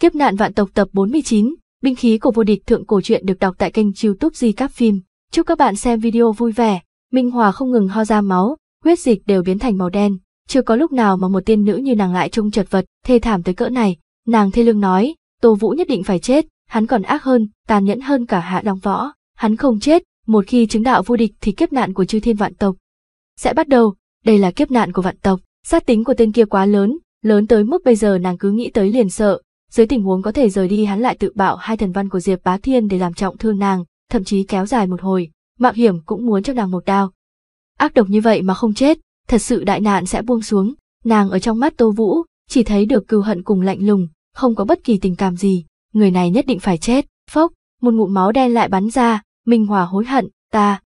Kiếp nạn vạn tộc tập 49, binh khí của vô địch thượng cổ truyện được đọc tại kênh youtube Di Cáp Phim. Chúc các bạn xem video vui vẻ, Minh Hòa không ngừng ho ra máu, huyết dịch đều biến thành màu đen. Chưa có lúc nào mà một tiên nữ như nàng lại trông chật vật, thê thảm tới cỡ này. Nàng thê lương nói, Tô Vũ nhất định phải chết, hắn còn ác hơn, tàn nhẫn hơn cả hạ đóng võ. Hắn không chết, một khi chứng đạo vô địch thì kiếp nạn của chư thiên vạn tộc. Sẽ bắt đầu, đây là kiếp nạn của vạn tộc. Sát tính của tên kia quá lớn, lớn tới mức bây giờ nàng cứ nghĩ tới liền sợ, dưới tình huống có thể rời đi hắn lại tự bạo hai thần văn của diệp bá thiên để làm trọng thương nàng thậm chí kéo dài một hồi mạo hiểm cũng muốn cho nàng một đao ác độc như vậy mà không chết thật sự đại nạn sẽ buông xuống nàng ở trong mắt tô vũ chỉ thấy được cừu hận cùng lạnh lùng không có bất kỳ tình cảm gì người này nhất định phải chết phốc một ngụm máu đen lại bắn ra minh hòa hối hận ta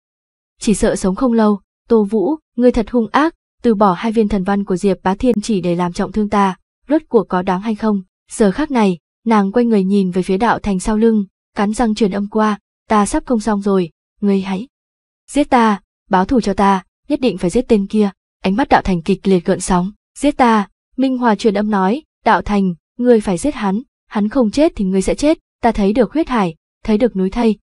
chỉ sợ sống không lâu tô vũ người thật hung ác từ bỏ hai viên thần văn của diệp bá thiên chỉ để làm trọng thương ta rốt cuộc có đáng hay không Giờ khác này, nàng quay người nhìn về phía đạo thành sau lưng, cắn răng truyền âm qua, ta sắp công xong rồi, ngươi hãy. Giết ta, báo thù cho ta, nhất định phải giết tên kia, ánh mắt đạo thành kịch liệt gợn sóng, giết ta, Minh Hòa truyền âm nói, đạo thành, ngươi phải giết hắn, hắn không chết thì ngươi sẽ chết, ta thấy được huyết hải, thấy được núi thây.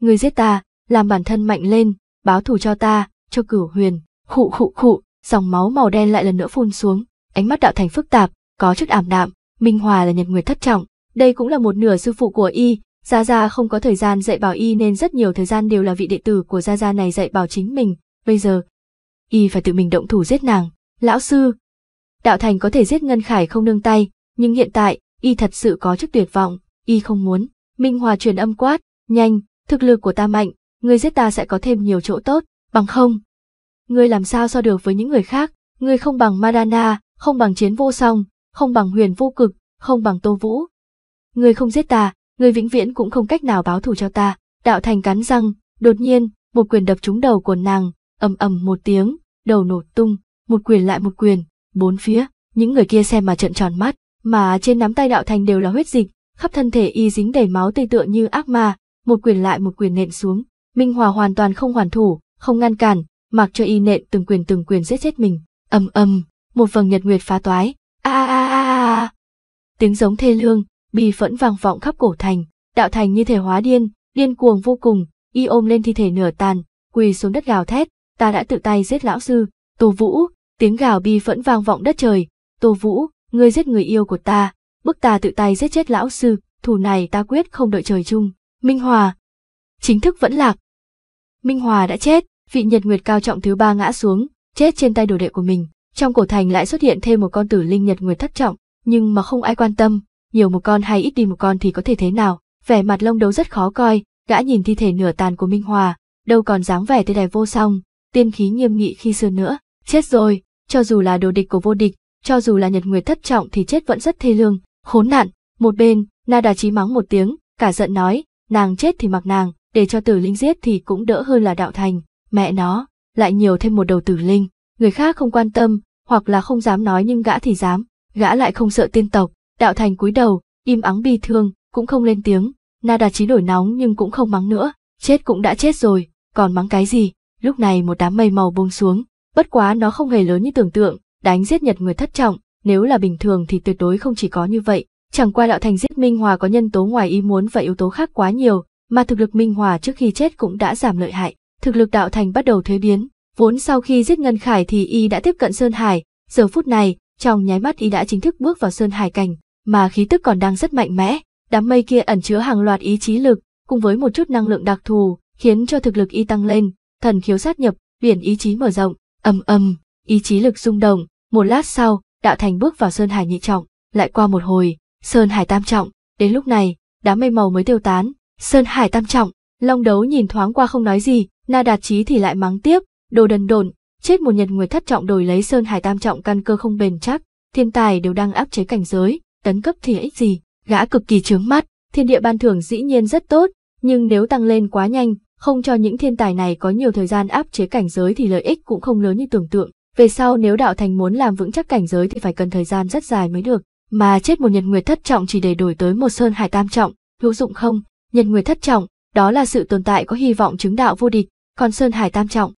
Ngươi giết ta, làm bản thân mạnh lên, báo thù cho ta, cho cửu huyền, khụ khụ khụ, dòng máu màu đen lại lần nữa phun xuống, ánh mắt đạo thành phức tạp, có chút ảm đạm, Minh Hòa là nhật nguyệt thất trọng, đây cũng là một nửa sư phụ của y, Gia Gia không có thời gian dạy bảo y nên rất nhiều thời gian đều là vị đệ tử của Gia Gia này dạy bảo chính mình, bây giờ. Y phải tự mình động thủ giết nàng, lão sư. Đạo Thành có thể giết Ngân Khải không nương tay, nhưng hiện tại, y thật sự có chức tuyệt vọng, y không muốn. Minh Hòa truyền âm quát, nhanh, thực lực của ta mạnh, ngươi giết ta sẽ có thêm nhiều chỗ tốt, bằng không. Ngươi làm sao so được với những người khác, ngươi không bằng Madana, không bằng chiến vô song, không bằng huyền vô cực, không bằng tô vũ. Người không giết ta, người vĩnh viễn cũng không cách nào báo thù cho ta, đạo thành cắn răng, đột nhiên, một quyền đập trúng đầu của nàng, ầm ầm một tiếng, đầu nổ tung, một quyền lại một quyền, bốn phía, những người kia xem mà trợn tròn mắt, mà trên nắm tay đạo thành đều là huyết dịch, khắp thân thể y dính đầy máu tươi tựa như ác ma, một quyền lại một quyền nện xuống, Minh Hòa hoàn toàn không hoàn thủ, không ngăn cản, mặc cho y nện từng quyền từng quyền giết chết mình. Ầm ầm, một vầng nhật nguyệt phá toái. A a a tiếng giống thê lương, bi phẫn vang vọng khắp cổ thành, đạo thành như thể hóa điên, điên cuồng vô cùng, y ôm lên thi thể nửa tàn, quỳ xuống đất gào thét, ta đã tự tay giết lão sư, Tô Vũ, tiếng gào bi phẫn vang vọng đất trời, Tô Vũ, ngươi giết người yêu của ta, bức ta tự tay giết chết lão sư, thủ này ta quyết không đợi trời chung, Minh Hòa. Chính thức vẫn lạc. Minh Hòa đã chết, vị nhật nguyệt cao trọng thứ ba ngã xuống, chết trên tay đồ đệ của mình. Trong cổ thành lại xuất hiện thêm một con tử linh nhật nguyệt thất trọng, nhưng mà không ai quan tâm, nhiều một con hay ít đi một con thì có thể thế nào, vẻ mặt lông đấu rất khó coi, gã nhìn thi thể nửa tàn của Minh Hòa, đâu còn dáng vẻ tê đài vô song, tiên khí nghiêm nghị khi xưa nữa, chết rồi, cho dù là đồ địch của vô địch, cho dù là nhật nguyệt thất trọng thì chết vẫn rất thê lương, khốn nạn, một bên, Na Đà Chí mắng một tiếng, cả giận nói, nàng chết thì mặc nàng, để cho tử linh giết thì cũng đỡ hơn là đạo thành, mẹ nó, lại nhiều thêm một đầu tử linh, người khác không quan tâm, hoặc là không dám nói nhưng gã thì dám, gã lại không sợ tiên tộc, đạo thành cúi đầu, im ắng bi thương, cũng không lên tiếng, Na Nada trí nổi nóng nhưng cũng không mắng nữa, chết cũng đã chết rồi, còn mắng cái gì, lúc này một đám mây màu buông xuống, bất quá nó không hề lớn như tưởng tượng, đánh giết nhật người thất trọng, nếu là bình thường thì tuyệt đối không chỉ có như vậy, chẳng qua đạo thành giết Minh Hòa có nhân tố ngoài ý muốn và yếu tố khác quá nhiều, mà thực lực Minh Hòa trước khi chết cũng đã giảm lợi hại, thực lực đạo thành bắt đầu thuế biến, vốn sau khi giết Ngân Khải thì y đã tiếp cận Sơn Hải, giờ phút này, trong nháy mắt y đã chính thức bước vào sơn hải cảnh, mà khí tức còn đang rất mạnh mẽ, đám mây kia ẩn chứa hàng loạt ý chí lực, cùng với một chút năng lượng đặc thù, khiến cho thực lực y tăng lên, thần khiếu sát nhập, biển ý chí mở rộng, ầm ầm, ý chí lực rung động, một lát sau, đạo thành bước vào sơn hải nhị trọng, lại qua một hồi, sơn hải tam trọng, đến lúc này, đám mây màu mới tiêu tán, sơn hải tam trọng, long đấu nhìn thoáng qua không nói gì, na đạt chí thì lại mắng tiếp, đồ đần đồn, chết một nhật nguyệt thất trọng đổi lấy sơn hải tam trọng căn cơ không bền chắc thiên tài đều đang áp chế cảnh giới tấn cấp thì ích gì gã cực kỳ trướng mắt thiên địa ban thưởng dĩ nhiên rất tốt nhưng nếu tăng lên quá nhanh không cho những thiên tài này có nhiều thời gian áp chế cảnh giới thì lợi ích cũng không lớn như tưởng tượng về sau nếu đạo thành muốn làm vững chắc cảnh giới thì phải cần thời gian rất dài mới được mà chết một nhật nguyệt thất trọng chỉ để đổi tới một sơn hải tam trọng hữu dụng không nhật nguyệt thất trọng đó là sự tồn tại có hy vọng chứng đạo vô địch còn sơn hải tam trọng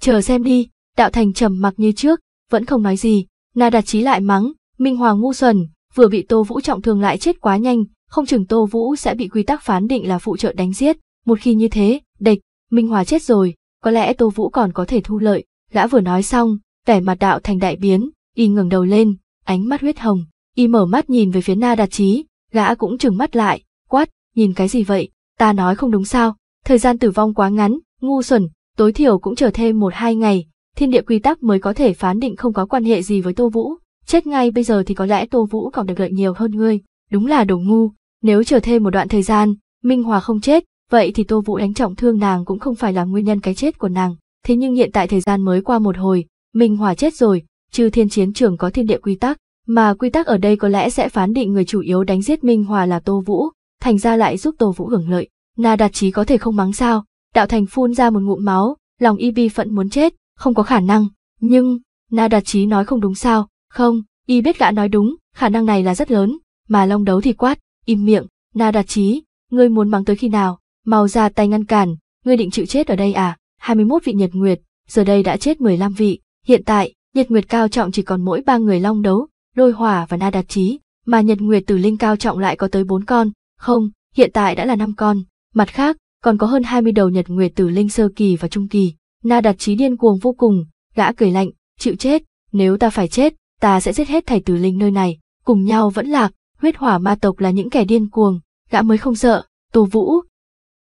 chờ xem đi Đạo Thành trầm mặc như trước, vẫn không nói gì. Na Đạt Chí lại mắng, Minh Hoàng ngu xuẩn, vừa bị Tô Vũ trọng thương lại chết quá nhanh, không chừng Tô Vũ sẽ bị quy tắc phán định là phụ trợ đánh giết. Một khi như thế, địch, Minh Hòa chết rồi, có lẽ Tô Vũ còn có thể thu lợi. Gã vừa nói xong, vẻ mặt Đạo Thành đại biến, y ngẩng đầu lên, ánh mắt huyết hồng, y mở mắt nhìn về phía Na Đạt Chí, gã cũng trừng mắt lại, quát, nhìn cái gì vậy, ta nói không đúng sao, thời gian tử vong quá ngắn, ngu xuẩn, tối thiểu cũng chờ thêm một hai ngày, thiên địa quy tắc mới có thể phán định không có quan hệ gì với Tô Vũ. Chết ngay bây giờ thì có lẽ Tô Vũ còn được lợi nhiều hơn ngươi. Đúng là đồ ngu, nếu chờ thêm một đoạn thời gian, Minh Hòa không chết, vậy thì Tô Vũ đánh trọng thương nàng cũng không phải là nguyên nhân cái chết của nàng. Thế nhưng hiện tại thời gian mới qua một hồi, Minh Hòa chết rồi, trừ thiên chiến trường có thiên địa quy tắc, mà quy tắc ở đây có lẽ sẽ phán định người chủ yếu đánh giết Minh Hòa là Tô Vũ, thành ra lại giúp Tô Vũ hưởng lợi. Na đạt chí có thể không mắng sao, đạo thành phun ra một ngụm máu, lòng y bi phận muốn chết, không có khả năng, nhưng, Na Đạt Chí nói không đúng sao, không, y biết gã nói đúng, khả năng này là rất lớn, mà long đấu thì quát, im miệng, Na Đạt Chí, ngươi muốn mắng tới khi nào, mau ra tay ngăn cản, ngươi định chịu chết ở đây à, 21 vị Nhật Nguyệt, giờ đây đã chết 15 vị, hiện tại, Nhật Nguyệt cao trọng chỉ còn mỗi ba người long đấu, Lôi hỏa và Na Đạt Chí, mà Nhật Nguyệt tử linh cao trọng lại có tới bốn con, không, hiện tại đã là năm con, mặt khác, còn có hơn 20 đầu Nhật Nguyệt tử linh sơ kỳ và trung kỳ, Na đặt trí điên cuồng vô cùng, gã cười lạnh, chịu chết, nếu ta phải chết, ta sẽ giết hết thầy tử linh nơi này, cùng nhau vẫn lạc, huyết hỏa ma tộc là những kẻ điên cuồng, gã mới không sợ, Tô Vũ.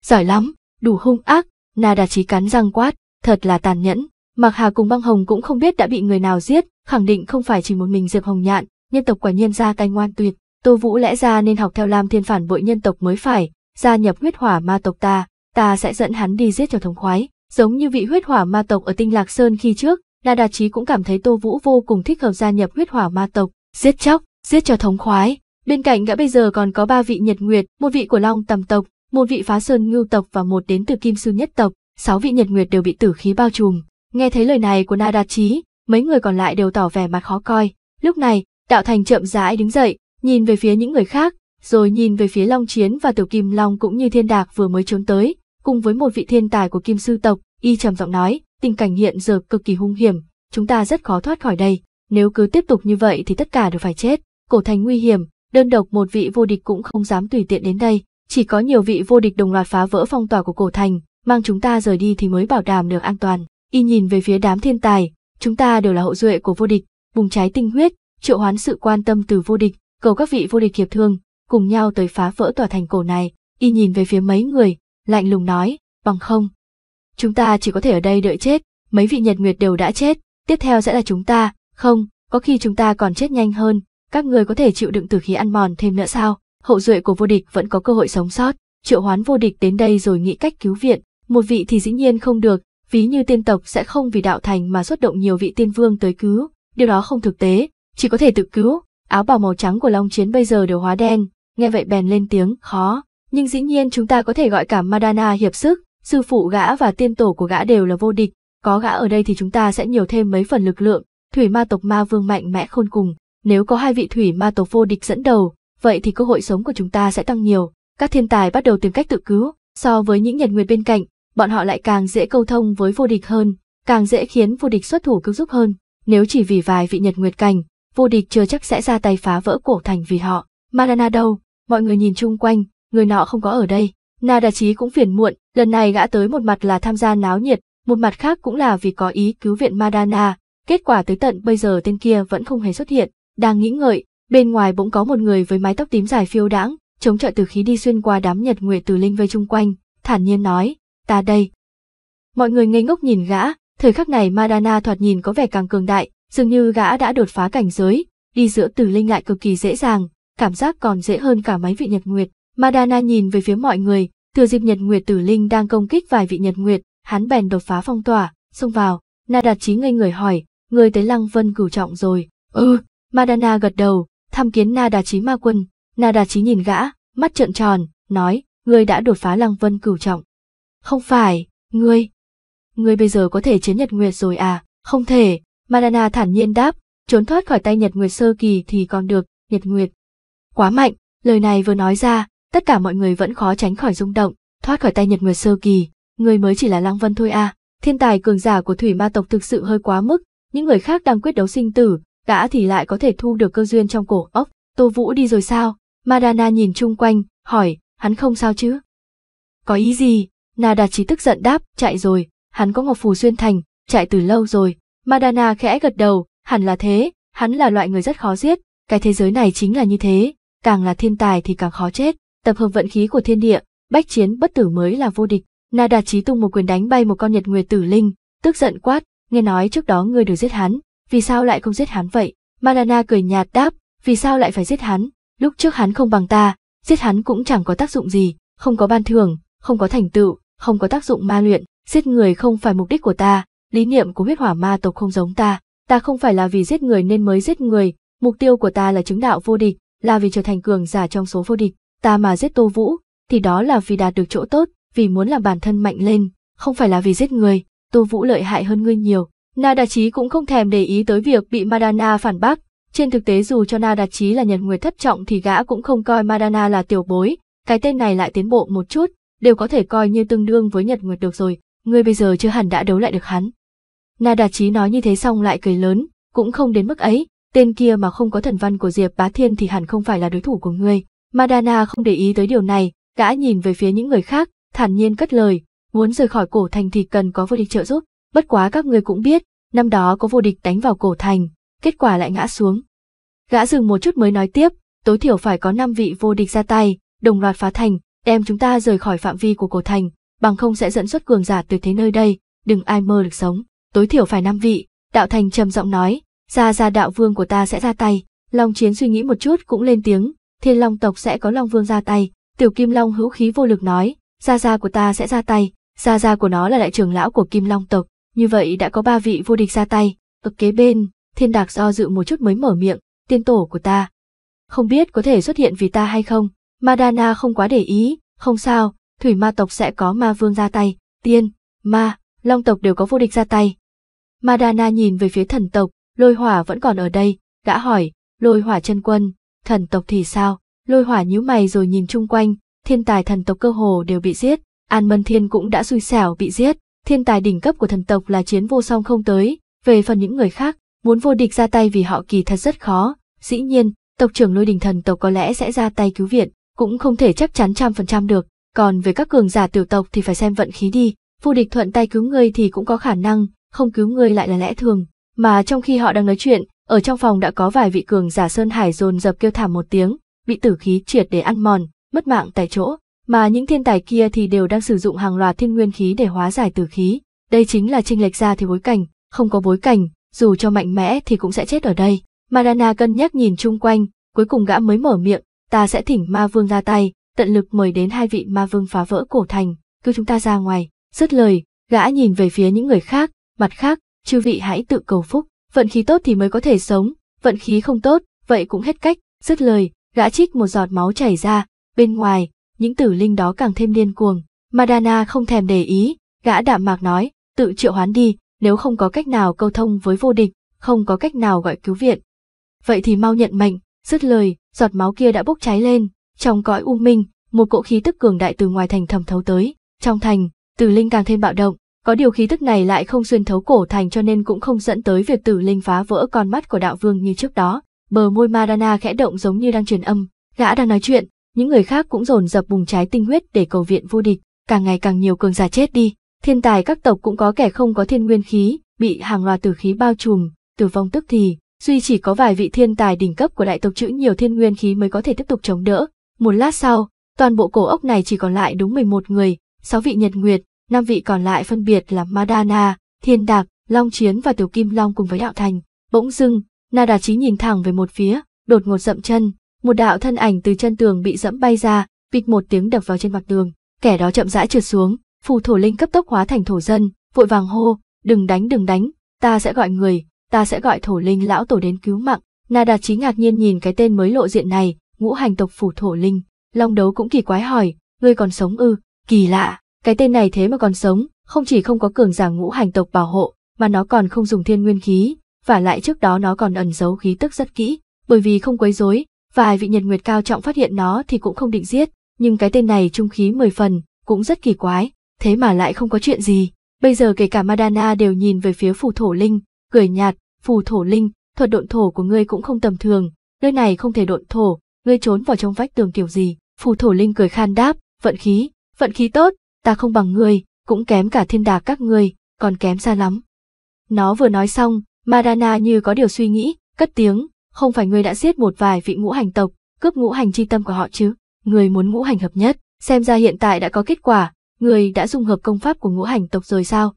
Giỏi lắm, đủ hung ác, Na đặt trí cắn răng quát, thật là tàn nhẫn, Mạc Hà cùng băng hồng cũng không biết đã bị người nào giết, khẳng định không phải chỉ một mình Diệp Hồng Nhạn, nhân tộc quả nhiên ra tay ngoan tuyệt, Tô Vũ lẽ ra nên học theo Lam Thiên phản bội nhân tộc mới phải, gia nhập huyết hỏa ma tộc ta, ta sẽ dẫn hắn đi giết cho thống khoái. Giống như vị huyết hỏa ma tộc ở tinh Lạc Sơn khi trước, Na Đạt Chí cũng cảm thấy Tô Vũ vô cùng thích hợp gia nhập huyết hỏa ma tộc, giết chóc, giết cho thống khoái. Bên cạnh gã bây giờ còn có ba vị Nhật Nguyệt, một vị của Long Tầm tộc, một vị Phá Sơn Ngưu tộc và một đến từ Kim Sư nhất tộc, sáu vị Nhật Nguyệt đều bị tử khí bao trùm. Nghe thấy lời này của Na Đạt Chí, mấy người còn lại đều tỏ vẻ mặt khó coi. Lúc này, Đạo Thành chậm rãi đứng dậy, nhìn về phía những người khác, rồi nhìn về phía Long Chiến và Tiểu Kim Long cũng như Thiên Đạc vừa mới trốn tới, cùng với một vị thiên tài của kim sư tộc, y trầm giọng nói, tình cảnh hiện giờ cực kỳ hung hiểm, chúng ta rất khó thoát khỏi đây, nếu cứ tiếp tục như vậy thì tất cả đều phải chết, cổ thành nguy hiểm, đơn độc một vị vô địch cũng không dám tùy tiện đến đây, chỉ có nhiều vị vô địch đồng loạt phá vỡ phong tỏa của cổ thành, mang chúng ta rời đi thì mới bảo đảm được an toàn. Y nhìn về phía đám thiên tài, chúng ta đều là hậu duệ của vô địch, bùng cháy tinh huyết, triệu hoán sự quan tâm từ vô địch, cầu các vị vô địch hiệp thương, cùng nhau tới phá vỡ tòa thành cổ này. Y nhìn về phía mấy người, lạnh lùng nói, bằng không. Chúng ta chỉ có thể ở đây đợi chết, mấy vị nhật nguyệt đều đã chết, tiếp theo sẽ là chúng ta, không, có khi chúng ta còn chết nhanh hơn, các người có thể chịu đựng tử khí ăn mòn thêm nữa sao, hậu duệ của vô địch vẫn có cơ hội sống sót, triệu hoán vô địch đến đây rồi nghĩ cách cứu viện, một vị thì dĩ nhiên không được, ví như tiên tộc sẽ không vì đạo thành mà xuất động nhiều vị tiên vương tới cứu, điều đó không thực tế, chỉ có thể tự cứu, áo bào màu trắng của Long Chiến bây giờ đều hóa đen, nghe vậy bèn lên tiếng, khó. Nhưng dĩ nhiên chúng ta có thể gọi cả Madana hiệp sức, sư phụ gã và tiên tổ của gã đều là vô địch, có gã ở đây thì chúng ta sẽ nhiều thêm mấy phần lực lượng, thủy ma tộc ma vương mạnh mẽ khôn cùng, nếu có hai vị thủy ma tộc vô địch dẫn đầu, vậy thì cơ hội sống của chúng ta sẽ tăng nhiều. Các thiên tài bắt đầu tìm cách tự cứu, so với những nhật nguyệt bên cạnh, bọn họ lại càng dễ câu thông với vô địch hơn, càng dễ khiến vô địch xuất thủ cứu giúp hơn. Nếu chỉ vì vài vị nhật nguyệt cảnh, vô địch chưa chắc sẽ ra tay phá vỡ cổ thành vì họ. madana đâu? Mọi người nhìn chung quanh, người nọ không có ở đây. Na Đà Chí cũng phiền muộn, lần này gã tới một mặt là tham gia náo nhiệt, một mặt khác cũng là vì có ý cứu viện Madana, kết quả tới tận bây giờ tên kia vẫn không hề xuất hiện. Đang nghĩ ngợi, bên ngoài bỗng có một người với mái tóc tím dài phiêu đãng, chống trợ từ khí đi xuyên qua đám nhật nguyệt từ linh vây chung quanh, thản nhiên nói, ta đây. Mọi người ngây ngốc nhìn gã, thời khắc này Madana thoạt nhìn có vẻ càng cường đại, dường như gã đã đột phá cảnh giới, đi giữa từ linh lại cực kỳ dễ dàng, cảm giác còn dễ hơn cả mấy vị nhật nguyệt. Madana nhìn về phía mọi người, thừa dịp Nhật Nguyệt Tử Linh đang công kích vài vị Nhật Nguyệt, hắn bèn đột phá phong tỏa, xông vào. Na Đạt Chí ngây người hỏi, người tới Lăng Vân cửu trọng rồi. Ừ, Madana gật đầu, tham kiến Na Đạt Chí ma quân. Na Đạt Chí nhìn gã, mắt trợn tròn, nói, người đã đột phá Lăng Vân cửu trọng. Không phải, ngươi. Ngươi bây giờ có thể chiến Nhật Nguyệt rồi à? Không thể, Madana thản nhiên đáp, trốn thoát khỏi tay Nhật Nguyệt sơ kỳ thì còn được, Nhật Nguyệt. Quá mạnh, lời này vừa nói ra, tất cả mọi người vẫn khó tránh khỏi rung động, thoát khỏi tay Nhật Nguyệt sơ kỳ, người mới chỉ là Lăng Vân thôi à. Thiên tài cường giả của thủy ma tộc thực sự hơi quá mức, những người khác đang quyết đấu sinh tử, gã thì lại có thể thu được cơ duyên trong cổ ốc. Tô Vũ đi rồi sao? Madana nhìn chung quanh, hỏi, hắn không sao chứ? Có ý gì? Nà đạt trí tức giận đáp, chạy rồi, hắn có ngọc phù xuyên thành, chạy từ lâu rồi. Madana khẽ gật đầu, hẳn là thế, hắn là loại người rất khó giết, cái thế giới này chính là như thế, càng là thiên tài thì càng khó chết tập hợp vận khí của thiên địa, bách chiến bất tử mới là vô địch. Na Đạt Chí tung một quyền đánh bay một con Nhật Nguyệt Tử Linh, tức giận quát, nghe nói trước đó ngươi được giết hắn, vì sao lại không giết hắn vậy? Malana cười nhạt đáp, vì sao lại phải giết hắn? Lúc trước hắn không bằng ta, giết hắn cũng chẳng có tác dụng gì, không có ban thưởng, không có thành tựu, không có tác dụng ma luyện, giết người không phải mục đích của ta, lý niệm của huyết hỏa ma tộc không giống ta, ta không phải là vì giết người nên mới giết người, mục tiêu của ta là chứng đạo vô địch, là vì trở thành cường giả trong số vô địch, ta mà giết Tô Vũ, thì đó là vì đạt được chỗ tốt, vì muốn làm bản thân mạnh lên, không phải là vì giết người, Tô Vũ lợi hại hơn ngươi nhiều. Na Đạt Chí cũng không thèm để ý tới việc bị Madana phản bác, trên thực tế dù cho Na Đạt Chí là Nhật Nguyệt thất trọng thì gã cũng không coi Madana là tiểu bối, cái tên này lại tiến bộ một chút, đều có thể coi như tương đương với Nhật Nguyệt được rồi, ngươi bây giờ chưa hẳn đã đấu lại được hắn. Na Đạt Chí nói như thế xong lại cười lớn, cũng không đến mức ấy, tên kia mà không có thần văn của Diệp Bá Thiên thì hẳn không phải là đối thủ của ngươi, Madana không để ý tới điều này, gã nhìn về phía những người khác, thản nhiên cất lời, muốn rời khỏi cổ thành thì cần có vô địch trợ giúp, bất quá các người cũng biết, năm đó có vô địch đánh vào cổ thành, kết quả lại ngã xuống. Gã dừng một chút mới nói tiếp, tối thiểu phải có 5 vị vô địch ra tay, đồng loạt phá thành, đem chúng ta rời khỏi phạm vi của cổ thành, bằng không sẽ dẫn xuất cường giả từ thế nơi đây, đừng ai mơ được sống, tối thiểu phải 5 vị, đạo thành trầm giọng nói, ra ra đạo vương của ta sẽ ra tay, Long Chiến suy nghĩ một chút cũng lên tiếng, thiên long tộc sẽ có long vương ra tay tiểu kim long hữu khí vô lực nói gia gia của ta sẽ ra tay gia gia của nó là đại trưởng lão của kim long tộc như vậy đã có ba vị vô địch ra tay ở kế bên thiên đạc do dự một chút mới mở miệng tiên tổ của ta không biết có thể xuất hiện vì ta hay không madana không quá để ý không sao thủy ma tộc sẽ có ma vương ra tay tiên ma long tộc đều có vô địch ra tay madana nhìn về phía thần tộc lôi hỏa vẫn còn ở đây gã hỏi lôi hỏa chân quân thần tộc thì sao? Lôi hỏa nhíu mày rồi nhìn chung quanh, thiên tài thần tộc cơ hồ đều bị giết, An Mân Thiên cũng đã xui xẻo bị giết, thiên tài đỉnh cấp của thần tộc là chiến vô song không tới, về phần những người khác, muốn vô địch ra tay vì họ kỳ thật rất khó, dĩ nhiên, tộc trưởng lôi đình thần tộc có lẽ sẽ ra tay cứu viện, cũng không thể chắc chắn trăm phần trăm được, còn về các cường giả tiểu tộc thì phải xem vận khí đi, vô địch thuận tay cứu người thì cũng có khả năng, không cứu người lại là lẽ thường, mà trong khi họ đang nói chuyện, ở trong phòng đã có vài vị cường giả Sơn Hải dồn dập kêu thảm một tiếng, bị tử khí triệt để ăn mòn, mất mạng tại chỗ, mà những thiên tài kia thì đều đang sử dụng hàng loạt thiên nguyên khí để hóa giải tử khí. Đây chính là trinh lệch ra thì bối cảnh, không có bối cảnh, dù cho mạnh mẽ thì cũng sẽ chết ở đây. Madana cân nhắc nhìn chung quanh, cuối cùng gã mới mở miệng, ta sẽ thỉnh ma vương ra tay, tận lực mời đến hai vị ma vương phá vỡ cổ thành, cứ chúng ta ra ngoài. Dứt lời, gã nhìn về phía những người khác, mặt khác, chư vị hãy tự cầu phúc vận khí tốt thì mới có thể sống, vận khí không tốt, vậy cũng hết cách, dứt lời, gã chích một giọt máu chảy ra, bên ngoài, những tử linh đó càng thêm điên cuồng. Madana không thèm để ý, gã đạm mạc nói, tự triệu hoán đi, nếu không có cách nào câu thông với vô địch, không có cách nào gọi cứu viện. Vậy thì mau nhận mệnh, dứt lời, giọt máu kia đã bốc cháy lên, trong cõi u minh, một cỗ khí tức cường đại từ ngoài thành thầm thấu tới, trong thành, tử linh càng thêm bạo động, có điều khí tức này lại không xuyên thấu cổ thành cho nên cũng không dẫn tới việc tử linh phá vỡ con mắt của đạo vương như trước đó. Bờ môi Madana khẽ động giống như đang truyền âm, gã đang nói chuyện, những người khác cũng dồn dập bùng trái tinh huyết để cầu viện vô địch, càng ngày càng nhiều cường giả chết đi. Thiên tài các tộc cũng có kẻ không có thiên nguyên khí, bị hàng loạt tử khí bao trùm, tử vong tức thì, duy chỉ có vài vị thiên tài đỉnh cấp của đại tộc trữ nhiều thiên nguyên khí mới có thể tiếp tục chống đỡ. Một lát sau, toàn bộ cổ ốc này chỉ còn lại đúng 11 người, 6 vị nhật nguyệt, năm vị còn lại phân biệt là Madana, Thiên Đạc, Long Chiến và Tiểu Kim Long cùng với Đạo Thành. Bỗng dưng, Na Đà Chí nhìn thẳng về một phía, đột ngột dậm chân, một đạo thân ảnh từ chân tường bị dẫm bay ra, bịch một tiếng đập vào trên mặt đường, kẻ đó chậm rãi trượt xuống, phù thổ linh cấp tốc hóa thành thổ dân, vội vàng hô, đừng đánh đừng đánh, ta sẽ gọi người, ta sẽ gọi thổ linh lão tổ đến cứu mạng. Na Đà Chí ngạc nhiên nhìn cái tên mới lộ diện này, ngũ hành tộc phủ thổ linh, long đấu cũng kỳ quái hỏi, ngươi còn sống ư, kỳ lạ, cái tên này thế mà còn sống, không chỉ không có cường giả ngũ hành tộc bảo hộ, mà nó còn không dùng thiên nguyên khí, và lại trước đó nó còn ẩn giấu khí tức rất kỹ, bởi vì không quấy rối, vài vị nhật nguyệt cao trọng phát hiện nó thì cũng không định giết, nhưng cái tên này trung khí mười phần, cũng rất kỳ quái, thế mà lại không có chuyện gì. Bây giờ kể cả Madana đều nhìn về phía phù thổ linh, cười nhạt, phù thổ linh, thuật độn thổ của ngươi cũng không tầm thường, nơi này không thể độn thổ, ngươi trốn vào trong vách tường kiểu gì. Phù thổ linh cười khan đáp, vận khí, vận khí tốt, ta không bằng ngươi, cũng kém cả thiên đạc các ngươi, còn kém xa lắm. Nó vừa nói xong, Madana như có điều suy nghĩ, cất tiếng, không phải ngươi đã giết một vài vị ngũ hành tộc, cướp ngũ hành chi tâm của họ chứ, ngươi muốn ngũ hành hợp nhất, xem ra hiện tại đã có kết quả, ngươi đã dung hợp công pháp của ngũ hành tộc rồi sao?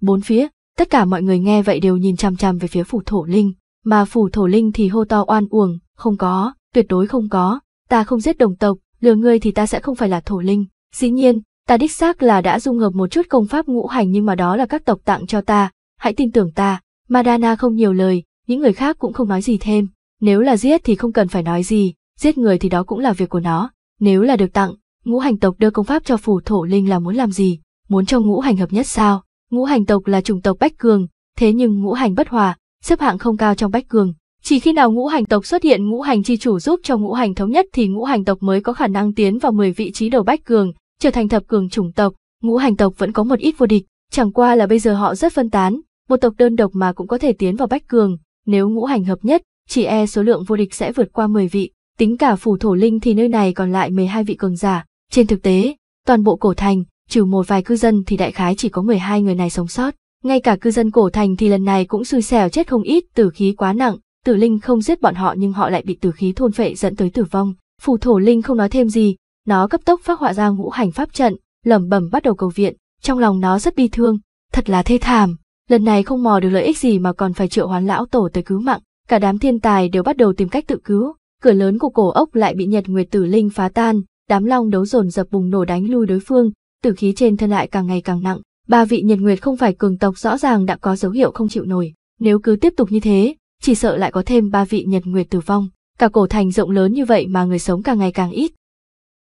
Bốn phía, tất cả mọi người nghe vậy đều nhìn chằm chằm về phía phủ thổ linh, mà phủ thổ linh thì hô to oan uổng, không có, tuyệt đối không có, ta không giết đồng tộc, lừa ngươi thì ta sẽ không phải là thổ linh. Dĩ nhiên, ta đích xác là đã dung hợp một chút công pháp ngũ hành nhưng mà đó là các tộc tặng cho ta, hãy tin tưởng ta. Madana không nhiều lời, những người khác cũng không nói gì thêm. Nếu là giết thì không cần phải nói gì, giết người thì đó cũng là việc của nó. Nếu là được tặng, ngũ hành tộc đưa công pháp cho phủ thổ linh là muốn làm gì? Muốn cho ngũ hành hợp nhất sao? Ngũ hành tộc là chủng tộc Bách Cường, thế nhưng ngũ hành bất hòa, xếp hạng không cao trong Bách Cường. Chỉ khi nào ngũ hành tộc xuất hiện ngũ hành chi chủ giúp cho ngũ hành thống nhất thì ngũ hành tộc mới có khả năng tiến vào 10 vị trí đầu Bách Cường, trở thành thập cường chủng tộc, ngũ hành tộc vẫn có một ít vô địch, chẳng qua là bây giờ họ rất phân tán, một tộc đơn độc mà cũng có thể tiến vào bách cường, nếu ngũ hành hợp nhất, chỉ e số lượng vô địch sẽ vượt qua 10 vị, tính cả phủ thổ linh thì nơi này còn lại 12 vị cường giả. Trên thực tế, toàn bộ cổ thành, trừ một vài cư dân thì đại khái chỉ có 12 người này sống sót. Ngay cả cư dân cổ thành thì lần này cũng xui xẻo chết không ít, tử khí quá nặng, tử linh không giết bọn họ nhưng họ lại bị tử khí thôn phệ dẫn tới tử vong. Phù thổ linh không nói thêm gì, nó cấp tốc phát họa ra ngũ hành pháp trận, lẩm bẩm bắt đầu cầu viện, trong lòng nó rất bi thương, thật là thê thảm, lần này không mò được lợi ích gì mà còn phải triệu hoán lão tổ tới cứu mạng, cả đám thiên tài đều bắt đầu tìm cách tự cứu, cửa lớn của cổ ốc lại bị Nhật Nguyệt Tử Linh phá tan, đám long đấu dồn dập bùng nổ đánh lui đối phương, tử khí trên thân lại càng ngày càng nặng, ba vị Nhật Nguyệt không phải cường tộc rõ ràng đã có dấu hiệu không chịu nổi, nếu cứ tiếp tục như thế, chỉ sợ lại có thêm ba vị Nhật Nguyệt tử vong, cả cổ thành rộng lớn như vậy mà người sống càng ngày càng ít,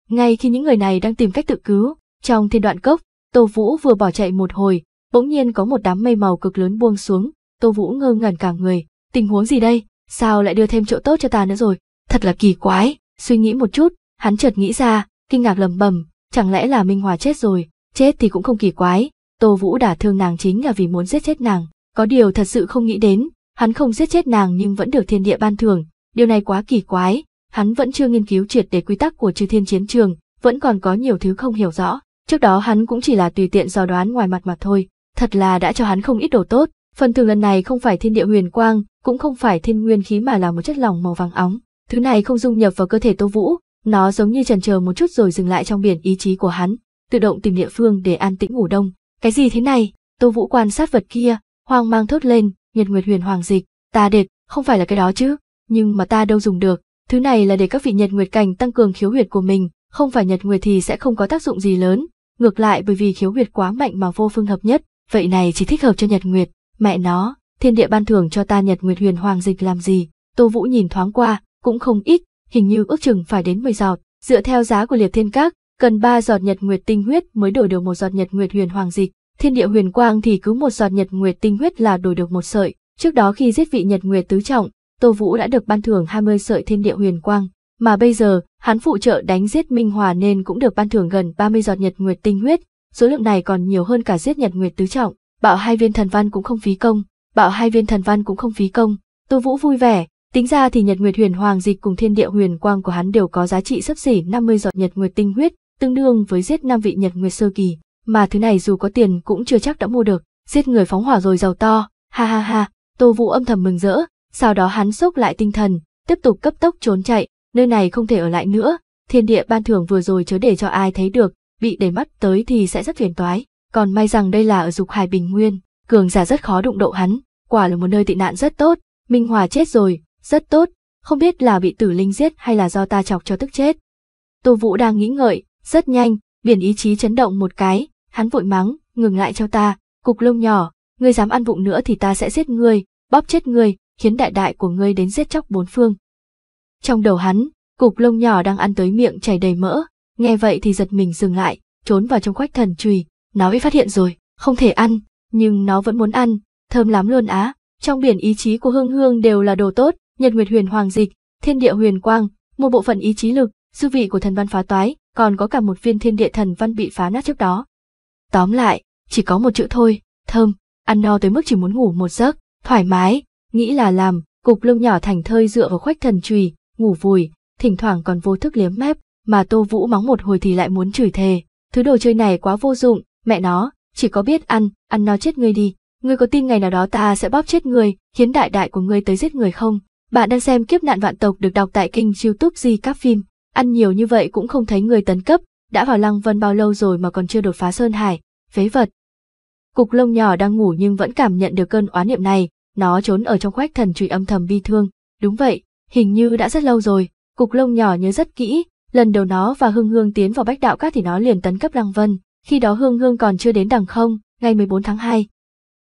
ngay khi những người này đang tìm cách tự cứu, trong thiên đoạn cốc, Tô Vũ vừa bỏ chạy một hồi, bỗng nhiên có một đám mây màu cực lớn buông xuống, Tô Vũ ngơ ngẩn cả người, tình huống gì đây, sao lại đưa thêm chỗ tốt cho ta nữa rồi, thật là kỳ quái, suy nghĩ một chút, hắn chợt nghĩ ra, kinh ngạc lầm bầm, chẳng lẽ là Minh Hòa chết rồi, chết thì cũng không kỳ quái, Tô Vũ đã thương nàng chính là vì muốn giết chết nàng, có điều thật sự không nghĩ đến, hắn không giết chết nàng nhưng vẫn được thiên địa ban thưởng, điều này quá kỳ quái, hắn vẫn chưa nghiên cứu triệt để quy tắc của chư thiên chiến trường, vẫn còn có nhiều thứ không hiểu rõ. Trước đó hắn cũng chỉ là tùy tiện dò đoán ngoài mặt mà thôi, thật là đã cho hắn không ít đồ tốt. Phần thưởng lần này không phải thiên địa huyền quang, cũng không phải thiên nguyên khí mà là một chất lỏng màu vàng óng. Thứ này không dung nhập vào cơ thể Tô Vũ, nó giống như chần chờ một chút rồi dừng lại trong biển ý chí của hắn, tự động tìm địa phương để an tĩnh ngủ đông. Cái gì thế này? Tô Vũ quan sát vật kia, hoang mang thốt lên, Nhật Nguyệt Huyền Hoàng dịch, ta đệt, không phải là cái đó chứ, nhưng mà ta đâu dùng được, Thứ này là để các vị nhật nguyệt cảnh tăng cường khiếu huyệt của mình, không phải nhật nguyệt thì sẽ không có tác dụng gì lớn, ngược lại bởi vì khiếu huyệt quá mạnh mà vô phương hợp nhất, vậy này chỉ thích hợp cho nhật nguyệt, mẹ nó, thiên địa ban thưởng cho ta nhật nguyệt huyền hoàng dịch làm gì, Tô Vũ nhìn thoáng qua, cũng không ít, hình như ước chừng phải đến 10 giọt, dựa theo giá của liệt thiên các, cần 3 giọt nhật nguyệt tinh huyết mới đổi được một giọt nhật nguyệt huyền hoàng dịch, thiên địa huyền quang thì cứ một giọt nhật nguyệt tinh huyết là đổi được một sợi, trước đó khi giết vị nhật nguyệt tứ trọng, Tô Vũ đã được ban thưởng 20 sợi thiên địa huyền quang, mà bây giờ, hắn phụ trợ đánh giết Minh Hòa nên cũng được ban thưởng gần 30 giọt nhật nguyệt tinh huyết, số lượng này còn nhiều hơn cả giết nhật nguyệt tứ trọng, bạo hai viên thần văn cũng không phí công, bạo hai viên thần văn cũng không phí công. Tô Vũ vui vẻ, tính ra thì nhật nguyệt huyền hoàng dịch cùng thiên địa huyền quang của hắn đều có giá trị sấp xỉ 50 giọt nhật nguyệt tinh huyết, tương đương với giết năm vị nhật nguyệt sơ kỳ, mà thứ này dù có tiền cũng chưa chắc đã mua được, giết người phóng hỏa rồi giàu to, ha ha ha, Tô Vũ âm thầm mừng rỡ, sau đó hắn xúc lại tinh thần, tiếp tục cấp tốc trốn chạy, nơi này không thể ở lại nữa, thiên địa ban thưởng vừa rồi chớ để cho ai thấy được, bị để mắt tới thì sẽ rất phiền toái, còn may rằng đây là ở dục hải bình nguyên, cường giả rất khó đụng độ hắn, quả là một nơi tị nạn rất tốt, Minh Hòa chết rồi, rất tốt, không biết là bị tử linh giết hay là do ta chọc cho tức chết. Tô Vũ đang nghĩ ngợi, rất nhanh, biển ý chí chấn động một cái, hắn vội mắng, ngừng lại cho ta, cục lông nhỏ, ngươi dám ăn vụng nữa thì ta sẽ giết ngươi, bóp chết ngươi, khiến đại đại của ngươi đến giết chóc bốn phương. Trong đầu hắn, cục lông nhỏ đang ăn tới miệng chảy đầy mỡ, nghe vậy thì giật mình dừng lại, trốn vào trong khoách thần chùy, nó bị phát hiện rồi, không thể ăn, nhưng nó vẫn muốn ăn, thơm lắm luôn á. Trong biển ý chí của Hương Hương đều là đồ tốt, Nhật Nguyệt Huyền Hoàng Dịch, Thiên Địa Huyền Quang, một bộ phận ý chí lực, dư vị của thần văn phá toái, còn có cả một viên thiên địa thần văn bị phá nát trước đó. Tóm lại, chỉ có một chữ thôi, thơm, ăn no tới mức chỉ muốn ngủ một giấc, thoải mái, nghĩ là làm, cục lông nhỏ thành thơi dựa vào khoách thần chùy, ngủ vùi, thỉnh thoảng còn vô thức liếm mép, mà Tô Vũ mắng một hồi thì lại muốn chửi thề, thứ đồ chơi này quá vô dụng, mẹ nó, chỉ có biết ăn, ăn no chết ngươi đi, ngươi có tin ngày nào đó ta sẽ bóp chết ngươi, khiến đại đại của ngươi tới giết người không? Bạn đang xem kiếp nạn vạn tộc được đọc tại kênh YouTube Di các phim, ăn nhiều như vậy cũng không thấy người tấn cấp, đã vào Lăng Vân bao lâu rồi mà còn chưa đột phá sơn hải, phế vật. Cục lông nhỏ đang ngủ nhưng vẫn cảm nhận được cơn oán niệm này, nó trốn ở trong khoách thần trụy âm thầm bi thương. Đúng vậy, hình như đã rất lâu rồi, cục lông nhỏ nhớ rất kỹ, lần đầu nó và Hương Hương tiến vào bách đạo các thì nó liền tấn cấp Lăng Vân, khi đó Hương Hương còn chưa đến đằng không, ngày 14 tháng 2.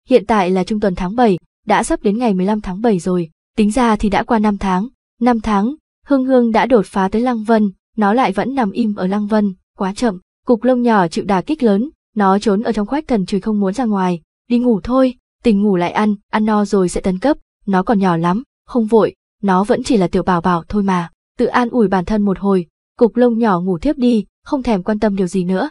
Hiện tại là trung tuần tháng 7, đã sắp đến ngày 15 tháng 7 rồi, tính ra thì đã qua năm tháng. năm tháng, Hương Hương đã đột phá tới Lăng Vân, nó lại vẫn nằm im ở Lăng Vân, quá chậm, cục lông nhỏ chịu đà kích lớn, nó trốn ở trong khoách thần chùi không muốn ra ngoài, đi ngủ thôi, tình ngủ lại ăn, ăn no rồi sẽ tấn cấp, nó còn nhỏ lắm, không vội, nó vẫn chỉ là tiểu bảo bảo thôi mà, tự an ủi bản thân một hồi, cục lông nhỏ ngủ thiếp đi, không thèm quan tâm điều gì nữa.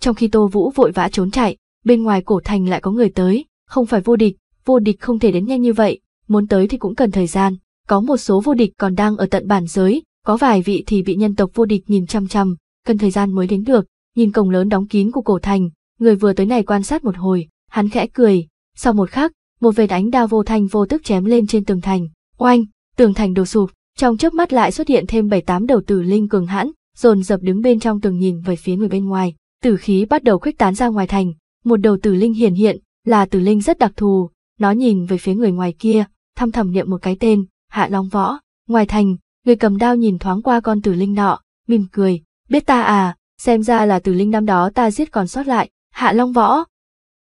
Trong khi Tô Vũ vội vã trốn chạy, bên ngoài cổ thành lại có người tới, không phải vô địch, vô địch không thể đến nhanh như vậy, muốn tới thì cũng cần thời gian, có một số vô địch còn đang ở tận bản giới, có vài vị thì bị nhân tộc vô địch nhìn chăm chăm, cần thời gian mới đến được, nhìn cổng lớn đóng kín của cổ thành, người vừa tới này quan sát một hồi, hắn khẽ cười, sau một khắc, một vệt ánh đao vô thanh vô tức chém lên trên tường thành. Oanh, tường thành đổ sụp, trong chớp mắt lại xuất hiện thêm bảy tám đầu tử linh cường hãn, dồn dập đứng bên trong tường nhìn về phía người bên ngoài. Tử khí bắt đầu khuếch tán ra ngoài thành, một đầu tử linh hiển hiện, là tử linh rất đặc thù, nó nhìn về phía người ngoài kia, thăm thầm niệm một cái tên, Hạ Long Võ. Ngoài thành, người cầm đao nhìn thoáng qua con tử linh nọ, mỉm cười, biết ta à, xem ra là tử linh năm đó ta giết còn sót lại, Hạ Long Võ,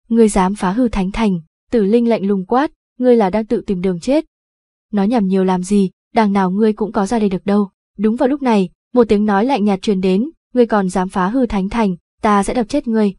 ngươi dám phá hư thánh thành, tử linh lạnh lùng quát, ngươi là đang tự tìm đường chết. Nói nhảm nhiều làm gì, đằng nào ngươi cũng có ra đây được đâu. Đúng vào lúc này, một tiếng nói lạnh nhạt truyền đến, ngươi còn dám phá hư thánh thành, ta sẽ đập chết ngươi.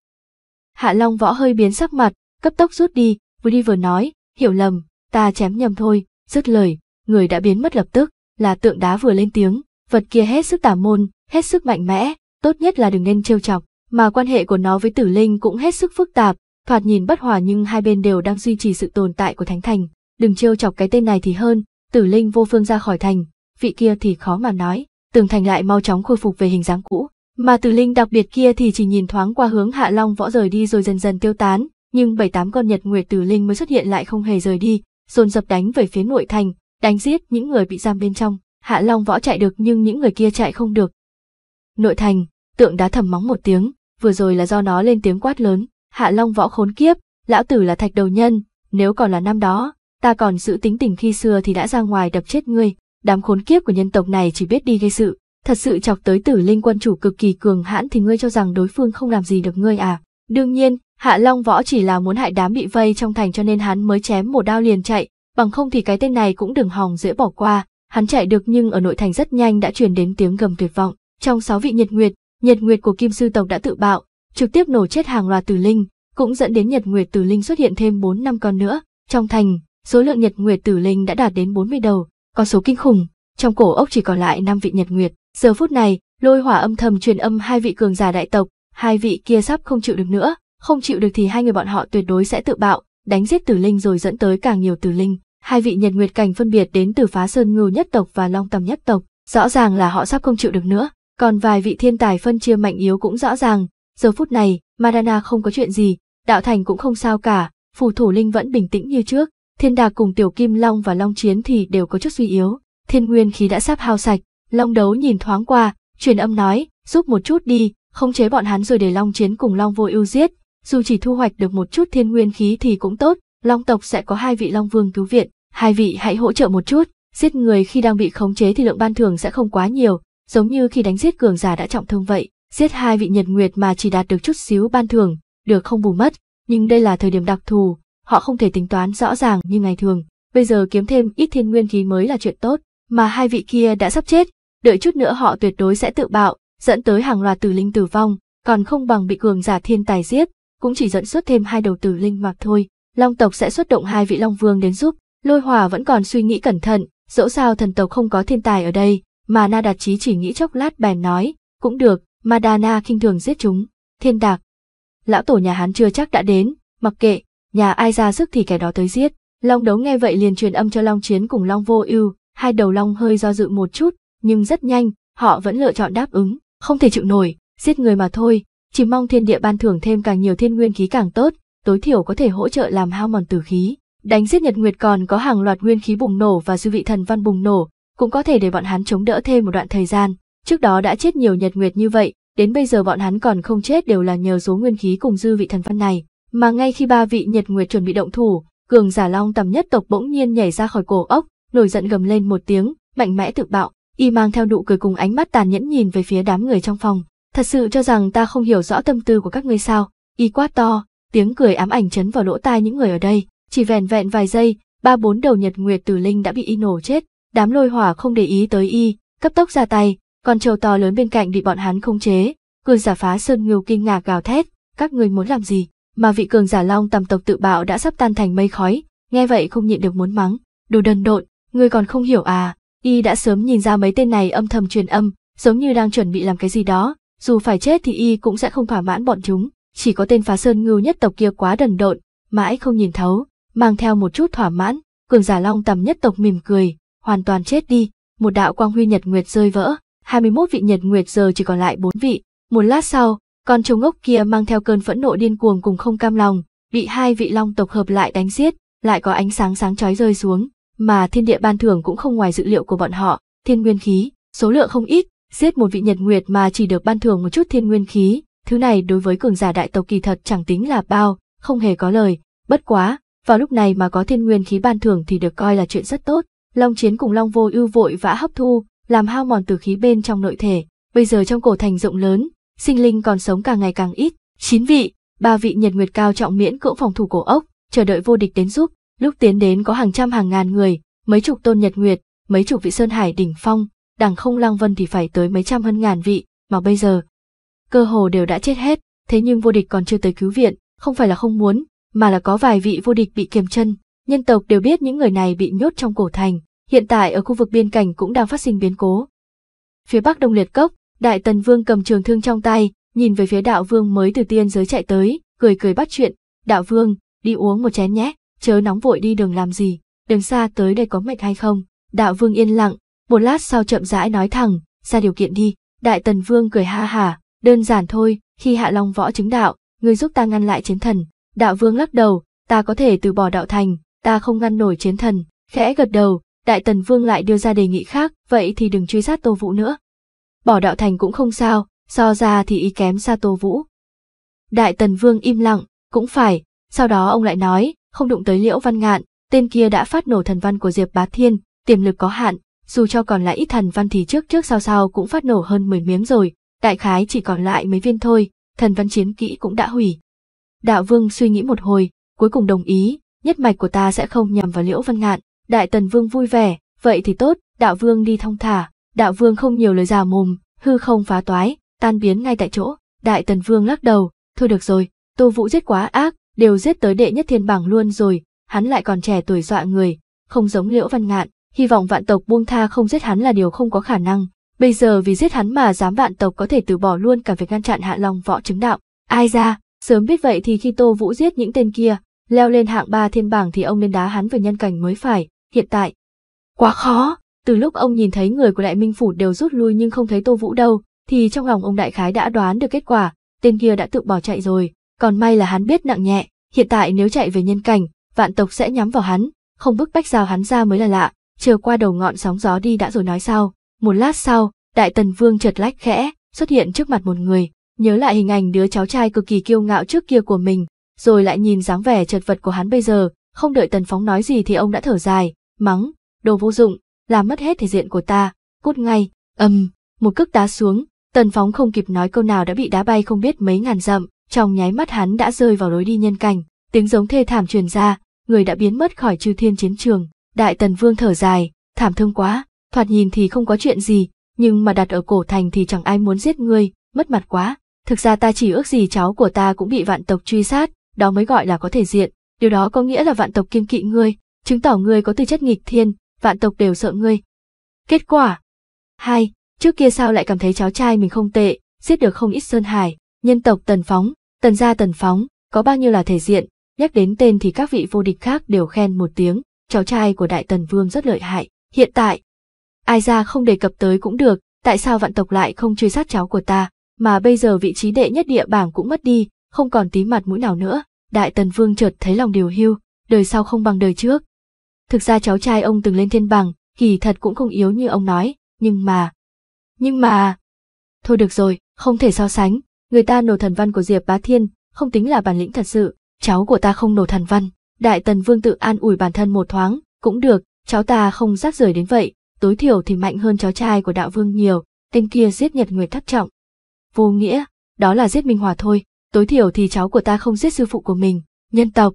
Hạ Long võ hơi biến sắc mặt, cấp tốc rút đi, vừa đi vừa nói, hiểu lầm, ta chém nhầm thôi, dứt lời, người đã biến mất lập tức, là tượng đá vừa lên tiếng, vật kia hết sức tả môn, hết sức mạnh mẽ, tốt nhất là đừng nên trêu chọc, mà quan hệ của nó với tử linh cũng hết sức phức tạp, thoạt nhìn bất hòa nhưng hai bên đều đang duy trì sự tồn tại của thánh thành đừng trêu chọc cái tên này thì hơn tử linh vô phương ra khỏi thành vị kia thì khó mà nói tường thành lại mau chóng khôi phục về hình dáng cũ mà tử linh đặc biệt kia thì chỉ nhìn thoáng qua hướng hạ long võ rời đi rồi dần dần tiêu tán nhưng bảy tám con nhật nguyệt tử linh mới xuất hiện lại không hề rời đi dồn dập đánh về phía nội thành đánh giết những người bị giam bên trong hạ long võ chạy được nhưng những người kia chạy không được nội thành tượng đá thầm móng một tiếng vừa rồi là do nó lên tiếng quát lớn Hạ Long võ khốn kiếp, lão tử là thạch đầu nhân, nếu còn là năm đó, ta còn giữ tính tình khi xưa thì đã ra ngoài đập chết ngươi, đám khốn kiếp của nhân tộc này chỉ biết đi gây sự, thật sự chọc tới tử linh quân chủ cực kỳ cường hãn thì ngươi cho rằng đối phương không làm gì được ngươi à. Đương nhiên, Hạ Long võ chỉ là muốn hại đám bị vây trong thành cho nên hắn mới chém một đao liền chạy, bằng không thì cái tên này cũng đừng hòng dễ bỏ qua. Hắn chạy được nhưng ở nội thành rất nhanh đã truyền đến tiếng gầm tuyệt vọng. Trong sáu vị nhiệt Nguyệt, nhiệt Nguyệt của Kim Sư Tộc đã tự bạo, trực tiếp nổ chết hàng loạt tử linh, cũng dẫn đến nhật nguyệt tử linh xuất hiện thêm 4 năm con nữa. Trong thành, số lượng nhật nguyệt tử linh đã đạt đến 40 đầu, con số kinh khủng, trong cổ ốc chỉ còn lại 5 vị nhật nguyệt. Giờ phút này, lôi hỏa âm thầm truyền âm hai vị cường giả đại tộc, hai vị kia sắp không chịu được nữa, không chịu được thì hai người bọn họ tuyệt đối sẽ tự bạo, đánh giết tử linh rồi dẫn tới càng nhiều tử linh. Hai vị nhật nguyệt cảnh phân biệt đến từ phá sơn ngưu nhất tộc và long tầm nhất tộc, rõ ràng là họ sắp không chịu được nữa. Còn vài vị thiên tài phân chia mạnh yếu cũng rõ ràng, Giờ phút này, Marana không có chuyện gì, đạo thành cũng không sao cả, phù thủ linh vẫn bình tĩnh như trước, thiên đạc cùng tiểu kim long và long chiến thì đều có chút suy yếu, thiên nguyên khí đã sắp hao sạch, long đấu nhìn thoáng qua, truyền âm nói, giúp một chút đi, khống chế bọn hắn rồi để long chiến cùng long vô ưu giết, dù chỉ thu hoạch được một chút thiên nguyên khí thì cũng tốt, long tộc sẽ có hai vị long vương cứu viện, hai vị hãy hỗ trợ một chút, giết người khi đang bị khống chế thì lượng ban thưởng sẽ không quá nhiều, giống như khi đánh giết cường giả đã trọng thương vậy. Giết hai vị nhật nguyệt mà chỉ đạt được chút xíu ban thường được không bù mất, nhưng đây là thời điểm đặc thù, họ không thể tính toán rõ ràng như ngày thường. Bây giờ kiếm thêm ít thiên nguyên khí mới là chuyện tốt, mà hai vị kia đã sắp chết, đợi chút nữa họ tuyệt đối sẽ tự bạo, dẫn tới hàng loạt tử linh tử vong, còn không bằng bị cường giả thiên tài giết, cũng chỉ dẫn xuất thêm hai đầu tử linh mà thôi. Long tộc sẽ xuất động hai vị Long Vương đến giúp, Lôi Hòa vẫn còn suy nghĩ cẩn thận, dẫu sao thần tộc không có thiên tài ở đây, mà Na Đạt trí chỉ nghĩ chốc lát bèn nói, cũng được, Madana khinh thường giết chúng, thiên đạc. Lão tổ nhà hắn chưa chắc đã đến, mặc kệ, nhà ai ra sức thì kẻ đó tới giết. Long đấu nghe vậy liền truyền âm cho Long Chiến cùng Long Vô Ưu, hai đầu Long hơi do dự một chút, nhưng rất nhanh, họ vẫn lựa chọn đáp ứng, không thể chịu nổi, giết người mà thôi, chỉ mong thiên địa ban thưởng thêm càng nhiều thiên nguyên khí càng tốt, tối thiểu có thể hỗ trợ làm hao mòn tử khí. Đánh giết Nhật Nguyệt còn có hàng loạt nguyên khí bùng nổ và dư vị thần văn bùng nổ, cũng có thể để bọn hắn chống đỡ thêm một đoạn thời gian. Trước đó đã chết nhiều Nhật Nguyệt như vậy, đến bây giờ bọn hắn còn không chết đều là nhờ số nguyên khí cùng dư vị thần văn này. Mà ngay khi ba vị Nhật Nguyệt chuẩn bị động thủ, cường giả long tầm nhất tộc bỗng nhiên nhảy ra khỏi cổ ốc, nổi giận gầm lên một tiếng, mạnh mẽ tự bạo, y mang theo nụ cười cùng ánh mắt tàn nhẫn nhìn về phía đám người trong phòng. Thật sự cho rằng ta không hiểu rõ tâm tư của các ngươi sao, y quát to, tiếng cười ám ảnh chấn vào lỗ tai những người ở đây, chỉ vẹn vẹn vài giây, ba bốn đầu Nhật Nguyệt Tử Linh đã bị y nổ chết, đám lôi hỏa không để ý tới y, cấp tốc ra tay, con trâu to lớn bên cạnh bị bọn hắn khống chế, cường giả phá sơn ngưu kinh ngạc gào thét, các người muốn làm gì? Mà vị cường giả long tầm tộc tự bạo đã sắp tan thành mây khói, nghe vậy không nhịn được muốn mắng, đồ đần độn, người còn không hiểu à? Y đã sớm nhìn ra mấy tên này âm thầm truyền âm, giống như đang chuẩn bị làm cái gì đó, dù phải chết thì y cũng sẽ không thỏa mãn bọn chúng, chỉ có tên phá sơn ngưu nhất tộc kia quá đần độn, mãi không nhìn thấu, mang theo một chút thỏa mãn, cường giả long tầm nhất tộc mỉm cười, hoàn toàn chết đi, một đạo quang huy nhật nguyệt rơi vỡ, 21 vị nhật nguyệt giờ chỉ còn lại 4 vị. Một lát sau, con trâu ngốc kia mang theo cơn phẫn nộ điên cuồng cùng không cam lòng, bị hai vị long tộc hợp lại đánh giết, lại có ánh sáng sáng chói rơi xuống, mà thiên địa ban thưởng cũng không ngoài dự liệu của bọn họ, thiên nguyên khí, số lượng không ít, giết một vị nhật nguyệt mà chỉ được ban thưởng một chút thiên nguyên khí, thứ này đối với cường giả đại tộc kỳ thật chẳng tính là bao, không hề có lời, bất quá, vào lúc này mà có thiên nguyên khí ban thưởng thì được coi là chuyện rất tốt. Long Chiến cùng Long Vô Ưu vội vã hấp thu, làm hao mòn tử khí bên trong nội thể. Bây giờ trong cổ thành rộng lớn, sinh linh còn sống càng ngày càng ít, chín vị, ba vị nhật nguyệt cao trọng miễn cưỡng phòng thủ cổ ốc, chờ đợi vô địch đến giúp, lúc tiến đến có hàng trăm hàng ngàn người, mấy chục tôn nhật nguyệt, mấy chục vị sơn hải đỉnh phong, đằng không lang vân thì phải tới mấy trăm hơn ngàn vị, mà bây giờ, cơ hồ đều đã chết hết, thế nhưng vô địch còn chưa tới cứu viện, không phải là không muốn, mà là có vài vị vô địch bị kiềm chân, nhân tộc đều biết những người này bị nhốt trong cổ thành, Hiện tại ở khu vực biên cảnh cũng đang phát sinh biến cố. Phía bắc Đông Liệt Cốc, Đại Tần Vương cầm trường thương trong tay, nhìn về phía Đạo Vương mới từ tiên giới chạy tới, cười cười bắt chuyện, "Đạo Vương, đi uống một chén nhé, chớ nóng vội đi đường làm gì, đường xa tới đây có mệt hay không?" Đạo Vương yên lặng, một lát sau chậm rãi nói thẳng, "Ra điều kiện đi." Đại Tần Vương cười ha hả, "Đơn giản thôi, khi Hạ Long võ chứng đạo, người giúp ta ngăn lại chiến thần." Đạo Vương lắc đầu, "Ta có thể từ bỏ đạo thành, ta không ngăn nổi chiến thần." Khẽ gật đầu, Đại Tần Vương lại đưa ra đề nghị khác, vậy thì đừng truy sát Tô Vũ nữa. Bỏ đạo thành cũng không sao, so ra thì ý kém xa Tô Vũ. Đại Tần Vương im lặng, cũng phải, sau đó ông lại nói, không đụng tới Liễu Văn Ngạn, tên kia đã phát nổ thần văn của Diệp Bá Thiên, tiềm lực có hạn, dù cho còn lại ít thần văn thì trước trước sau sau cũng phát nổ hơn 10 miếng rồi, đại khái chỉ còn lại mấy viên thôi, thần văn chiến kỹ cũng đã hủy. Đạo Vương suy nghĩ một hồi, cuối cùng đồng ý, nhất mạch của ta sẽ không nhằm vào Liễu Văn Ngạn. Đại tần vương vui vẻ, vậy thì tốt, đạo vương đi thong thả, đạo vương không nhiều lời già mồm, hư không phá toái, tan biến ngay tại chỗ. Đại tần vương lắc đầu, thôi được rồi, tô vũ giết quá ác, đều giết tới đệ nhất thiên bảng luôn rồi, hắn lại còn trẻ tuổi dọa người, không giống liễu văn ngạn, hy vọng vạn tộc buông tha không giết hắn là điều không có khả năng. Bây giờ vì giết hắn mà dám vạn tộc có thể từ bỏ luôn cả việc ngăn chặn hạ long võ chứng đạo. Ai ra, sớm biết vậy thì khi Tô Vũ giết những tên kia, leo lên hạng ba thiên bảng thì ông nên đá hắn về nhân cảnh mới phải, hiện tại. Quá khó, từ lúc ông nhìn thấy người của đại minh phủ đều rút lui nhưng không thấy Tô Vũ đâu, thì trong lòng ông đại khái đã đoán được kết quả, tên kia đã tự bỏ chạy rồi, còn may là hắn biết nặng nhẹ, hiện tại nếu chạy về nhân cảnh, vạn tộc sẽ nhắm vào hắn, không bức bách giao hắn ra mới là lạ, chờ qua đầu ngọn sóng gió đi đã rồi nói sau. Một lát sau, đại tần vương chợt lách khẽ, xuất hiện trước mặt một người, nhớ lại hình ảnh đứa cháu trai cực kỳ kiêu ngạo trước kia của mình, rồi lại nhìn dáng vẻ chật vật của hắn bây giờ, không đợi Tần Phóng nói gì thì ông đã thở dài, mắng, đồ vô dụng, làm mất hết thể diện của ta, cút ngay, ầm, um, một cước đá xuống, Tần Phóng không kịp nói câu nào đã bị đá bay không biết mấy ngàn dặm, trong nháy mắt hắn đã rơi vào lối đi nhân cảnh, tiếng giống thê thảm truyền ra, người đã biến mất khỏi chư thiên chiến trường, Đại Tần Vương thở dài, thảm thương quá, thoạt nhìn thì không có chuyện gì, nhưng mà đặt ở cổ thành thì chẳng ai muốn giết ngươi, mất mặt quá. Thực ra ta chỉ ước gì cháu của ta cũng bị vạn tộc truy sát, đó mới gọi là có thể diện, điều đó có nghĩa là vạn tộc kiêng kỵ ngươi, chứng tỏ ngươi có tư chất nghịch thiên, vạn tộc đều sợ ngươi. Kết quả hai Trước kia sao lại cảm thấy cháu trai mình không tệ, giết được không ít Sơn Hải, nhân tộc Tần Phóng, Tần gia Tần Phóng, có bao nhiêu là thể diện, nhắc đến tên thì các vị vô địch khác đều khen một tiếng, cháu trai của Đại Tần Vương rất lợi hại, hiện tại. Ai ra không đề cập tới cũng được, tại sao vạn tộc lại không truy sát cháu của ta, mà bây giờ vị trí đệ nhất địa bảng cũng mất đi, không còn tí mặt mũi nào nữa đại tần vương chợt thấy lòng điều hưu, đời sau không bằng đời trước. Thực ra cháu trai ông từng lên thiên bằng, kỳ thật cũng không yếu như ông nói, nhưng mà... Nhưng mà... Thôi được rồi, không thể so sánh, người ta nổ thần văn của Diệp Bá Thiên, không tính là bản lĩnh thật sự, cháu của ta không nổ thần văn. Đại tần vương tự an ủi bản thân một thoáng, cũng được, cháu ta không rác rưởi đến vậy, tối thiểu thì mạnh hơn cháu trai của đạo vương nhiều, tên kia giết nhật người thất trọng. Vô nghĩa, đó là giết Minh Hòa thôi, tối thiểu thì cháu của ta không giết sư phụ của mình, nhân tộc.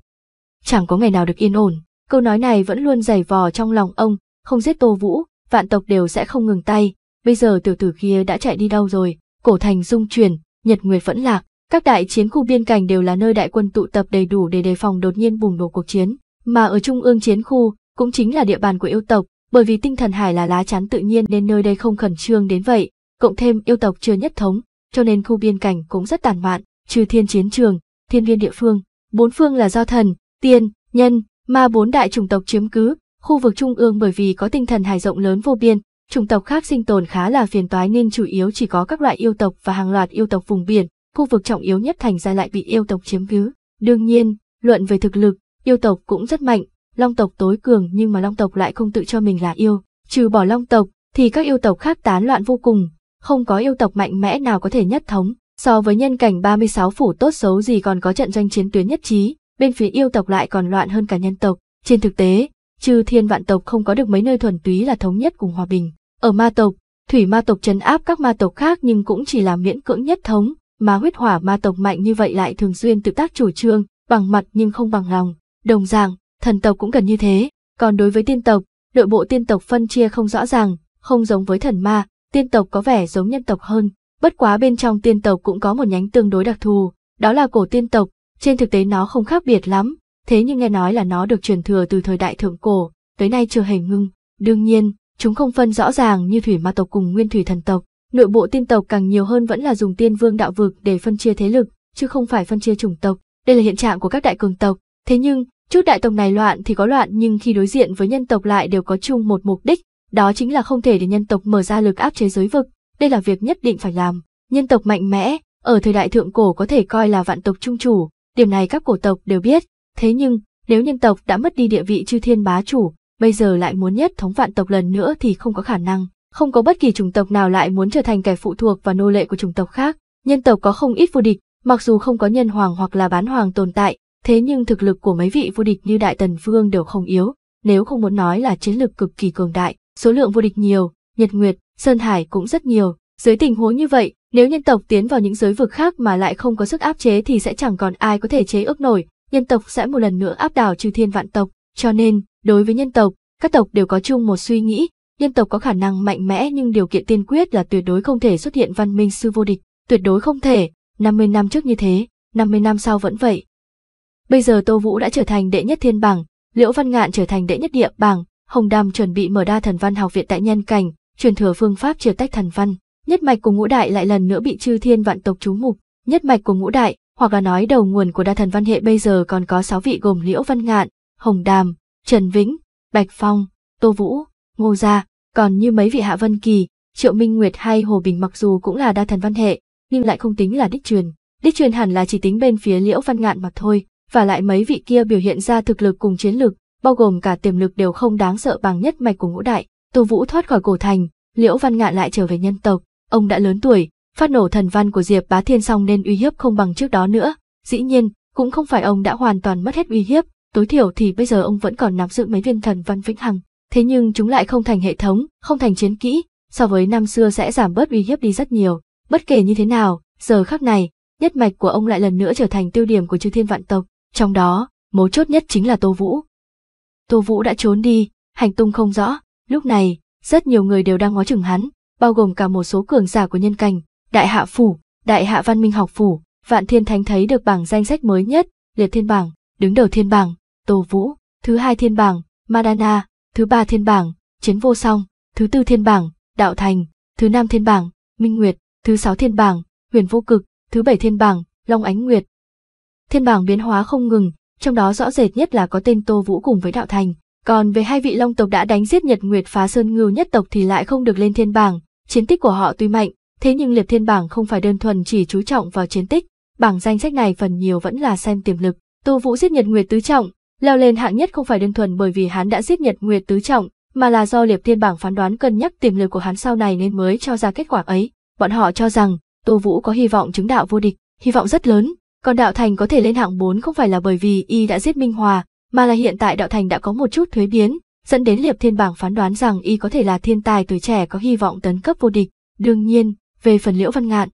Chẳng có ngày nào được yên ổn, câu nói này vẫn luôn dày vò trong lòng ông, không giết Tô Vũ, vạn tộc đều sẽ không ngừng tay, bây giờ tiểu tử kia đã chạy đi đâu rồi, cổ thành dung chuyển, nhật nguyệt vẫn lạc, các đại chiến khu biên cảnh đều là nơi đại quân tụ tập đầy đủ để đề phòng đột nhiên bùng nổ cuộc chiến, mà ở trung ương chiến khu cũng chính là địa bàn của yêu tộc, bởi vì tinh thần hải là lá chắn tự nhiên nên nơi đây không khẩn trương đến vậy, cộng thêm yêu tộc chưa nhất thống, cho nên khu biên cảnh cũng rất tàn mạn trừ thiên chiến trường, thiên viên địa phương, bốn phương là do thần, tiên, nhân, ma bốn đại chủng tộc chiếm cứ, khu vực trung ương bởi vì có tinh thần hải rộng lớn vô biên, chủng tộc khác sinh tồn khá là phiền toái nên chủ yếu chỉ có các loại yêu tộc và hàng loạt yêu tộc vùng biển, khu vực trọng yếu nhất thành ra lại bị yêu tộc chiếm cứ. Đương nhiên, luận về thực lực, yêu tộc cũng rất mạnh, long tộc tối cường nhưng mà long tộc lại không tự cho mình là yêu, trừ bỏ long tộc thì các yêu tộc khác tán loạn vô cùng, không có yêu tộc mạnh mẽ nào có thể nhất thống. So với nhân cảnh 36 phủ tốt xấu gì còn có trận doanh chiến tuyến nhất trí, bên phía yêu tộc lại còn loạn hơn cả nhân tộc. Trên thực tế, trừ thiên vạn tộc không có được mấy nơi thuần túy là thống nhất cùng hòa bình. Ở ma tộc, thủy ma tộc chấn áp các ma tộc khác nhưng cũng chỉ là miễn cưỡng nhất thống, mà huyết hỏa ma tộc mạnh như vậy lại thường xuyên tự tác chủ trương, bằng mặt nhưng không bằng lòng. Đồng dạng, thần tộc cũng gần như thế. Còn đối với tiên tộc, nội bộ tiên tộc phân chia không rõ ràng, không giống với thần ma, tiên tộc có vẻ giống nhân tộc hơn, Bất quá bên trong tiên tộc cũng có một nhánh tương đối đặc thù, đó là cổ tiên tộc, trên thực tế nó không khác biệt lắm, thế nhưng nghe nói là nó được truyền thừa từ thời đại thượng cổ, tới nay chưa hề ngưng. Đương nhiên, chúng không phân rõ ràng như thủy ma tộc cùng nguyên thủy thần tộc, nội bộ tiên tộc càng nhiều hơn vẫn là dùng tiên vương đạo vực để phân chia thế lực, chứ không phải phân chia chủng tộc. Đây là hiện trạng của các đại cường tộc, thế nhưng, chút đại tộc này loạn thì có loạn nhưng khi đối diện với nhân tộc lại đều có chung một mục đích, đó chính là không thể để nhân tộc mở ra lực áp chế giới vực, đây là việc nhất định phải làm. Nhân tộc mạnh mẽ, ở thời đại thượng cổ có thể coi là vạn tộc trung chủ, điểm này các cổ tộc đều biết, thế nhưng, nếu nhân tộc đã mất đi địa vị chư thiên bá chủ, bây giờ lại muốn nhất thống vạn tộc lần nữa thì không có khả năng, không có bất kỳ chủng tộc nào lại muốn trở thành kẻ phụ thuộc và nô lệ của chủng tộc khác. Nhân tộc có không ít vô địch, mặc dù không có nhân hoàng hoặc là bán hoàng tồn tại, thế nhưng thực lực của mấy vị vô địch như Đại Tần Vương đều không yếu, nếu không muốn nói là chiến lực cực kỳ cường đại, số lượng vô địch nhiều, Nhật Nguyệt, Sơn Hải cũng rất nhiều. Dưới tình huống như vậy, nếu nhân tộc tiến vào những giới vực khác mà lại không có sức áp chế thì sẽ chẳng còn ai có thể chế ước nổi, nhân tộc sẽ một lần nữa áp đảo trừ thiên vạn tộc. Cho nên, đối với nhân tộc, các tộc đều có chung một suy nghĩ, nhân tộc có khả năng mạnh mẽ nhưng điều kiện tiên quyết là tuyệt đối không thể xuất hiện văn minh sư vô địch, tuyệt đối không thể, 50 năm trước như thế, 50 năm sau vẫn vậy. Bây giờ Tô Vũ đã trở thành đệ nhất thiên bằng, Liễu Văn Ngạn trở thành đệ nhất địa bằng, Hồng Đàm chuẩn bị mở đa thần văn học viện tại nhân cảnh, truyền thừa phương pháp chia tách thần văn, nhất mạch của ngũ đại lại lần nữa bị chư thiên vạn tộc chú mục, nhất mạch của ngũ đại, hoặc là nói đầu nguồn của đa thần văn hệ bây giờ còn có sáu vị gồm Liễu Văn Ngạn, Hồng Đàm, Trần Vĩnh, Bạch Phong, Tô Vũ, Ngô Gia, còn như mấy vị Hạ Vân Kỳ, Triệu Minh Nguyệt hay Hồ Bình mặc dù cũng là đa thần văn hệ, nhưng lại không tính là đích truyền. Đích truyền hẳn là chỉ tính bên phía Liễu Văn Ngạn mà thôi, và lại mấy vị kia biểu hiện ra thực lực cùng chiến lực, bao gồm cả tiềm lực đều không đáng sợ bằng nhất mạch của ngũ đại. Tô Vũ thoát khỏi cổ thành, Liễu Văn Ngạn lại trở về nhân tộc, ông đã lớn tuổi, phát nổ thần văn của Diệp Bá Thiên xong nên uy hiếp không bằng trước đó nữa. Dĩ nhiên, cũng không phải ông đã hoàn toàn mất hết uy hiếp, tối thiểu thì bây giờ ông vẫn còn nắm giữ mấy viên thần văn vĩnh hằng, thế nhưng chúng lại không thành hệ thống, không thành chiến kỹ, so với năm xưa sẽ giảm bớt uy hiếp đi rất nhiều. Bất kể như thế nào, giờ khắc này, nhất mạch của ông lại lần nữa trở thành tiêu điểm của chư thiên vạn tộc, trong đó, mấu chốt nhất chính là Tô Vũ. Tô Vũ đã trốn đi, hành tung không rõ, Lúc này, rất nhiều người đều đang ngó chừng hắn, bao gồm cả một số cường giả của nhân cảnh, đại hạ phủ, đại hạ văn minh học phủ, vạn thiên thánh thấy được bảng danh sách mới nhất, liệt thiên bảng, đứng đầu thiên bảng, tô vũ, thứ hai thiên bảng, madana, thứ ba thiên bảng, chiến vô song, thứ tư thiên bảng, đạo thành, thứ năm thiên bảng, minh nguyệt, thứ sáu thiên bảng, huyền vô cực, thứ bảy thiên bảng, long ánh nguyệt. Thiên bảng biến hóa không ngừng, trong đó rõ rệt nhất là có tên tô vũ cùng với đạo thành, còn về hai vị long tộc đã đánh giết Nhật Nguyệt phá sơn ngưu nhất tộc thì lại không được lên thiên bảng, chiến tích của họ tuy mạnh, thế nhưng liệt thiên bảng không phải đơn thuần chỉ chú trọng vào chiến tích, bảng danh sách này phần nhiều vẫn là xem tiềm lực. tu Vũ giết Nhật Nguyệt tứ trọng, leo lên hạng nhất không phải đơn thuần bởi vì hắn đã giết Nhật Nguyệt tứ trọng, mà là do liệt thiên bảng phán đoán cân nhắc tiềm lực của hắn sau này nên mới cho ra kết quả ấy. Bọn họ cho rằng Tô Vũ có hy vọng chứng đạo vô địch, hy vọng rất lớn, còn Đạo Thành có thể lên hạng 4 không phải là bởi vì y đã giết Minh Hòa, mà là hiện tại đạo thành đã có một chút thuế biến, dẫn đến Liệp Thiên Bảng phán đoán rằng y có thể là thiên tài tuổi trẻ có hy vọng tấn cấp vô địch. Đương nhiên, về phần Liễu Văn Ngạn,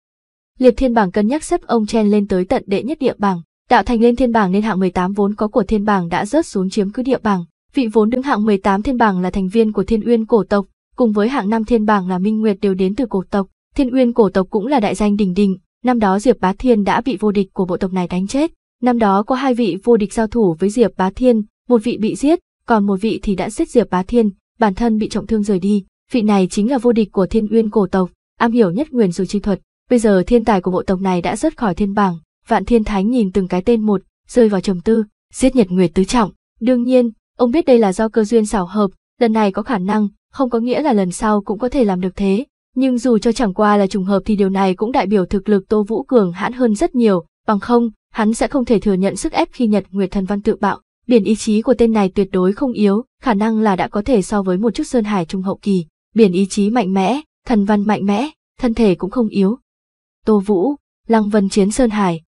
Liệp Thiên Bảng cân nhắc xếp ông Chen lên tới tận đệ nhất địa bảng, đạo thành lên thiên bảng nên hạng 18 vốn có của thiên bảng đã rớt xuống chiếm cứ địa bảng, vị vốn đứng hạng 18 thiên bảng là thành viên của Thiên Uyên cổ tộc, cùng với hạng năm thiên bảng là Minh Nguyệt đều đến từ cổ tộc, Thiên Uyên cổ tộc cũng là đại danh đỉnh đỉnh, năm đó Diệp Bá Thiên đã bị vô địch của bộ tộc này đánh chết, Năm đó có hai vị vô địch giao thủ với Diệp Bá Thiên, một vị bị giết, còn một vị thì đã giết Diệp Bá Thiên, bản thân bị trọng thương rời đi. Vị này chính là vô địch của Thiên Uyên cổ tộc, am hiểu nhất nguyên rủa chi thuật. Bây giờ thiên tài của bộ tộc này đã rớt khỏi thiên bảng, Vạn Thiên Thánh nhìn từng cái tên một, rơi vào trầm tư, giết Nhật Nguyệt tứ trọng. Đương nhiên, ông biết đây là do cơ duyên xảo hợp, lần này có khả năng, không có nghĩa là lần sau cũng có thể làm được thế. Nhưng dù cho chẳng qua là trùng hợp thì điều này cũng đại biểu thực lực Tô Vũ Cường hãn hơn rất nhiều, bằng không, hắn sẽ không thể thừa nhận sức ép khi Nhật Nguyệt Thần Văn tự bạo, biển ý chí của tên này tuyệt đối không yếu, khả năng là đã có thể so với một chiếc sơn hải trung hậu kỳ, biển ý chí mạnh mẽ, thần văn mạnh mẽ, thân thể cũng không yếu. Tô Vũ, Lăng Vân chiến sơn hải.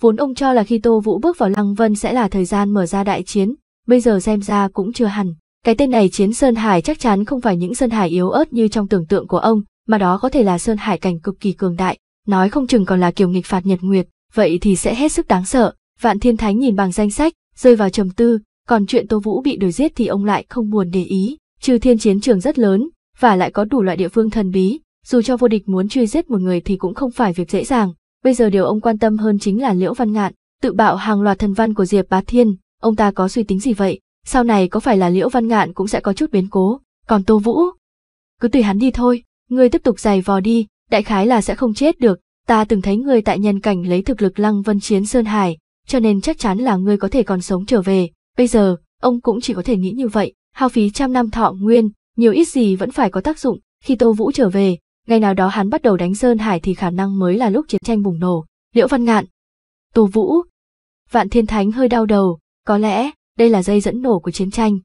Vốn ông cho là khi Tô Vũ bước vào Lăng Vân sẽ là thời gian mở ra đại chiến, bây giờ xem ra cũng chưa hẳn. Cái tên này chiến sơn hải chắc chắn không phải những sơn hải yếu ớt như trong tưởng tượng của ông, mà đó có thể là sơn hải cảnh cực kỳ cường đại, nói không chừng còn là kiểu nghịch phạt nhật nguyệt, vậy thì sẽ hết sức đáng sợ. Vạn Thiên Thánh nhìn bằng danh sách, rơi vào trầm tư, còn chuyện Tô Vũ bị đuổi giết thì ông lại không buồn để ý. Trừ thiên chiến trường rất lớn, và lại có đủ loại địa phương thần bí, dù cho vô địch muốn truy giết một người thì cũng không phải việc dễ dàng. Bây giờ điều ông quan tâm hơn chính là Liễu Văn Ngạn, tự bạo hàng loạt thần văn của Diệp Bá Thiên, ông ta có suy tính gì vậy? Sau này có phải là Liễu Văn Ngạn cũng sẽ có chút biến cố, còn Tô Vũ? Cứ tùy hắn đi thôi, ngươi tiếp tục giày vò đi, đại khái là sẽ không chết được, Ta từng thấy người tại nhân cảnh lấy thực lực lăng vân chiến Sơn Hải, cho nên chắc chắn là ngươi có thể còn sống trở về. Bây giờ, ông cũng chỉ có thể nghĩ như vậy, hao phí trăm năm thọ nguyên, nhiều ít gì vẫn phải có tác dụng. Khi Tô Vũ trở về, ngày nào đó hắn bắt đầu đánh Sơn Hải thì khả năng mới là lúc chiến tranh bùng nổ. Liễu Văn Ngạn Tô Vũ Vạn Thiên Thánh hơi đau đầu, có lẽ đây là dây dẫn nổ của chiến tranh.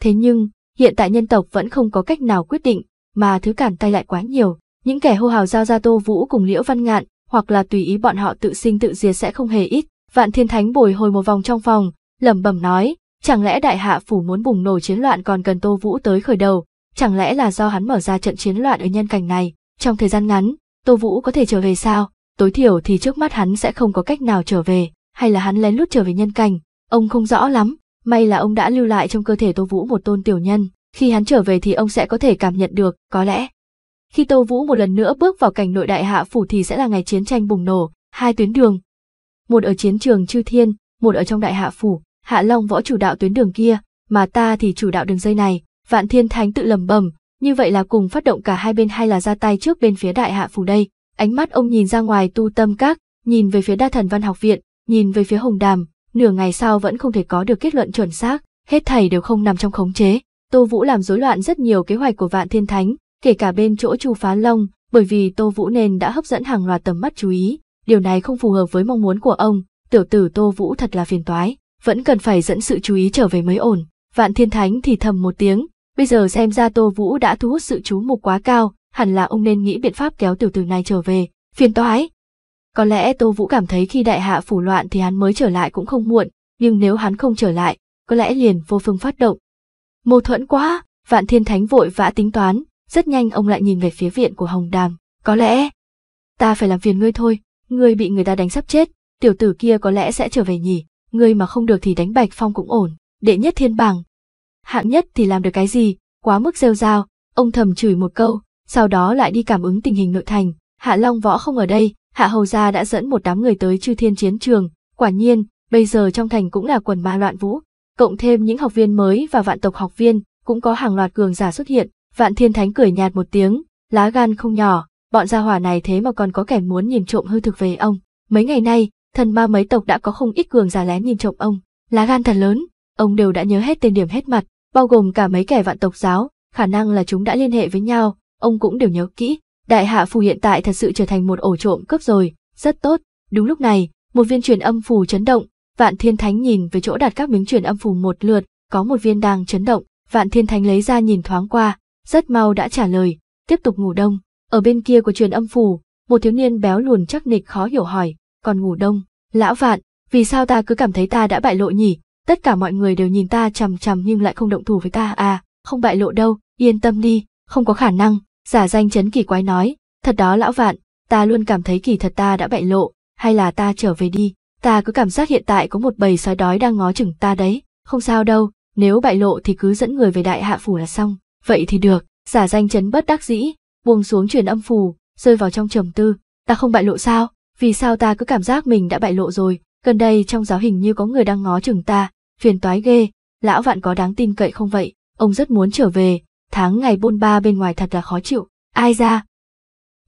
Thế nhưng, hiện tại nhân tộc vẫn không có cách nào quyết định, mà thứ cản tay lại quá nhiều, những kẻ hô hào giao ra Tô Vũ cùng Liễu Văn Ngạn, hoặc là tùy ý bọn họ tự sinh tự diệt sẽ không hề ít. Vạn Thiên Thánh bồi hồi một vòng trong phòng, lẩm bẩm nói, chẳng lẽ đại hạ phủ muốn bùng nổ chiến loạn còn cần Tô Vũ tới khởi đầu, chẳng lẽ là do hắn mở ra trận chiến loạn ở nhân cảnh này, trong thời gian ngắn, Tô Vũ có thể trở về sao? Tối thiểu thì trước mắt hắn sẽ không có cách nào trở về, hay là hắn lén lút trở về nhân cảnh, ông không rõ lắm, may là ông đã lưu lại trong cơ thể Tô Vũ một tôn tiểu nhân, khi hắn trở về thì ông sẽ có thể cảm nhận được, có lẽ khi Tô Vũ một lần nữa bước vào cảnh nội đại hạ phủ thì sẽ là ngày chiến tranh bùng nổ, hai tuyến đường. Một ở chiến trường Chư Thiên, một ở trong đại hạ phủ, Hạ Long võ chủ đạo tuyến đường kia, mà ta thì chủ đạo đường dây này, Vạn Thiên Thánh tự lầm bầm, như vậy là cùng phát động cả hai bên hay là ra tay trước bên phía đại hạ phủ đây. Ánh mắt ông nhìn ra ngoài tu tâm các, nhìn về phía đa thần văn học viện, nhìn về phía hồng đàm, nửa ngày sau vẫn không thể có được kết luận chuẩn xác, hết thầy đều không nằm trong khống chế. Tô Vũ làm rối loạn rất nhiều kế hoạch của Vạn Thiên Thánh, kể cả bên chỗ Chu Phá Long, bởi vì Tô Vũ nên đã hấp dẫn hàng loạt tầm mắt chú ý, điều này không phù hợp với mong muốn của ông, tiểu tử Tô Vũ thật là phiền toái, vẫn cần phải dẫn sự chú ý trở về mới ổn. Vạn Thiên Thánh thì thầm một tiếng, bây giờ xem ra Tô Vũ đã thu hút sự chú mục quá cao, hẳn là ông nên nghĩ biện pháp kéo tiểu tử này trở về, phiền toái. Có lẽ Tô Vũ cảm thấy khi đại hạ phủ loạn thì hắn mới trở lại cũng không muộn, nhưng nếu hắn không trở lại, có lẽ liền vô phương phát động. Mâu thuẫn quá, Vạn Thiên Thánh vội vã tính toán, rất nhanh ông lại nhìn về phía viện của Hồng Đàm, có lẽ ta phải làm phiền ngươi thôi, ngươi bị người ta đánh sắp chết, tiểu tử kia có lẽ sẽ trở về nhỉ, ngươi mà không được thì đánh Bạch Phong cũng ổn, đệ nhất thiên bảng. Hạng nhất thì làm được cái gì, quá mức rêu rao, ông thầm chửi một câu, sau đó lại đi cảm ứng tình hình nội thành, Hạ Long Võ không ở đây, Hạ Hầu Gia đã dẫn một đám người tới chư thiên chiến trường, quả nhiên, bây giờ trong thành cũng là quần ma loạn vũ, cộng thêm những học viên mới và vạn tộc học viên, cũng có hàng loạt cường giả xuất hiện, Vạn Thiên Thánh cười nhạt một tiếng, lá gan không nhỏ, bọn gia hỏa này thế mà còn có kẻ muốn nhìn trộm hư thực về ông. Mấy ngày nay, thần ma mấy tộc đã có không ít cường giả lén nhìn trộm ông, lá gan thật lớn, ông đều đã nhớ hết tên điểm hết mặt, bao gồm cả mấy kẻ vạn tộc giáo, khả năng là chúng đã liên hệ với nhau, ông cũng đều nhớ kỹ. Đại hạ phù hiện tại thật sự trở thành một ổ trộm cướp rồi, rất tốt. Đúng lúc này, một viên truyền âm phù chấn động, Vạn Thiên Thánh nhìn về chỗ đặt các miếng truyền âm phù một lượt, có một viên đang chấn động, Vạn Thiên Thánh lấy ra nhìn thoáng qua, rất mau đã trả lời, tiếp tục ngủ đông. Ở bên kia của truyền âm phủ, một thiếu niên béo luồn chắc nịch khó hiểu hỏi, còn ngủ đông, lão vạn, vì sao ta cứ cảm thấy ta đã bại lộ nhỉ, tất cả mọi người đều nhìn ta chằm chằm nhưng lại không động thủ với ta à, không bại lộ đâu, yên tâm đi, không có khả năng, giả danh chấn kỳ quái nói, thật đó lão vạn, ta luôn cảm thấy kỳ thật ta đã bại lộ, hay là ta trở về đi, ta cứ cảm giác hiện tại có một bầy sói đói đang ngó chừng ta đấy, không sao đâu, nếu bại lộ thì cứ dẫn người về đại hạ phủ là xong. Vậy thì được, giả danh chấn bất đắc dĩ, buông xuống truyền âm phù, rơi vào trong trầm tư, ta không bại lộ sao, vì sao ta cứ cảm giác mình đã bại lộ rồi, gần đây trong giáo hình như có người đang ngó chừng ta, phiền toái ghê, lão vạn có đáng tin cậy không vậy, ông rất muốn trở về, tháng ngày bôn ba bên ngoài thật là khó chịu, ai ra.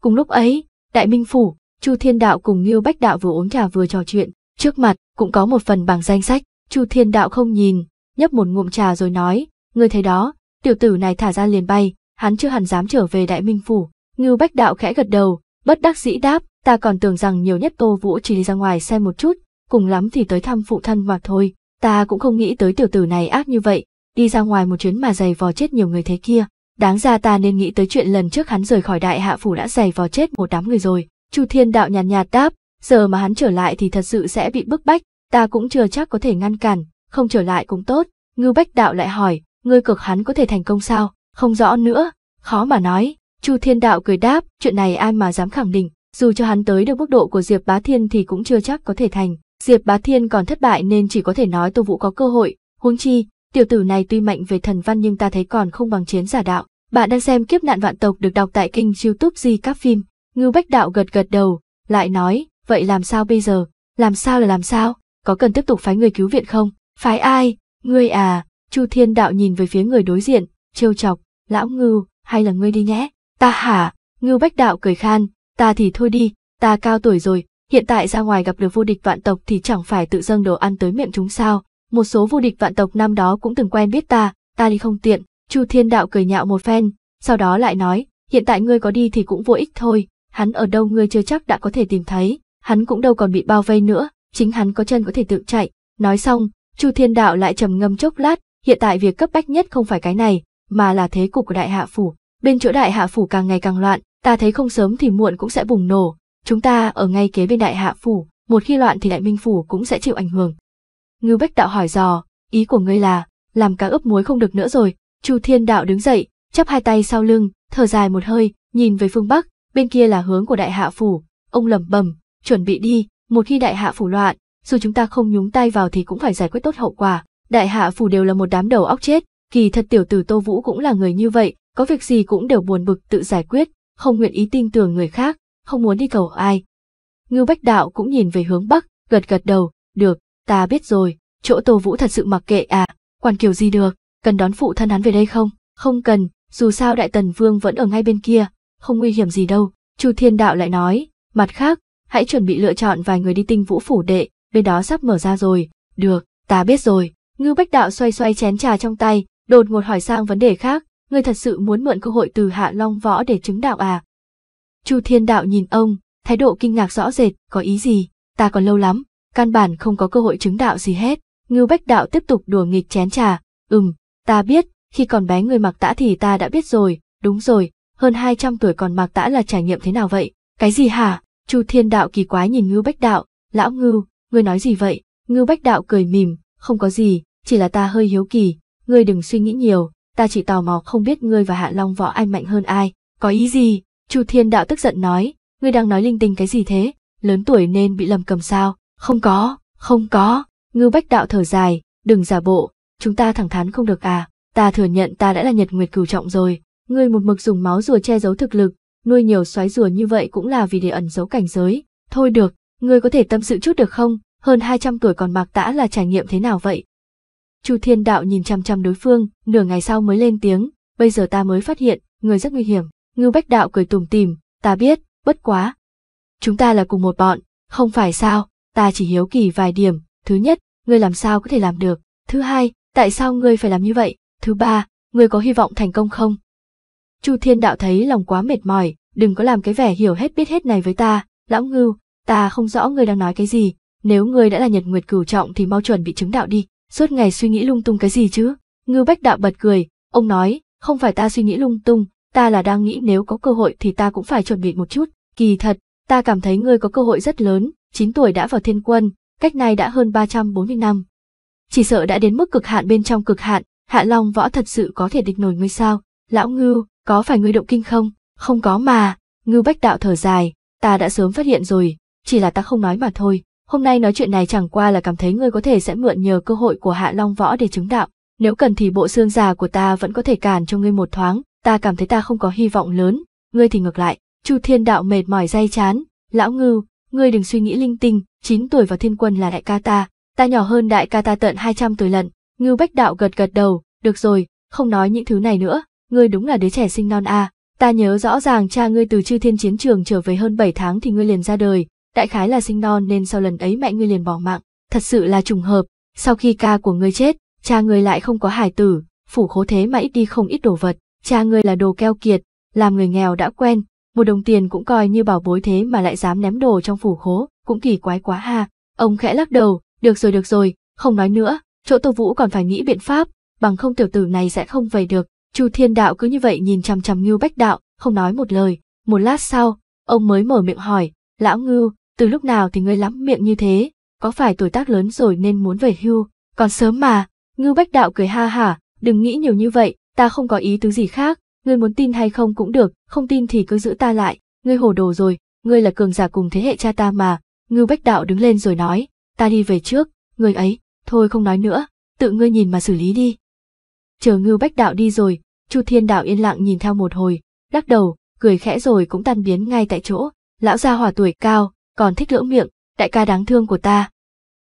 Cùng lúc ấy, Đại Minh Phủ, Chu Thiên Đạo cùng Nghiêu Bách Đạo vừa uống trà vừa trò chuyện, trước mặt cũng có một phần bằng danh sách, Chu Thiên Đạo không nhìn, nhấp một ngụm trà rồi nói, người thấy đó, tiểu tử này thả ra liền bay, hắn chưa hẳn dám trở về Đại Minh Phủ. Ngưu Bách Đạo khẽ gật đầu, bất đắc dĩ đáp, ta còn tưởng rằng nhiều nhất Tô Vũ chỉ đi ra ngoài xem một chút, cùng lắm thì tới thăm phụ thân mà thôi, ta cũng không nghĩ tới tiểu tử này ác như vậy, đi ra ngoài một chuyến mà giày vò chết nhiều người thế kia. Đáng ra ta nên nghĩ tới chuyện lần trước hắn rời khỏi đại hạ phủ đã giày vò chết một đám người rồi. Chu Thiên Đạo nhàn nhạt, nhạt đáp, giờ mà hắn trở lại thì thật sự sẽ bị bức bách, ta cũng chưa chắc có thể ngăn cản, không trở lại cũng tốt. Ngưu Bách Đạo lại hỏi, ngươi cực hắn có thể thành công sao, không rõ nữa, khó mà nói. Chu Thiên Đạo cười đáp, chuyện này ai mà dám khẳng định, dù cho hắn tới được mức độ của Diệp Bá Thiên thì cũng chưa chắc có thể thành. Diệp Bá Thiên còn thất bại nên chỉ có thể nói Tô Vũ có cơ hội, huống chi, tiểu tử này tuy mạnh về thần văn nhưng ta thấy còn không bằng chiến giả đạo. Bạn đang xem kiếp nạn vạn tộc được đọc tại kênh youtube Di các phim. Ngưu Bách Đạo gật gật đầu, lại nói, vậy làm sao bây giờ, làm sao là làm sao, có cần tiếp tục phái người cứu viện không? Phái ai? Ngươi à, Chu Thiên Đạo nhìn về phía người đối diện, trêu chọc, lão ngưu, hay là ngươi đi nhé? Ta hả? Ngưu Bách Đạo cười khan, ta thì thôi đi, ta cao tuổi rồi, hiện tại ra ngoài gặp được vô địch vạn tộc thì chẳng phải tự dâng đồ ăn tới miệng chúng sao. Một số vô địch vạn tộc năm đó cũng từng quen biết ta, ta đi không tiện. Chu Thiên Đạo cười nhạo một phen, sau đó lại nói, hiện tại ngươi có đi thì cũng vô ích thôi, hắn ở đâu ngươi chưa chắc đã có thể tìm thấy, hắn cũng đâu còn bị bao vây nữa, chính hắn có chân có thể tự chạy. Nói xong, Chu Thiên Đạo lại trầm ngâm chốc lát, Hiện tại việc cấp bách nhất không phải cái này, mà là thế cục của đại hạ phủ. Bên chỗ đại hạ phủ càng ngày càng loạn, ta thấy không sớm thì muộn cũng sẽ bùng nổ. Chúng ta ở ngay kế bên đại hạ phủ, một khi loạn thì đại minh phủ cũng sẽ chịu ảnh hưởng. Ngưu Bách Đạo hỏi dò, ý của ngươi là, làm cá ướp muối không được nữa rồi. Chu Thiên Đạo đứng dậy, chắp hai tay sau lưng, thở dài một hơi, nhìn về phương Bắc, bên kia là hướng của đại hạ phủ. Ông lẩm bẩm, chuẩn bị đi, một khi đại hạ phủ loạn, dù chúng ta không nhúng tay vào thì cũng phải giải quyết tốt hậu quả đại hạ phủ đều là một đám đầu óc chết, kỳ thật tiểu tử Tô Vũ cũng là người như vậy, có việc gì cũng đều buồn bực tự giải quyết, không nguyện ý tin tưởng người khác, không muốn đi cầu ai. Ngưu Bách Đạo cũng nhìn về hướng Bắc, gật gật đầu, được, ta biết rồi, chỗ Tô Vũ thật sự mặc kệ à, quan kiểu gì được, cần đón phụ thân hắn về đây không? Không cần, dù sao Đại Tần Vương vẫn ở ngay bên kia, không nguy hiểm gì đâu, Chu Thiên Đạo lại nói, mặt khác, hãy chuẩn bị lựa chọn vài người đi tinh vũ phủ đệ, bên đó sắp mở ra rồi, được, ta biết rồi, Ngưu Bách Đạo xoay xoay chén trà trong tay, đột ngột hỏi sang vấn đề khác, ngươi thật sự muốn mượn cơ hội từ Hạ Long Võ để chứng đạo à? Chu Thiên Đạo nhìn ông, thái độ kinh ngạc rõ rệt, có ý gì, ta còn lâu lắm, căn bản không có cơ hội chứng đạo gì hết. Ngưu Bách Đạo tiếp tục đùa nghịch chén trà, ừm, ta biết, khi còn bé người mặc tã thì ta đã biết rồi, đúng rồi, hơn 200 tuổi còn mặc tã là trải nghiệm thế nào vậy? Cái gì hả? Chu Thiên Đạo kỳ quái nhìn Ngưu Bách Đạo, lão Ngưu, ngươi nói gì vậy? Ngưu Bách Đạo cười mỉm, không có gì, chỉ là ta hơi hiếu kỳ, ngươi đừng suy nghĩ nhiều, ta chỉ tò mò không biết ngươi và Hạ Long võ anh mạnh hơn ai, có ý gì? Chu Thiên Đạo tức giận nói, ngươi đang nói linh tinh cái gì thế, lớn tuổi nên bị lầm cầm sao? Không có, không có, Ngư Bách Đạo thở dài, đừng giả bộ, chúng ta thẳng thắn không được à, ta thừa nhận ta đã là nhật nguyệt cửu trọng rồi, ngươi một mực dùng máu rùa che giấu thực lực, nuôi nhiều xoáy rùa như vậy cũng là vì để ẩn giấu cảnh giới, thôi được, ngươi có thể tâm sự chút được không? Hơn 200 tuổi còn mặc tã là trải nghiệm thế nào vậy? Chu Thiên Đạo nhìn chăm chăm đối phương, nửa ngày sau mới lên tiếng, bây giờ ta mới phát hiện, người rất nguy hiểm. Ngưu Bách Đạo cười tủm tỉm, ta biết, bất quá. Chúng ta là cùng một bọn, không phải sao, ta chỉ hiếu kỳ vài điểm, thứ nhất, ngươi làm sao có thể làm được, thứ hai, tại sao ngươi phải làm như vậy, thứ ba, ngươi có hy vọng thành công không? Chu Thiên Đạo thấy lòng quá mệt mỏi, đừng có làm cái vẻ hiểu hết biết hết này với ta, lão ngưu, ta không rõ ngươi đang nói cái gì, nếu ngươi đã là nhật nguyệt cửu trọng thì mau chuẩn bị chứng đạo đi, suốt ngày suy nghĩ lung tung cái gì chứ? Ngưu Bách Đạo bật cười, ông nói, không phải ta suy nghĩ lung tung, ta là đang nghĩ nếu có cơ hội thì ta cũng phải chuẩn bị một chút. Kỳ thật, ta cảm thấy ngươi có cơ hội rất lớn, 9 tuổi đã vào thiên quân, cách này đã hơn 340 năm. Chỉ sợ đã đến mức cực hạn bên trong cực hạn, Hạ Long võ thật sự có thể địch nổi ngươi sao? Lão Ngưu, có phải ngươi động kinh không? Không có mà, Ngưu Bách Đạo thở dài, ta đã sớm phát hiện rồi, chỉ là ta không nói mà thôi. Hôm nay nói chuyện này chẳng qua là cảm thấy ngươi có thể sẽ mượn nhờ cơ hội của Hạ Long Võ để chứng đạo. Nếu cần thì bộ xương già của ta vẫn có thể cản cho ngươi một thoáng, ta cảm thấy ta không có hy vọng lớn, ngươi thì ngược lại. Chu Thiên Đạo mệt mỏi day chán, lão ngưu, ngươi đừng suy nghĩ linh tinh, Chín tuổi vào thiên quân là đại ca ta, ta nhỏ hơn đại ca ta tận hai trăm tuổi lận. Ngưu Bách Đạo gật gật đầu, được rồi, không nói những thứ này nữa, ngươi đúng là đứa trẻ sinh non a. Ta nhớ rõ ràng cha ngươi từ chư thiên chiến trường trở về hơn bảy tháng thì ngươi liền ra đời, đại khái là sinh non nên sau lần ấy mẹ ngươi liền bỏ mạng, thật sự là trùng hợp, sau khi ca của ngươi chết, cha ngươi lại không có hải tử, phủ khố thế mà ít đi không ít đồ vật, cha ngươi là đồ keo kiệt, làm người nghèo đã quen, một đồng tiền cũng coi như bảo bối thế mà lại dám ném đồ trong phủ khố, cũng kỳ quái quá ha. Ông khẽ lắc đầu, được rồi được rồi, không nói nữa, chỗ Tô Vũ còn phải nghĩ biện pháp, bằng không tiểu tử này sẽ không về được. Chu Thiên Đạo cứ như vậy nhìn chằm chằm Ngưu Bách Đạo, không nói một lời, một lát sau, ông mới mở miệng hỏi, "Lão Ngưu, từ lúc nào thì ngươi lắm miệng như thế, có phải tuổi tác lớn rồi nên muốn về hưu, còn sớm mà, ngưu bách đạo cười ha hả, đừng nghĩ nhiều như vậy, ta không có ý tứ gì khác, ngươi muốn tin hay không cũng được, không tin thì cứ giữ ta lại, ngươi hồ đồ rồi, ngươi là cường giả cùng thế hệ cha ta mà, ngưu bách đạo đứng lên rồi nói, ta đi về trước, ngươi ấy, thôi không nói nữa, tự ngươi nhìn mà xử lý đi. Chờ ngưu bách đạo đi rồi, chu thiên đạo yên lặng nhìn theo một hồi, lắc đầu, cười khẽ rồi cũng tan biến ngay tại chỗ, lão gia hỏa tuổi cao, còn thích lưỡng miệng, đại ca đáng thương của ta.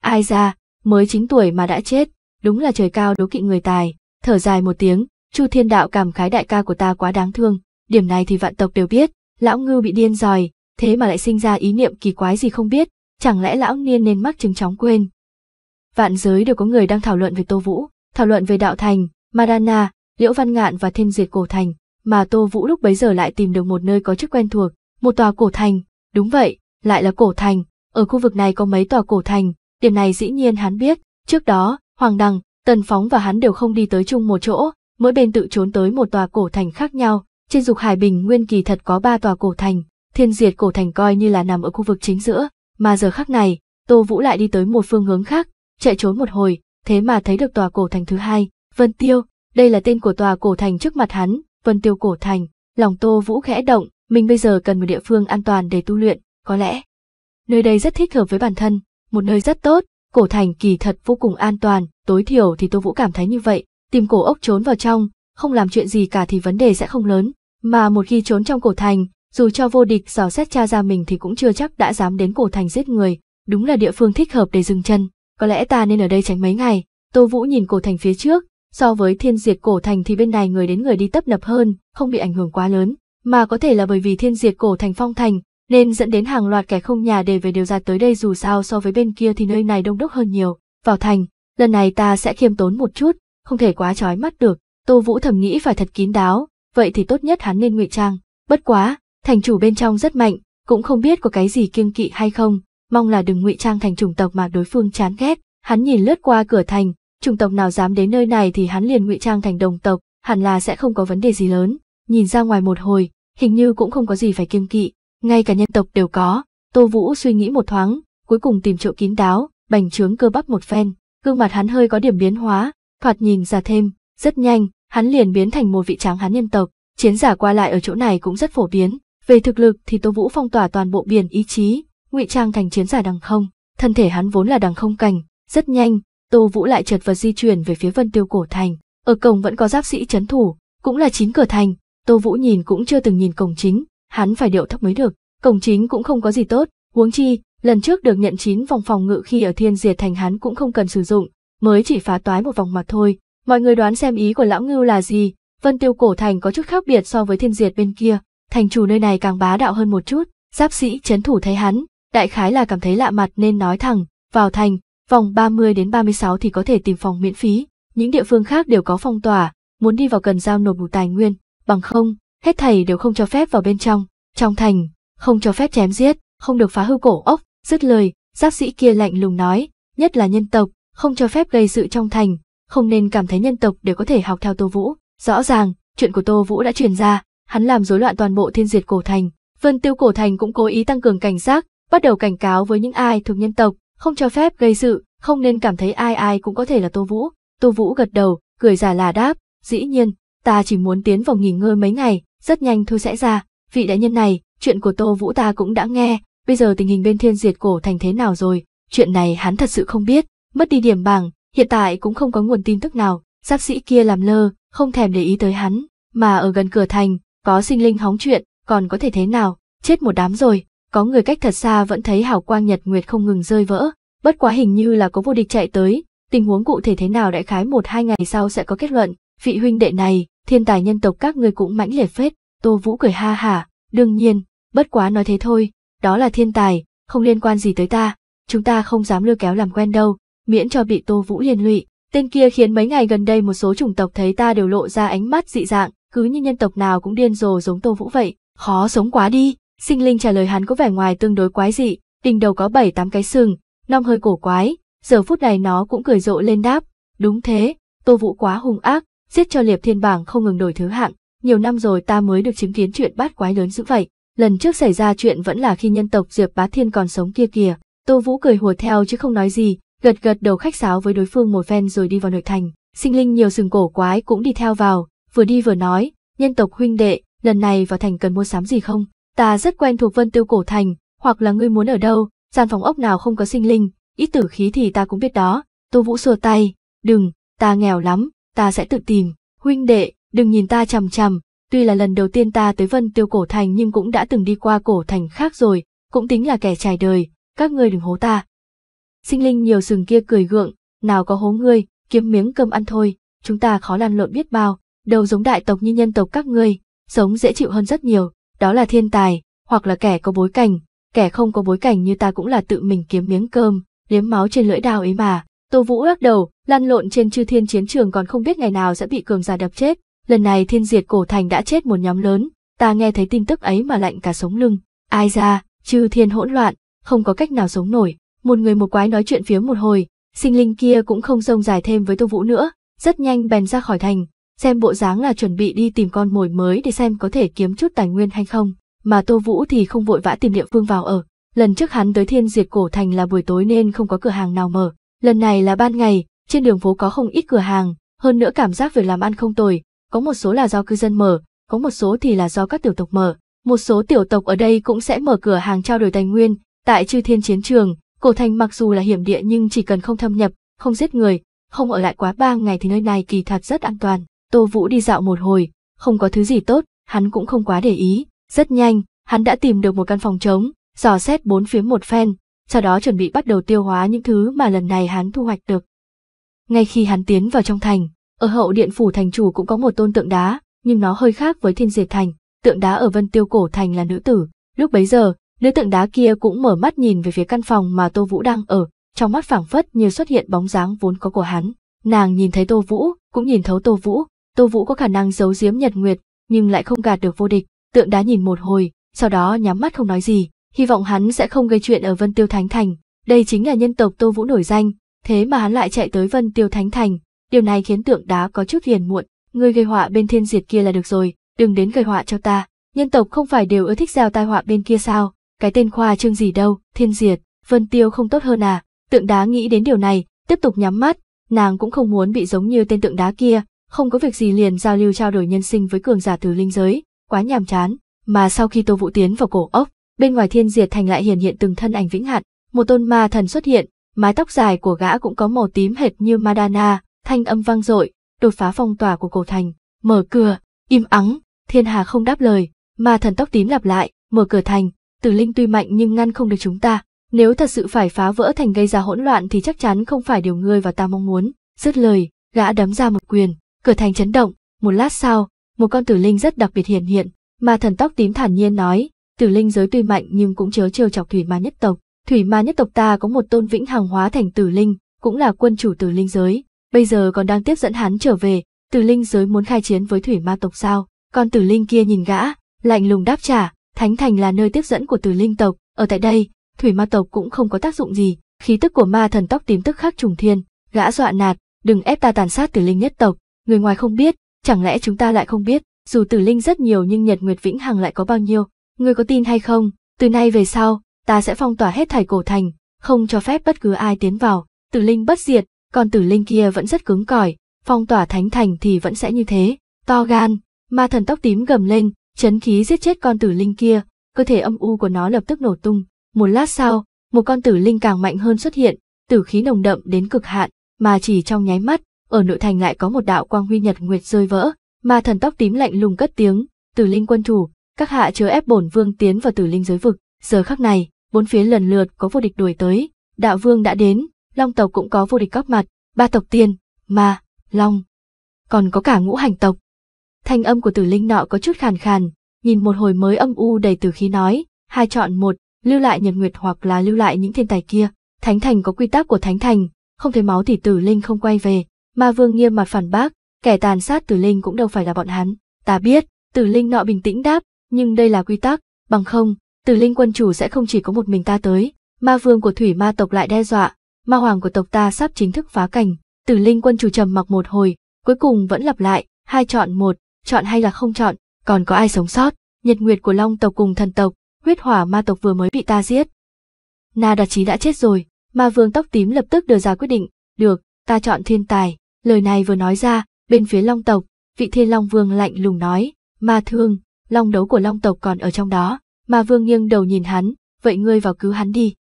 Ai ra, mới 9 tuổi mà đã chết, đúng là trời cao đố kỵ người tài, thở dài một tiếng, Chu Thiên Đạo cảm khái đại ca của ta quá đáng thương, điểm này thì vạn tộc đều biết, lão ngư bị điên rồi, thế mà lại sinh ra ý niệm kỳ quái gì không biết, chẳng lẽ lão niên nên mắc chứng chóng quên. Vạn giới đều có người đang thảo luận về Tô Vũ, thảo luận về Đạo Thành, Madana, Liễu Văn Ngạn và Thiên Diệt Cổ Thành, mà Tô Vũ lúc bấy giờ lại tìm được một nơi có chức quen thuộc, một tòa cổ thành, đúng vậy, lại là cổ thành, ở khu vực này có mấy tòa cổ thành, điểm này dĩ nhiên hắn biết, trước đó, Hoàng Đằng, Tần Phóng và hắn đều không đi tới chung một chỗ, mỗi bên tự trốn tới một tòa cổ thành khác nhau, trên dục Hải Bình Nguyên kỳ thật có ba tòa cổ thành, thiên diệt cổ thành coi như là nằm ở khu vực chính giữa, mà giờ khác này, Tô Vũ lại đi tới một phương hướng khác, chạy trốn một hồi, thế mà thấy được tòa cổ thành thứ hai, Vân Tiêu, đây là tên của tòa cổ thành trước mặt hắn, Vân Tiêu cổ thành, lòng Tô Vũ khẽ động, mình bây giờ cần một địa phương an toàn để tu luyện, có lẽ nơi đây rất thích hợp với bản thân, một nơi rất tốt, cổ thành kỳ thật vô cùng an toàn, tối thiểu thì Tô Vũ cảm thấy như vậy, tìm cổ ốc trốn vào trong, không làm chuyện gì cả thì vấn đề sẽ không lớn, mà một khi trốn trong cổ thành, dù cho vô địch dò xét cha ra mình thì cũng chưa chắc đã dám đến cổ thành giết người, đúng là địa phương thích hợp để dừng chân, có lẽ ta nên ở đây tránh mấy ngày, Tô Vũ nhìn cổ thành phía trước, so với thiên diệt cổ thành thì bên này người đến người đi tấp nập hơn, không bị ảnh hưởng quá lớn, mà có thể là bởi vì thiên diệt cổ thành phong thành, nên dẫn đến hàng loạt kẻ không nhà để về đều ra tới đây dù sao so với bên kia thì nơi này đông đúc hơn nhiều. Vào thành, lần này ta sẽ khiêm tốn một chút, không thể quá trói mắt được. Tô Vũ thầm nghĩ phải thật kín đáo, vậy thì tốt nhất hắn nên ngụy trang. Bất quá, thành chủ bên trong rất mạnh, cũng không biết có cái gì kiêng kỵ hay không, mong là đừng ngụy trang thành chủng tộc mà đối phương chán ghét. Hắn nhìn lướt qua cửa thành, chủng tộc nào dám đến nơi này thì hắn liền ngụy trang thành đồng tộc, hẳn là sẽ không có vấn đề gì lớn. Nhìn ra ngoài một hồi, hình như cũng không có gì phải kiêng kỵ, ngay cả nhân tộc đều có. Tô Vũ suy nghĩ một thoáng, cuối cùng tìm chỗ kín đáo, bành trướng cơ bắp một phen, gương mặt hắn hơi có điểm biến hóa, thoạt nhìn ra thêm, rất nhanh, hắn liền biến thành một vị tráng hắn nhân tộc, chiến giả qua lại ở chỗ này cũng rất phổ biến. Về thực lực thì Tô Vũ phong tỏa toàn bộ biển ý chí, ngụy trang thành chiến giả đằng không, thân thể hắn vốn là đằng không cảnh, rất nhanh, Tô Vũ lại chợt vật di chuyển về phía Vân Tiêu cổ thành, ở cổng vẫn có giáp sĩ chấn thủ, cũng là chín cửa thành, Tô Vũ nhìn cũng chưa từng nhìn cổng chính, hắn phải điệu thấp mới được. Cổng chính cũng không có gì tốt, huống chi, lần trước được nhận chín vòng phòng ngự khi ở thiên diệt thành hắn cũng không cần sử dụng, mới chỉ phá toái một vòng mà thôi. Mọi người đoán xem ý của lão ngưu là gì, vân tiêu cổ thành có chút khác biệt so với thiên diệt bên kia, thành chủ nơi này càng bá đạo hơn một chút, giáp sĩ chấn thủ thấy hắn, đại khái là cảm thấy lạ mặt nên nói thẳng, vào thành, vòng 30 đến 36 thì có thể tìm phòng miễn phí, những địa phương khác đều có phong tỏa, muốn đi vào cần giao nộp đủ tài nguyên, bằng không, hết thầy đều không cho phép vào bên trong, trong thành, không cho phép chém giết, không được phá hư cổ ốc, dứt lời, giáp sĩ kia lạnh lùng nói, nhất là nhân tộc, không cho phép gây sự trong thành, không nên cảm thấy nhân tộc đều có thể học theo Tô Vũ. Rõ ràng, chuyện của Tô Vũ đã truyền ra, hắn làm rối loạn toàn bộ thiên diệt cổ thành. Vân Tiêu cổ thành cũng cố ý tăng cường cảnh giác, bắt đầu cảnh cáo với những ai thuộc nhân tộc, không cho phép gây sự, không nên cảm thấy ai ai cũng có thể là Tô Vũ. Tô Vũ gật đầu, cười giả là đáp, dĩ nhiên, ta chỉ muốn tiến vào nghỉ ngơi mấy ngày, rất nhanh thôi sẽ ra, vị đại nhân này, chuyện của Tô Vũ ta cũng đã nghe, bây giờ tình hình bên thiên diệt cổ thành thế nào rồi, chuyện này hắn thật sự không biết, mất đi điểm bảng, hiện tại cũng không có nguồn tin tức nào, giáp sĩ kia làm lơ, không thèm để ý tới hắn, mà ở gần cửa thành, có sinh linh hóng chuyện, còn có thể thế nào, chết một đám rồi, có người cách thật xa vẫn thấy hào quang nhật nguyệt không ngừng rơi vỡ, bất quá hình như là có vô địch chạy tới, tình huống cụ thể thế nào đại khái một hai ngày sau sẽ có kết luận, vị huynh đệ này, thiên tài nhân tộc các người cũng mãnh liệt phết, Tô Vũ cười ha hả, đương nhiên, bất quá nói thế thôi, đó là thiên tài, không liên quan gì tới ta, chúng ta không dám lôi kéo làm quen đâu, miễn cho bị Tô Vũ liên lụy. Tên kia khiến mấy ngày gần đây một số chủng tộc thấy ta đều lộ ra ánh mắt dị dạng, cứ như nhân tộc nào cũng điên rồ giống Tô Vũ vậy, khó sống quá đi. Sinh linh trả lời hắn có vẻ ngoài tương đối quái dị, đỉnh đầu có bảy tám cái sừng, nong hơi cổ quái, giờ phút này nó cũng cười rộ lên đáp, đúng thế, Tô Vũ quá hung ác, giết cho Liệp Thiên Bảng không ngừng đổi thứ hạng, nhiều năm rồi ta mới được chứng kiến chuyện bát quái lớn dữ vậy. Lần trước xảy ra chuyện vẫn là khi nhân tộc Diệp Bá Thiên còn sống kia kìa. Tô Vũ cười hùa theo chứ không nói gì, gật gật đầu khách sáo với đối phương một phen rồi đi vào nội thành. Sinh linh nhiều sừng cổ quái cũng đi theo vào, vừa đi vừa nói, nhân tộc huynh đệ, lần này vào thành cần mua sắm gì không? Ta rất quen thuộc vân tiêu cổ thành, hoặc là ngươi muốn ở đâu, gian phòng ốc nào không có sinh linh, ít tử khí thì ta cũng biết đó. Tô Vũ xua tay, đừng, ta nghèo lắm, ta sẽ tự tìm. Huynh đệ, đừng nhìn ta chằm chằm, tuy là lần đầu tiên ta tới Vân Tiêu Cổ Thành nhưng cũng đã từng đi qua cổ thành khác rồi, cũng tính là kẻ trải đời, các ngươi đừng hố ta. Sinh linh nhiều sừng kia cười gượng, nào có hố ngươi, kiếm miếng cơm ăn thôi, chúng ta khó lăn lộn biết bao, đâu giống đại tộc như nhân tộc các ngươi, sống dễ chịu hơn rất nhiều, đó là thiên tài, hoặc là kẻ có bối cảnh, kẻ không có bối cảnh như ta cũng là tự mình kiếm miếng cơm, liếm máu trên lưỡi đao ấy mà. Tô Vũ lắc đầu, lăn lộn trên chư thiên chiến trường còn không biết ngày nào sẽ bị cường giả đập chết. Lần này thiên diệt cổ thành đã chết một nhóm lớn, ta nghe thấy tin tức ấy mà lạnh cả sống lưng. Ai ra, chư thiên hỗn loạn, không có cách nào sống nổi. Một người một quái nói chuyện phía một hồi, sinh linh kia cũng không rông dài thêm với Tô Vũ nữa, rất nhanh bèn ra khỏi thành, xem bộ dáng là chuẩn bị đi tìm con mồi mới để xem có thể kiếm chút tài nguyên hay không. Mà Tô Vũ thì không vội vã tìm địa phương vào ở. Lần trước hắn tới thiên diệt cổ thành là buổi tối nên không có cửa hàng nào mở. Lần này là ban ngày, trên đường phố có không ít cửa hàng, hơn nữa cảm giác việc làm ăn không tồi, có một số là do cư dân mở, có một số thì là do các tiểu tộc mở. Một số tiểu tộc ở đây cũng sẽ mở cửa hàng trao đổi tài nguyên, tại chư thiên chiến trường, cổ thành mặc dù là hiểm địa nhưng chỉ cần không thâm nhập, không giết người, không ở lại quá ba ngày thì nơi này kỳ thật rất an toàn. Tô Vũ đi dạo một hồi, không có thứ gì tốt, hắn cũng không quá để ý. Rất nhanh, hắn đã tìm được một căn phòng trống, dò xét bốn phía một phen, sau đó chuẩn bị bắt đầu tiêu hóa những thứ mà lần này hắn thu hoạch được. Ngay khi hắn tiến vào trong thành, ở hậu điện phủ thành chủ cũng có một tôn tượng đá, nhưng nó hơi khác với thiên diệt thành, tượng đá ở vân tiêu cổ thành là nữ tử. Lúc bấy giờ, nữ tượng đá kia cũng mở mắt nhìn về phía căn phòng mà Tô Vũ đang ở, trong mắt phảng phất như xuất hiện bóng dáng vốn có của hắn. Nàng nhìn thấy Tô Vũ, cũng nhìn thấu Tô Vũ, Tô Vũ có khả năng giấu giếm Nhật Nguyệt, nhưng lại không gạt được vô địch. Tượng đá nhìn một hồi, sau đó nhắm mắt không nói gì, hy vọng hắn sẽ không gây chuyện ở Vân Tiêu Thánh Thành. Đây chính là nhân tộc Tô Vũ nổi danh, thế mà hắn lại chạy tới Vân Tiêu Thánh Thành, điều này khiến tượng đá có chút hiền muộn, ngươi gây họa bên thiên diệt kia là được rồi, đừng đến gây họa cho ta, nhân tộc không phải đều ưa thích gieo tai họa bên kia sao, cái tên khoa trương gì đâu, thiên diệt, Vân Tiêu không tốt hơn à, tượng đá nghĩ đến điều này, tiếp tục nhắm mắt, nàng cũng không muốn bị giống như tên tượng đá kia, không có việc gì liền giao lưu trao đổi nhân sinh với cường giả từ linh giới, quá nhàm chán, mà sau khi Tô Vũ tiến vào cổ ốc, bên ngoài thiên diệt thành lại hiện hiện từng thân ảnh vĩnh hạn, một tôn ma thần xuất hiện, mái tóc dài của gã cũng có màu tím hệt như Madonna, thanh âm vang dội, đột phá phong tỏa của cổ thành, mở cửa, im ắng, thiên hà không đáp lời, mà thần tóc tím lặp lại, mở cửa thành, tử linh tuy mạnh nhưng ngăn không được chúng ta, nếu thật sự phải phá vỡ thành gây ra hỗn loạn thì chắc chắn không phải điều ngươi và ta mong muốn, dứt lời, gã đấm ra một quyền, cửa thành chấn động, một lát sau, một con tử linh rất đặc biệt hiện hiện, mà thần tóc tím thản nhiên nói, tử linh giới tuy mạnh nhưng cũng chớ trêu chọc thủy ma nhất tộc, Thủy ma nhất tộc ta có một tôn vĩnh hàng hóa thành tử linh, cũng là quân chủ tử linh giới, bây giờ còn đang tiếp dẫn hắn trở về, tử linh giới muốn khai chiến với thủy ma tộc sao, còn tử linh kia nhìn gã, lạnh lùng đáp trả, thánh thành là nơi tiếp dẫn của tử linh tộc, ở tại đây, thủy ma tộc cũng không có tác dụng gì, khí tức của ma thần tóc tím tức khắc trùng thiên, gã dọa nạt, đừng ép ta tàn sát tử linh nhất tộc, người ngoài không biết, chẳng lẽ chúng ta lại không biết, dù tử linh rất nhiều nhưng nhật nguyệt vĩnh hằng lại có bao nhiêu, ngươi có tin hay không, từ nay về sau, ta sẽ phong tỏa hết thảy cổ thành, không cho phép bất cứ ai tiến vào, tử linh bất diệt, còn tử linh kia vẫn rất cứng cỏi, phong tỏa thánh thành thì vẫn sẽ như thế, to gan, ma thần tóc tím gầm lên, chấn khí giết chết con tử linh kia, cơ thể âm u của nó lập tức nổ tung, một lát sau, một con tử linh càng mạnh hơn xuất hiện, tử khí nồng đậm đến cực hạn, mà chỉ trong nháy mắt, ở nội thành lại có một đạo quang huy nhật nguyệt rơi vỡ, ma thần tóc tím lạnh lùng cất tiếng, tử linh quân thủ, các hạ chớ ép bổn vương tiến vào tử linh giới vực, giờ khắc này, bốn phía lần lượt có vô địch đuổi tới, đạo vương đã đến, long tộc cũng có vô địch góp mặt, ba tộc tiên, ma, long. Còn có cả ngũ hành tộc. Thanh âm của tử linh nọ có chút khàn khàn, nhìn một hồi mới âm u đầy từ khí nói, hai chọn một, lưu lại nhật nguyệt hoặc là lưu lại những thiên tài kia. Thánh thành có quy tắc của thánh thành, không thấy máu thì tử linh không quay về, ma vương nghiêm mặt phản bác, kẻ tàn sát tử linh cũng đâu phải là bọn hắn. Ta biết, tử linh nọ bình tĩnh đáp, nhưng đây là quy tắc, bằng không, Tử linh quân chủ sẽ không chỉ có một mình ta tới, ma vương của thủy ma tộc lại đe dọa, ma hoàng của tộc ta sắp chính thức phá cảnh. Tử linh quân chủ trầm mặc một hồi, cuối cùng vẫn lặp lại, hai chọn một, chọn hay là không chọn, còn có ai sống sót, nhật nguyệt của long tộc cùng thần tộc, huyết hỏa ma tộc vừa mới bị ta giết. Na đạt chí đã chết rồi, ma vương tóc tím lập tức đưa ra quyết định, được, ta chọn thiên tài, lời này vừa nói ra, bên phía long tộc, vị thiên long vương lạnh lùng nói, ma thương, long đấu của long tộc còn ở trong đó, Ma Vương nghiêng đầu nhìn hắn, vậy ngươi vào cứu hắn đi.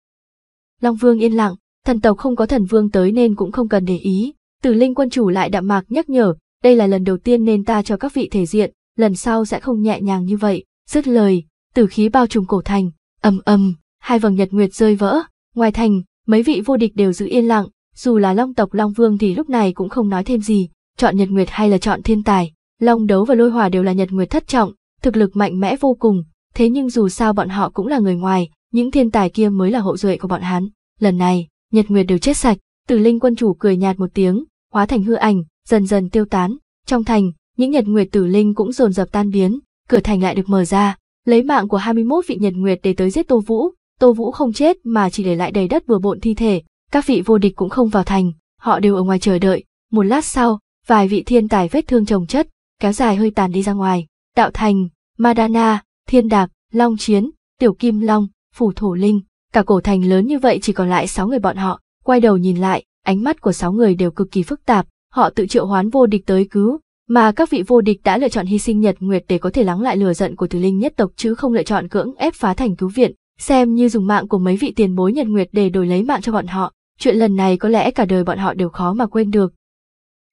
Long Vương yên lặng, thần tộc không có thần vương tới nên cũng không cần để ý. Tử Linh quân chủ lại đạm mạc nhắc nhở, đây là lần đầu tiên nên ta cho các vị thể diện, lần sau sẽ không nhẹ nhàng như vậy. Dứt lời, tử khí bao trùm cổ thành, ầm ầm, hai vầng nhật nguyệt rơi vỡ, ngoài thành, mấy vị vô địch đều giữ yên lặng, dù là Long tộc Long Vương thì lúc này cũng không nói thêm gì, chọn nhật nguyệt hay là chọn thiên tài, Long đấu và Lôi hòa đều là nhật nguyệt thất trọng, thực lực mạnh mẽ vô cùng, thế nhưng dù sao bọn họ cũng là người ngoài, những thiên tài kia mới là hậu duệ của bọn hắn. Lần này, Nhật Nguyệt đều chết sạch, Tử Linh quân chủ cười nhạt một tiếng, hóa thành hư ảnh, dần dần tiêu tán. Trong thành, những Nhật Nguyệt Tử Linh cũng dồn dập tan biến, cửa thành lại được mở ra, lấy mạng của 21 vị Nhật Nguyệt để tới giết Tô Vũ. Tô Vũ không chết mà chỉ để lại đầy đất bừa bộn thi thể, các vị vô địch cũng không vào thành, họ đều ở ngoài chờ đợi. Một lát sau, vài vị thiên tài vết thương chồng chất, kéo dài hơi tàn đi ra ngoài. tạo thành, Madana, thiên đạc, long chiến, tiểu kim long, phủ thổ linh, cả cổ thành lớn như vậy chỉ còn lại 6 người bọn họ, quay đầu nhìn lại, ánh mắt của 6 người đều cực kỳ phức tạp, họ tự triệu hoán vô địch tới cứu, mà các vị vô địch đã lựa chọn hy sinh Nhật Nguyệt để có thể lắng lại lửa giận của Tử Linh nhất tộc chứ không lựa chọn cưỡng ép phá thành cứu viện, xem như dùng mạng của mấy vị tiền bối Nhật Nguyệt để đổi lấy mạng cho bọn họ, chuyện lần này có lẽ cả đời bọn họ đều khó mà quên được.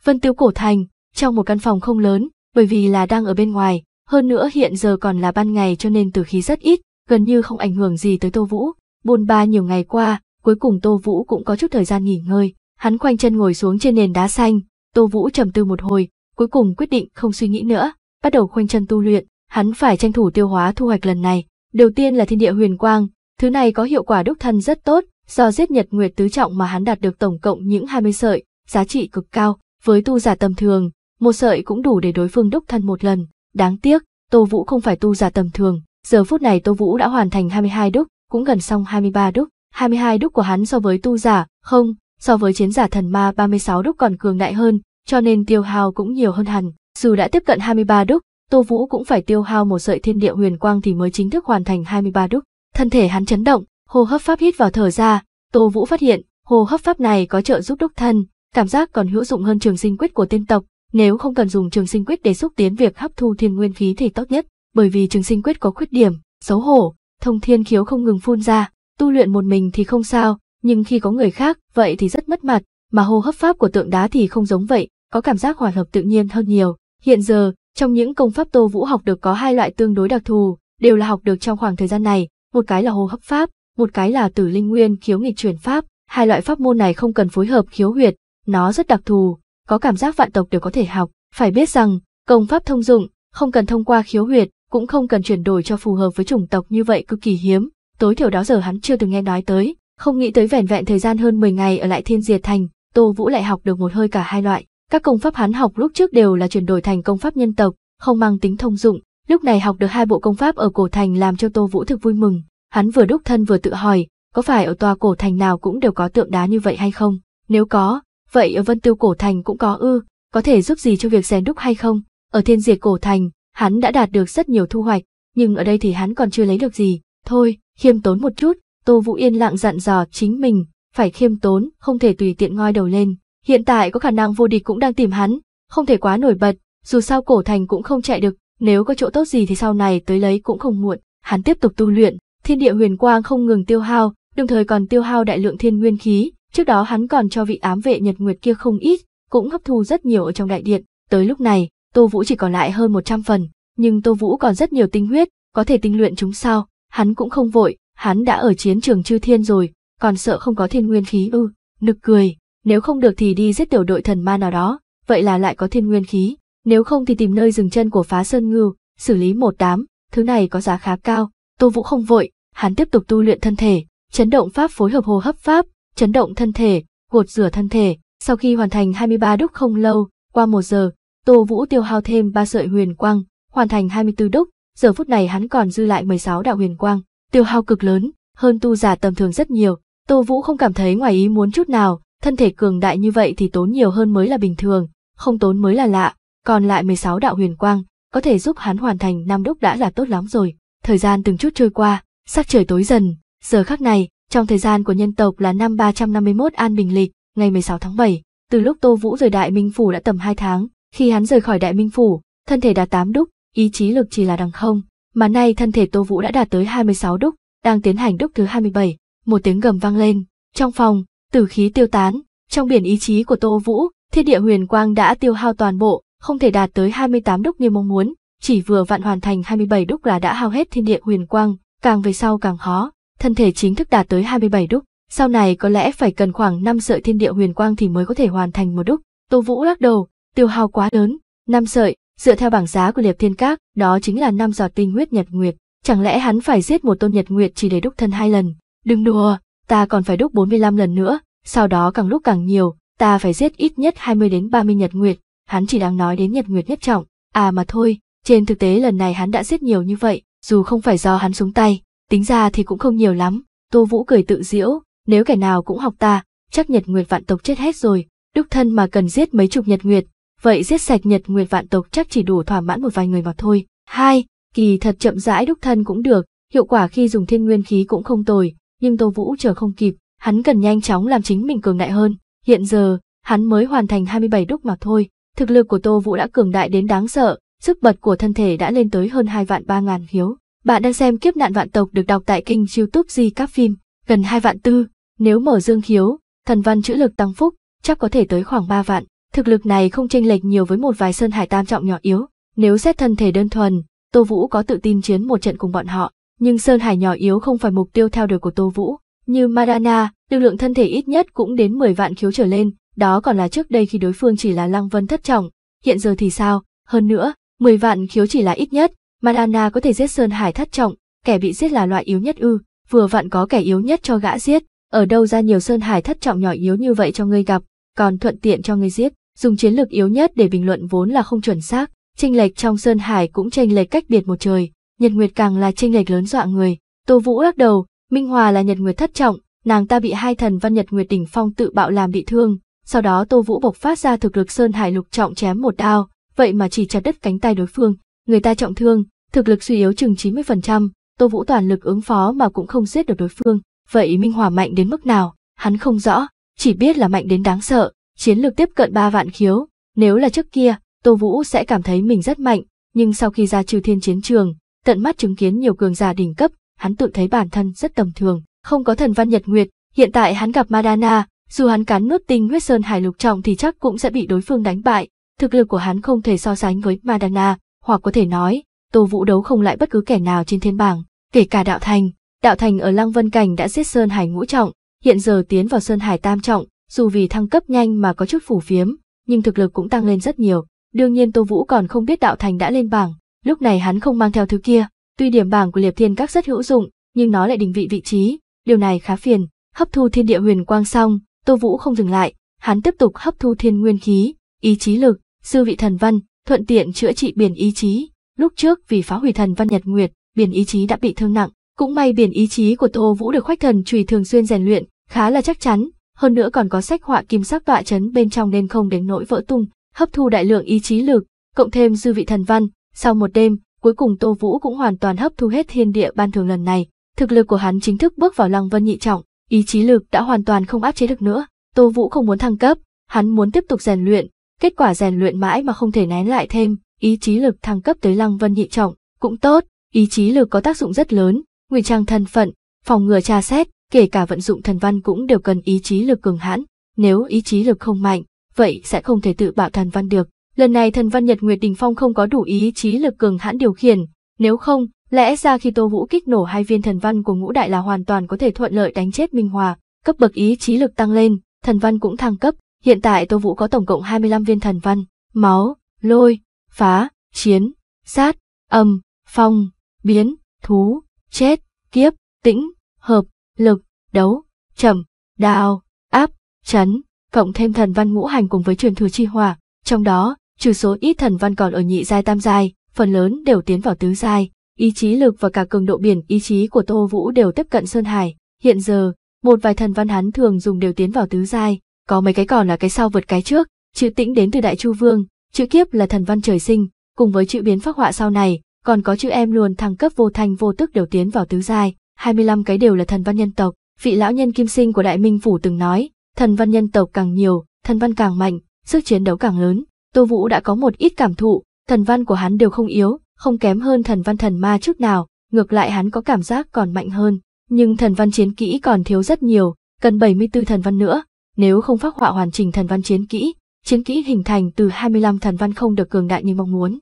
Vân Tiêu Cổ Thành, trong một căn phòng không lớn, bởi vì là đang ở bên ngoài, hơn nữa hiện giờ còn là ban ngày cho nên tử khí rất ít, gần như không ảnh hưởng gì tới Tô Vũ. Bôn ba nhiều ngày qua, cuối cùng Tô Vũ cũng có chút thời gian nghỉ ngơi, hắn khoanh chân ngồi xuống trên nền đá xanh, Tô Vũ trầm tư một hồi, cuối cùng quyết định không suy nghĩ nữa, bắt đầu khoanh chân tu luyện, hắn phải tranh thủ tiêu hóa thu hoạch lần này. Đầu tiên là thiên địa huyền quang, thứ này có hiệu quả đúc thân rất tốt, do giết nhật nguyệt tứ trọng mà hắn đạt được tổng cộng những 20 sợi, giá trị cực cao, với tu giả tầm thường, một sợi cũng đủ để đối phương đúc thân một lần, Đáng tiếc, Tô Vũ không phải tu giả tầm thường, giờ phút này Tô Vũ đã hoàn thành 22 đúc, cũng gần xong 23 đúc. 22 đúc của hắn so với tu giả, không, so với chiến giả thần ma 36 đúc còn cường đại hơn, cho nên tiêu hao cũng nhiều hơn hẳn. Dù đã tiếp cận 23 đúc, Tô Vũ cũng phải tiêu hao một sợi thiên địa huyền quang thì mới chính thức hoàn thành 23 đúc. Thân thể hắn chấn động, hô hấp pháp hít vào thở ra, Tô Vũ phát hiện, hô hấp pháp này có trợ giúp đúc thân, cảm giác còn hữu dụng hơn trường sinh quyết của tiên tộc, nếu không cần dùng trường sinh quyết để xúc tiến việc hấp thu thiên nguyên khí thì tốt nhất, bởi vì trường sinh quyết có khuyết điểm, xấu hổ, thông thiên khiếu không ngừng phun ra, tu luyện một mình thì không sao, nhưng khi có người khác, vậy thì rất mất mặt, mà hô hấp pháp của tượng đá thì không giống vậy, có cảm giác hòa hợp tự nhiên hơn nhiều. Hiện giờ, trong những công pháp Tô Vũ học được có hai loại tương đối đặc thù, đều là học được trong khoảng thời gian này, một cái là hô hấp pháp, một cái là tử linh nguyên khiếu nghịch chuyển pháp, hai loại pháp môn này không cần phối hợp khiếu huyệt, nó rất đặc thù, có cảm giác vạn tộc đều có thể học. Phải biết rằng, công pháp thông dụng, không cần thông qua khiếu huyệt, cũng không cần chuyển đổi cho phù hợp với chủng tộc như vậy cực kỳ hiếm, tối thiểu đó giờ hắn chưa từng nghe nói tới, không nghĩ tới vẻn vẹn thời gian hơn 10 ngày ở lại Thiên Diệt Thành, Tô Vũ lại học được một hơi cả hai loại. Các công pháp hắn học lúc trước đều là chuyển đổi thành công pháp nhân tộc, không mang tính thông dụng, lúc này học được hai bộ công pháp ở cổ thành làm cho Tô Vũ thực vui mừng. Hắn vừa đúc thân vừa tự hỏi, có phải ở tòa cổ thành nào cũng đều có tượng đá như vậy hay không? Nếu có, Vậy ở Vân Tiêu Cổ Thành cũng có ư, có thể giúp gì cho việc rèn đúc hay không? Ở thiên diệt Cổ Thành, hắn đã đạt được rất nhiều thu hoạch, nhưng ở đây thì hắn còn chưa lấy được gì. Thôi, khiêm tốn một chút, Tô Vũ Yên lặng dặn dò chính mình, phải khiêm tốn, không thể tùy tiện ngoi đầu lên. Hiện tại có khả năng vô địch cũng đang tìm hắn, không thể quá nổi bật, dù sao Cổ Thành cũng không chạy được, nếu có chỗ tốt gì thì sau này tới lấy cũng không muộn. Hắn tiếp tục tu luyện, thiên địa huyền quang không ngừng tiêu hao, đồng thời còn tiêu hao đại lượng thiên nguyên khí, Trước đó hắn còn cho vị ám vệ Nhật Nguyệt kia không ít, cũng hấp thu rất nhiều ở trong đại điện, tới lúc này, Tô Vũ chỉ còn lại hơn 100 phần, nhưng Tô Vũ còn rất nhiều tinh huyết, có thể tinh luyện chúng sao, hắn cũng không vội, hắn đã ở chiến trường chư thiên rồi, còn sợ không có thiên nguyên khí ư, ừ, nực cười, nếu không được thì đi giết tiểu đội thần ma nào đó, vậy là lại có thiên nguyên khí, nếu không thì tìm nơi dừng chân của phá sơn ngưu, xử lý một đám, thứ này có giá khá cao, Tô Vũ không vội, hắn tiếp tục tu luyện thân thể, chấn động pháp phối hợp hô hấp pháp, chấn động thân thể, gột rửa thân thể. Sau khi hoàn thành 23 đúc không lâu, qua một giờ, Tô Vũ tiêu hao thêm 3 sợi huyền quang, hoàn thành 24 đúc, giờ phút này hắn còn dư lại 16 đạo huyền quang, tiêu hao cực lớn, hơn tu giả tầm thường rất nhiều. Tô Vũ không cảm thấy ngoài ý muốn chút nào, thân thể cường đại như vậy thì tốn nhiều hơn mới là bình thường, không tốn mới là lạ, còn lại 16 đạo huyền quang, có thể giúp hắn hoàn thành năm đúc đã là tốt lắm rồi. Thời gian từng chút trôi qua, sắc trời tối dần, giờ khắc này, trong thời gian của nhân tộc là năm 351 An Bình Lịch, ngày 16 tháng 7, từ lúc Tô Vũ rời Đại Minh Phủ đã tầm 2 tháng, khi hắn rời khỏi Đại Minh Phủ, thân thể đã 8 đúc, ý chí lực chỉ là đằng không, mà nay thân thể Tô Vũ đã đạt tới 26 đúc, đang tiến hành đúc thứ 27, một tiếng gầm vang lên, trong phòng, tử khí tiêu tán, trong biển ý chí của Tô Vũ, thiết địa huyền quang đã tiêu hao toàn bộ, không thể đạt tới 28 đúc như mong muốn, chỉ vừa vặn hoàn thành 27 đúc là đã hao hết thiên địa huyền quang, càng về sau càng khó thân thể chính thức đạt tới 27 đúc, sau này có lẽ phải cần khoảng 5 sợi thiên địa huyền quang thì mới có thể hoàn thành một đúc. Tô Vũ lắc đầu, tiêu hao quá lớn, 5 sợi, dựa theo bảng giá của Liệp Thiên Các, đó chính là 5 giọt tinh huyết nhật nguyệt, chẳng lẽ hắn phải giết một tôn nhật nguyệt chỉ để đúc thân hai lần? Đừng đùa, ta còn phải đúc 45 lần nữa, sau đó càng lúc càng nhiều, ta phải giết ít nhất 20 đến 30 nhật nguyệt, hắn chỉ đang nói đến nhật nguyệt nhất trọng, à mà thôi, trên thực tế lần này hắn đã giết nhiều như vậy, dù không phải do hắn xuống tay, Tính ra thì cũng không nhiều lắm, Tô Vũ cười tự diễu, nếu kẻ nào cũng học ta, chắc Nhật Nguyệt vạn tộc chết hết rồi, đúc thân mà cần giết mấy chục Nhật Nguyệt, vậy giết sạch Nhật Nguyệt vạn tộc chắc chỉ đủ thỏa mãn một vài người mà thôi. Hai, kỳ thật chậm rãi đúc thân cũng được, hiệu quả khi dùng thiên nguyên khí cũng không tồi, nhưng Tô Vũ chờ không kịp, hắn cần nhanh chóng làm chính mình cường đại hơn. Hiện giờ, hắn mới hoàn thành 27 đúc mà thôi, thực lực của Tô Vũ đã cường đại đến đáng sợ, sức bật của thân thể đã lên tới hơn hai vạn ba ngàn hiếu. Bạn đang xem Kiếp nạn vạn tộc được đọc tại kênh youtube Di Các Phim, gần 2 vạn tư, nếu mở dương hiếu, thần văn chữ lực tăng phúc, chắc có thể tới khoảng 3 vạn. Thực lực này không chênh lệch nhiều với một vài sơn hải tam trọng nhỏ yếu. Nếu xét thân thể đơn thuần, Tô Vũ có tự tin chiến một trận cùng bọn họ, nhưng sơn hải nhỏ yếu không phải mục tiêu theo đuổi của Tô Vũ. Như Madana, lực lượng thân thể ít nhất cũng đến 10 vạn khiếu trở lên, đó còn là trước đây khi đối phương chỉ là Lăng Vân thất trọng, hiện giờ thì sao? Hơn nữa, 10 vạn khiếu chỉ là ít nhất, Madana có thể giết Sơn Hải thất trọng, kẻ bị giết là loại yếu nhất ư, vừa vặn có kẻ yếu nhất cho gã giết, ở đâu ra nhiều Sơn Hải thất trọng nhỏ yếu như vậy cho ngươi gặp, còn thuận tiện cho ngươi giết, dùng chiến lược yếu nhất để bình luận vốn là không chuẩn xác, chênh lệch trong Sơn Hải cũng chênh lệch cách biệt một trời, Nhật Nguyệt càng là chênh lệch lớn dọa người. Tô Vũ lắc đầu, Minh Hòa là Nhật Nguyệt thất trọng, nàng ta bị hai thần văn Nhật Nguyệt đỉnh phong tự bạo làm bị thương, sau đó Tô Vũ bộc phát ra thực lực Sơn Hải lục trọng chém một đao, vậy mà chỉ chặt đứt cánh tay đối phương, người ta trọng thương, Thực lực suy yếu chừng 90%, Tô Vũ toàn lực ứng phó mà cũng không giết được đối phương, vậy Minh hòa mạnh đến mức nào, hắn không rõ, chỉ biết là mạnh đến đáng sợ, chiến lược tiếp cận 3 vạn khiếu, nếu là trước kia, Tô Vũ sẽ cảm thấy mình rất mạnh, nhưng sau khi ra trừ thiên chiến trường, tận mắt chứng kiến nhiều cường giả đỉnh cấp, hắn tự thấy bản thân rất tầm thường, không có thần văn nhật nguyệt, hiện tại hắn gặp Madana, dù hắn cắn nuốt tinh huyết sơn hải lục trọng thì chắc cũng sẽ bị đối phương đánh bại, thực lực của hắn không thể so sánh với Madana, hoặc có thể nói, Tô Vũ đấu không lại bất cứ kẻ nào trên thiên bảng, kể cả Đạo Thành. Đạo Thành ở Lăng Vân Cảnh đã giết Sơn Hải ngũ trọng, hiện giờ tiến vào Sơn Hải tam trọng, dù vì thăng cấp nhanh mà có chút phủ phiếm, nhưng thực lực cũng tăng lên rất nhiều. Đương nhiên Tô Vũ còn không biết Đạo Thành đã lên bảng, lúc này hắn không mang theo thứ kia. Tuy điểm bảng của Liệp Thiên Các rất hữu dụng, nhưng nó lại định vị vị trí, điều này khá phiền. Hấp thu thiên địa huyền quang xong, Tô Vũ không dừng lại, hắn tiếp tục hấp thu thiên nguyên khí, ý chí lực, sư vị thần văn, thuận tiện chữa trị biển ý chí. Lúc trước vì phá hủy thần văn Nhật Nguyệt, biển ý chí đã bị thương nặng, cũng may biển ý chí của Tô Vũ được khoách thần chùy thường xuyên rèn luyện, khá là chắc chắn, hơn nữa còn có sách họa kim sắc tọa chấn bên trong nên không đến nỗi vỡ tung, hấp thu đại lượng ý chí lực, cộng thêm dư vị thần văn, sau một đêm, cuối cùng Tô Vũ cũng hoàn toàn hấp thu hết thiên địa ban thường lần này, thực lực của hắn chính thức bước vào Lăng Vân nhị trọng, ý chí lực đã hoàn toàn không áp chế được nữa, Tô Vũ không muốn thăng cấp, hắn muốn tiếp tục rèn luyện, kết quả rèn luyện mãi mà không thể nén lại thêm, ý chí lực thăng cấp tới lăng vân nhị trọng, cũng tốt, ý chí lực có tác dụng rất lớn, ngụy trang thân phận, phòng ngừa tra xét, kể cả vận dụng thần văn cũng đều cần ý chí lực cường hãn, nếu ý chí lực không mạnh, vậy sẽ không thể tự bảo thần văn được. Lần này thần văn Nhật Nguyệt Đình Phong không có đủ ý chí lực cường hãn điều khiển, nếu không, lẽ ra khi Tô Vũ kích nổ hai viên thần văn của ngũ đại là hoàn toàn có thể thuận lợi đánh chết Minh Hòa, cấp bậc ý chí lực tăng lên, thần văn cũng thăng cấp, hiện tại Tô Vũ có tổng cộng 25 viên thần văn, máu, lôi, phá, chiến, sát, âm, phong, biến, thú, chết, kiếp, tĩnh, hợp, lực, đấu, chậm đào, áp, chấn, cộng thêm thần văn ngũ hành cùng với truyền thừa chi hỏa, trong đó, trừ số ít thần văn còn ở nhị giai tam giai, phần lớn đều tiến vào tứ giai, ý chí lực và cả cường độ biển ý chí của Tô Vũ đều tiếp cận Sơn Hải, hiện giờ, một vài thần văn hắn thường dùng đều tiến vào tứ giai, có mấy cái còn là cái sau vượt cái trước, chữ tĩnh đến từ Đại Chu Vương, Chữ kiếp là thần văn trời sinh, cùng với chữ biến phác họa sau này, còn có chữ em luôn thăng cấp vô thanh vô tức đều tiến vào tứ giai, 25 cái đều là thần văn nhân tộc. Vị lão nhân kim sinh của Đại Minh phủ từng nói, thần văn nhân tộc càng nhiều, thần văn càng mạnh, sức chiến đấu càng lớn. Tô Vũ đã có một ít cảm thụ, thần văn của hắn đều không yếu, không kém hơn thần văn thần ma trước nào, ngược lại hắn có cảm giác còn mạnh hơn, nhưng thần văn chiến kỹ còn thiếu rất nhiều, cần 74 thần văn nữa, nếu không phác họa hoàn chỉnh thần văn chiến kỹ, chiến kỹ hình thành từ 25 thần văn không được cường đại như mong muốn.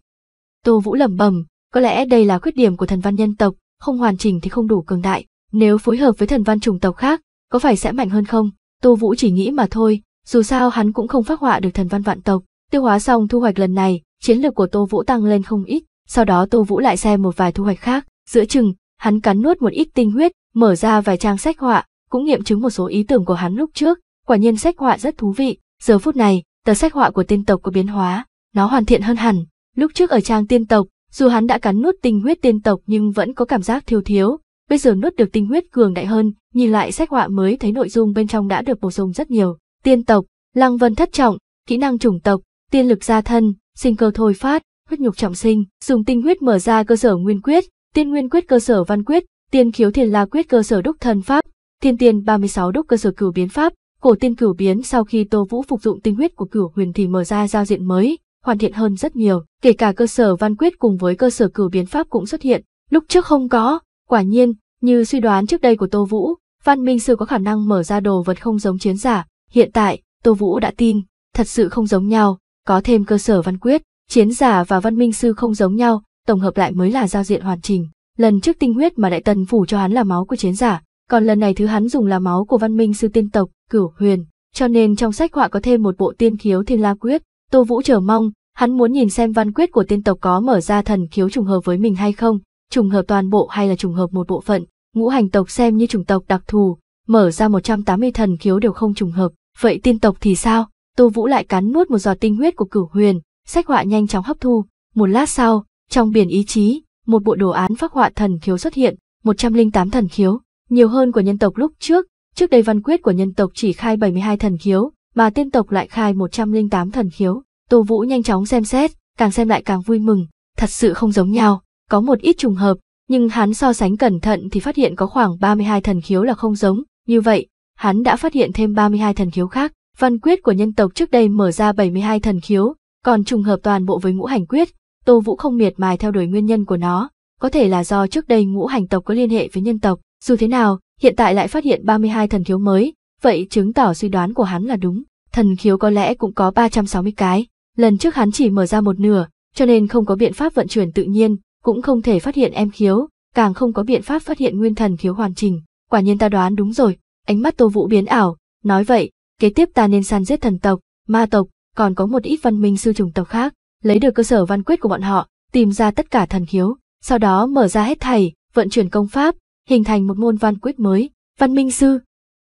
Tô Vũ lẩm bẩm, có lẽ đây là khuyết điểm của thần văn nhân tộc, không hoàn chỉnh thì không đủ cường đại, nếu phối hợp với thần văn chủng tộc khác, có phải sẽ mạnh hơn không? Tô Vũ chỉ nghĩ mà thôi, dù sao hắn cũng không phát họa được thần văn vạn tộc, tiêu hóa xong thu hoạch lần này, chiến lược của Tô Vũ tăng lên không ít, sau đó Tô Vũ lại xem một vài thu hoạch khác, giữa chừng, hắn cắn nuốt một ít tinh huyết, mở ra vài trang sách họa, cũng nghiệm chứng một số ý tưởng của hắn lúc trước, quả nhiên sách họa rất thú vị, giờ phút này, tờ sách họa của tiên tộc có biến hóa, nó hoàn thiện hơn hẳn. Lúc trước ở trang tiên tộc, dù hắn đã cắn nuốt tinh huyết tiên tộc nhưng vẫn có cảm giác thiếu thiếu, bây giờ nuốt được tinh huyết cường đại hơn, nhìn lại sách họa mới thấy nội dung bên trong đã được bổ sung rất nhiều. Tiên tộc, Lăng Vân thất trọng, kỹ năng chủng tộc, tiên lực gia thân, sinh cơ thôi phát, huyết nhục trọng sinh, dùng tinh huyết mở ra cơ sở nguyên quyết, tiên nguyên quyết cơ sở văn quyết, tiên khiếu thiền la quyết cơ sở đúc thần pháp, thiên tiên 36 đúc cơ sở cửu biến pháp, Cổ tiên cửu biến sau khi Tô Vũ phục dụng tinh huyết của cửu huyền thì mở ra giao diện mới, hoàn thiện hơn rất nhiều, kể cả cơ sở văn quyết cùng với cơ sở cửu biến pháp cũng xuất hiện, lúc trước không có, quả nhiên, như suy đoán trước đây của Tô Vũ, văn minh sư có khả năng mở ra đồ vật không giống chiến giả, hiện tại, Tô Vũ đã tin, thật sự không giống nhau, có thêm cơ sở văn quyết, chiến giả và văn minh sư không giống nhau, tổng hợp lại mới là giao diện hoàn chỉnh. Lần trước tinh huyết mà đại tần phủ cho hắn là máu của chiến giả, còn lần này thứ hắn dùng là máu của văn minh sư tiên tộc, cửu huyền, cho nên trong sách họa có thêm một bộ tiên khiếu thiên la quyết, Tô Vũ chờ mong, hắn muốn nhìn xem văn quyết của tiên tộc có mở ra thần khiếu trùng hợp với mình hay không, trùng hợp toàn bộ hay là trùng hợp một bộ phận, ngũ hành tộc xem như chủng tộc đặc thù, mở ra 180 thần khiếu đều không trùng hợp, vậy tiên tộc thì sao? Tô Vũ lại cắn nuốt một giọt tinh huyết của cửu huyền, sách họa nhanh chóng hấp thu, một lát sau, trong biển ý chí, một bộ đồ án phác họa thần khiếu xuất hiện, 108 thần khiếu, nhiều hơn của nhân tộc lúc trước, trước đây văn quyết của nhân tộc chỉ khai 72 thần khiếu, mà tiên tộc lại khai 108 thần khiếu. Tô Vũ nhanh chóng xem xét, càng xem lại càng vui mừng, thật sự không giống nhau, có một ít trùng hợp, nhưng hắn so sánh cẩn thận thì phát hiện có khoảng 32 thần khiếu là không giống, như vậy, hắn đã phát hiện thêm 32 thần khiếu khác. Văn quyết của nhân tộc trước đây mở ra 72 thần khiếu, còn trùng hợp toàn bộ với ngũ hành quyết, Tô Vũ không miệt mài theo đuổi nguyên nhân của nó, có thể là do trước đây ngũ hành tộc có liên hệ với nhân tộc, dù thế nào, hiện tại lại phát hiện 32 thần khiếu mới, vậy chứng tỏ suy đoán của hắn là đúng. Thần khiếu có lẽ cũng có 360 cái, lần trước hắn chỉ mở ra một nửa, cho nên không có biện pháp vận chuyển tự nhiên, cũng không thể phát hiện em khiếu, càng không có biện pháp phát hiện nguyên thần khiếu hoàn chỉnh. Quả nhiên ta đoán đúng rồi, ánh mắt Tô Vũ biến ảo, nói vậy, kế tiếp ta nên săn giết thần tộc, ma tộc, còn có một ít văn minh sư chủng tộc khác, lấy được cơ sở văn quyết của bọn họ, tìm ra tất cả thần khiếu, sau đó mở ra hết thầy, vận chuyển công pháp, hình thành một môn văn quyết mới, văn minh sư.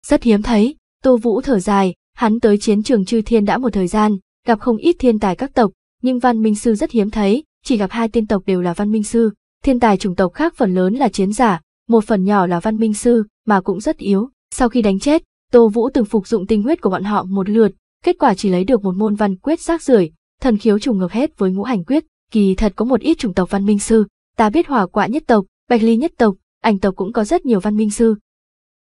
Rất hiếm thấy, Tô Vũ thở dài, hắn tới chiến trường chư thiên đã một thời gian, gặp không ít thiên tài các tộc, nhưng văn minh sư rất hiếm thấy, chỉ gặp hai tiên tộc đều là văn minh sư, thiên tài chủng tộc khác phần lớn là chiến giả, một phần nhỏ là văn minh sư, mà cũng rất yếu. Sau khi đánh chết, Tô Vũ từng phục dụng tinh huyết của bọn họ một lượt, kết quả chỉ lấy được một môn văn quyết xác rưởi, thần khiếu trùng ngược hết với ngũ hành quyết, kỳ thật có một ít chủng tộc văn minh sư, ta biết hỏa quạ nhất tộc, bạch ly nhất tộc, ảnh tộc cũng có rất nhiều văn minh sư.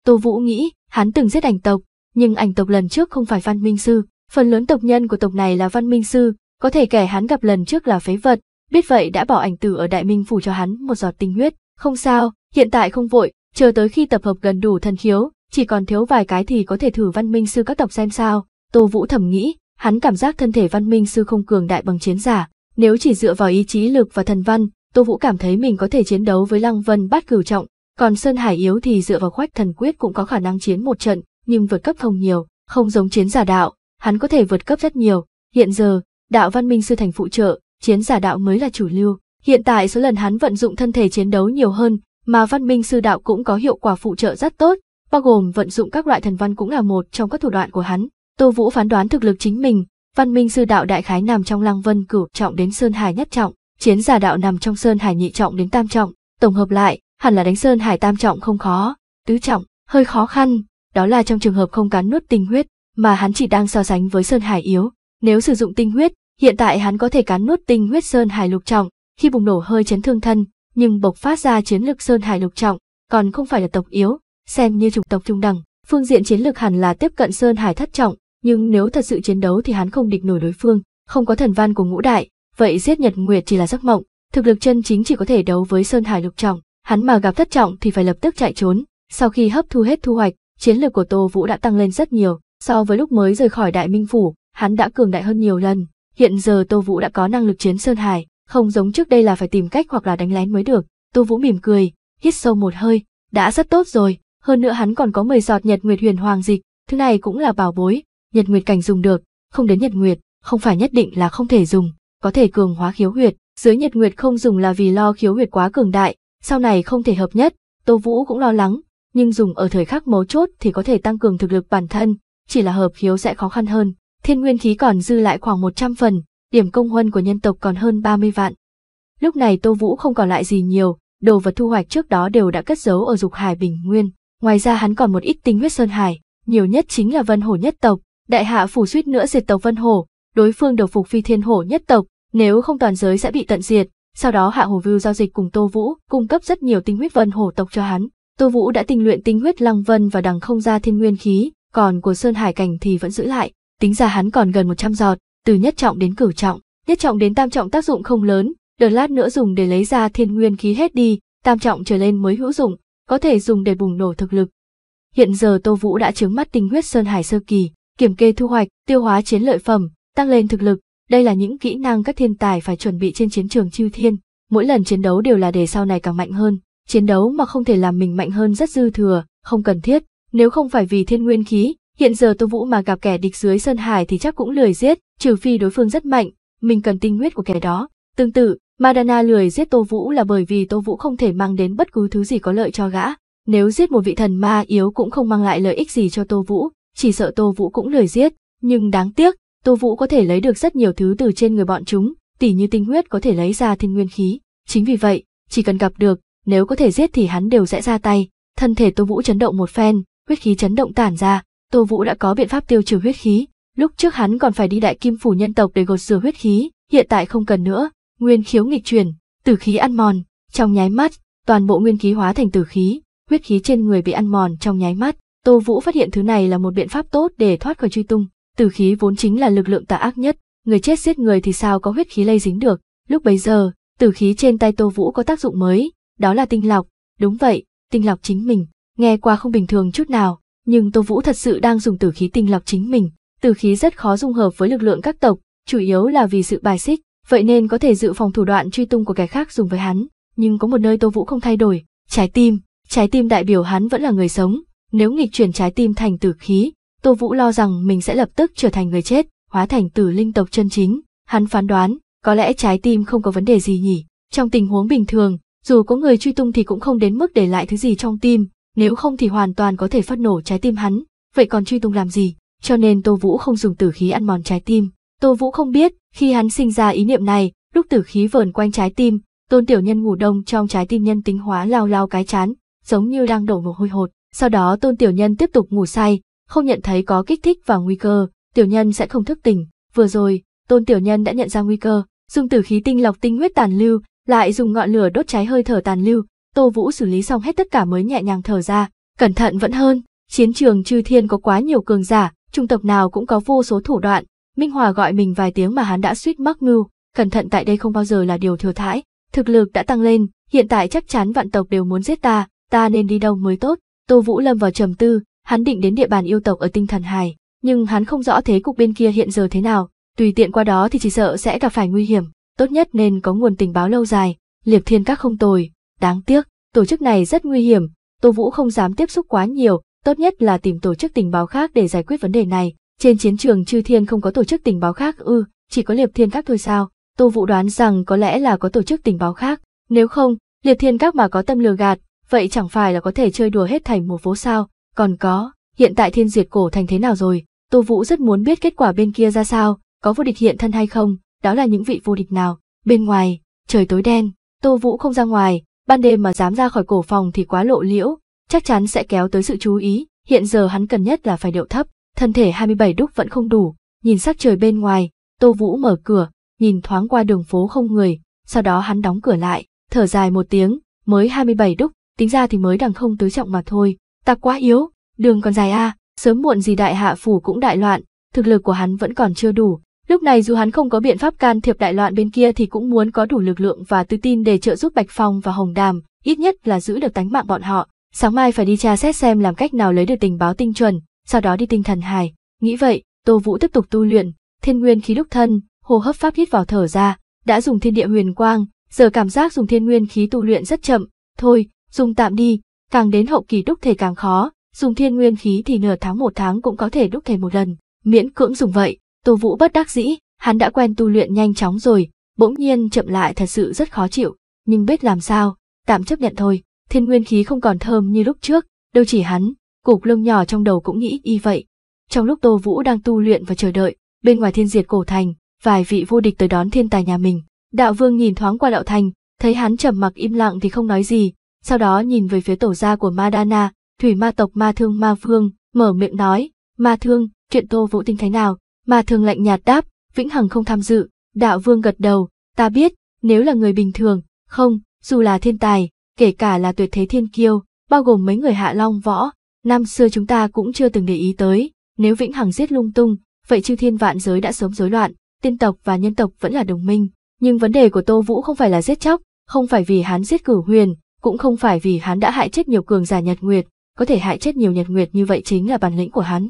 Tô Vũ nghĩ, hắn từng giết ảnh tộc, nhưng ảnh tộc lần trước không phải văn minh sư, phần lớn tộc nhân của tộc này là văn minh sư, có thể kẻ hắn gặp lần trước là phế vật, biết vậy đã bỏ ảnh tử ở Đại Minh phủ cho hắn một giọt tinh huyết, không sao, hiện tại không vội, chờ tới khi tập hợp gần đủ thần khiếu, chỉ còn thiếu vài cái thì có thể thử văn minh sư các tộc xem sao. Tô Vũ thầm nghĩ, hắn cảm giác thân thể văn minh sư không cường đại bằng chiến giả, nếu chỉ dựa vào ý chí lực và thần văn, Tô Vũ cảm thấy mình có thể chiến đấu với Lăng Vân Bát Cửu Trọng, còn Sơn Hải yếu thì dựa vào khoách thần quyết cũng có khả năng chiến một trận, nhưng vượt cấp không nhiều, không giống chiến giả đạo, hắn có thể vượt cấp rất nhiều. Hiện giờ, đạo văn minh sư thành phụ trợ, chiến giả đạo mới là chủ lưu. Hiện tại số lần hắn vận dụng thân thể chiến đấu nhiều hơn, mà văn minh sư đạo cũng có hiệu quả phụ trợ rất tốt, bao gồm vận dụng các loại thần văn cũng là một trong các thủ đoạn của hắn. Tô Vũ phán đoán thực lực chính mình, văn minh sư đạo đại khái nằm trong lăng vân cửu trọng đến sơn hải nhất trọng, chiến giả đạo nằm trong sơn hải nhị trọng đến tam trọng, tổng hợp lại, hẳn là đánh sơn hải tam trọng không khó, tứ trọng, hơi khó khăn, đó là trong trường hợp không cắn nuốt tinh huyết, mà hắn chỉ đang so sánh với sơn hải yếu. Nếu sử dụng tinh huyết, hiện tại hắn có thể cắn nuốt tinh huyết sơn hải lục trọng, khi bùng nổ hơi chấn thương thân, nhưng bộc phát ra chiến lực sơn hải lục trọng, còn không phải là tộc yếu, xem như chủng tộc trung đẳng, phương diện chiến lực hẳn là tiếp cận sơn hải thất trọng, nhưng nếu thật sự chiến đấu thì hắn không địch nổi đối phương, không có thần văn của ngũ đại, vậy giết Nhật Nguyệt chỉ là giấc mộng, thực lực chân chính chỉ có thể đấu với sơn hải lục trọng hắn mà gặp thất trọng thì phải lập tức chạy trốn. Sau khi hấp thu hết thu hoạch, chiến lược của Tô Vũ đã tăng lên rất nhiều, so với lúc mới rời khỏi Đại Minh Phủ, hắn đã cường đại hơn nhiều lần. Hiện giờ Tô Vũ đã có năng lực chiến Sơn Hải, không giống trước đây là phải tìm cách hoặc là đánh lén mới được. Tô Vũ mỉm cười, hít sâu một hơi, đã rất tốt rồi, hơn nữa hắn còn có mười giọt Nhật Nguyệt Huyền Hoàng dịch, thứ này cũng là bảo bối, Nhật Nguyệt cảnh dùng được, không đến Nhật Nguyệt, không phải nhất định là không thể dùng, có thể cường hóa khiếu huyệt, dưới Nhật Nguyệt không dùng là vì lo khiếu huyệt quá cường đại, sau này không thể hợp nhất, Tô Vũ cũng lo lắng, nhưng dùng ở thời khắc mấu chốt thì có thể tăng cường thực lực bản thân, chỉ là hợp khiếu sẽ khó khăn hơn. Thiên nguyên khí còn dư lại khoảng 100 phần, điểm công huân của nhân tộc còn hơn 30 vạn. Lúc này Tô Vũ không còn lại gì nhiều, đồ vật thu hoạch trước đó đều đã cất giấu ở dục hải bình nguyên. Ngoài ra hắn còn một ít tinh huyết sơn hải, nhiều nhất chính là vân hổ nhất tộc, đại hạ phủ suýt nữa diệt tộc vân hổ, đối phương đầu phục phi thiên hổ nhất tộc, nếu không toàn giới sẽ bị tận diệt, sau đó Hạ hồ Vưu giao dịch cùng Tô Vũ, cung cấp rất nhiều tinh huyết vân hổ tộc cho hắn. Tô Vũ đã tinh luyện tinh huyết lăng vân và đằng không ra thiên nguyên khí, còn của Sơn Hải Cảnh thì vẫn giữ lại, tính ra hắn còn gần 100 giọt, từ nhất trọng đến cửu trọng, nhất trọng đến tam trọng tác dụng không lớn, đợt lát nữa dùng để lấy ra thiên nguyên khí hết đi, tam trọng trở lên mới hữu dụng, có thể dùng để bùng nổ thực lực. Hiện giờ Tô Vũ đã chứng mắt tinh huyết Sơn Hải sơ kỳ, kiểm kê thu hoạch, tiêu hóa chiến lợi phẩm, tăng lên thực lực, đây là những kỹ năng các thiên tài phải chuẩn bị trên chiến trường chiêu thiên, mỗi lần chiến đấu đều là để sau này càng mạnh hơn, chiến đấu mà không thể làm mình mạnh hơn rất dư thừa, không cần thiết, nếu không phải vì thiên nguyên khí, hiện giờ Tô Vũ mà gặp kẻ địch dưới Sơn Hải thì chắc cũng lười giết, trừ phi đối phương rất mạnh, mình cần tinh huyết của kẻ đó. Tương tự, Madana lười giết Tô Vũ là bởi vì Tô Vũ không thể mang đến bất cứ thứ gì có lợi cho gã, nếu giết một vị thần ma yếu cũng không mang lại lợi ích gì cho Tô Vũ, chỉ sợ Tô Vũ cũng lười giết, nhưng đáng tiếc, Tô Vũ có thể lấy được rất nhiều thứ từ trên người bọn chúng, tỉ như tinh huyết có thể lấy ra thiên nguyên khí. Chính vì vậy, chỉ cần gặp được, nếu có thể giết thì hắn đều sẽ ra tay. Thân thể Tô Vũ chấn động một phen, huyết khí chấn động tản ra, Tô Vũ đã có biện pháp tiêu trừ huyết khí. Lúc trước hắn còn phải đi đại kim phủ nhân tộc để gột rửa huyết khí, hiện tại không cần nữa, nguyên khiếu nghịch chuyển, tử khí ăn mòn, trong nháy mắt, toàn bộ nguyên khí hóa thành tử khí, huyết khí trên người bị ăn mòn trong nháy mắt. Tô Vũ phát hiện thứ này là một biện pháp tốt để thoát khỏi truy tung, Tử khí vốn chính là lực lượng tà ác nhất, người chết giết người thì sao có huyết khí lây dính được. Lúc bấy giờ, tử khí trên tay Tô Vũ có tác dụng mới, đó là tinh lọc. Đúng vậy, tinh lọc chính mình, nghe qua không bình thường chút nào, nhưng Tô Vũ thật sự đang dùng tử khí tinh lọc chính mình. Tử khí rất khó dung hợp với lực lượng các tộc, chủ yếu là vì sự bài xích, vậy nên có thể dự phòng thủ đoạn truy tung của kẻ khác dùng với hắn, nhưng có một nơi Tô Vũ không thay đổi, trái tim, trái tim đại biểu hắn vẫn là người sống, nếu nghịch chuyển trái tim thành tử khí, Tô Vũ lo rằng mình sẽ lập tức trở thành người chết, hóa thành tử linh tộc chân chính. Hắn phán đoán, có lẽ trái tim không có vấn đề gì nhỉ. Trong tình huống bình thường, dù có người truy tung thì cũng không đến mức để lại thứ gì trong tim, nếu không thì hoàn toàn có thể phát nổ trái tim hắn, vậy còn truy tung làm gì? Cho nên Tô Vũ không dùng tử khí ăn mòn trái tim. Tô Vũ không biết, khi hắn sinh ra ý niệm này, lúc tử khí vờn quanh trái tim, Tôn Tiểu Nhân ngủ đông trong trái tim nhân tính hóa lao lao cái chán, giống như đang đổ mồ hôi hột. Sau đó Tôn Tiểu Nhân tiếp tục ngủ say, không nhận thấy có kích thích và nguy cơ, tiểu nhân sẽ không thức tỉnh. Vừa rồi, tôn tiểu nhân đã nhận ra nguy cơ, dùng tử khí tinh lọc tinh huyết tàn lưu, lại dùng ngọn lửa đốt cháy hơi thở tàn lưu, Tô Vũ xử lý xong hết tất cả mới nhẹ nhàng thở ra, cẩn thận vẫn hơn, chiến trường chư thiên có quá nhiều cường giả, trung tộc nào cũng có vô số thủ đoạn, Minh Hòa gọi mình vài tiếng mà hắn đã suýt mắc mưu, cẩn thận tại đây không bao giờ là điều thừa thãi, thực lực đã tăng lên, hiện tại chắc chắn vạn tộc đều muốn giết ta, ta nên đi đâu mới tốt, Tô Vũ lâm vào trầm tư, hắn định đến địa bàn yêu tộc ở tinh thần hài, nhưng hắn không rõ thế cục bên kia hiện giờ thế nào, tùy tiện qua đó thì chỉ sợ sẽ gặp phải nguy hiểm, tốt nhất nên có nguồn tình báo lâu dài, liệp thiên các không tồi, đáng tiếc, tổ chức này rất nguy hiểm, Tô Vũ không dám tiếp xúc quá nhiều, tốt nhất là tìm tổ chức tình báo khác để giải quyết vấn đề này, trên chiến trường chư thiên không có tổ chức tình báo khác ư, chỉ có liệp thiên các thôi sao, Tô Vũ đoán rằng có lẽ là có tổ chức tình báo khác, nếu không, liệp thiên các mà có tâm lừa gạt, vậy chẳng phải là có thể chơi đùa hết thành một vố sao, còn có, hiện tại thiên diệt cổ thành thế nào rồi, Tô Vũ rất muốn biết kết quả bên kia ra sao, có vô địch hiện thân hay không, đó là những vị vô địch nào. Bên ngoài, trời tối đen, Tô Vũ không ra ngoài, ban đêm mà dám ra khỏi cổ phòng thì quá lộ liễu, chắc chắn sẽ kéo tới sự chú ý, hiện giờ hắn cần nhất là phải điệu thấp, thân thể 27 đúc vẫn không đủ, nhìn sắc trời bên ngoài, Tô Vũ mở cửa, nhìn thoáng qua đường phố không người, sau đó hắn đóng cửa lại, thở dài một tiếng, mới 27 đúc, tính ra thì mới đằng không tứ trọng mà thôi, ta quá yếu, đường còn dài a, à, sớm muộn gì đại hạ phủ cũng đại loạn, thực lực của hắn vẫn còn chưa đủ. Lúc này dù hắn không có biện pháp can thiệp đại loạn bên kia thì cũng muốn có đủ lực lượng và tự tin để trợ giúp Bạch Phong và Hồng Đàm, ít nhất là giữ được tánh mạng bọn họ. Sáng mai phải đi tra xét xem làm cách nào lấy được tình báo tinh chuẩn, sau đó đi tinh thần hài, Nghĩ vậy, Tô Vũ tiếp tục tu luyện, thiên nguyên khí lúc thân, hô hấp pháp hít vào thở ra, đã dùng thiên địa huyền quang, giờ cảm giác dùng thiên nguyên khí tu luyện rất chậm, thôi, dùng tạm đi, Càng đến hậu kỳ đúc thể càng khó, dùng thiên nguyên khí thì nửa tháng một tháng cũng có thể đúc thể một lần, miễn cưỡng dùng vậy. Tô Vũ bất đắc dĩ, hắn đã quen tu luyện nhanh chóng rồi, bỗng nhiên chậm lại thật sự rất khó chịu, nhưng biết làm sao, tạm chấp nhận thôi, thiên nguyên khí không còn thơm như lúc trước, đâu chỉ hắn, cục lông nhỏ trong đầu cũng nghĩ y vậy. Trong lúc Tô Vũ đang tu luyện và chờ đợi, bên ngoài thiên diệt cổ thành, vài vị vô địch tới đón thiên tài nhà mình. Đạo vương nhìn thoáng qua đạo thành, thấy hắn trầm mặc im lặng thì không nói gì, sau đó nhìn về phía tổ gia của Madana, thủy ma tộc ma thương ma vương, mở miệng nói, ma thương, chuyện tô vũ tinh thế nào, ma thương lạnh nhạt đáp, vĩnh hằng không tham dự, đạo vương gật đầu, ta biết, nếu là người bình thường, không, dù là thiên tài, kể cả là tuyệt thế thiên kiêu, bao gồm mấy người hạ long võ, năm xưa chúng ta cũng chưa từng để ý tới, nếu vĩnh hằng giết lung tung, vậy chư thiên vạn giới đã sớm rối loạn, tiên tộc và nhân tộc vẫn là đồng minh, nhưng vấn đề của Tô Vũ không phải là giết chóc, không phải vì hắn giết cửu huyền, cũng không phải vì hắn đã hại chết nhiều cường giả nhật nguyệt, có thể hại chết nhiều nhật nguyệt như vậy chính là bản lĩnh của hắn.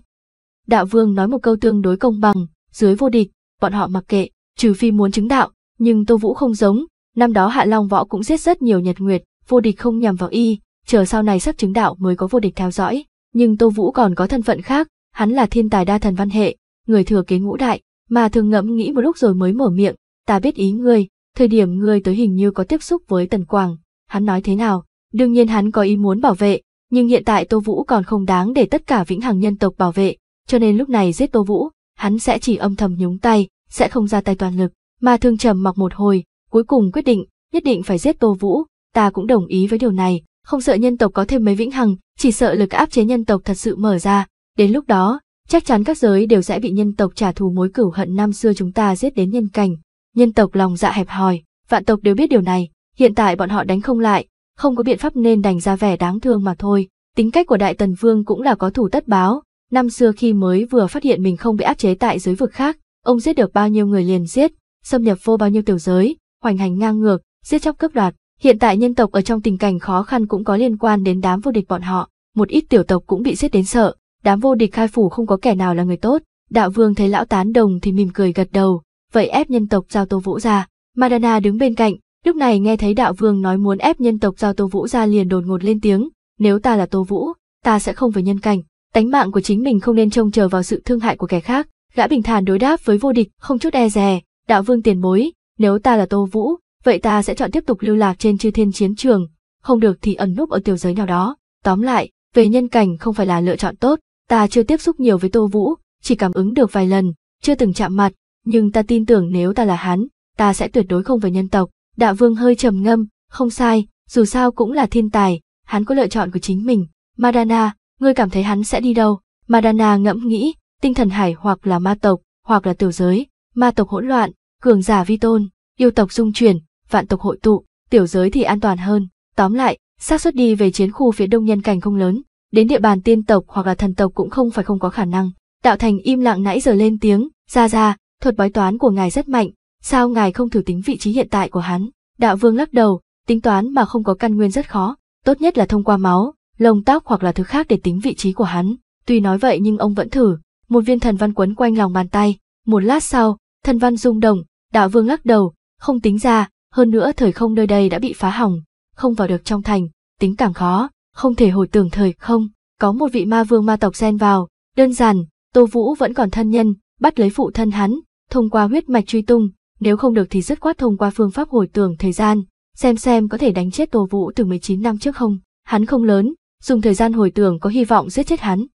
Đạo vương nói một câu tương đối công bằng, dưới vô địch, bọn họ mặc kệ, trừ phi muốn chứng đạo, nhưng Tô Vũ không giống, năm đó Hạ Long Võ cũng giết rất nhiều nhật nguyệt, vô địch không nhằm vào y, chờ sau này sắp chứng đạo mới có vô địch theo dõi, nhưng Tô Vũ còn có thân phận khác, hắn là thiên tài đa thần văn hệ, người thừa kế ngũ đại, mà thường ngẫm nghĩ một lúc rồi mới mở miệng, ta biết ý ngươi, thời điểm ngươi tới hình như có tiếp xúc với Tần Quảng, hắn nói thế nào, đương nhiên hắn có ý muốn bảo vệ, nhưng hiện tại Tô Vũ còn không đáng để tất cả vĩnh hằng nhân tộc bảo vệ, cho nên lúc này giết Tô Vũ, hắn sẽ chỉ âm thầm nhúng tay, sẽ không ra tay toàn lực, mà thương trầm mặc một hồi, cuối cùng quyết định, nhất định phải giết Tô Vũ, ta cũng đồng ý với điều này, không sợ nhân tộc có thêm mấy vĩnh hằng, chỉ sợ lực áp chế nhân tộc thật sự mở ra, đến lúc đó, chắc chắn các giới đều sẽ bị nhân tộc trả thù mối cửu hận năm xưa chúng ta giết đến nhân cảnh, nhân tộc lòng dạ hẹp hòi, vạn tộc đều biết điều này, hiện tại bọn họ đánh không lại, không có biện pháp nên đành ra vẻ đáng thương mà thôi. Tính cách của Đại Tần Vương cũng là có thủ tất báo, năm xưa khi mới vừa phát hiện mình không bị áp chế tại giới vực khác, ông giết được bao nhiêu người liền giết, xâm nhập vô bao nhiêu tiểu giới, hoành hành ngang ngược, giết chóc cướp đoạt. Hiện tại nhân tộc ở trong tình cảnh khó khăn cũng có liên quan đến đám vô địch bọn họ, một ít tiểu tộc cũng bị giết đến sợ, đám vô địch khai phủ không có kẻ nào là người tốt. Đạo Vương thấy lão tán đồng thì mỉm cười gật đầu, vậy ép nhân tộc giao Tô Vũ ra. Madana đứng bên cạnh, Lúc này nghe thấy đạo vương nói muốn ép nhân tộc giao Tô Vũ ra liền đột ngột lên tiếng, nếu ta là Tô Vũ, ta sẽ không về nhân cảnh, tánh mạng của chính mình không nên trông chờ vào sự thương hại của kẻ khác, gã bình thản đối đáp với vô địch, không chút e dè, đạo vương tiền bối, nếu ta là Tô Vũ, vậy ta sẽ chọn tiếp tục lưu lạc trên chư thiên chiến trường, không được thì ẩn núp ở tiểu giới nào đó. Tóm lại, về nhân cảnh không phải là lựa chọn tốt, ta chưa tiếp xúc nhiều với Tô Vũ, chỉ cảm ứng được vài lần, chưa từng chạm mặt, nhưng ta tin tưởng nếu ta là hắn, ta sẽ tuyệt đối không về nhân tộc. Đạ Vương hơi trầm ngâm, không sai, dù sao cũng là thiên tài, hắn có lựa chọn của chính mình. Madana, ngươi cảm thấy hắn sẽ đi đâu? Madana ngẫm nghĩ, tinh thần hải hoặc là ma tộc, hoặc là tiểu giới, ma tộc hỗn loạn, cường giả vi tôn, yêu tộc dung chuyển, vạn tộc hội tụ, tiểu giới thì an toàn hơn. Tóm lại, xác suất đi về chiến khu phía đông nhân cảnh không lớn, đến địa bàn tiên tộc hoặc là thần tộc cũng không phải không có khả năng. Đạo Thành im lặng nãy giờ lên tiếng, ra ra, thuật bói toán của ngài rất mạnh, sao ngài không thử tính vị trí hiện tại của hắn? Đạo vương lắc đầu, tính toán mà không có căn nguyên rất khó, tốt nhất là thông qua máu, lông tóc hoặc là thứ khác để tính vị trí của hắn. Tuy nói vậy nhưng ông vẫn thử, một viên thần văn quấn quanh lòng bàn tay, một lát sau, thần văn rung động, đạo vương lắc đầu, không tính ra, hơn nữa thời không nơi đây đã bị phá hỏng, không vào được trong thành, tính càng khó, không thể hồi tưởng thời không, có một vị ma vương ma tộc xen vào, đơn giản, Tô Vũ vẫn còn thân nhân, bắt lấy phụ thân hắn, thông qua huyết mạch truy tung, nếu không được thì dứt quát thông qua phương pháp hồi tưởng thời gian, xem xem có thể đánh chết Tô Vũ từ 19 năm trước không, hắn không lớn, dùng thời gian hồi tưởng có hy vọng giết chết hắn.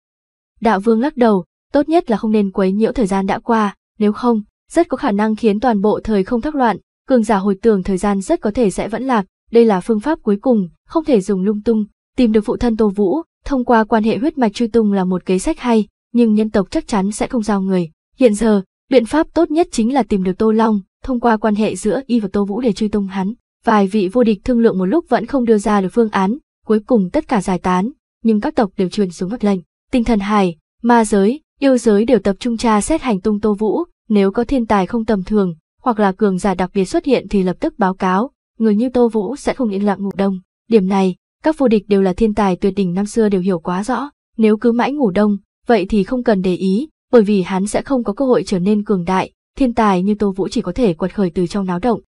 Đạo Vương lắc đầu, tốt nhất là không nên quấy nhiễu thời gian đã qua, nếu không, rất có khả năng khiến toàn bộ thời không thắc loạn, cường giả hồi tưởng thời gian rất có thể sẽ vẫn lạc, đây là phương pháp cuối cùng, không thể dùng lung tung, tìm được phụ thân Tô Vũ, thông qua quan hệ huyết mạch truy tung là một kế sách hay, nhưng nhân tộc chắc chắn sẽ không giao người. Hiện giờ, biện pháp tốt nhất chính là tìm được Tô Long, thông qua quan hệ giữa y và Tô Vũ để truy tung hắn. Vài vị vô địch thương lượng một lúc vẫn không đưa ra được phương án, cuối cùng tất cả giải tán, nhưng các tộc đều truyền xuống mật lệnh. Tinh thần hài, ma giới, yêu giới đều tập trung tra xét hành tung Tô Vũ, nếu có thiên tài không tầm thường, hoặc là cường giả đặc biệt xuất hiện thì lập tức báo cáo, người như Tô Vũ sẽ không yên lặng ngủ đông. Điểm này, các vô địch đều là thiên tài tuyệt đỉnh năm xưa đều hiểu quá rõ, nếu cứ mãi ngủ đông, vậy thì không cần để ý, bởi vì hắn sẽ không có cơ hội trở nên cường đại, thiên tài như Tô Vũ chỉ có thể quật khởi từ trong náo động.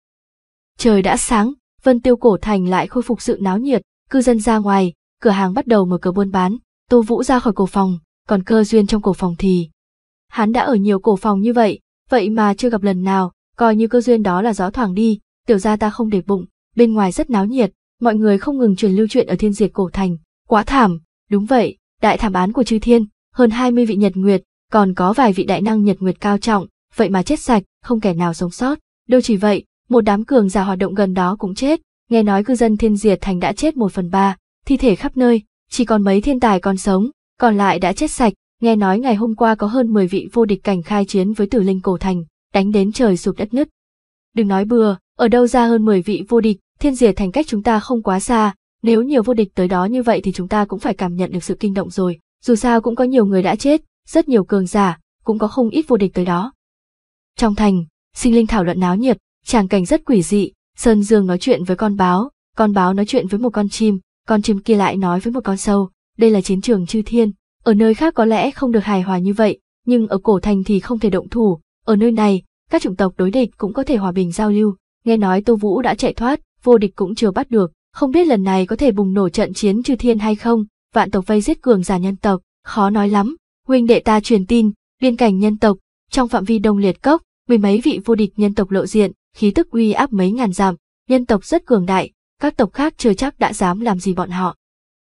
Trời đã sáng, Vân Tiêu cổ thành lại khôi phục sự náo nhiệt, cư dân ra ngoài, cửa hàng bắt đầu mở cửa buôn bán, Tô Vũ ra khỏi cổ phòng, còn cơ duyên trong cổ phòng thì. Hắn đã ở nhiều cổ phòng như vậy, vậy mà chưa gặp lần nào, coi như cơ duyên đó là gió thoảng đi, tiểu ra ta không để bụng, bên ngoài rất náo nhiệt, mọi người không ngừng truyền lưu chuyện ở thiên diệt cổ thành, quá thảm, đúng vậy, đại thảm án của chư thiên, hơn 20 vị nhật nguyệt, còn có vài vị đại năng nhật nguyệt cao trọng, vậy mà chết sạch, không kẻ nào sống sót. Đâu chỉ vậy, một đám cường giả hoạt động gần đó cũng chết, nghe nói cư dân thiên diệt thành đã chết một phần ba, thi thể khắp nơi, chỉ còn mấy thiên tài còn sống, còn lại đã chết sạch, nghe nói ngày hôm qua có hơn 10 vị vô địch cảnh khai chiến với tử linh cổ thành, đánh đến trời sụp đất nứt. Đừng nói bừa, ở đâu ra hơn 10 vị vô địch, thiên diệt thành cách chúng ta không quá xa, nếu nhiều vô địch tới đó như vậy thì chúng ta cũng phải cảm nhận được sự kinh động rồi, dù sao cũng có nhiều người đã chết, rất nhiều cường giả, cũng có không ít vô địch tới đó. Trong thành, sinh linh thảo luận náo nhiệt, tràng cảnh rất quỷ dị, Sơn Dương nói chuyện với con báo, con báo nói chuyện với một con chim, con chim kia lại nói với một con sâu, đây là chiến trường chư thiên, ở nơi khác có lẽ không được hài hòa như vậy, nhưng ở cổ thành thì không thể động thủ, ở nơi này, các chủng tộc đối địch cũng có thể hòa bình giao lưu, nghe nói Tô Vũ đã chạy thoát, vô địch cũng chưa bắt được, không biết lần này có thể bùng nổ trận chiến chư thiên hay không, vạn tộc vây giết cường giả nhân tộc, khó nói lắm, huynh đệ ta truyền tin, biên cảnh nhân tộc, trong phạm vi đông liệt cốc, mười mấy vị vô địch nhân tộc lộ diện, khí tức uy áp mấy ngàn dặm, nhân tộc rất cường đại, các tộc khác chưa chắc đã dám làm gì bọn họ.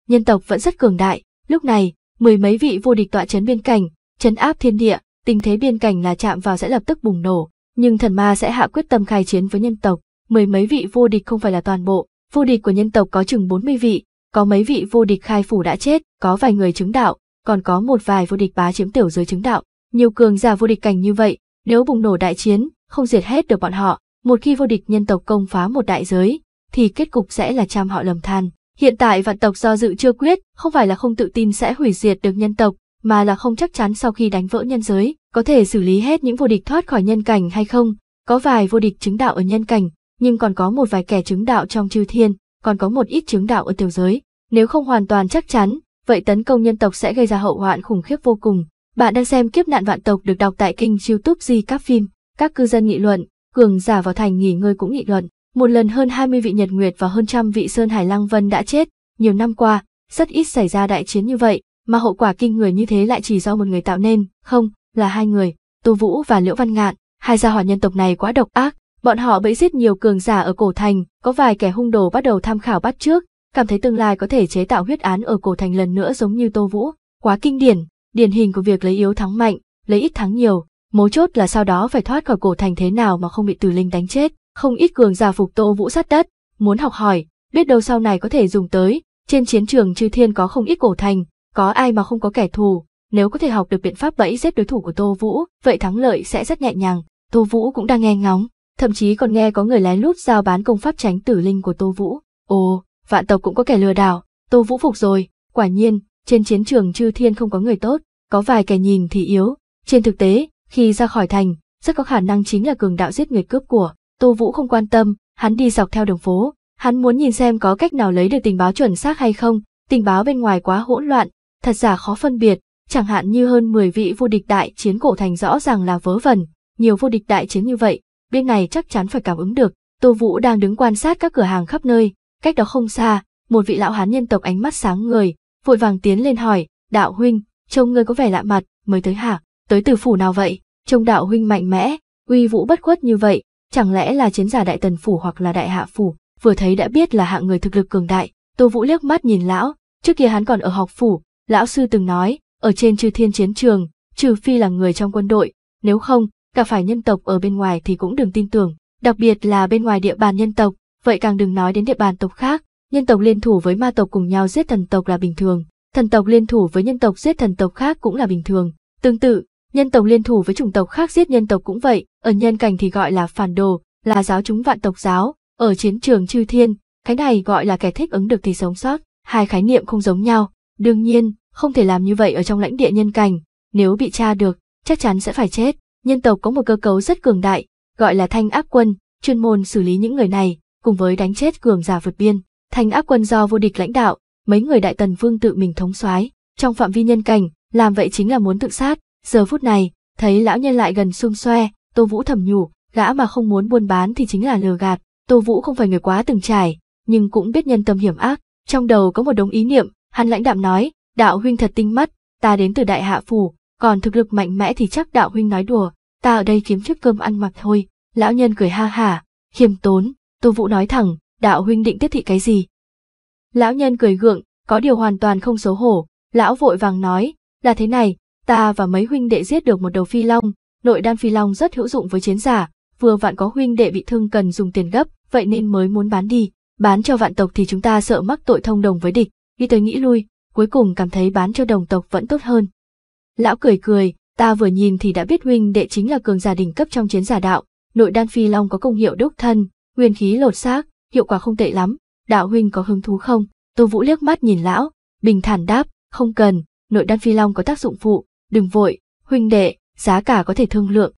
Nhân tộc vẫn rất cường đại, lúc này, mười mấy vị vô địch tọa chấn biên cảnh, chấn áp thiên địa, tình thế biên cảnh là chạm vào sẽ lập tức bùng nổ, nhưng thần ma sẽ hạ quyết tâm khai chiến với nhân tộc, mười mấy vị vô địch không phải là toàn bộ, vô địch của nhân tộc có chừng 40 vị, có mấy vị vô địch khai phủ đã chết, có vài người chứng đạo, còn có một vài vô địch bá chiếm tiểu giới chứng đạo, nhiều cường giả vô địch cảnh như vậy, nếu bùng nổ đại chiến, không diệt hết được bọn họ, một khi vô địch nhân tộc công phá một đại giới, thì kết cục sẽ là trăm họ lầm than. Hiện tại vạn tộc do dự chưa quyết, không phải là không tự tin sẽ hủy diệt được nhân tộc, mà là không chắc chắn sau khi đánh vỡ nhân giới, có thể xử lý hết những vô địch thoát khỏi nhân cảnh hay không. Có vài vô địch chứng đạo ở nhân cảnh, nhưng còn có một vài kẻ chứng đạo trong chư thiên, còn có một ít chứng đạo ở tiểu giới. Nếu không hoàn toàn chắc chắn, vậy tấn công nhân tộc sẽ gây ra hậu hoạn khủng khiếp vô cùng, bạn đang xem Kiếp nạn vạn tộc được đọc tại kênh youtube Di Các Phim. Các cư dân nghị luận, cường giả vào thành nghỉ ngơi cũng nghị luận. Một lần hơn 20 vị Nhật Nguyệt và hơn trăm vị Sơn Hải Lăng Vân đã chết. Nhiều năm qua, rất ít xảy ra đại chiến như vậy, mà hậu quả kinh người như thế lại chỉ do một người tạo nên, không, là hai người, Tô Vũ và Liễu Văn Ngạn. Hai gia hỏa nhân tộc này quá độc ác, bọn họ bẫy giết nhiều cường giả ở cổ thành, có vài kẻ hung đồ bắt đầu tham khảo bắt trước, cảm thấy tương lai có thể chế tạo huyết án ở cổ thành lần nữa giống như Tô Vũ, quá kinh điển điển hình của việc lấy yếu thắng mạnh, lấy ít thắng nhiều, mấu chốt là sau đó phải thoát khỏi cổ thành thế nào mà không bị tử Linh đánh chết. Không ít cường giả phục Tô Vũ sát đất, muốn học hỏi, biết đâu sau này có thể dùng tới, trên chiến trường chư thiên có không ít cổ thành, có ai mà không có kẻ thù, nếu có thể học được biện pháp bẫy giết đối thủ của Tô Vũ, vậy thắng lợi sẽ rất nhẹ nhàng. Tô Vũ cũng đang nghe ngóng, thậm chí còn nghe có người lén lút giao bán công pháp tránh tử linh của Tô Vũ. Ồ, vạn tộc cũng có kẻ lừa đảo, Tô Vũ phục rồi, quả nhiên, trên chiến trường chư thiên không có người tốt, có vài kẻ nhìn thì yếu, trên thực tế, khi ra khỏi thành, rất có khả năng chính là cường đạo giết người cướp của, Tô Vũ không quan tâm, hắn đi dọc theo đường phố, hắn muốn nhìn xem có cách nào lấy được tình báo chuẩn xác hay không, tình báo bên ngoài quá hỗn loạn, thật giả khó phân biệt, chẳng hạn như hơn 10 vị vô địch đại chiến cổ thành rõ ràng là vớ vẩn, nhiều vô địch đại chiến như vậy, bên này chắc chắn phải cảm ứng được, Tô Vũ đang đứng quan sát các cửa hàng khắp nơi, cách đó không xa, một vị lão hán nhân tộc ánh mắt sáng ngời, vội vàng tiến lên hỏi, đạo huynh, trông ngươi có vẻ lạ mặt, mới tới hả, tới từ phủ nào vậy, trông đạo huynh mạnh mẽ, uy vũ bất khuất như vậy, chẳng lẽ là chiến giả đại tần phủ hoặc là đại hạ phủ, vừa thấy đã biết là hạng người thực lực cường đại, Tô Vũ liếc mắt nhìn lão, trước kia hắn còn ở học phủ, lão sư từng nói, ở trên chư thiên chiến trường, trừ phi là người trong quân đội, nếu không, cả phải nhân tộc ở bên ngoài thì cũng đừng tin tưởng, đặc biệt là bên ngoài địa bàn nhân tộc, vậy càng đừng nói đến địa bàn tộc khác, nhân tộc liên thủ với ma tộc cùng nhau giết thần tộc là bình thường, thần tộc liên thủ với nhân tộc giết thần tộc khác cũng là bình thường. Tương tự, nhân tộc liên thủ với chủng tộc khác giết nhân tộc cũng vậy, ở nhân cảnh thì gọi là phản đồ, là giáo chúng vạn tộc giáo, ở chiến trường chư thiên, cái này gọi là kẻ thích ứng được thì sống sót, hai khái niệm không giống nhau, đương nhiên, không thể làm như vậy ở trong lãnh địa nhân cảnh, nếu bị tra được, chắc chắn sẽ phải chết. Nhân tộc có một cơ cấu rất cường đại, gọi là thanh ác quân, chuyên môn xử lý những người này, cùng với đánh chết cường giả vượt biên. Thành ác quân do vô địch lãnh đạo, mấy người đại tần vương tự mình thống soái, trong phạm vi nhân cảnh, làm vậy chính là muốn tự sát. Giờ phút này, thấy lão nhân lại gần xung xoe, Tô Vũ thầm nhủ, gã mà không muốn buôn bán thì chính là lừa gạt. Tô Vũ không phải người quá từng trải, nhưng cũng biết nhân tâm hiểm ác, trong đầu có một đống ý niệm, hắn lãnh đạm nói, đạo huynh thật tinh mắt, ta đến từ đại hạ phủ, còn thực lực mạnh mẽ thì chắc đạo huynh nói đùa, ta ở đây kiếm chút cơm ăn mặc thôi. Lão nhân cười ha hả, khiêm tốn, Tô Vũ nói thẳng, đạo huynh định tiếp thị cái gì? Lão nhân cười gượng, có điều hoàn toàn không xấu hổ, lão vội vàng nói, là thế này, ta và mấy huynh đệ giết được một đầu phi long, nội đan phi long rất hữu dụng với chiến giả, vừa vạn có huynh đệ bị thương cần dùng tiền gấp, vậy nên mới muốn bán đi, bán cho vạn tộc thì chúng ta sợ mắc tội thông đồng với địch, đi tới nghĩ lui, cuối cùng cảm thấy bán cho đồng tộc vẫn tốt hơn. Lão cười cười, ta vừa nhìn thì đã biết huynh đệ chính là cường giả đỉnh cấp trong chiến giả đạo, nội đan phi long có công hiệu đúc thân, nguyên khí lột xác, hiệu quả không tệ lắm, đạo huynh có hứng thú không? Tô Vũ liếc mắt nhìn lão, bình thản đáp, không cần, nội đan phi long có tác dụng phụ, đừng vội, huynh đệ, giá cả có thể thương lượng.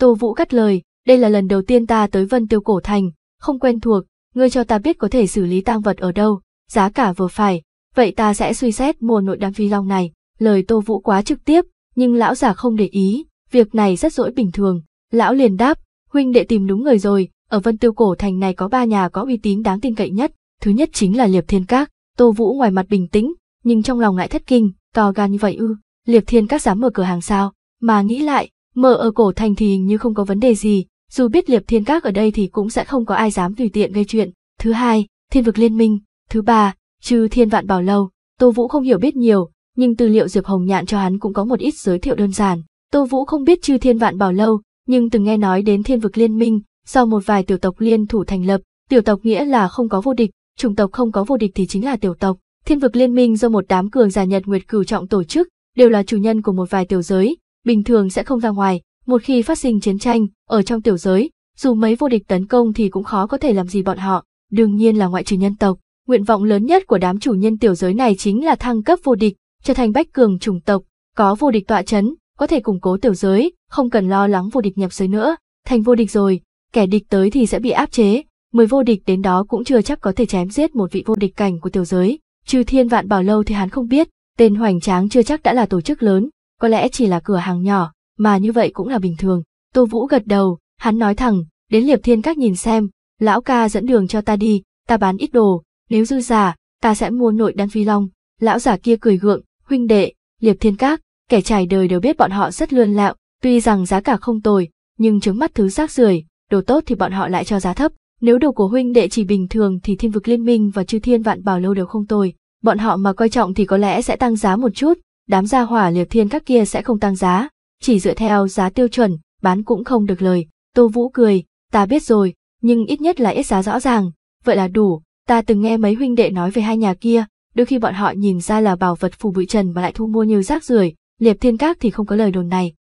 Tô Vũ cắt lời, đây là lần đầu tiên ta tới Vân Tiêu Cổ Thành, không quen thuộc, ngươi cho ta biết có thể xử lý tang vật ở đâu, giá cả vừa phải, vậy ta sẽ suy xét mua nội đan phi long này. Lời Tô Vũ quá trực tiếp, nhưng lão già không để ý, việc này rất dỗi bình thường, lão liền đáp, huynh đệ tìm đúng người rồi, ở Vân Tiêu Cổ Thành này có ba nhà có uy tín đáng tin cậy nhất, thứ nhất chính là Liệp Thiên Các, Tô Vũ ngoài mặt bình tĩnh, nhưng trong lòng ngại thất kinh, to gan như vậy ư, Liệp Thiên Các dám mở cửa hàng sao, mà nghĩ lại, mở ở Cổ Thành thì hình như không có vấn đề gì, dù biết Liệp Thiên Các ở đây thì cũng sẽ không có ai dám tùy tiện gây chuyện. Thứ hai, Thiên vực liên minh, thứ ba, trừ Thiên Vạn Bảo Lâu, Tô Vũ không hiểu biết nhiều, nhưng tư liệu Diệp Hồng Nhạn cho hắn cũng có một ít giới thiệu đơn giản. Tô Vũ không biết Chư Thiên Vạn Bảo Lâu, nhưng từng nghe nói đến Thiên vực liên minh, sau một vài tiểu tộc liên thủ thành lập, tiểu tộc nghĩa là không có vô địch, chủng tộc không có vô địch thì chính là tiểu tộc. Thiên vực liên minh do một đám cường giả Nhật Nguyệt cửu trọng tổ chức, đều là chủ nhân của một vài tiểu giới, bình thường sẽ không ra ngoài, một khi phát sinh chiến tranh, ở trong tiểu giới, dù mấy vô địch tấn công thì cũng khó có thể làm gì bọn họ, đương nhiên là ngoại trừ nhân tộc. Nguyện vọng lớn nhất của đám chủ nhân tiểu giới này chính là thăng cấp vô địch, trở thành bách cường chủng tộc, có vô địch tọa chấn, có thể củng cố tiểu giới, không cần lo lắng vô địch nhập giới nữa, thành vô địch rồi, kẻ địch tới thì sẽ bị áp chế, mười vô địch đến đó cũng chưa chắc có thể chém giết một vị vô địch cảnh của tiểu giới, trừ thiên vạn bảo lâu thì hắn không biết, tên hoành tráng chưa chắc đã là tổ chức lớn, có lẽ chỉ là cửa hàng nhỏ, mà như vậy cũng là bình thường. Tô Vũ gật đầu, hắn nói thẳng, đến liệp thiên các nhìn xem, lão ca dẫn đường cho ta đi, ta bán ít đồ, nếu dư giả, ta sẽ mua nội đan phi long. Lão giả kia cười gượng, huynh đệ, liệp thiên các, kẻ trải đời đều biết bọn họ rất lươn lạo, tuy rằng giá cả không tồi, nhưng trứng mắt thứ rác rưởi đồ tốt thì bọn họ lại cho giá thấp, nếu đồ của huynh đệ chỉ bình thường thì thiên vực liên minh và chư thiên vạn bảo lâu đều không tồi, bọn họ mà coi trọng thì có lẽ sẽ tăng giá một chút, đám gia hỏa liệt thiên các kia sẽ không tăng giá, chỉ dựa theo giá tiêu chuẩn, bán cũng không được lời. Tô Vũ cười, ta biết rồi, nhưng ít nhất là ít giá rõ ràng, vậy là đủ, ta từng nghe mấy huynh đệ nói về hai nhà kia, đôi khi bọn họ nhìn ra là bảo vật phù bụi trần mà lại thu mua nhiều rác rưởi, liệp thiên các thì không có lời đồn này.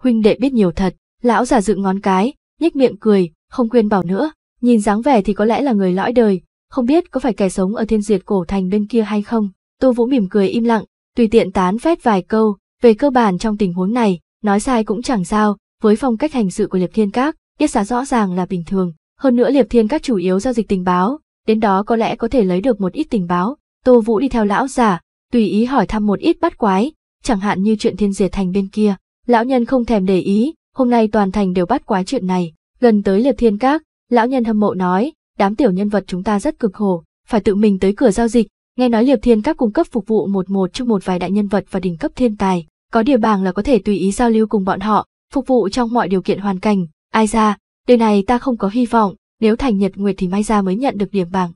Huynh đệ biết nhiều thật, lão giả dựng ngón cái, nhếch miệng cười, không quên bảo nữa, nhìn dáng vẻ thì có lẽ là người lõi đời, không biết có phải kẻ sống ở thiên diệt cổ thành bên kia hay không. Tô Vũ mỉm cười im lặng, tùy tiện tán phét vài câu, về cơ bản trong tình huống này, nói sai cũng chẳng sao, với phong cách hành sự của Liệp Thiên Các, yết giá rõ ràng là bình thường, hơn nữa Liệp Thiên Các chủ yếu giao dịch tình báo, đến đó có lẽ có thể lấy được một ít tình báo. Tô Vũ đi theo lão giả, tùy ý hỏi thăm một ít bắt quái, chẳng hạn như chuyện thiên diệt thành bên kia, lão nhân không thèm để ý, hôm nay toàn thành đều bắt quái chuyện này, gần tới liệp thiên các, lão nhân hâm mộ nói, đám tiểu nhân vật chúng ta rất cực khổ, phải tự mình tới cửa giao dịch, nghe nói liệp thiên các cung cấp phục vụ một một cho một vài đại nhân vật và đỉnh cấp thiên tài, có địa bàn là có thể tùy ý giao lưu cùng bọn họ, phục vụ trong mọi điều kiện hoàn cảnh, ai ra, đời này ta không có hy vọng, nếu thành nhật nguyệt thì mai ra mới nhận được điểm bằng.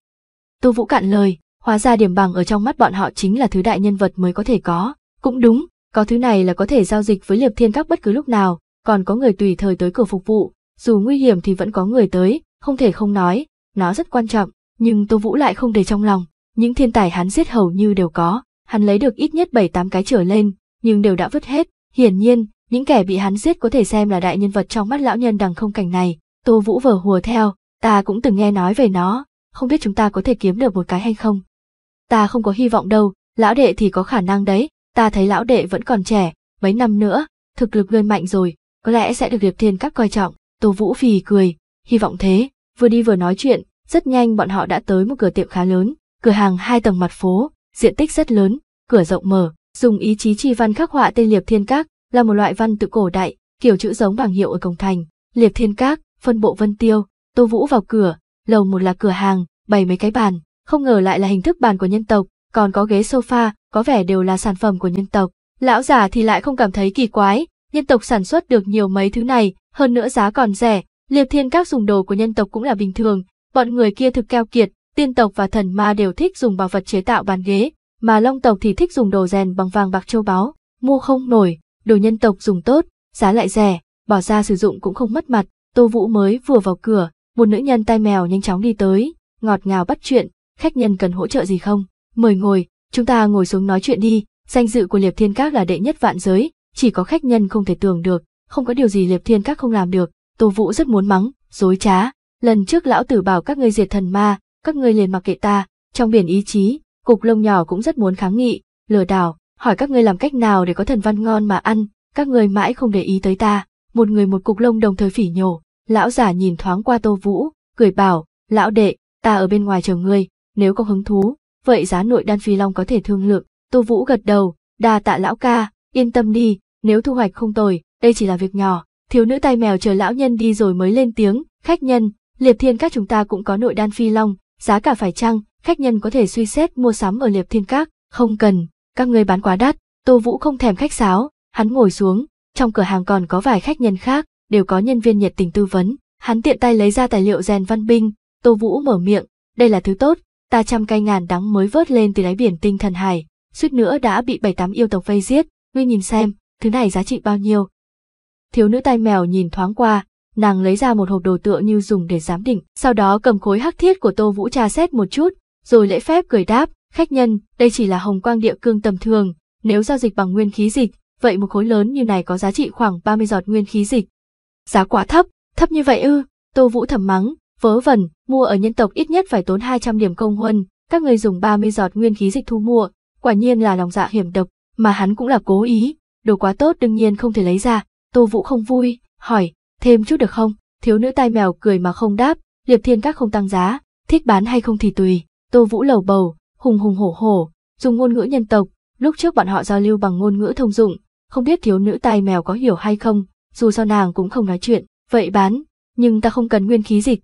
Tu Vũ cạn lời, hóa ra điểm bằng ở trong mắt bọn họ chính là thứ đại nhân vật mới có thể có, cũng đúng, có thứ này là có thể giao dịch với liệp thiên các bất cứ lúc nào, còn có người tùy thời tới cửa phục vụ, dù nguy hiểm thì vẫn có người tới, không thể không nói, nó rất quan trọng, nhưng Tô Vũ lại không để trong lòng, những thiên tài hắn giết hầu như đều có, hắn lấy được ít nhất 7-8 cái trở lên, nhưng đều đã vứt hết, hiển nhiên, những kẻ bị hắn giết có thể xem là đại nhân vật trong mắt lão nhân đằng không cảnh này, Tô Vũ vờ hùa theo, ta cũng từng nghe nói về nó, không biết chúng ta có thể kiếm được một cái hay không. Ta không có hy vọng đâu, lão đệ thì có khả năng đấy, ta thấy lão đệ vẫn còn trẻ, mấy năm nữa, thực lực lên mạnh rồi, có lẽ sẽ được Diệp Thiên Các coi trọng. Tô Vũ phì cười, hy vọng thế, vừa đi vừa nói chuyện, rất nhanh bọn họ đã tới một cửa tiệm khá lớn, cửa hàng hai tầng mặt phố, diện tích rất lớn, cửa rộng mở, dùng ý chí chi văn khắc họa tên Liệp Thiên Các, là một loại văn tự cổ đại, kiểu chữ giống bảng hiệu ở cổng thành, Liệp Thiên Các, phân bộ Vân Tiêu, Tô Vũ vào cửa, lầu một là cửa hàng, bày mấy cái bàn, không ngờ lại là hình thức bàn của nhân tộc, còn có ghế sofa, có vẻ đều là sản phẩm của nhân tộc. Lão già thì lại không cảm thấy kỳ quái, nhân tộc sản xuất được nhiều mấy thứ này, hơn nữa giá còn rẻ, liệp thiên các dùng đồ của nhân tộc cũng là bình thường, bọn người kia thực keo kiệt, tiên tộc và thần ma đều thích dùng bảo vật chế tạo bàn ghế, mà long tộc thì thích dùng đồ rèn bằng vàng bạc châu báu, mua không nổi, đồ nhân tộc dùng tốt, giá lại rẻ, bỏ ra sử dụng cũng không mất mặt, tô vũ mới vừa vào cửa, một nữ nhân tai mèo nhanh chóng đi tới, ngọt ngào bắt chuyện, khách nhân cần hỗ trợ gì không, mời ngồi, chúng ta ngồi xuống nói chuyện đi, danh dự của liệp thiên các là đệ nhất vạn giới, chỉ có khách nhân không thể tưởng được, không có điều gì Liệp Thiên Các không làm được, Tô Vũ rất muốn mắng, dối trá, lần trước lão tử bảo các ngươi diệt thần ma, các ngươi liền mặc kệ ta, trong biển ý chí, cục lông nhỏ cũng rất muốn kháng nghị, lừa đảo, hỏi các ngươi làm cách nào để có thần văn ngon mà ăn, các ngươi mãi không để ý tới ta, một người một cục lông đồng thời phỉ nhổ, lão giả nhìn thoáng qua Tô Vũ, cười bảo, lão đệ, ta ở bên ngoài chờ ngươi, nếu có hứng thú, vậy giá nội đan phi long có thể thương lượng, Tô Vũ gật đầu, đa tạ lão ca, yên tâm đi, nếu thu hoạch không tồi, đây chỉ là việc nhỏ. Thiếu nữ tay mèo chờ lão nhân đi rồi mới lên tiếng, khách nhân, liệp thiên các chúng ta cũng có nội đan phi long, giá cả phải chăng, khách nhân có thể suy xét mua sắm ở liệp thiên các, không cần, các người bán quá đắt, tô vũ không thèm khách sáo, hắn ngồi xuống, trong cửa hàng còn có vài khách nhân khác, đều có nhân viên nhiệt tình tư vấn, hắn tiện tay lấy ra tài liệu rèn văn binh, tô vũ mở miệng, đây là thứ tốt, ta trăm cay ngàn đắng mới vớt lên từ đáy biển tinh thần hải, suýt nữa đã bị bảy tám yêu tộc vây giết, ngươi nhìn xem, thứ này giá trị bao nhiêu? Thiếu nữ tay mèo nhìn thoáng qua, nàng lấy ra một hộp đồ tựa như dùng để giám định, sau đó cầm khối hắc thiết của Tô Vũ tra xét một chút, rồi lễ phép cười đáp, khách nhân, đây chỉ là hồng quang địa cương tầm thường, nếu giao dịch bằng nguyên khí dịch, vậy một khối lớn như này có giá trị khoảng 30 giọt nguyên khí dịch. Giá quá thấp, thấp như vậy ư, Tô Vũ thầm mắng, vớ vẩn, mua ở nhân tộc ít nhất phải tốn 200 điểm công huân, các người dùng 30 giọt nguyên khí dịch thu mua, quả nhiên là lòng dạ hiểm độc, mà hắn cũng là cố ý, đồ quá tốt đương nhiên không thể lấy ra, Tô Vũ không vui, hỏi, thêm chút được không, thiếu nữ tai mèo cười mà không đáp, liệp thiên các không tăng giá, thích bán hay không thì tùy, Tô Vũ lầu bầu, hùng hùng hổ hổ, dùng ngôn ngữ nhân tộc, lúc trước bọn họ giao lưu bằng ngôn ngữ thông dụng, không biết thiếu nữ tai mèo có hiểu hay không, dù sao nàng cũng không nói chuyện, vậy bán, nhưng ta không cần nguyên khí dịch.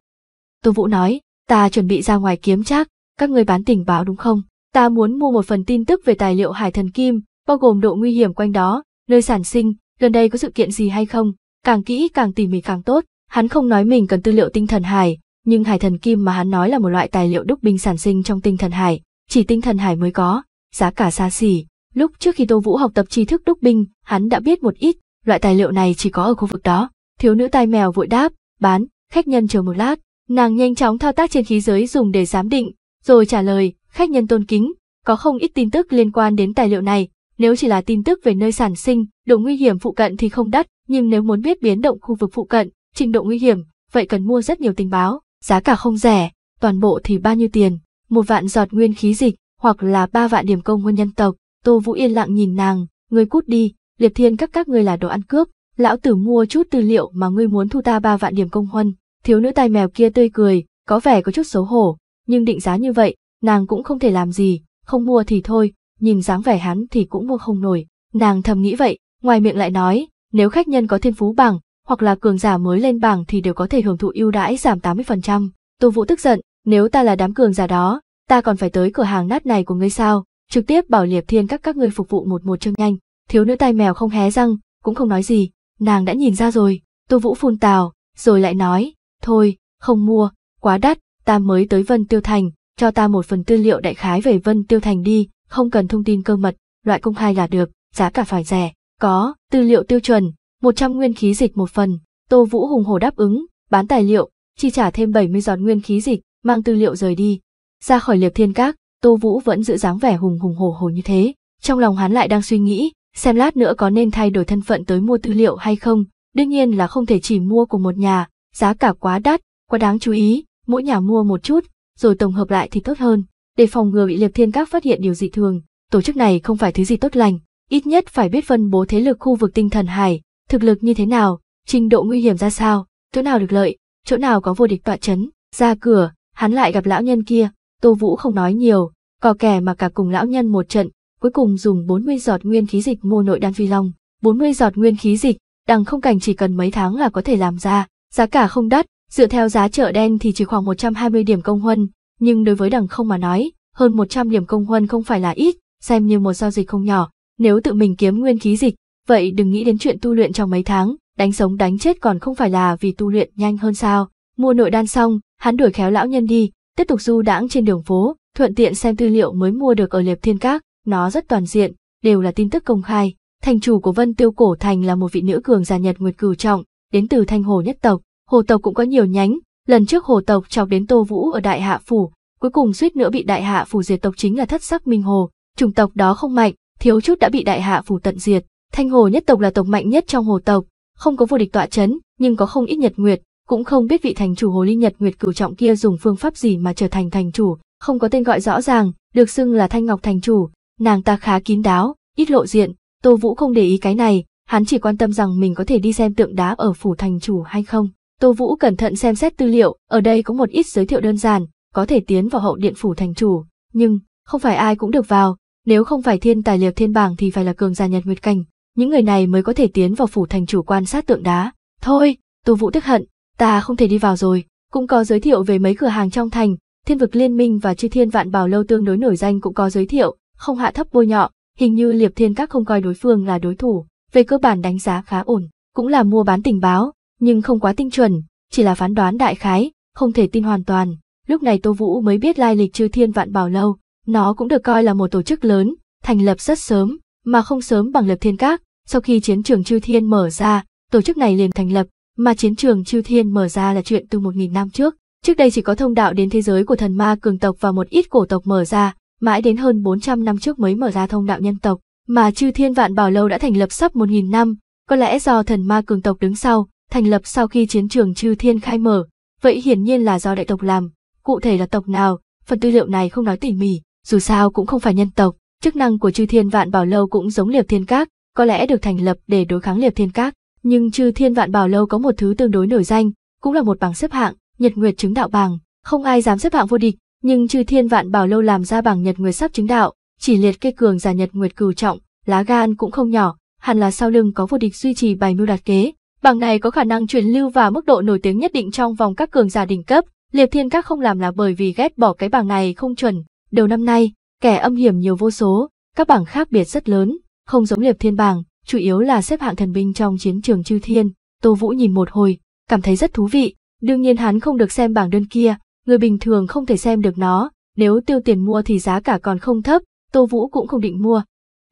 Tô Vũ nói, ta chuẩn bị ra ngoài kiếm chắc. các người bán tình báo đúng không? Ta muốn mua một phần tin tức về tài liệu hải thần kim, bao gồm độ nguy hiểm quanh đó, nơi sản sinh, gần đây có sự kiện gì hay không, càng kỹ càng tỉ mỉ càng tốt. Hắn không nói mình cần tư liệu tinh thần hải, nhưng hải thần kim mà hắn nói là một loại tài liệu đúc binh sản sinh trong tinh thần hải, chỉ tinh thần hải mới có, giá cả xa xỉ. Lúc trước khi Tô Vũ học tập tri thức đúc binh, hắn đã biết một ít, loại tài liệu này chỉ có ở khu vực đó. Thiếu nữ tai mèo vội đáp, bán, khách nhân chờ một lát. Nàng nhanh chóng thao tác trên khí giới dùng để giám định, rồi trả lời, khách nhân tôn kính, có không ít tin tức liên quan đến tài liệu này, nếu chỉ là tin tức về nơi sản sinh, độ nguy hiểm phụ cận thì không đắt, nhưng nếu muốn biết biến động khu vực phụ cận, trình độ nguy hiểm, vậy cần mua rất nhiều tình báo, giá cả không rẻ, toàn bộ thì bao nhiêu tiền, một vạn giọt nguyên khí dịch, hoặc là ba vạn điểm công nguyên nhân tộc. Tô Vũ yên lặng nhìn nàng, người cút đi, liệt thiên các các người là đồ ăn cướp, lão tử mua chút tư liệu mà ngươi muốn thu ta ba vạn điểm công huân, thiếu nữ tai mèo kia tươi cười, có vẻ có chút xấu hổ, nhưng định giá như vậy, nàng cũng không thể làm gì, không mua thì thôi, nhìn dáng vẻ hắn thì cũng mua không nổi, nàng thầm nghĩ vậy, ngoài miệng lại nói, nếu khách nhân có thiên phú bảng, hoặc là cường giả mới lên bảng thì đều có thể hưởng thụ ưu đãi giảm tám mươi phần trăm. Tô Vũ tức giận, nếu ta là đám cường giả đó, ta còn phải tới cửa hàng nát này của ngươi sao, trực tiếp bảo Liệp Thiên các các ngươi phục vụ một một chương nhanh, thiếu nữ tai mèo không hé răng, cũng không nói gì, nàng đã nhìn ra rồi, Tô Vũ phun tào, rồi lại nói, thôi, không mua, quá đắt, ta mới tới Vân Tiêu Thành, cho ta một phần tư liệu đại khái về Vân Tiêu Thành đi, không cần thông tin cơ mật, loại công khai là được, giá cả phải rẻ, có, tư liệu tiêu chuẩn, 100 nguyên khí dịch một phần, Tô Vũ hùng hổ đáp ứng, bán tài liệu, chi trả thêm 70 giọt nguyên khí dịch, mang tư liệu rời đi. Ra khỏi liệp thiên các, Tô Vũ vẫn giữ dáng vẻ hùng hùng hổ hổ như thế, trong lòng hắn lại đang suy nghĩ, xem lát nữa có nên thay đổi thân phận tới mua tư liệu hay không, đương nhiên là không thể chỉ mua của một nhà, giá cả quá đắt, quá đáng chú ý, mỗi nhà mua một chút, rồi tổng hợp lại thì tốt hơn để phòng ngừa bị Liệp Thiên Các phát hiện điều dị thường. Tổ chức này không phải thứ gì tốt lành, ít nhất phải biết phân bố thế lực khu vực tinh thần hải, thực lực như thế nào, trình độ nguy hiểm ra sao, chỗ nào được lợi, chỗ nào có vô địch tọa chấn. Ra cửa, hắn lại gặp lão nhân kia, Tô Vũ không nói nhiều, cò kẻ mà cả cùng lão nhân một trận, cuối cùng dùng 40 giọt nguyên khí dịch mua nội đan phi long, 40 giọt nguyên khí dịch, đằng không cảnh chỉ cần mấy tháng là có thể làm ra, giá cả không đắt, dựa theo giá chợ đen thì chỉ khoảng 120 điểm công huân, nhưng đối với đằng không mà nói, hơn 100 điểm công huân không phải là ít, xem như một giao dịch không nhỏ, nếu tự mình kiếm nguyên khí dịch, vậy đừng nghĩ đến chuyện tu luyện trong mấy tháng, đánh sống đánh chết còn không phải là vì tu luyện nhanh hơn sao. Mua nội đan xong, hắn đuổi khéo lão nhân đi, tiếp tục du đãng trên đường phố, thuận tiện xem tư liệu mới mua được ở Liệp Thiên Các, nó rất toàn diện, đều là tin tức công khai. Thành chủ của Vân Tiêu Cổ Thành là một vị nữ cường già Nhật Nguyệt Cửu Trọng, đến từ Thanh Hồ nhất tộc, hồ tộc cũng có nhiều nhánh, Lần trước hồ tộc chọc đến Tô Vũ ở Đại Hạ Phủ, cuối cùng suýt nữa bị Đại Hạ Phủ diệt tộc chính là thất sắc minh hồ, chủng tộc đó không mạnh, thiếu chút đã bị Đại Hạ Phủ tận diệt. Thanh hồ nhất tộc là tộc mạnh nhất trong hồ tộc, không có vô địch tọa chấn, nhưng có không ít nhật nguyệt, cũng không biết vị thành chủ hồ ly nhật nguyệt cửu trọng kia dùng phương pháp gì mà trở thành thành chủ, không có tên gọi rõ ràng, được xưng là Thanh Ngọc thành chủ, nàng ta khá kín đáo, ít lộ diện, Tô Vũ không để ý cái này, hắn chỉ quan tâm rằng mình có thể đi xem tượng đá ở phủ thành chủ hay không. Tô Vũ cẩn thận xem xét tư liệu, ở đây có một ít giới thiệu đơn giản, có thể tiến vào hậu điện phủ thành chủ, nhưng không phải ai cũng được vào, nếu không phải thiên tài liệp thiên bảng thì phải là cường gia nhật nguyệt cảnh, những người này mới có thể tiến vào phủ thành chủ quan sát tượng đá. Thôi, Tô Vũ tức hận, ta không thể đi vào rồi, cũng có giới thiệu về mấy cửa hàng trong thành, Thiên vực liên minh và Chư Thiên Vạn Bảo lâu tương đối nổi danh cũng có giới thiệu, không hạ thấp bôi nhọ, hình như Liệp Thiên Các không coi đối phương là đối thủ, về cơ bản đánh giá khá ổn, cũng là mua bán tình báo, nhưng không quá tinh chuẩn, chỉ là phán đoán đại khái, không thể tin hoàn toàn. Lúc này Tô Vũ mới biết lai lịch chư thiên vạn bảo lâu, nó cũng được coi là một tổ chức lớn, thành lập rất sớm, mà không sớm bằng lập thiên các. Sau khi chiến trường chư thiên mở ra, tổ chức này liền thành lập, mà chiến trường chư thiên mở ra là chuyện từ 1.000 năm trước. Trước đây chỉ có thông đạo đến thế giới của thần ma cường tộc và một ít cổ tộc mở ra, mãi đến hơn 400 năm trước mới mở ra thông đạo nhân tộc, mà chư thiên vạn bảo lâu đã thành lập sắp 1.000 năm, có lẽ do thần ma cường tộc đứng sau, thành lập sau khi chiến trường chư thiên khai mở, vậy hiển nhiên là do đại tộc làm, cụ thể là tộc nào, phần tư liệu này không nói tỉ mỉ, dù sao cũng không phải nhân tộc, chức năng của chư thiên vạn bảo lâu cũng giống liệp thiên các, có lẽ được thành lập để đối kháng liệp thiên các, nhưng chư thiên vạn bảo lâu có một thứ tương đối nổi danh, cũng là một bảng xếp hạng, nhật nguyệt chứng đạo bảng, không ai dám xếp hạng vô địch, nhưng chư thiên vạn bảo lâu làm ra bảng nhật nguyệt sắp chứng đạo, chỉ liệt kê cường giả nhật nguyệt cửu trọng, lá gan cũng không nhỏ, hẳn là sau lưng có vô địch duy trì bài mưu đạt kế, Bảng này có khả năng truyền lưu và mức độ nổi tiếng nhất định trong vòng các cường giả đỉnh cấp, Liệp Thiên Các không làm là bởi vì ghét bỏ cái bảng này không chuẩn. Đầu năm nay, kẻ âm hiểm nhiều vô số, các bảng khác biệt rất lớn, không giống Liệp Thiên bảng, chủ yếu là xếp hạng thần binh trong chiến trường chư thiên. Tô Vũ nhìn một hồi, cảm thấy rất thú vị, đương nhiên hắn không được xem bảng đơn kia, người bình thường không thể xem được nó, nếu tiêu tiền mua thì giá cả còn không thấp, Tô Vũ cũng không định mua.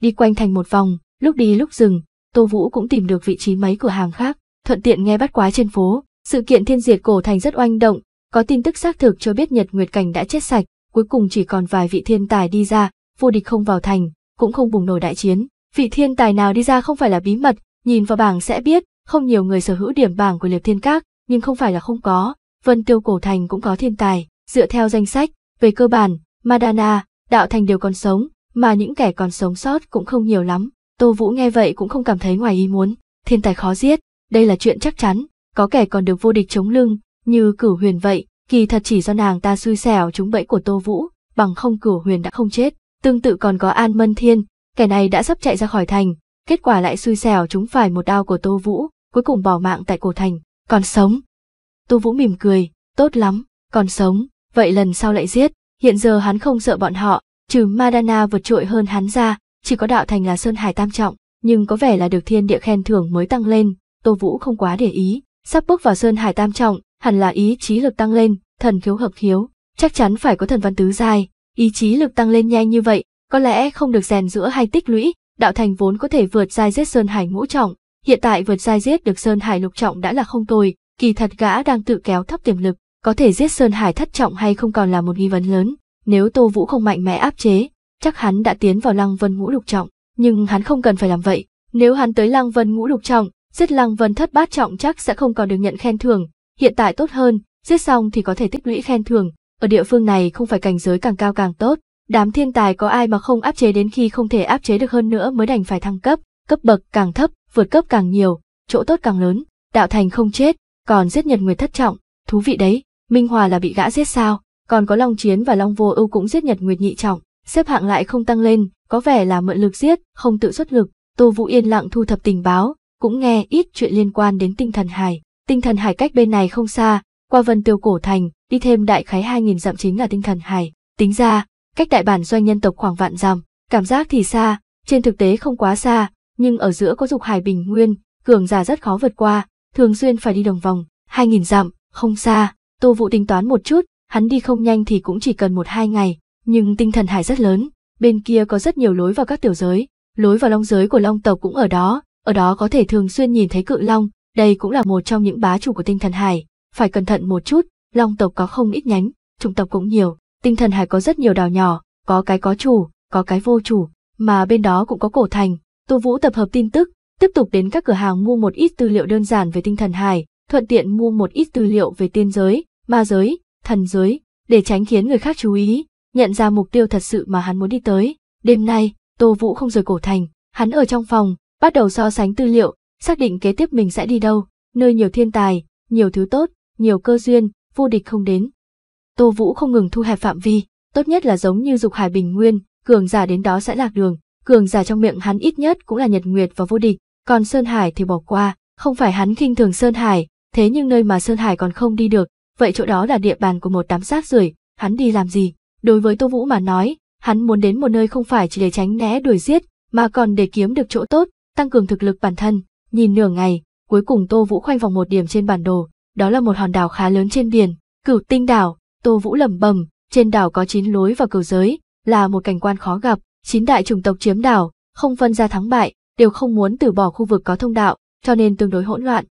Đi quanh thành một vòng, lúc đi lúc dừng, Tô Vũ cũng tìm được vị trí mấy cửa hàng khác, thuận tiện nghe bắt quái trên phố. Sự kiện thiên diệt cổ thành rất oanh động, có tin tức xác thực cho biết Nhật Nguyệt Cảnh đã chết sạch, cuối cùng chỉ còn vài vị thiên tài đi ra, vô địch không vào thành, cũng không bùng nổ đại chiến. Vị thiên tài nào đi ra không phải là bí mật, nhìn vào bảng sẽ biết, không nhiều người sở hữu điểm bảng của Liệp Thiên Các, nhưng không phải là không có, Vân Tiêu cổ thành cũng có thiên tài, dựa theo danh sách, về cơ bản, Madana, đạo thành đều còn sống, mà những kẻ còn sống sót cũng không nhiều lắm. Tô Vũ nghe vậy cũng không cảm thấy ngoài ý muốn, thiên tài khó giết, đây là chuyện chắc chắn, có kẻ còn được vô địch chống lưng, như cửu huyền vậy, kỳ thật chỉ do nàng ta xui xẻo trúng bẫy của Tô Vũ, bằng không cửu huyền đã không chết. Tương tự còn có An Mân Thiên, kẻ này đã sắp chạy ra khỏi thành, kết quả lại xui xẻo trúng phải một đao của Tô Vũ, cuối cùng bỏ mạng tại cổ thành, còn sống. Tô Vũ mỉm cười, tốt lắm, còn sống, vậy lần sau lại giết, hiện giờ hắn không sợ bọn họ, trừ Madana vượt trội hơn hắn ra, chỉ có đạo thành là sơn hải tam trọng, nhưng có vẻ là được thiên địa khen thưởng mới tăng lên, Tô Vũ không quá để ý, sắp bước vào sơn hải tam trọng, hẳn là ý chí lực tăng lên, thần khiếu hợp khiếu, chắc chắn phải có thần văn tứ giai, ý chí lực tăng lên nhanh như vậy, có lẽ không được rèn giữa hay tích lũy, đạo thành vốn có thể vượt giai giết sơn hải ngũ trọng, hiện tại vượt giai giết được sơn hải lục trọng đã là không tồi, kỳ thật gã đang tự kéo thấp tiềm lực, có thể giết sơn hải thất trọng hay không còn là một nghi vấn lớn, nếu Tô Vũ không mạnh mẽ áp chế, chắc hắn đã tiến vào Lăng Vân ngũ lục trọng, nhưng hắn không cần phải làm vậy. Nếu hắn tới Lăng Vân ngũ lục trọng, giết Lăng Vân thất bát trọng chắc sẽ không còn được nhận khen thưởng, hiện tại tốt hơn, giết xong thì có thể tích lũy khen thưởng. Ở địa phương này không phải cảnh giới càng cao càng tốt, đám thiên tài có ai mà không áp chế đến khi không thể áp chế được hơn nữa mới đành phải thăng cấp, cấp bậc càng thấp, vượt cấp càng nhiều, chỗ tốt càng lớn, đạo thành không chết, còn giết Nhật Nguyệt thất trọng, thú vị đấy, Minh Hòa là bị gã giết sao, còn có Long Chiến và Long Vô Ưu cũng giết Nhật Nguyệt nhị trọng xếp hạng lại không tăng lên, có vẻ là mượn lực giết, không tự xuất lực. Tô Vũ yên lặng thu thập tình báo, cũng nghe ít chuyện liên quan đến tinh thần hải. Tinh thần hải cách bên này không xa, qua vân tiêu cổ thành, đi thêm đại khái 2.000 dặm chính là tinh thần hải. Tính ra, cách đại bản doanh nhân tộc khoảng vạn dặm, cảm giác thì xa, trên thực tế không quá xa, nhưng ở giữa có dục hải bình nguyên, cường giả rất khó vượt qua, thường xuyên phải đi đồng vòng, 2.000 dặm, không xa. Tô Vũ tính toán một chút, hắn đi không nhanh thì cũng chỉ cần một hai ngày, nhưng tinh thần hải rất lớn, bên kia có rất nhiều lối vào các tiểu giới, lối vào long giới của long tộc cũng ở đó, ở đó có thể thường xuyên nhìn thấy cự long, đây cũng là một trong những bá chủ của tinh thần hải, phải cẩn thận một chút, long tộc có không ít nhánh, chủng tộc cũng nhiều, tinh thần hải có rất nhiều đảo nhỏ, có cái có chủ, có cái vô chủ, mà bên đó cũng có cổ thành, Tô Vũ tập hợp tin tức, tiếp tục đến các cửa hàng mua một ít tư liệu đơn giản về tinh thần hải, thuận tiện mua một ít tư liệu về tiên giới, ma giới, thần giới, để tránh khiến người khác chú ý, nhận ra mục tiêu thật sự mà hắn muốn đi tới. Đêm nay, Tô Vũ không rời cổ thành, hắn ở trong phòng, bắt đầu so sánh tư liệu, xác định kế tiếp mình sẽ đi đâu, nơi nhiều thiên tài, nhiều thứ tốt, nhiều cơ duyên, vô địch không đến. Tô Vũ không ngừng thu hẹp phạm vi, tốt nhất là giống như dục hải bình nguyên, cường giả đến đó sẽ lạc đường, cường giả trong miệng hắn ít nhất cũng là nhật nguyệt và vô địch, còn Sơn Hải thì bỏ qua, không phải hắn khinh thường Sơn Hải, thế nhưng nơi mà Sơn Hải còn không đi được, vậy chỗ đó là địa bàn của một đám sát rưởi, hắn đi làm gì? Đối với Tô Vũ mà nói, hắn muốn đến một nơi không phải chỉ để tránh né đuổi giết, mà còn để kiếm được chỗ tốt, tăng cường thực lực bản thân. Nhìn nửa ngày, cuối cùng Tô Vũ khoanh vòng một điểm trên bản đồ, đó là một hòn đảo khá lớn trên biển, Cửu Tinh đảo. Tô Vũ lẩm bẩm, trên đảo có chín lối vào cầu giới, là một cảnh quan khó gặp, chín đại chủng tộc chiếm đảo, không phân ra thắng bại, đều không muốn từ bỏ khu vực có thông đạo, cho nên tương đối hỗn loạn.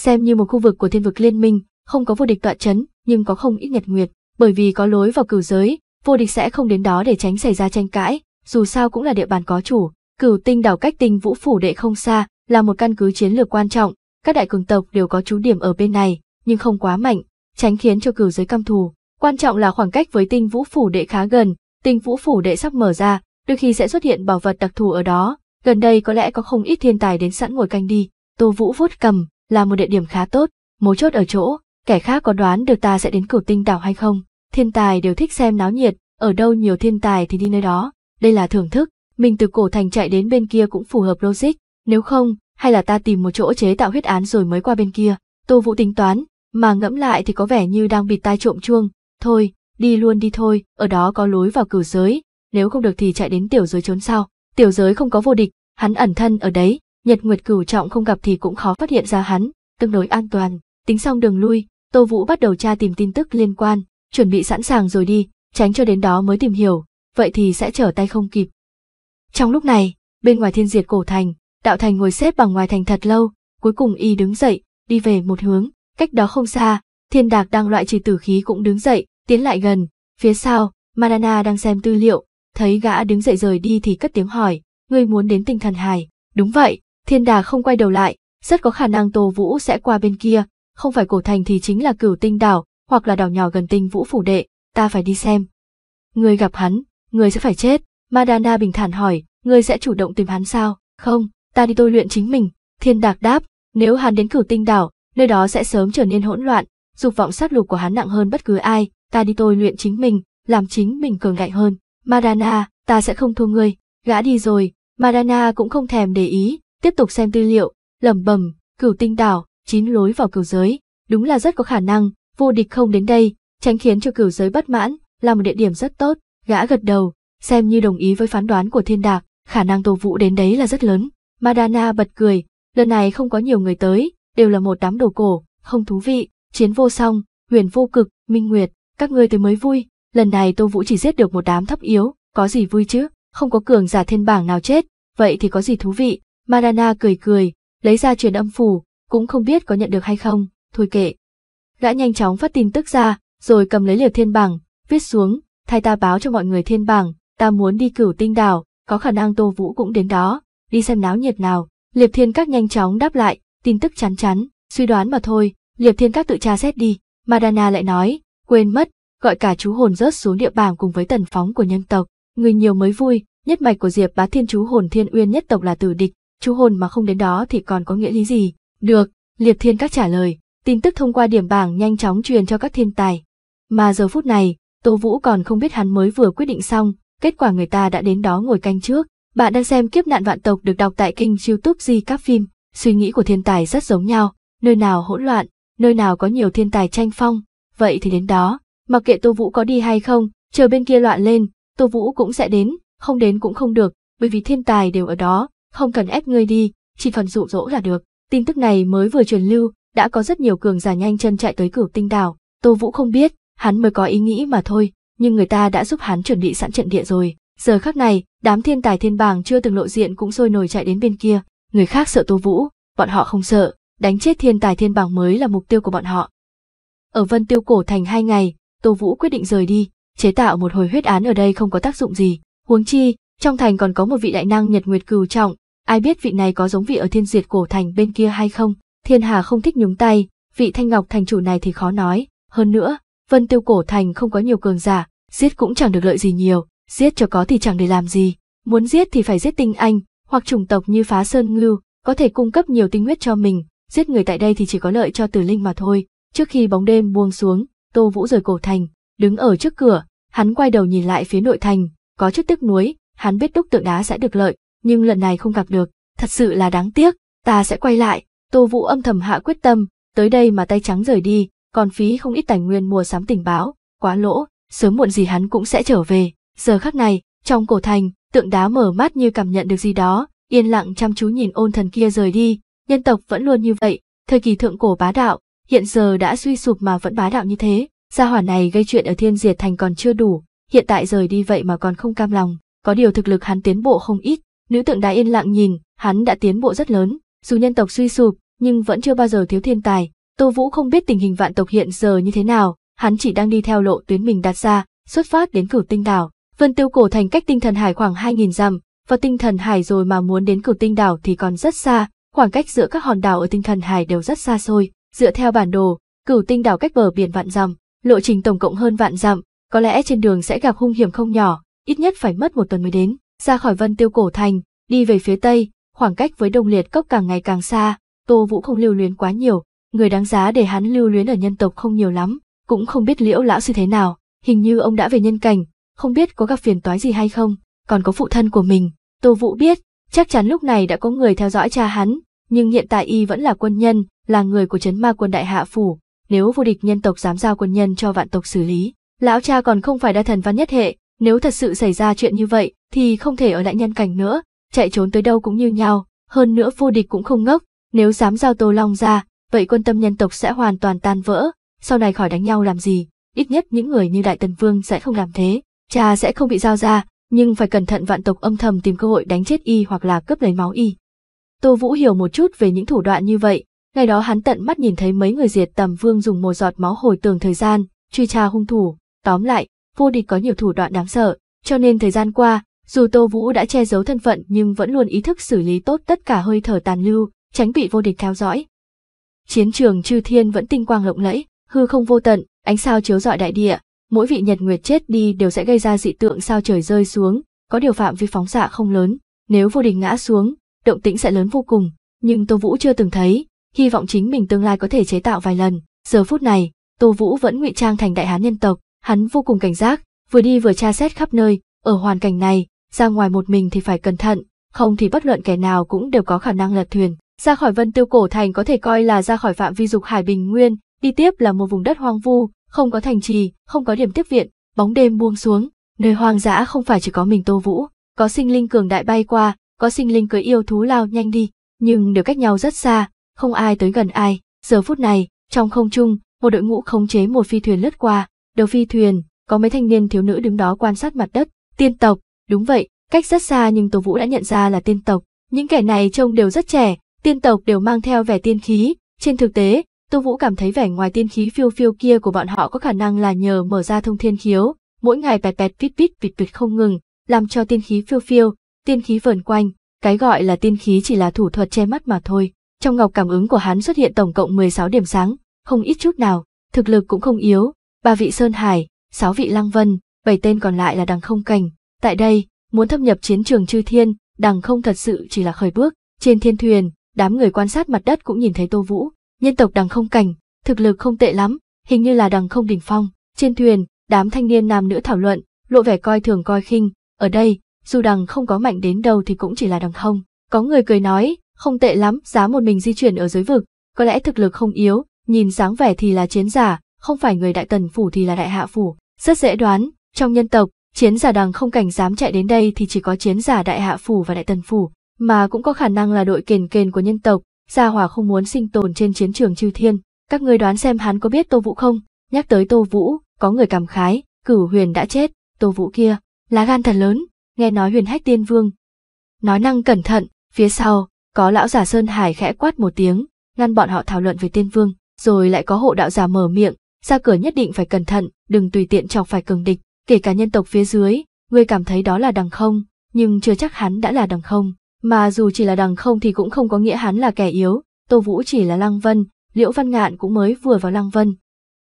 Xem như một khu vực của thiên vực liên minh, không có vô địch tọa chấn, nhưng có không ít nhật nguyệt, bởi vì có lối vào cửu giới, vô địch sẽ không đến đó để tránh xảy ra tranh cãi, dù sao cũng là địa bàn có chủ, cửu tinh đảo cách tinh vũ phủ đệ không xa, là một căn cứ chiến lược quan trọng, các đại cường tộc đều có trú điểm ở bên này, nhưng không quá mạnh, tránh khiến cho cửu giới căm thù. Quan trọng là khoảng cách với tinh vũ phủ đệ khá gần, tinh vũ phủ đệ sắp mở ra, đôi khi sẽ xuất hiện bảo vật đặc thù ở đó, gần đây có lẽ có không ít thiên tài đến sẵn ngồi canh đi. Tô Vũ vuốt cầm, là một địa điểm khá tốt, mấu chốt ở chỗ, kẻ khác có đoán được ta sẽ đến cửu tinh đảo hay không thiên tài đều thích xem náo nhiệt, ở đâu nhiều thiên tài thì đi nơi đó, đây là thưởng thức, mình từ cổ thành chạy đến bên kia cũng phù hợp logic, nếu không, hay là ta tìm một chỗ chế tạo huyết án rồi mới qua bên kia, Tô Vũ tính toán, mà ngẫm lại thì có vẻ như đang bịt tai trộm chuông, thôi, đi luôn đi thôi, ở đó có lối vào cửu giới, nếu không được thì chạy đến tiểu giới trốn sau, tiểu giới không có vô địch, hắn ẩn thân ở đấy, nhật nguyệt cửu trọng không gặp thì cũng khó phát hiện ra hắn, tương đối an toàn, tính xong đường lui, Tô Vũ bắt đầu tra tìm tin tức liên quan, chuẩn bị sẵn sàng rồi đi, tránh cho đến đó mới tìm hiểu, vậy thì sẽ trở tay không kịp. Trong lúc này, bên ngoài thiên diệt cổ thành, đạo thành ngồi xếp bằng ngoài thành thật lâu, cuối cùng y đứng dậy, đi về một hướng, cách đó không xa, thiên đạc đang loại trừ tử khí cũng đứng dậy, tiến lại gần, phía sau, Madana đang xem tư liệu, thấy gã đứng dậy rời đi thì cất tiếng hỏi, ngươi muốn đến tinh thần hải, đúng vậy, thiên đạc không quay đầu lại, rất có khả năng Tô Vũ sẽ qua bên kia, không phải cổ thành thì chính là cửu tinh đảo, hoặc là đảo nhỏ gần tinh vũ phủ đệ, ta phải đi xem. Người gặp hắn, người sẽ phải chết. Madana bình thản hỏi, người sẽ chủ động tìm hắn sao? Không, ta đi tôi luyện chính mình. Thiên Đạc đáp, nếu hắn đến cửu tinh đảo, nơi đó sẽ sớm trở nên hỗn loạn, dục vọng sát lục của hắn nặng hơn bất cứ ai, ta đi tôi luyện chính mình, làm chính mình cường đại hơn. Madana, ta sẽ không thua ngươi. Gã đi rồi, Madana cũng không thèm để ý, tiếp tục xem tư liệu, lẩm bẩm, cửu tinh đảo, chín lối vào cửu giới, đúng là rất có khả năng, vô địch không đến đây, tránh khiến cho cửu giới bất mãn, là một địa điểm rất tốt, gã gật đầu, xem như đồng ý với phán đoán của thiên đạc, khả năng Tô Vũ đến đấy là rất lớn. Madana bật cười, lần này không có nhiều người tới, đều là một đám đồ cổ, không thú vị, chiến vô song, huyền vô cực, minh nguyệt, các ngươi tới mới vui, lần này Tô Vũ chỉ giết được một đám thấp yếu, có gì vui chứ, không có cường giả thiên bảng nào chết, vậy thì có gì thú vị, Madana cười cười, lấy ra truyền âm phủ cũng không biết có nhận được hay không, thôi kệ, Gã nhanh chóng phát tin tức ra, rồi cầm lấy liệp thiên bảng, viết xuống, thay ta báo cho mọi người thiên bảng, ta muốn đi cửu tinh đảo, có khả năng Tô Vũ cũng đến đó, đi xem náo nhiệt nào. Liệp thiên các nhanh chóng đáp lại, tin tức chắn chắn, suy đoán mà thôi, liệp thiên các tự tra xét đi. Madana lại nói, quên mất, gọi cả chú hồn rớt xuống địa bảng cùng với tần phóng của nhân tộc. Người nhiều mới vui, nhất mạch của Diệp bá thiên chú hồn thiên uyên nhất tộc là tử địch, chú hồn mà không đến đó thì còn có nghĩa lý gì. Được, liệp thiên các trả lời, tin tức thông qua điểm bảng nhanh chóng truyền cho các thiên tài. Mà giờ phút này, tô Vũ còn không biết hắn mới vừa quyết định xong, kết quả người ta đã đến đó ngồi canh trước. Bạn đang xem kiếp nạn vạn tộc được đọc tại kênh youtube Di Các Phim, suy nghĩ của thiên tài rất giống nhau, nơi nào hỗn loạn, nơi nào có nhiều thiên tài tranh phong, vậy thì đến đó, mặc kệ Tô Vũ có đi hay không, chờ bên kia loạn lên, Tô Vũ cũng sẽ đến, không đến cũng không được, bởi vì thiên tài đều ở đó, không cần ép ngươi đi, chỉ cần dụ dỗ là được. Tin tức này mới vừa truyền lưu, đã có rất nhiều cường giả nhanh chân chạy tới cửu tinh đảo, Tô Vũ không biết, hắn mới có ý nghĩ mà thôi, nhưng người ta đã giúp hắn chuẩn bị sẵn trận địa rồi. Giờ khắc này, đám thiên tài thiên bảng chưa từng lộ diện cũng sôi nổi chạy đến bên kia, người khác sợ Tô Vũ, bọn họ không sợ, đánh chết thiên tài thiên bảng mới là mục tiêu của bọn họ. Ở Vân Tiêu cổ thành hai ngày, Tô Vũ quyết định rời đi, chế tạo một hồi huyết án ở đây không có tác dụng gì, huống chi, trong thành còn có một vị đại năng Nhật Nguyệt Cừu trọng, ai biết vị này có giống vị ở Thiên Diệt cổ thành bên kia hay không, Thiên Hà không thích nhúng tay, vị Thanh Ngọc thành chủ này thì khó nói, hơn nữa, Vân Tiêu cổ thành không có nhiều cường giả, giết cũng chẳng được lợi gì nhiều, giết cho có thì chẳng để làm gì, muốn giết thì phải giết tinh anh, hoặc chủng tộc như Phá Sơn Ngưu, có thể cung cấp nhiều tinh huyết cho mình, giết người tại đây thì chỉ có lợi cho Tử Linh mà thôi. Trước khi bóng đêm buông xuống, Tô Vũ rời cổ thành, đứng ở trước cửa, hắn quay đầu nhìn lại phía nội thành, có chút tức nuối, hắn biết đúc tượng đá sẽ được lợi, nhưng lần này không gặp được, thật sự là đáng tiếc, ta sẽ quay lại, Tô Vũ âm thầm hạ quyết tâm, tới đây mà tay trắng rời đi, còn phí không ít tài nguyên mua sắm tình báo, quá lỗ, sớm muộn gì hắn cũng sẽ trở về. Giờ khắc này, trong cổ thành, tượng đá mở mắt như cảm nhận được gì đó, yên lặng chăm chú nhìn ôn thần kia rời đi, nhân tộc vẫn luôn như vậy, thời kỳ thượng cổ bá đạo, hiện giờ đã suy sụp mà vẫn bá đạo như thế, gia hỏa này gây chuyện ở thiên diệt thành còn chưa đủ, hiện tại rời đi vậy mà còn không cam lòng, có điều thực lực hắn tiến bộ không ít, nữ tượng đá yên lặng nhìn, hắn đã tiến bộ rất lớn, dù nhân tộc suy sụp, nhưng vẫn chưa bao giờ thiếu thiên tài. Tô Vũ không biết tình hình vạn tộc hiện giờ như thế nào, hắn chỉ đang đi theo lộ tuyến mình đặt ra, xuất phát đến cửu tinh đảo. Vân tiêu cổ thành cách tinh thần hải khoảng 2.000 dặm, và tinh thần hải rồi mà muốn đến cửu tinh đảo thì còn rất xa, khoảng cách giữa các hòn đảo ở tinh thần hải đều rất xa xôi. Dựa theo bản đồ, cửu tinh đảo cách bờ biển vạn dặm, lộ trình tổng cộng hơn vạn dặm, có lẽ trên đường sẽ gặp hung hiểm không nhỏ, ít nhất phải mất một tuần mới đến. Ra khỏi vân tiêu cổ thành, đi về phía tây, khoảng cách với đông liệt cốc càng ngày càng xa, Tô Vũ không lưu luyến quá nhiều, người đáng giá để hắn lưu luyến ở nhân tộc không nhiều lắm, cũng không biết liễu lão sư thế nào, hình như ông đã về nhân cảnh, không biết có gặp phiền toái gì hay không, còn có phụ thân của mình. Tô Vũ biết, chắc chắn lúc này đã có người theo dõi cha hắn, nhưng hiện tại y vẫn là quân nhân, là người của chấn ma quân đại hạ phủ, nếu vô địch nhân tộc dám giao quân nhân cho vạn tộc xử lý, lão cha còn không phải đa thần văn nhất hệ, nếu thật sự xảy ra chuyện như vậy thì không thể ở lại nhân cảnh nữa, chạy trốn tới đâu cũng như nhau, hơn nữa vô địch cũng không ngốc, nếu dám giao Tô Long ra, vậy quân tâm nhân tộc sẽ hoàn toàn tan vỡ, sau này khỏi đánh nhau làm gì, ít nhất những người như Đại Tần Vương sẽ không làm thế. Cha sẽ không bị giao ra, nhưng phải cẩn thận vạn tộc âm thầm tìm cơ hội đánh chết y hoặc là cướp lấy máu y. Tô Vũ hiểu một chút về những thủ đoạn như vậy, ngày đó hắn tận mắt nhìn thấy mấy người diệt tầm vương dùng một giọt máu hồi tường thời gian, truy tra hung thủ, tóm lại, vô địch có nhiều thủ đoạn đáng sợ, cho nên thời gian qua, dù Tô Vũ đã che giấu thân phận nhưng vẫn luôn ý thức xử lý tốt tất cả hơi thở tàn lưu, tránh bị vô địch theo dõi. Chiến trường chư thiên vẫn tinh quang lộng lẫy, hư không vô tận, ánh sao chiếu rọi đại địa, mỗi vị nhật nguyệt chết đi đều sẽ gây ra dị tượng sao trời rơi xuống, có điều phạm vi phóng xạ không lớn, nếu vô địch ngã xuống, động tĩnh sẽ lớn vô cùng, nhưng Tô Vũ chưa từng thấy, hy vọng chính mình tương lai có thể chế tạo vài lần. Giờ phút này, Tô Vũ vẫn ngụy trang thành đại hán nhân tộc, hắn vô cùng cảnh giác, vừa đi vừa tra xét khắp nơi, ở hoàn cảnh này, ra ngoài một mình thì phải cẩn thận, không thì bất luận kẻ nào cũng đều có khả năng lật thuyền. Ra khỏi Vân Tiêu cổ thành có thể coi là ra khỏi phạm vi dục Hải Bình Nguyên, đi tiếp là một vùng đất hoang vu, không có thành trì, không có điểm tiếp viện, bóng đêm buông xuống, nơi hoang dã không phải chỉ có mình Tô Vũ, có sinh linh cường đại bay qua, có sinh linh cưới yêu thú lao nhanh đi, nhưng đều cách nhau rất xa, không ai tới gần ai. Giờ phút này, trong không trung, một đội ngũ khống chế một phi thuyền lướt qua, đầu phi thuyền, có mấy thanh niên thiếu nữ đứng đó quan sát mặt đất, tiên tộc, đúng vậy, cách rất xa nhưng Tô Vũ đã nhận ra là tiên tộc, những kẻ này trông đều rất trẻ, tiên tộc đều mang theo vẻ tiên khí, trên thực tế, Tô Vũ cảm thấy vẻ ngoài tiên khí phiêu phiêu kia của bọn họ có khả năng là nhờ mở ra thông thiên khiếu, mỗi ngày bẹt bẹt vít vít vịt vịt không ngừng, làm cho tiên khí phiêu phiêu, tiên khí vờn quanh, cái gọi là tiên khí chỉ là thủ thuật che mắt mà thôi. Trong ngọc cảm ứng của hắn xuất hiện tổng cộng 16 điểm sáng, không ít chút nào, thực lực cũng không yếu, ba vị Sơn Hải, sáu vị Lăng Vân, bảy tên còn lại là đằng không cảnh. Tại đây, muốn thâm nhập chiến trường chư thiên, đằng không thật sự chỉ là khởi bước, trên thiên thuyền, đám người quan sát mặt đất cũng nhìn thấy Tô Vũ, nhân tộc đằng không cảnh, thực lực không tệ lắm, hình như là đằng không đỉnh phong. Trên thuyền, đám thanh niên nam nữ thảo luận, lộ vẻ coi thường coi khinh, ở đây, dù đằng không có mạnh đến đâu thì cũng chỉ là đằng không. Có người cười nói, không tệ lắm, dám một mình di chuyển ở dưới vực, có lẽ thực lực không yếu, nhìn dáng vẻ thì là chiến giả, không phải người đại tần phủ thì là đại hạ phủ. Rất dễ đoán, trong nhân tộc, chiến giả đằng không cảnh dám chạy đến đây thì chỉ có chiến giả đại hạ phủ và đại tần phủ, mà cũng có khả năng là đội kền kền của nhân tộc, gia hỏa không muốn sinh tồn trên chiến trường chư thiên. Các ngươi đoán xem hắn có biết Tô Vũ không? Nhắc tới Tô Vũ, có người cảm khái, cửu huyền đã chết, Tô Vũ kia, lá gan thật lớn, nghe nói huyền hách tiên vương. Nói năng cẩn thận, phía sau, có lão giả Sơn Hải khẽ quát một tiếng, ngăn bọn họ thảo luận về tiên vương, rồi lại có hộ đạo giả mở miệng, ra cửa nhất định phải cẩn thận, đừng tùy tiện chọc phải cường địch, kể cả nhân tộc phía dưới, ngươi cảm thấy đó là đằng không, nhưng chưa chắc hắn đã là đằng không. Mà dù chỉ là đằng không thì cũng không có nghĩa hắn là kẻ yếu, Tô Vũ chỉ là Lăng Vân, Liễu Văn Ngạn cũng mới vừa vào Lăng Vân.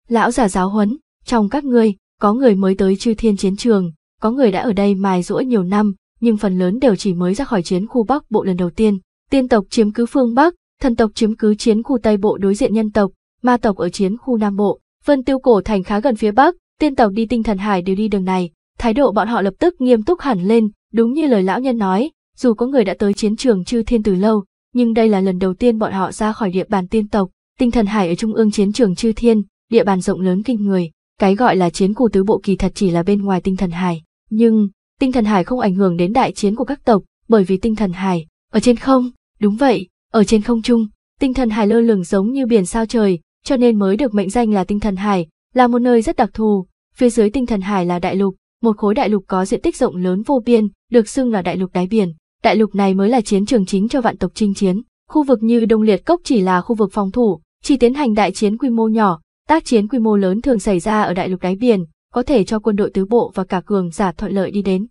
Lão giả giáo huấn, trong các ngươi, có người mới tới chư thiên chiến trường, có người đã ở đây mài rũa nhiều năm, nhưng phần lớn đều chỉ mới ra khỏi chiến khu Bắc Bộ lần đầu tiên. Tiên tộc chiếm cứ phương Bắc, thần tộc chiếm cứ chiến khu Tây Bộ đối diện nhân tộc, ma tộc ở chiến khu Nam Bộ, Vân Tiêu cổ thành khá gần phía Bắc, tiên tộc đi tinh thần hải đều đi đường này. Thái độ bọn họ lập tức nghiêm túc hẳn lên, đúng như lời lão nhân nói, dù có người đã tới chiến trường chư thiên từ lâu, nhưng đây là lần đầu tiên bọn họ ra khỏi địa bàn tiên tộc, tinh thần hải ở trung ương chiến trường chư thiên, địa bàn rộng lớn kinh người, cái gọi là chiến cù tứ bộ kỳ thật chỉ là bên ngoài tinh thần hải, nhưng tinh thần hải không ảnh hưởng đến đại chiến của các tộc, bởi vì tinh thần hải ở trên không, đúng vậy, ở trên không trung, tinh thần hải lơ lửng giống như biển sao trời, cho nên mới được mệnh danh là tinh thần hải, là một nơi rất đặc thù, phía dưới tinh thần hải là đại lục, một khối đại lục có diện tích rộng lớn vô biên, được xưng là đại lục đáy biển đại lục này mới là chiến trường chính cho vạn tộc chinh chiến. Khu vực như Đông Liệt Cốc chỉ là khu vực phòng thủ, chỉ tiến hành đại chiến quy mô nhỏ, tác chiến quy mô lớn thường xảy ra ở đại lục đáy biển, có thể cho quân đội tứ bộ và cả cường giả thuận lợi đi đến.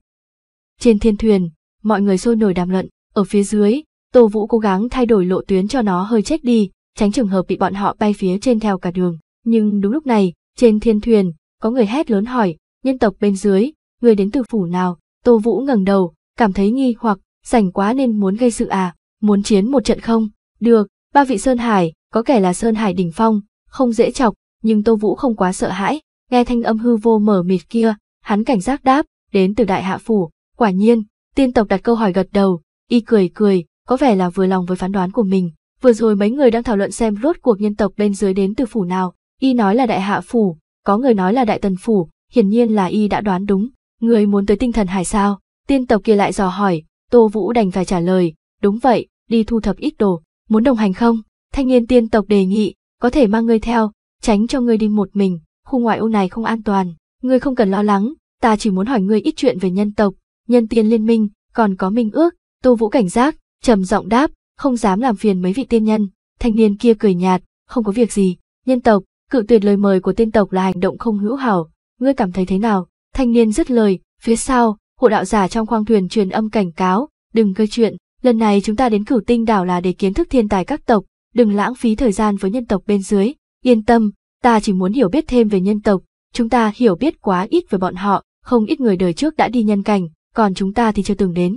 Trên thiên thuyền, mọi người sôi nổi đàm luận, ở phía dưới, Tô Vũ cố gắng thay đổi lộ tuyến cho nó hơi chết đi, tránh trường hợp bị bọn họ bay phía trên theo cả đường. Nhưng đúng lúc này, trên thiên thuyền, có người hét lớn hỏi, nhân tộc bên dưới, người đến từ phủ nào? Tô Vũ ngẩng đầu, cảm thấy nghi hoặc rảnh quá nên muốn gây sự à, muốn chiến một trận không? Được, ba vị Sơn Hải, có kẻ là Sơn Hải đỉnh phong, không dễ chọc, nhưng Tô Vũ không quá sợ hãi, nghe thanh âm hư vô mở mịt kia, hắn cảnh giác đáp, đến từ đại hạ phủ, quả nhiên, tiên tộc đặt câu hỏi gật đầu, y cười cười, có vẻ là vừa lòng với phán đoán của mình. Vừa rồi mấy người đang thảo luận xem rốt cuộc nhân tộc bên dưới đến từ phủ nào, y nói là đại hạ phủ, có người nói là đại tần phủ, hiển nhiên là y đã đoán đúng. Người muốn tới tinh thần hải sao? Tiên tộc kia lại dò hỏi, Tô Vũ đành phải trả lời, đúng vậy, đi thu thập ít đồ, muốn đồng hành không? Thanh niên tiên tộc đề nghị, có thể mang ngươi theo, tránh cho ngươi đi một mình, khu ngoại ô này không an toàn, ngươi không cần lo lắng, ta chỉ muốn hỏi ngươi ít chuyện về nhân tộc, nhân tiên liên minh, còn có minh ước, Tô Vũ cảnh giác, trầm giọng đáp, không dám làm phiền mấy vị tiên nhân, thanh niên kia cười nhạt, không có việc gì, nhân tộc, cự tuyệt lời mời của tiên tộc là hành động không hữu hảo, ngươi cảm thấy thế nào? Thanh niên dứt lời, phía sau, hộ đạo giả trong khoang thuyền truyền âm cảnh cáo, đừng gây chuyện, lần này chúng ta đến cửu tinh đảo là để kiến thức thiên tài các tộc, đừng lãng phí thời gian với nhân tộc bên dưới, yên tâm, ta chỉ muốn hiểu biết thêm về nhân tộc, chúng ta hiểu biết quá ít về bọn họ, không ít người đời trước đã đi nhân cảnh, còn chúng ta thì chưa từng đến.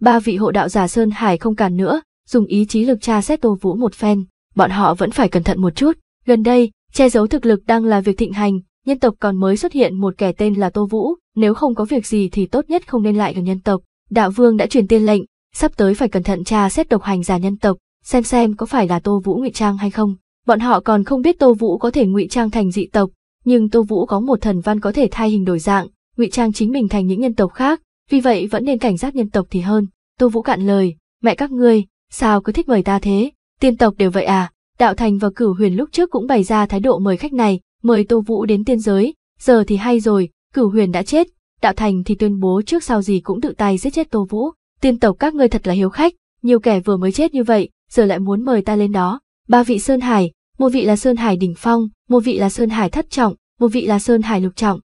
Ba vị hộ đạo giả Sơn Hải không cản nữa, dùng ý chí lực tra xét Tô Vũ một phen, bọn họ vẫn phải cẩn thận một chút, gần đây, che giấu thực lực đang là việc thịnh hành, nhân tộc còn mới xuất hiện một kẻ tên là Tô Vũ, nếu không có việc gì thì tốt nhất không nên lại gần nhân tộc. Đạo Vương đã truyền tiên lệnh, sắp tới phải cẩn thận tra xét độc hành giả nhân tộc, xem xem có phải là Tô Vũ ngụy trang hay không. Bọn họ còn không biết Tô Vũ có thể ngụy trang thành dị tộc, nhưng Tô Vũ có một thần văn có thể thay hình đổi dạng, ngụy trang chính mình thành những nhân tộc khác, vì vậy vẫn nên cảnh giác nhân tộc thì hơn. Tô Vũ cạn lời, mẹ các ngươi, sao cứ thích mời ta thế, tiên tộc đều vậy à, đạo thành và cửu huyền lúc trước cũng bày ra thái độ mời khách này, mời Tô Vũ đến tiên giới, giờ thì hay rồi, cửu huyền đã chết, Đạo Thành thì tuyên bố trước sau gì cũng tự tay giết chết Tô Vũ, tiên tộc các ngươi thật là hiếu khách, nhiều kẻ vừa mới chết như vậy, giờ lại muốn mời ta lên đó. Ba vị Sơn Hải, một vị là Sơn Hải đỉnh phong, một vị là Sơn Hải thất trọng, một vị là Sơn Hải lục trọng.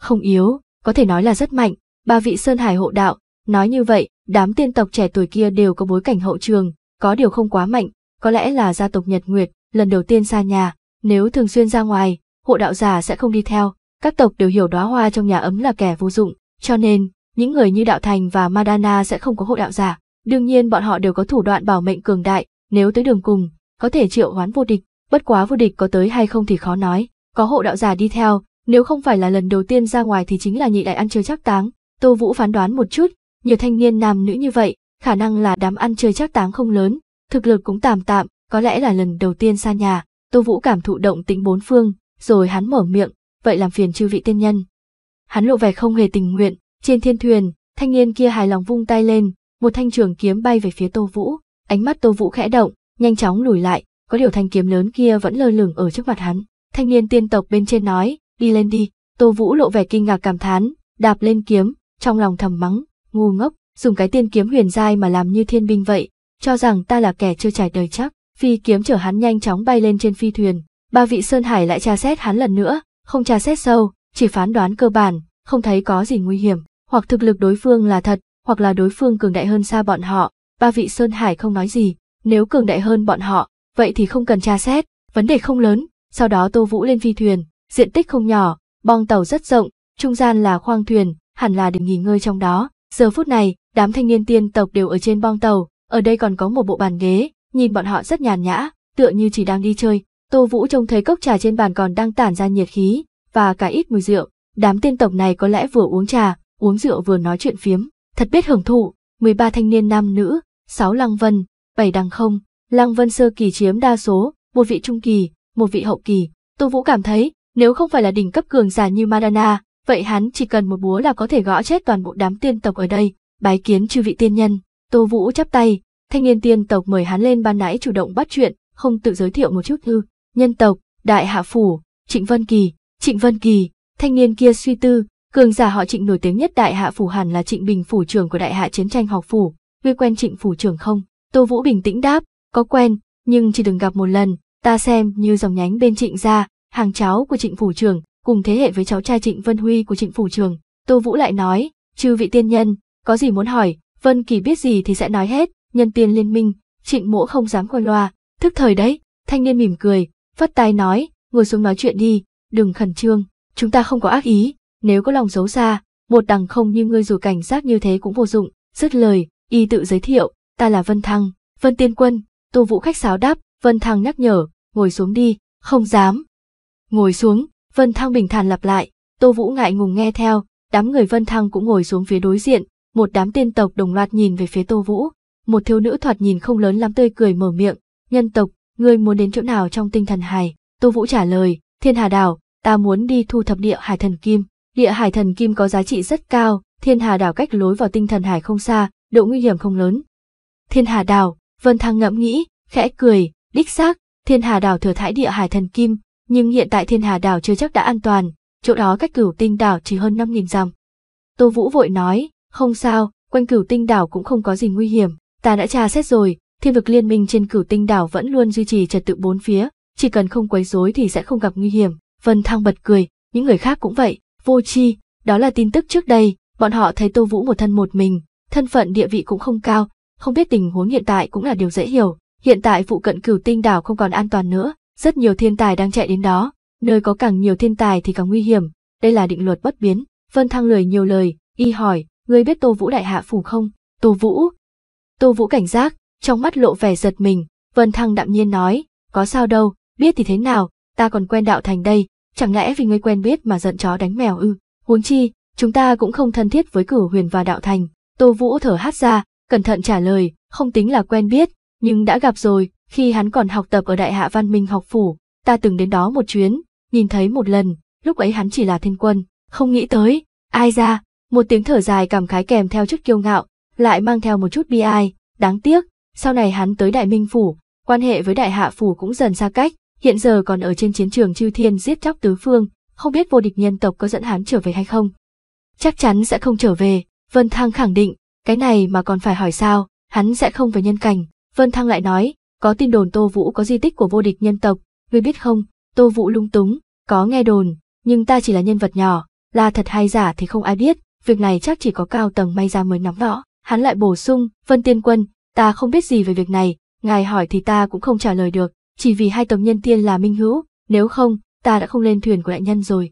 Không yếu, có thể nói là rất mạnh, ba vị Sơn Hải hộ đạo, nói như vậy, đám tiên tộc trẻ tuổi kia đều có bối cảnh hậu trường, có điều không quá mạnh, có lẽ là gia tộc Nhật Nguyệt, lần đầu tiên xa nhà, nếu thường xuyên ra ngoài, hộ đạo già sẽ không đi theo, các tộc đều hiểu đóa hoa trong nhà ấm là kẻ vô dụng, cho nên, những người như Đạo Thành và Madana sẽ không có hộ đạo giả. Đương nhiên bọn họ đều có thủ đoạn bảo mệnh cường đại, nếu tới đường cùng, có thể triệu hoán vô địch, bất quá vô địch có tới hay không thì khó nói, có hộ đạo giả đi theo, nếu không phải là lần đầu tiên ra ngoài thì chính là nhị đại ăn chơi chắc táng. Tô Vũ phán đoán một chút, nhiều thanh niên nam nữ như vậy, khả năng là đám ăn chơi chắc táng không lớn, thực lực cũng tạm tạm, có lẽ là lần đầu tiên xa nhà, Tô Vũ cảm thụ động tính bốn phương, rồi hắn mở miệng, vậy làm phiền chư vị tiên nhân. Hắn lộ vẻ không hề tình nguyện, trên thiên thuyền, thanh niên kia hài lòng vung tay lên, một thanh trường kiếm bay về phía Tô Vũ, ánh mắt Tô Vũ khẽ động, nhanh chóng lùi lại, có điều thanh kiếm lớn kia vẫn lơ lửng ở trước mặt hắn. Thanh niên tiên tộc bên trên nói, đi lên đi, Tô Vũ lộ vẻ kinh ngạc cảm thán, đạp lên kiếm, trong lòng thầm mắng, ngu ngốc, dùng cái tiên kiếm huyền giai mà làm như thiên binh vậy, cho rằng ta là kẻ chưa trải đời chắc. Phi kiếm chở hắn nhanh chóng bay lên trên phi thuyền, ba vị Sơn Hải lại tra xét hắn lần nữa, không tra xét sâu, chỉ phán đoán cơ bản, không thấy có gì nguy hiểm, hoặc thực lực đối phương là thật, hoặc là đối phương cường đại hơn xa bọn họ, ba vị Sơn Hải không nói gì, nếu cường đại hơn bọn họ, vậy thì không cần tra xét, vấn đề không lớn, sau đó Tô Vũ lên phi thuyền, diện tích không nhỏ, bong tàu rất rộng, trung gian là khoang thuyền, hẳn là để nghỉ ngơi trong đó. Giờ phút này, đám thanh niên tiên tộc đều ở trên bong tàu, ở đây còn có một bộ bàn ghế, nhìn bọn họ rất nhàn nhã, tựa như chỉ đang đi chơi, Tô Vũ trông thấy cốc trà trên bàn còn đang tản ra nhiệt khí, và cả ít mùi rượu, đám tiên tộc này có lẽ vừa uống trà, uống rượu vừa nói chuyện phiếm, thật biết hưởng thụ, 13 thanh niên nam nữ, 6 lăng vân, 7 đằng không, lăng vân sơ kỳ chiếm đa số, một vị trung kỳ, một vị hậu kỳ. Tô Vũ cảm thấy, nếu không phải là đỉnh cấp cường giả như Madana, vậy hắn chỉ cần một búa là có thể gõ chết toàn bộ đám tiên tộc ở đây, bái kiến chư vị tiên nhân. Tô Vũ chắp tay, thanh niên tiên tộc mời hắn lên ban nãy chủ động bắt chuyện, không tự giới thiệu một chút ư nhân tộc, đại hạ phủ, Trịnh Vân Kỳ, Trịnh Vân Kỳ, thanh niên kia suy tư, cường giả họ Trịnh nổi tiếng nhất đại hạ phủ hẳn là Trịnh Bình phủ trưởng của đại hạ chiến tranh học phủ, ngươi quen Trịnh phủ trưởng không? Tô Vũ bình tĩnh đáp, có quen, nhưng chỉ từng gặp một lần, ta xem như dòng nhánh bên Trịnh gia, hàng cháu của Trịnh phủ trưởng, cùng thế hệ với cháu trai Trịnh Vân Huy của Trịnh phủ trưởng. Tô Vũ lại nói, chư vị tiên nhân, có gì muốn hỏi, Vân Kỳ biết gì thì sẽ nói hết, nhân tiên liên minh, Trịnh Mỗ không dám qua loa, thức thời đấy, thanh niên mỉm cười, Phất tay nói, ngồi xuống nói chuyện đi, đừng khẩn trương, chúng ta không có ác ý, nếu có lòng xấu xa, một đằng không như ngươi dù cảnh giác như thế cũng vô dụng, dứt lời, y tự giới thiệu, ta là Vân Thăng, Vân Tiên Quân, Tô Vũ khách sáo đáp, Vân Thăng nhắc nhở, ngồi xuống đi, không dám. Ngồi xuống, Vân Thăng bình thản lặp lại, Tô Vũ ngại ngùng nghe theo, đám người Vân Thăng cũng ngồi xuống phía đối diện, một đám tiên tộc đồng loạt nhìn về phía Tô Vũ, một thiếu nữ thoạt nhìn không lớn lắm tươi cười mở miệng, nhân tộc, ngươi muốn đến chỗ nào trong tinh thần hải? Tô Vũ trả lời, Thiên Hà Đảo, ta muốn đi thu thập địa hải thần kim. Địa hải thần kim có giá trị rất cao, Thiên Hà Đảo cách lối vào tinh thần hải không xa, độ nguy hiểm không lớn. Thiên Hà Đảo, Vân Thăng ngẫm nghĩ, khẽ cười, đích xác, Thiên Hà Đảo thừa thải địa hải thần kim, nhưng hiện tại Thiên Hà Đảo chưa chắc đã an toàn, chỗ đó cách cửu tinh đảo chỉ hơn năm nghìn dặm. Tô Vũ vội nói, không sao, quanh cửu tinh đảo cũng không có gì nguy hiểm, ta đã tra xét rồi, thiên vực liên minh trên cửu tinh đảo vẫn luôn duy trì trật tự bốn phía, chỉ cần không quấy rối thì sẽ không gặp nguy hiểm. Vân Thăng bật cười, những người khác cũng vậy, vô chi, đó là tin tức trước đây, bọn họ thấy Tô Vũ một thân một mình, thân phận địa vị cũng không cao, không biết tình huống hiện tại cũng là điều dễ hiểu. Hiện tại phụ cận cửu tinh đảo không còn an toàn nữa, rất nhiều thiên tài đang chạy đến đó, nơi có càng nhiều thiên tài thì càng nguy hiểm, đây là định luật bất biến. Vân Thăng lười nhiều lời, y hỏi, ngươi biết Tô Vũ đại hạ phủ không? Tô Vũ. Tô Vũ cảnh giác, trong mắt lộ vẻ giật mình, Vân Thăng đạm nhiên nói, có sao đâu, biết thì thế nào, ta còn quen đạo thành đây, chẳng lẽ vì ngươi quen biết mà giận chó đánh mèo ư, huống chi, chúng ta cũng không thân thiết với cửu huyền và đạo thành, Tô Vũ thở hát ra, cẩn thận trả lời, không tính là quen biết, nhưng đã gặp rồi, khi hắn còn học tập ở Đại Hạ Văn Minh học phủ, ta từng đến đó một chuyến, nhìn thấy một lần, lúc ấy hắn chỉ là thiên quân, không nghĩ tới, ai ra, một tiếng thở dài cảm khái kèm theo chút kiêu ngạo, lại mang theo một chút bi ai, đáng tiếc, sau này hắn tới Đại Minh Phủ, quan hệ với Đại Hạ Phủ cũng dần xa cách, hiện giờ còn ở trên chiến trường chư thiên giết chóc tứ phương, không biết vô địch nhân tộc có dẫn hắn trở về hay không. Chắc chắn sẽ không trở về, Vân Thăng khẳng định, cái này mà còn phải hỏi sao, hắn sẽ không về nhân cảnh. Vân Thăng lại nói, có tin đồn Tô Vũ có di tích của vô địch nhân tộc, ngươi biết không, Tô Vũ lung túng, có nghe đồn, nhưng ta chỉ là nhân vật nhỏ, là thật hay giả thì không ai biết, việc này chắc chỉ có cao tầng may ra mới nắm rõ. Hắn lại bổ sung, Vân Tiên Quân, ta không biết gì về việc này, ngài hỏi thì ta cũng không trả lời được, chỉ vì hai tộc nhân tiên là minh hữu, nếu không, ta đã không lên thuyền của đại nhân rồi.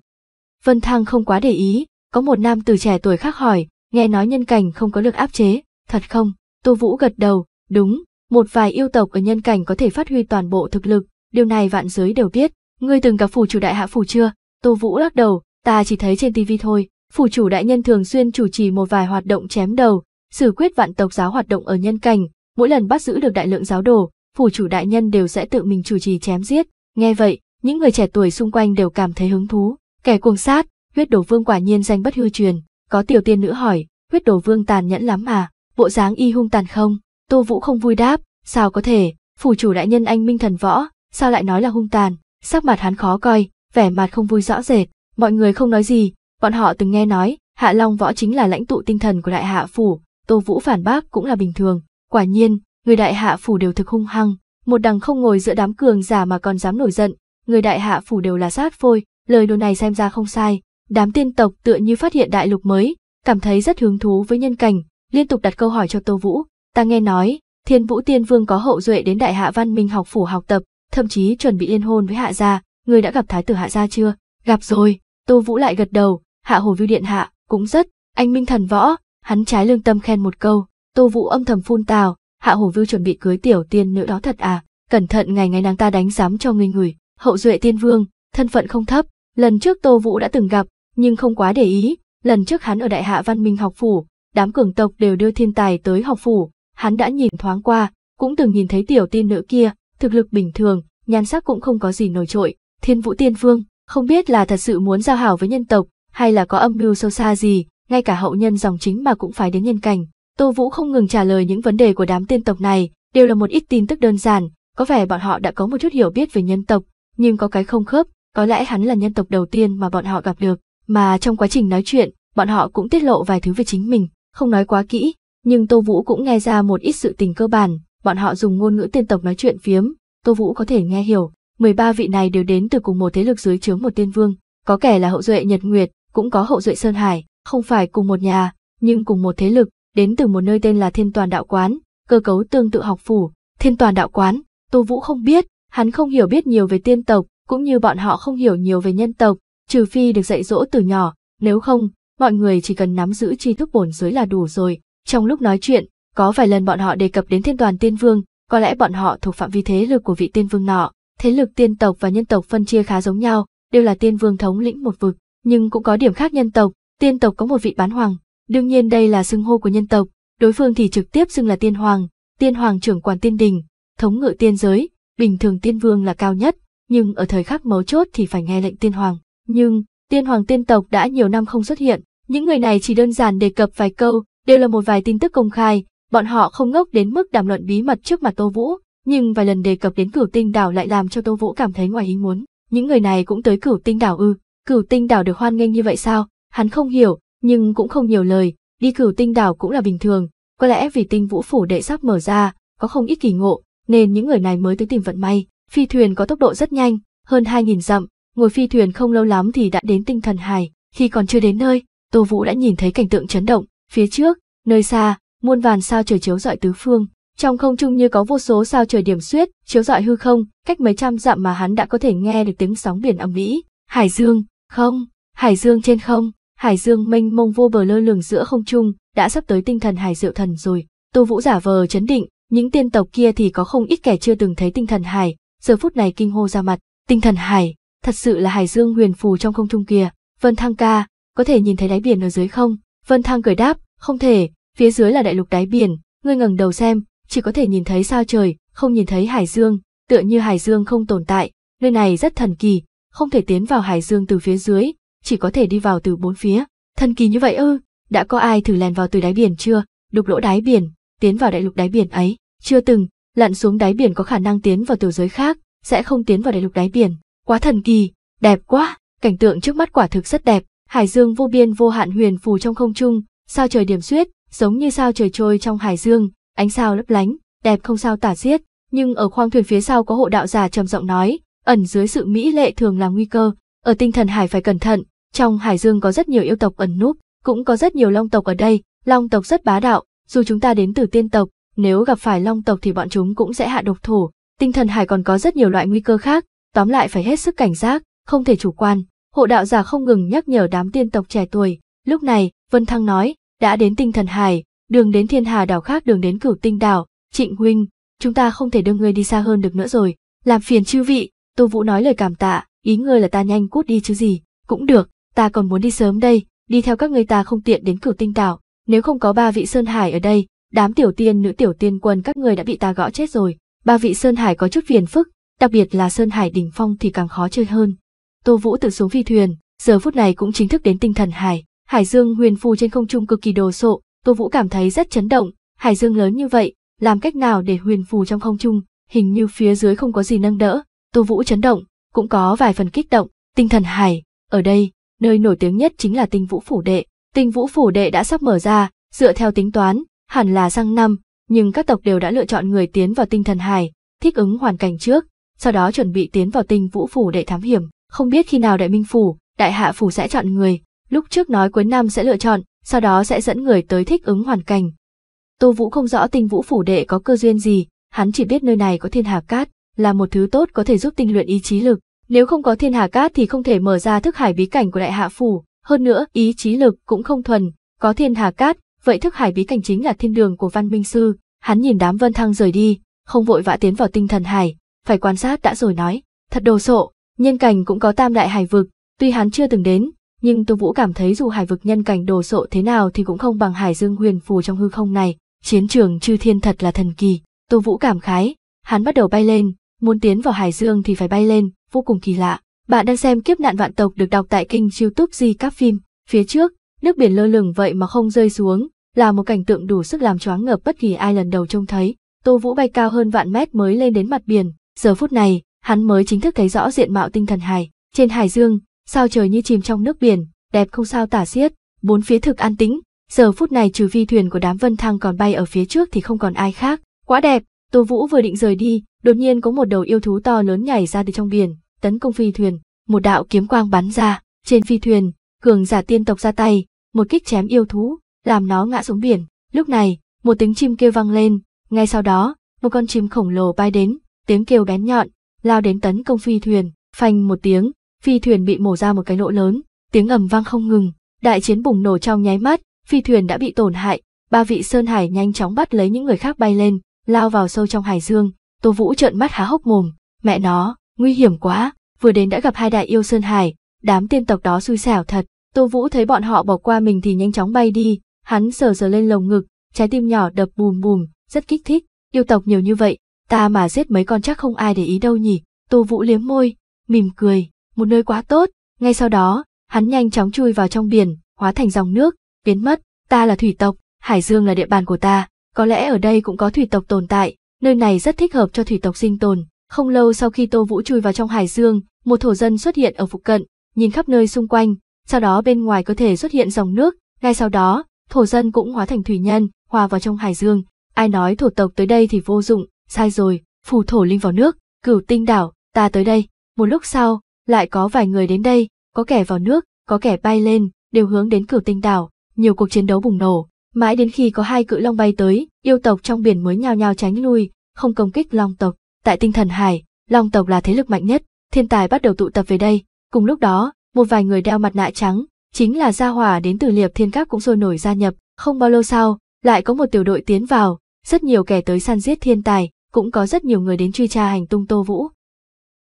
Vân Thăng không quá để ý, có một nam từ trẻ tuổi khác hỏi, nghe nói nhân cảnh không có lực áp chế, thật không? Tô Vũ gật đầu, đúng, một vài yêu tộc ở nhân cảnh có thể phát huy toàn bộ thực lực, điều này vạn giới đều biết. Ngươi từng gặp phủ chủ đại hạ phủ chưa? Tô Vũ lắc đầu, ta chỉ thấy trên tivi thôi. Phủ chủ đại nhân thường xuyên chủ trì một vài hoạt động chém đầu, sử quyết vạn tộc giáo hoạt động ở nhân cảnh, mỗi lần bắt giữ được đại lượng giáo đồ, phủ chủ đại nhân đều sẽ tự mình chủ trì chém giết. Nghe vậy, những người trẻ tuổi xung quanh đều cảm thấy hứng thú. Kẻ cuồng sát, huyết đồ vương quả nhiên danh bất hư truyền. Có tiểu tiên nữ hỏi, huyết đồ vương tàn nhẫn lắm à, bộ dáng y hung tàn không? Tô Vũ không vui đáp, sao có thể, phủ chủ đại nhân anh minh thần võ, sao lại nói là hung tàn? Sắc mặt hắn khó coi, vẻ mặt không vui rõ rệt, mọi người không nói gì, bọn họ từng nghe nói, Hạ Long võ chính là lãnh tụ tinh thần của đại hạ phủ, Tô Vũ phản bác cũng là bình thường. Quả nhiên, người đại hạ phủ đều thực hung hăng, một đằng không ngồi giữa đám cường giả mà còn dám nổi giận, người đại hạ phủ đều là sát phôi, lời đồn này xem ra không sai. Đám tiên tộc tựa như phát hiện đại lục mới, cảm thấy rất hứng thú với nhân cảnh, liên tục đặt câu hỏi cho Tô Vũ. Ta nghe nói, Thiên Vũ Tiên Vương có hậu duệ đến Đại Hạ Văn Minh học phủ học tập, thậm chí chuẩn bị liên hôn với Hạ gia, người đã gặp thái tử Hạ gia chưa? Gặp rồi, Tô Vũ lại gật đầu, Hạ Hồ Vưu Điện Hạ, cũng rất, anh Minh thần võ, hắn trái lương tâm khen một câu, Tô Vũ âm thầm phun tào, Hạ Hổ Vưu chuẩn bị cưới tiểu tiên nữ đó thật à, cẩn thận ngày ngày nàng ta đánh giám cho người người hậu duệ tiên vương, thân phận không thấp, lần trước Tô Vũ đã từng gặp, nhưng không quá để ý, lần trước hắn ở Đại Hạ Văn Minh học phủ, đám cường tộc đều đưa thiên tài tới học phủ, hắn đã nhìn thoáng qua, cũng từng nhìn thấy tiểu tiên nữ kia, thực lực bình thường, nhan sắc cũng không có gì nổi trội, Thiên Vũ Tiên Vương, không biết là thật sự muốn giao hảo với nhân tộc, hay là có âm mưu sâu xa gì, ngay cả hậu nhân dòng chính mà cũng phải đến nhân cảnh. Tô Vũ không ngừng trả lời những vấn đề của đám tiên tộc này, đều là một ít tin tức đơn giản, có vẻ bọn họ đã có một chút hiểu biết về nhân tộc, nhưng có cái không khớp, có lẽ hắn là nhân tộc đầu tiên mà bọn họ gặp được, mà trong quá trình nói chuyện, bọn họ cũng tiết lộ vài thứ về chính mình, không nói quá kỹ, nhưng Tô Vũ cũng nghe ra một ít sự tình cơ bản, bọn họ dùng ngôn ngữ tiên tộc nói chuyện phiếm, Tô Vũ có thể nghe hiểu, 13 vị này đều đến từ cùng một thế lực dưới chướng một tiên vương, có kẻ là hậu duệ Nhật Nguyệt, cũng có hậu duệ Sơn Hải, không phải cùng một nhà, nhưng cùng một thế lực, đến từ một nơi tên là Thiên Toàn Đạo Quán, cơ cấu tương tự học phủ, Thiên Toàn Đạo Quán, Tô Vũ không biết, hắn không hiểu biết nhiều về tiên tộc, cũng như bọn họ không hiểu nhiều về nhân tộc, trừ phi được dạy dỗ từ nhỏ, nếu không, mọi người chỉ cần nắm giữ tri thức bổn giới là đủ rồi. Trong lúc nói chuyện, có vài lần bọn họ đề cập đến Thiên Toàn Tiên Vương, có lẽ bọn họ thuộc phạm vi thế lực của vị tiên vương nọ, thế lực tiên tộc và nhân tộc phân chia khá giống nhau, đều là tiên vương thống lĩnh một vực, nhưng cũng có điểm khác nhân tộc, Tiên tộc có một vị bán hoàng, đương nhiên đây là xưng hô của nhân tộc, đối phương thì trực tiếp xưng là tiên hoàng, tiên hoàng trưởng quản tiên đình, thống ngự tiên giới, bình thường tiên vương là cao nhất, nhưng ở thời khắc mấu chốt thì phải nghe lệnh tiên hoàng. Nhưng, tiên hoàng tiên tộc đã nhiều năm không xuất hiện, những người này chỉ đơn giản đề cập vài câu, đều là một vài tin tức công khai, bọn họ không ngốc đến mức đàm luận bí mật trước mặt Tô Vũ, nhưng vài lần đề cập đến cửu tinh đảo lại làm cho Tô Vũ cảm thấy ngoài ý muốn. Những người này cũng tới cửu tinh đảo ư, cửu tinh đảo được hoan nghênh như vậy sao? Hắn không hiểu, nhưng cũng không nhiều lời, đi cửu tinh đảo cũng là bình thường, có lẽ vì tinh vũ phủ đệ sắp mở ra, có không ít kỳ ngộ, nên những người này mới tới tìm vận may. Phi thuyền có tốc độ rất nhanh, hơn 2.000 dặm, ngồi phi thuyền không lâu lắm thì đã đến tinh thần hải. Khi còn chưa đến nơi, Tô Vũ đã nhìn thấy cảnh tượng chấn động, phía trước, nơi xa, muôn vàn sao trời chiếu rọi tứ phương. Trong không trung như có vô số sao trời điểm xuyết, chiếu rọi hư không, cách mấy trăm dặm mà hắn đã có thể nghe được tiếng sóng biển âm mỹ. Hải dương, không, hải dương trên không, hải dương mênh mông vô bờ lơ lửng giữa không trung, đã sắp tới tinh thần hải diệu thần rồi. Tô Vũ giả vờ chấn định, những tiên tộc kia thì có không ít kẻ chưa từng thấy tinh thần hải, giờ phút này kinh hô ra mặt, tinh thần hải, thật sự là hải dương huyền phù trong không trung kia. Vân Thăng ca, có thể nhìn thấy đáy biển ở dưới không? Vân Thăng cười đáp, không thể, phía dưới là đại lục đáy biển, ngươi ngẩng đầu xem, chỉ có thể nhìn thấy sao trời, không nhìn thấy hải dương, tựa như hải dương không tồn tại, nơi này rất thần kỳ, không thể tiến vào hải dương từ phía dưới, chỉ có thể đi vào từ bốn phía. Thần kỳ như vậy ư, đã có ai thử lèn vào từ đáy biển chưa, đục lỗ đáy biển, tiến vào đại lục đáy biển ấy, chưa từng, lặn xuống đáy biển có khả năng tiến vào tiểu giới khác, sẽ không tiến vào đại lục đáy biển. Quá thần kỳ, đẹp quá, cảnh tượng trước mắt quả thực rất đẹp, hải dương vô biên vô hạn huyền phù trong không trung, sao trời điểm xuyết, giống như sao trời trôi trong hải dương, ánh sao lấp lánh, đẹp không sao tả xiết, nhưng ở khoang thuyền phía sau có hộ đạo giả trầm giọng nói, ẩn dưới sự mỹ lệ thường là nguy cơ, ở tinh thần hải phải cẩn thận, trong Hải Dương có rất nhiều yêu tộc ẩn núp, cũng có rất nhiều long tộc ở đây, long tộc rất bá đạo, dù chúng ta đến từ tiên tộc, nếu gặp phải long tộc thì bọn chúng cũng sẽ hạ độc thủ. Tinh thần hải còn có rất nhiều loại nguy cơ khác, tóm lại phải hết sức cảnh giác, không thể chủ quan. Hộ đạo giả không ngừng nhắc nhở đám tiên tộc trẻ tuổi. Lúc này, Vân Thăng nói, đã đến tinh thần hải, đường đến thiên hà đảo khác đường đến cửu tinh đảo, trịnh huynh, chúng ta không thể đưa ngươi đi xa hơn được nữa rồi. Làm phiền chư vị, Tô Vũ nói lời cảm tạ, ý ngươi là ta nhanh cút đi chứ gì, cũng được, ta còn muốn đi sớm đây, đi theo các người ta không tiện đến cửu tinh đảo, nếu không có ba vị Sơn Hải ở đây, đám tiểu tiên nữ tiểu tiên quân các người đã bị ta gõ chết rồi, ba vị Sơn Hải có chút phiền phức, đặc biệt là Sơn Hải đỉnh phong thì càng khó chơi hơn. Tô Vũ tự xuống phi thuyền, giờ phút này cũng chính thức đến tinh thần hải, hải dương huyền phù trên không trung cực kỳ đồ sộ, Tô Vũ cảm thấy rất chấn động, hải dương lớn như vậy, làm cách nào để huyền phù trong không trung, hình như phía dưới không có gì nâng đỡ, Tô Vũ chấn động, cũng có vài phần kích động, tinh thần hải, ở đây, nơi nổi tiếng nhất chính là tinh vũ phủ đệ. Tinh vũ phủ đệ đã sắp mở ra, dựa theo tính toán, hẳn là sang năm, nhưng các tộc đều đã lựa chọn người tiến vào tinh thần hải, thích ứng hoàn cảnh trước, sau đó chuẩn bị tiến vào tinh vũ phủ đệ thám hiểm. Không biết khi nào đại minh phủ, đại hạ phủ sẽ chọn người, lúc trước nói cuối năm sẽ lựa chọn, sau đó sẽ dẫn người tới thích ứng hoàn cảnh. Tô Vũ không rõ tinh vũ phủ đệ có cơ duyên gì, hắn chỉ biết nơi này có thiên hà cát, là một thứ tốt có thể giúp tinh luyện ý chí lực, nếu không có thiên hà cát thì không thể mở ra thức hải bí cảnh của đại hạ phủ, hơn nữa ý chí lực cũng không thuần, có thiên hà cát, vậy thức hải bí cảnh chính là thiên đường của văn minh sư, hắn nhìn đám vân thăng rời đi, không vội vã tiến vào tinh thần hải, phải quan sát đã rồi nói, thật đồ sộ, nhân cảnh cũng có tam đại hải vực, tuy hắn chưa từng đến, nhưng Tô Vũ cảm thấy dù hải vực nhân cảnh đồ sộ thế nào thì cũng không bằng hải dương huyền phù trong hư không này, chiến trường chư thiên thật là thần kỳ, Tô Vũ cảm khái, hắn bắt đầu bay lên, muốn tiến vào hải dương thì phải bay lên, vô cùng kỳ lạ. Bạn đang xem kiếp nạn vạn tộc được đọc tại kênh youtube Di Các Phim. Phía trước, nước biển lơ lửng vậy mà không rơi xuống, là một cảnh tượng đủ sức làm choáng ngợp bất kỳ ai lần đầu trông thấy. Tô Vũ bay cao hơn vạn mét mới lên đến mặt biển, giờ phút này, hắn mới chính thức thấy rõ diện mạo tinh thần hải. Trên hải dương, sao trời như chìm trong nước biển, đẹp không sao tả xiết, bốn phía thực an tĩnh, giờ phút này trừ phi thuyền của đám vân thăng còn bay ở phía trước thì không còn ai khác. Quá đẹp, Tô Vũ vừa định rời đi, đột nhiên có một đầu yêu thú to lớn nhảy ra từ trong biển, tấn công phi thuyền, một đạo kiếm quang bắn ra, trên phi thuyền, cường giả tiên tộc ra tay, một kích chém yêu thú, làm nó ngã xuống biển. Lúc này, một tiếng chim kêu vang lên, ngay sau đó, một con chim khổng lồ bay đến, tiếng kêu bén nhọn, lao đến tấn công phi thuyền, phanh một tiếng, phi thuyền bị mổ ra một cái lỗ lớn, tiếng ầm vang không ngừng, đại chiến bùng nổ trong nháy mắt, phi thuyền đã bị tổn hại, ba vị sơn hải nhanh chóng bắt lấy những người khác bay lên, lao vào sâu trong hải dương, Tô Vũ trợn mắt há hốc mồm, mẹ nó, nguy hiểm quá, vừa đến đã gặp hai đại yêu Sơn Hải, đám tiên tộc đó xui xẻo thật. Tô Vũ thấy bọn họ bỏ qua mình thì nhanh chóng bay đi, hắn sờ sờ lên lồng ngực, trái tim nhỏ đập bùm bùm, rất kích thích, yêu tộc nhiều như vậy, ta mà giết mấy con chắc không ai để ý đâu nhỉ. Tô Vũ liếm môi, mỉm cười, một nơi quá tốt, ngay sau đó, hắn nhanh chóng chui vào trong biển, hóa thành dòng nước, biến mất, ta là thủy tộc, Hải Dương là địa bàn của ta, có lẽ ở đây cũng có thủy tộc tồn tại, nơi này rất thích hợp cho thủy tộc sinh tồn, không lâu sau khi Tô Vũ chui vào trong hải dương, một thổ dân xuất hiện ở phụ cận, nhìn khắp nơi xung quanh, sau đó bên ngoài cơ thể xuất hiện dòng nước, ngay sau đó, thổ dân cũng hóa thành thủy nhân, hòa vào trong hải dương. Ai nói thổ tộc tới đây thì vô dụng, sai rồi, phù thổ linh vào nước, cửu tinh đảo, ta tới đây. Một lúc sau, lại có vài người đến đây, có kẻ vào nước, có kẻ bay lên, đều hướng đến cửu tinh đảo, nhiều cuộc chiến đấu bùng nổ. Mãi đến khi có hai cự long bay tới, yêu tộc trong biển mới nhào nhào tránh lui, không công kích long tộc. Tại tinh thần hải, Long tộc là thế lực mạnh nhất, thiên tài bắt đầu tụ tập về đây, cùng lúc đó, một vài người đeo mặt nạ trắng, chính là gia hỏa đến từ Liệp Thiên Các cũng sôi nổi gia nhập, không bao lâu sau, lại có một tiểu đội tiến vào, rất nhiều kẻ tới săn giết thiên tài, cũng có rất nhiều người đến truy tra hành tung Tô Vũ.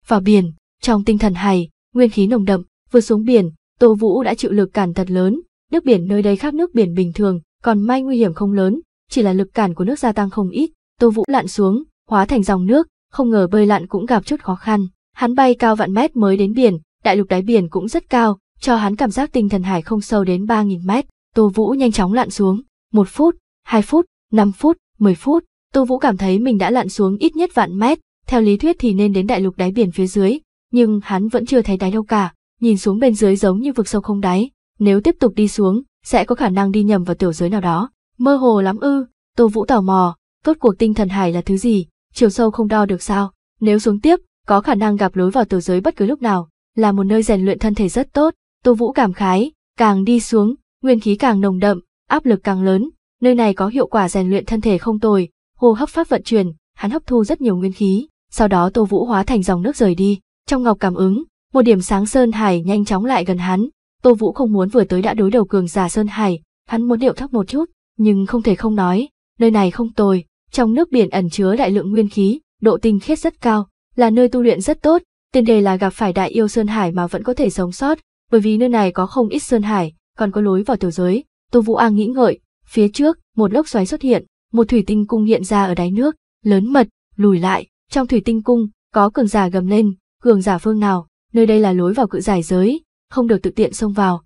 Vào biển, trong tinh thần hải, nguyên khí nồng đậm, vừa xuống biển, Tô Vũ đã chịu lực cản thật lớn, nước biển nơi đây khác nước biển bình thường, còn may nguy hiểm không lớn, chỉ là lực cản của nước gia tăng không ít, Tô Vũ lặn xuống, hóa thành dòng nước, không ngờ bơi lặn cũng gặp chút khó khăn. Hắn bay cao vạn mét mới đến biển, đại lục đáy biển cũng rất cao, cho hắn cảm giác tinh thần hải không sâu đến 3.000 mét. Tô Vũ nhanh chóng lặn xuống, một phút, 2 phút, 5 phút, 10 phút, Tô Vũ cảm thấy mình đã lặn xuống ít nhất vạn mét, theo lý thuyết thì nên đến đại lục đáy biển phía dưới, nhưng hắn vẫn chưa thấy đáy đâu cả, nhìn xuống bên dưới giống như vực sâu không đáy, nếu tiếp tục đi xuống, sẽ có khả năng đi nhầm vào tiểu giới nào đó. Mơ hồ lắm ư, Tô Vũ tò mò, cốt cuộc tinh thần hải là thứ gì, chiều sâu không đo được sao, nếu xuống tiếp, có khả năng gặp lối vào tiểu giới bất cứ lúc nào, là một nơi rèn luyện thân thể rất tốt, Tô Vũ cảm khái, càng đi xuống, nguyên khí càng nồng đậm, áp lực càng lớn, nơi này có hiệu quả rèn luyện thân thể không tồi, hô hấp pháp vận chuyển, hắn hấp thu rất nhiều nguyên khí, sau đó Tô Vũ hóa thành dòng nước rời đi, trong ngọc cảm ứng, một điểm sáng sơn hải nhanh chóng lại gần hắn, Tô Vũ không muốn vừa tới đã đối đầu cường giả sơn hải, hắn muốn điệu thấp một chút, nhưng không thể không nói, nơi này không tồi, trong nước biển ẩn chứa đại lượng nguyên khí, độ tinh khiết rất cao, là nơi tu luyện rất tốt, tiền đề là gặp phải đại yêu Sơn Hải mà vẫn có thể sống sót, bởi vì nơi này có không ít Sơn Hải, còn có lối vào tiểu giới. Tô Vũ An nghĩ ngợi, phía trước, một lốc xoáy xuất hiện, một thủy tinh cung hiện ra ở đáy nước, lớn mật, lùi lại, trong thủy tinh cung, có cường giả gầm lên, cường giả phương nào, nơi đây là lối vào cự giải giới, không được tự tiện xông vào.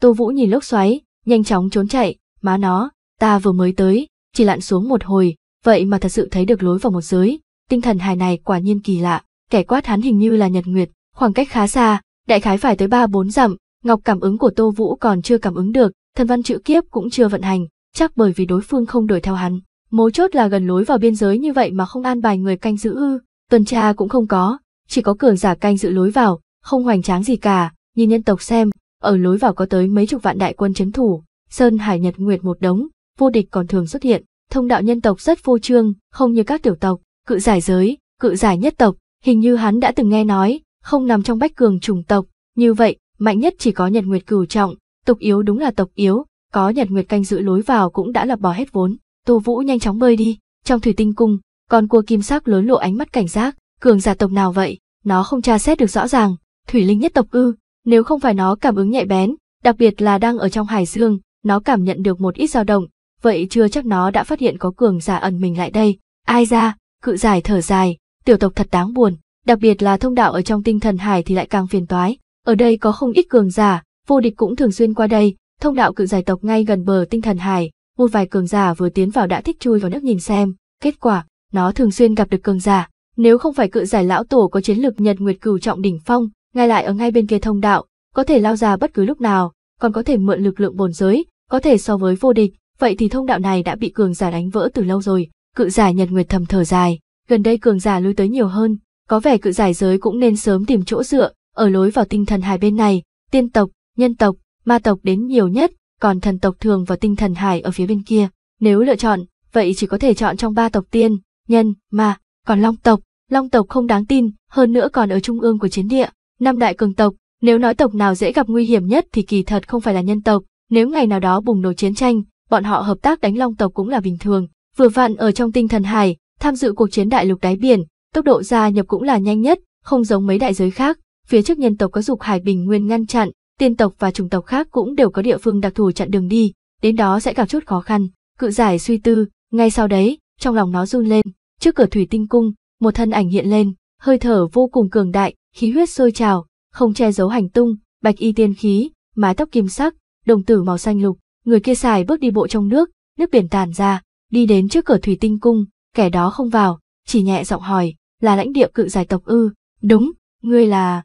Tô Vũ nhìn lốc xoáy, nhanh chóng trốn chạy, má nó, ta vừa mới tới, chỉ lặn xuống một hồi, vậy mà thật sự thấy được lối vào một giới, tinh thần hài này quả nhiên kỳ lạ, kẻ quát hắn hình như là Nhật Nguyệt, khoảng cách khá xa, đại khái phải tới ba bốn dặm, ngọc cảm ứng của Tô Vũ còn chưa cảm ứng được, thần văn chữ kiếp cũng chưa vận hành, chắc bởi vì đối phương không đuổi theo hắn. Mấu chốt là gần lối vào biên giới như vậy mà không an bài người canh giữ ư, tuần tra cũng không có, chỉ có cường giả canh giữ lối vào, không hoành tráng gì cả, nhìn nhân tộc xem, ở lối vào có tới mấy chục vạn đại quân chấn thủ, Sơn Hải Nhật Nguyệt một đống, vô địch còn thường xuất hiện thông đạo nhân tộc rất phô trương, không như các tiểu tộc, cự giải giới, cự giải nhất tộc, hình như hắn đã từng nghe nói, không nằm trong bách cường chủng tộc, như vậy, mạnh nhất chỉ có nhật nguyệt cửu trọng, tộc yếu đúng là tộc yếu, có nhật nguyệt canh giữ lối vào cũng đã là bỏ hết vốn, Tô Vũ nhanh chóng bơi đi, trong thủy tinh cung, con cua kim sắc lớn lộ ánh mắt cảnh giác, cường giả tộc nào vậy, nó không tra xét được rõ ràng, thủy linh nhất tộc ư, nếu không phải nó cảm ứng nhạy bén, đặc biệt là đang ở trong hải dương, nó cảm nhận được một ít dao động, vậy chưa chắc nó đã phát hiện có cường giả ẩn mình lại đây. Ai ra, cự giải thở dài, tiểu tộc thật đáng buồn, đặc biệt là thông đạo ở trong tinh thần hải thì lại càng phiền toái. Ở đây có không ít cường giả, vô địch cũng thường xuyên qua đây, thông đạo cự giải tộc ngay gần bờ tinh thần hải, một vài cường giả vừa tiến vào đã thích chui vào nước nhìn xem, kết quả, nó thường xuyên gặp được cường giả, nếu không phải cự giải lão tổ có chiến lược nhật nguyệt cửu trọng đỉnh phong, ngay lại ở ngay bên kia thông đạo, có thể lao ra bất cứ lúc nào, còn có thể mượn lực lượng bồn giới, có thể so với vô địch, Vậy thì thông đạo này đã bị cường giả đánh vỡ từ lâu rồi, cự giả nhật nguyệt thầm thở dài, gần đây cường giả lui tới nhiều hơn, có vẻ cự giải giới cũng nên sớm tìm chỗ dựa, ở lối vào tinh thần hải bên này, tiên tộc, nhân tộc, ma tộc đến nhiều nhất, còn thần tộc thường vào tinh thần hải ở phía bên kia. Nếu lựa chọn, vậy chỉ có thể chọn trong ba tộc tiên, nhân, ma, còn long tộc, long tộc không đáng tin, hơn nữa còn ở trung ương của chiến địa, năm đại cường tộc, nếu nói tộc nào dễ gặp nguy hiểm nhất thì kỳ thật không phải là nhân tộc, nếu ngày nào đó bùng nổ chiến tranh, bọn họ hợp tác đánh long tộc cũng là bình thường. Vừa vặn ở trong tinh thần hải, tham dự cuộc chiến đại lục đáy biển, tốc độ gia nhập cũng là nhanh nhất, không giống mấy đại giới khác. Phía trước nhân tộc có dục hải bình nguyên ngăn chặn, tiên tộc và chủng tộc khác cũng đều có địa phương đặc thù chặn đường đi, đến đó sẽ gặp chút khó khăn. Cự giải suy tư, ngay sau đấy, trong lòng nó run lên, trước cửa thủy tinh cung, một thân ảnh hiện lên, hơi thở vô cùng cường đại, khí huyết sôi trào, không che giấu hành tung, bạch y tiên khí, mái tóc kim sắc, đồng tử màu xanh lục, Người kia xài bước đi bộ trong nước, nước biển tàn ra, đi đến trước cửa thủy tinh cung, kẻ đó không vào, chỉ nhẹ giọng hỏi, là lãnh địa cự giải tộc ư, đúng, ngươi là...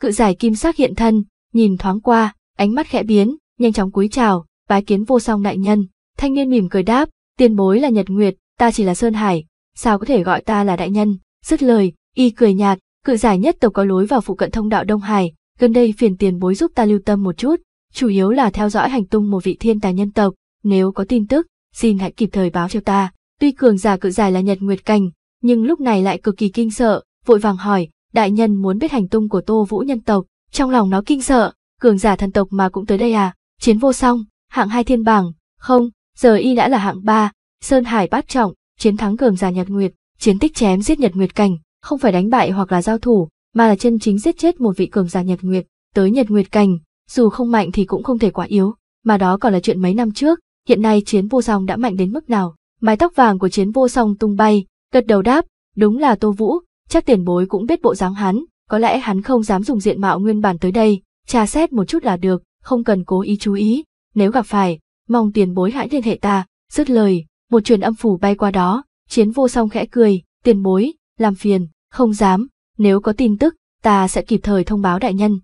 Cự giải kim sắc hiện thân, nhìn thoáng qua, ánh mắt khẽ biến, nhanh chóng cúi chào, bái kiến vô song đại nhân, thanh niên mỉm cười đáp, tiền bối là Nhật Nguyệt, ta chỉ là Sơn Hải, sao có thể gọi ta là đại nhân, dứt lời, y cười nhạt, cự giải nhất tộc có lối vào phụ cận thông đạo Đông Hải, gần đây phiền tiền bối giúp ta lưu tâm một chút, chủ yếu là theo dõi hành tung một vị thiên tài nhân tộc, nếu có tin tức, xin hãy kịp thời báo cho ta. Tuy cường giả cự giải là Nhật Nguyệt Cảnh, nhưng lúc này lại cực kỳ kinh sợ, vội vàng hỏi, đại nhân muốn biết hành tung của Tô Vũ nhân tộc, trong lòng nó kinh sợ, cường giả thần tộc mà cũng tới đây à, chiến vô song, hạng hai thiên bảng, không, giờ y đã là hạng ba, Sơn Hải bát trọng, chiến thắng cường giả Nhật Nguyệt, chiến tích chém giết Nhật Nguyệt Cảnh, không phải đánh bại hoặc là giao thủ, mà là chân chính giết chết một vị cường giả Nhật Nguyệt, tới Nhật Nguyệt Cảnh, dù không mạnh thì cũng không thể quá yếu, mà đó còn là chuyện mấy năm trước, hiện nay chiến vô song đã mạnh đến mức nào. Mái tóc vàng của chiến vô song tung bay, gật đầu đáp, đúng là Tô Vũ, chắc tiền bối cũng biết bộ dáng hắn, có lẽ hắn không dám dùng diện mạo nguyên bản tới đây, tra xét một chút là được, không cần cố ý chú ý, nếu gặp phải, mong tiền bối hãy liên hệ ta, dứt lời, một truyền âm phủ bay qua đó, chiến vô song khẽ cười, tiền bối, làm phiền, không dám, nếu có tin tức, ta sẽ kịp thời thông báo đại nhân.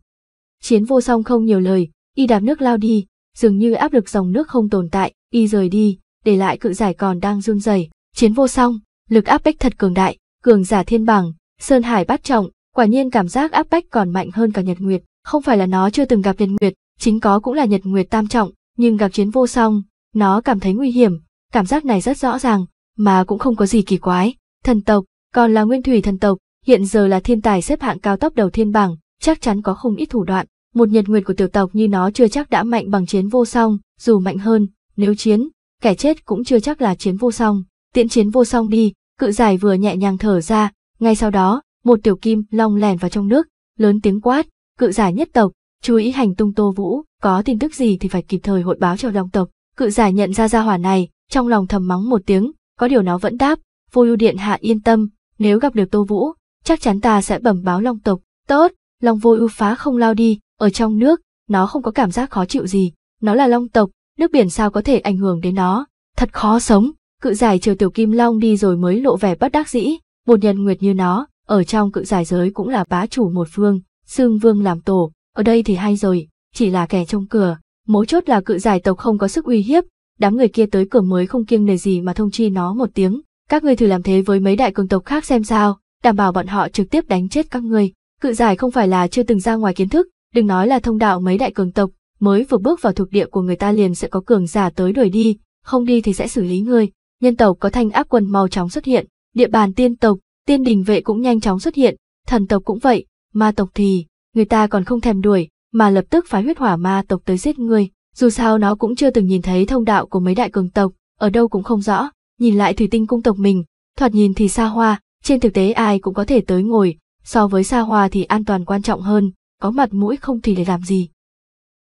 Chiến vô song không nhiều lời, y đạp nước lao đi, dường như áp lực dòng nước không tồn tại, y rời đi, để lại cự giải còn đang run rẩy. Chiến vô song, lực áp bách thật cường đại, cường giả thiên bằng, sơn hải bát trọng, quả nhiên cảm giác áp bách còn mạnh hơn cả nhật nguyệt, không phải là nó chưa từng gặp nhật nguyệt, chính có cũng là nhật nguyệt tam trọng, nhưng gặp chiến vô song, nó cảm thấy nguy hiểm, cảm giác này rất rõ ràng, mà cũng không có gì kỳ quái. Thần tộc, còn là nguyên thủy thần tộc, hiện giờ là thiên tài xếp hạng cao tốc đầu thiên bằng chắc chắn có không ít thủ đoạn. Một nhật nguyệt của tiểu tộc như nó chưa chắc đã mạnh bằng chiến vô song, dù mạnh hơn, nếu chiến, kẻ chết cũng chưa chắc là chiến vô song. Tiễn chiến vô song đi, cự giải vừa nhẹ nhàng thở ra, ngay sau đó, một tiểu kim long lèn vào trong nước, lớn tiếng quát, cự giải nhất tộc, chú ý hành tung tô vũ, có tin tức gì thì phải kịp thời hội báo cho long tộc. Cự giải nhận ra ra hỏa này, trong lòng thầm mắng một tiếng, có điều nó vẫn đáp, vô ưu điện hạ yên tâm, nếu gặp được tô vũ, chắc chắn ta sẽ bẩm báo long tộc, tốt, long vôi ưu phá không lao đi, ở trong nước, nó không có cảm giác khó chịu gì, nó là long tộc, nước biển sao có thể ảnh hưởng đến nó, thật khó sống, cự giải chờ tiểu kim long đi rồi mới lộ vẻ bất đắc dĩ, một nhân nguyệt như nó, ở trong cự giải giới cũng là bá chủ một phương, xương vương làm tổ, ở đây thì hay rồi, chỉ là kẻ trông cửa, mấu chốt là cự giải tộc không có sức uy hiếp, đám người kia tới cửa mới không kiêng nề gì mà thông chi nó một tiếng, các ngươi thử làm thế với mấy đại cường tộc khác xem sao, đảm bảo bọn họ trực tiếp đánh chết các ngươi. Cự giải không phải là chưa từng ra ngoài kiến thức, đừng nói là thông đạo mấy đại cường tộc, mới vừa bước vào thuộc địa của người ta liền sẽ có cường giả tới đuổi đi, không đi thì sẽ xử lý người. Nhân tộc có thanh ác quân mau chóng xuất hiện, địa bàn tiên tộc, tiên đình vệ cũng nhanh chóng xuất hiện, thần tộc cũng vậy, ma tộc thì, người ta còn không thèm đuổi, mà lập tức phái huyết hỏa ma tộc tới giết người, dù sao nó cũng chưa từng nhìn thấy thông đạo của mấy đại cường tộc, ở đâu cũng không rõ, nhìn lại thủy tinh cung tộc mình, thoạt nhìn thì xa hoa, trên thực tế ai cũng có thể tới ngồi, so với xa hoa thì an toàn quan trọng hơn, có mặt mũi không thì để làm gì.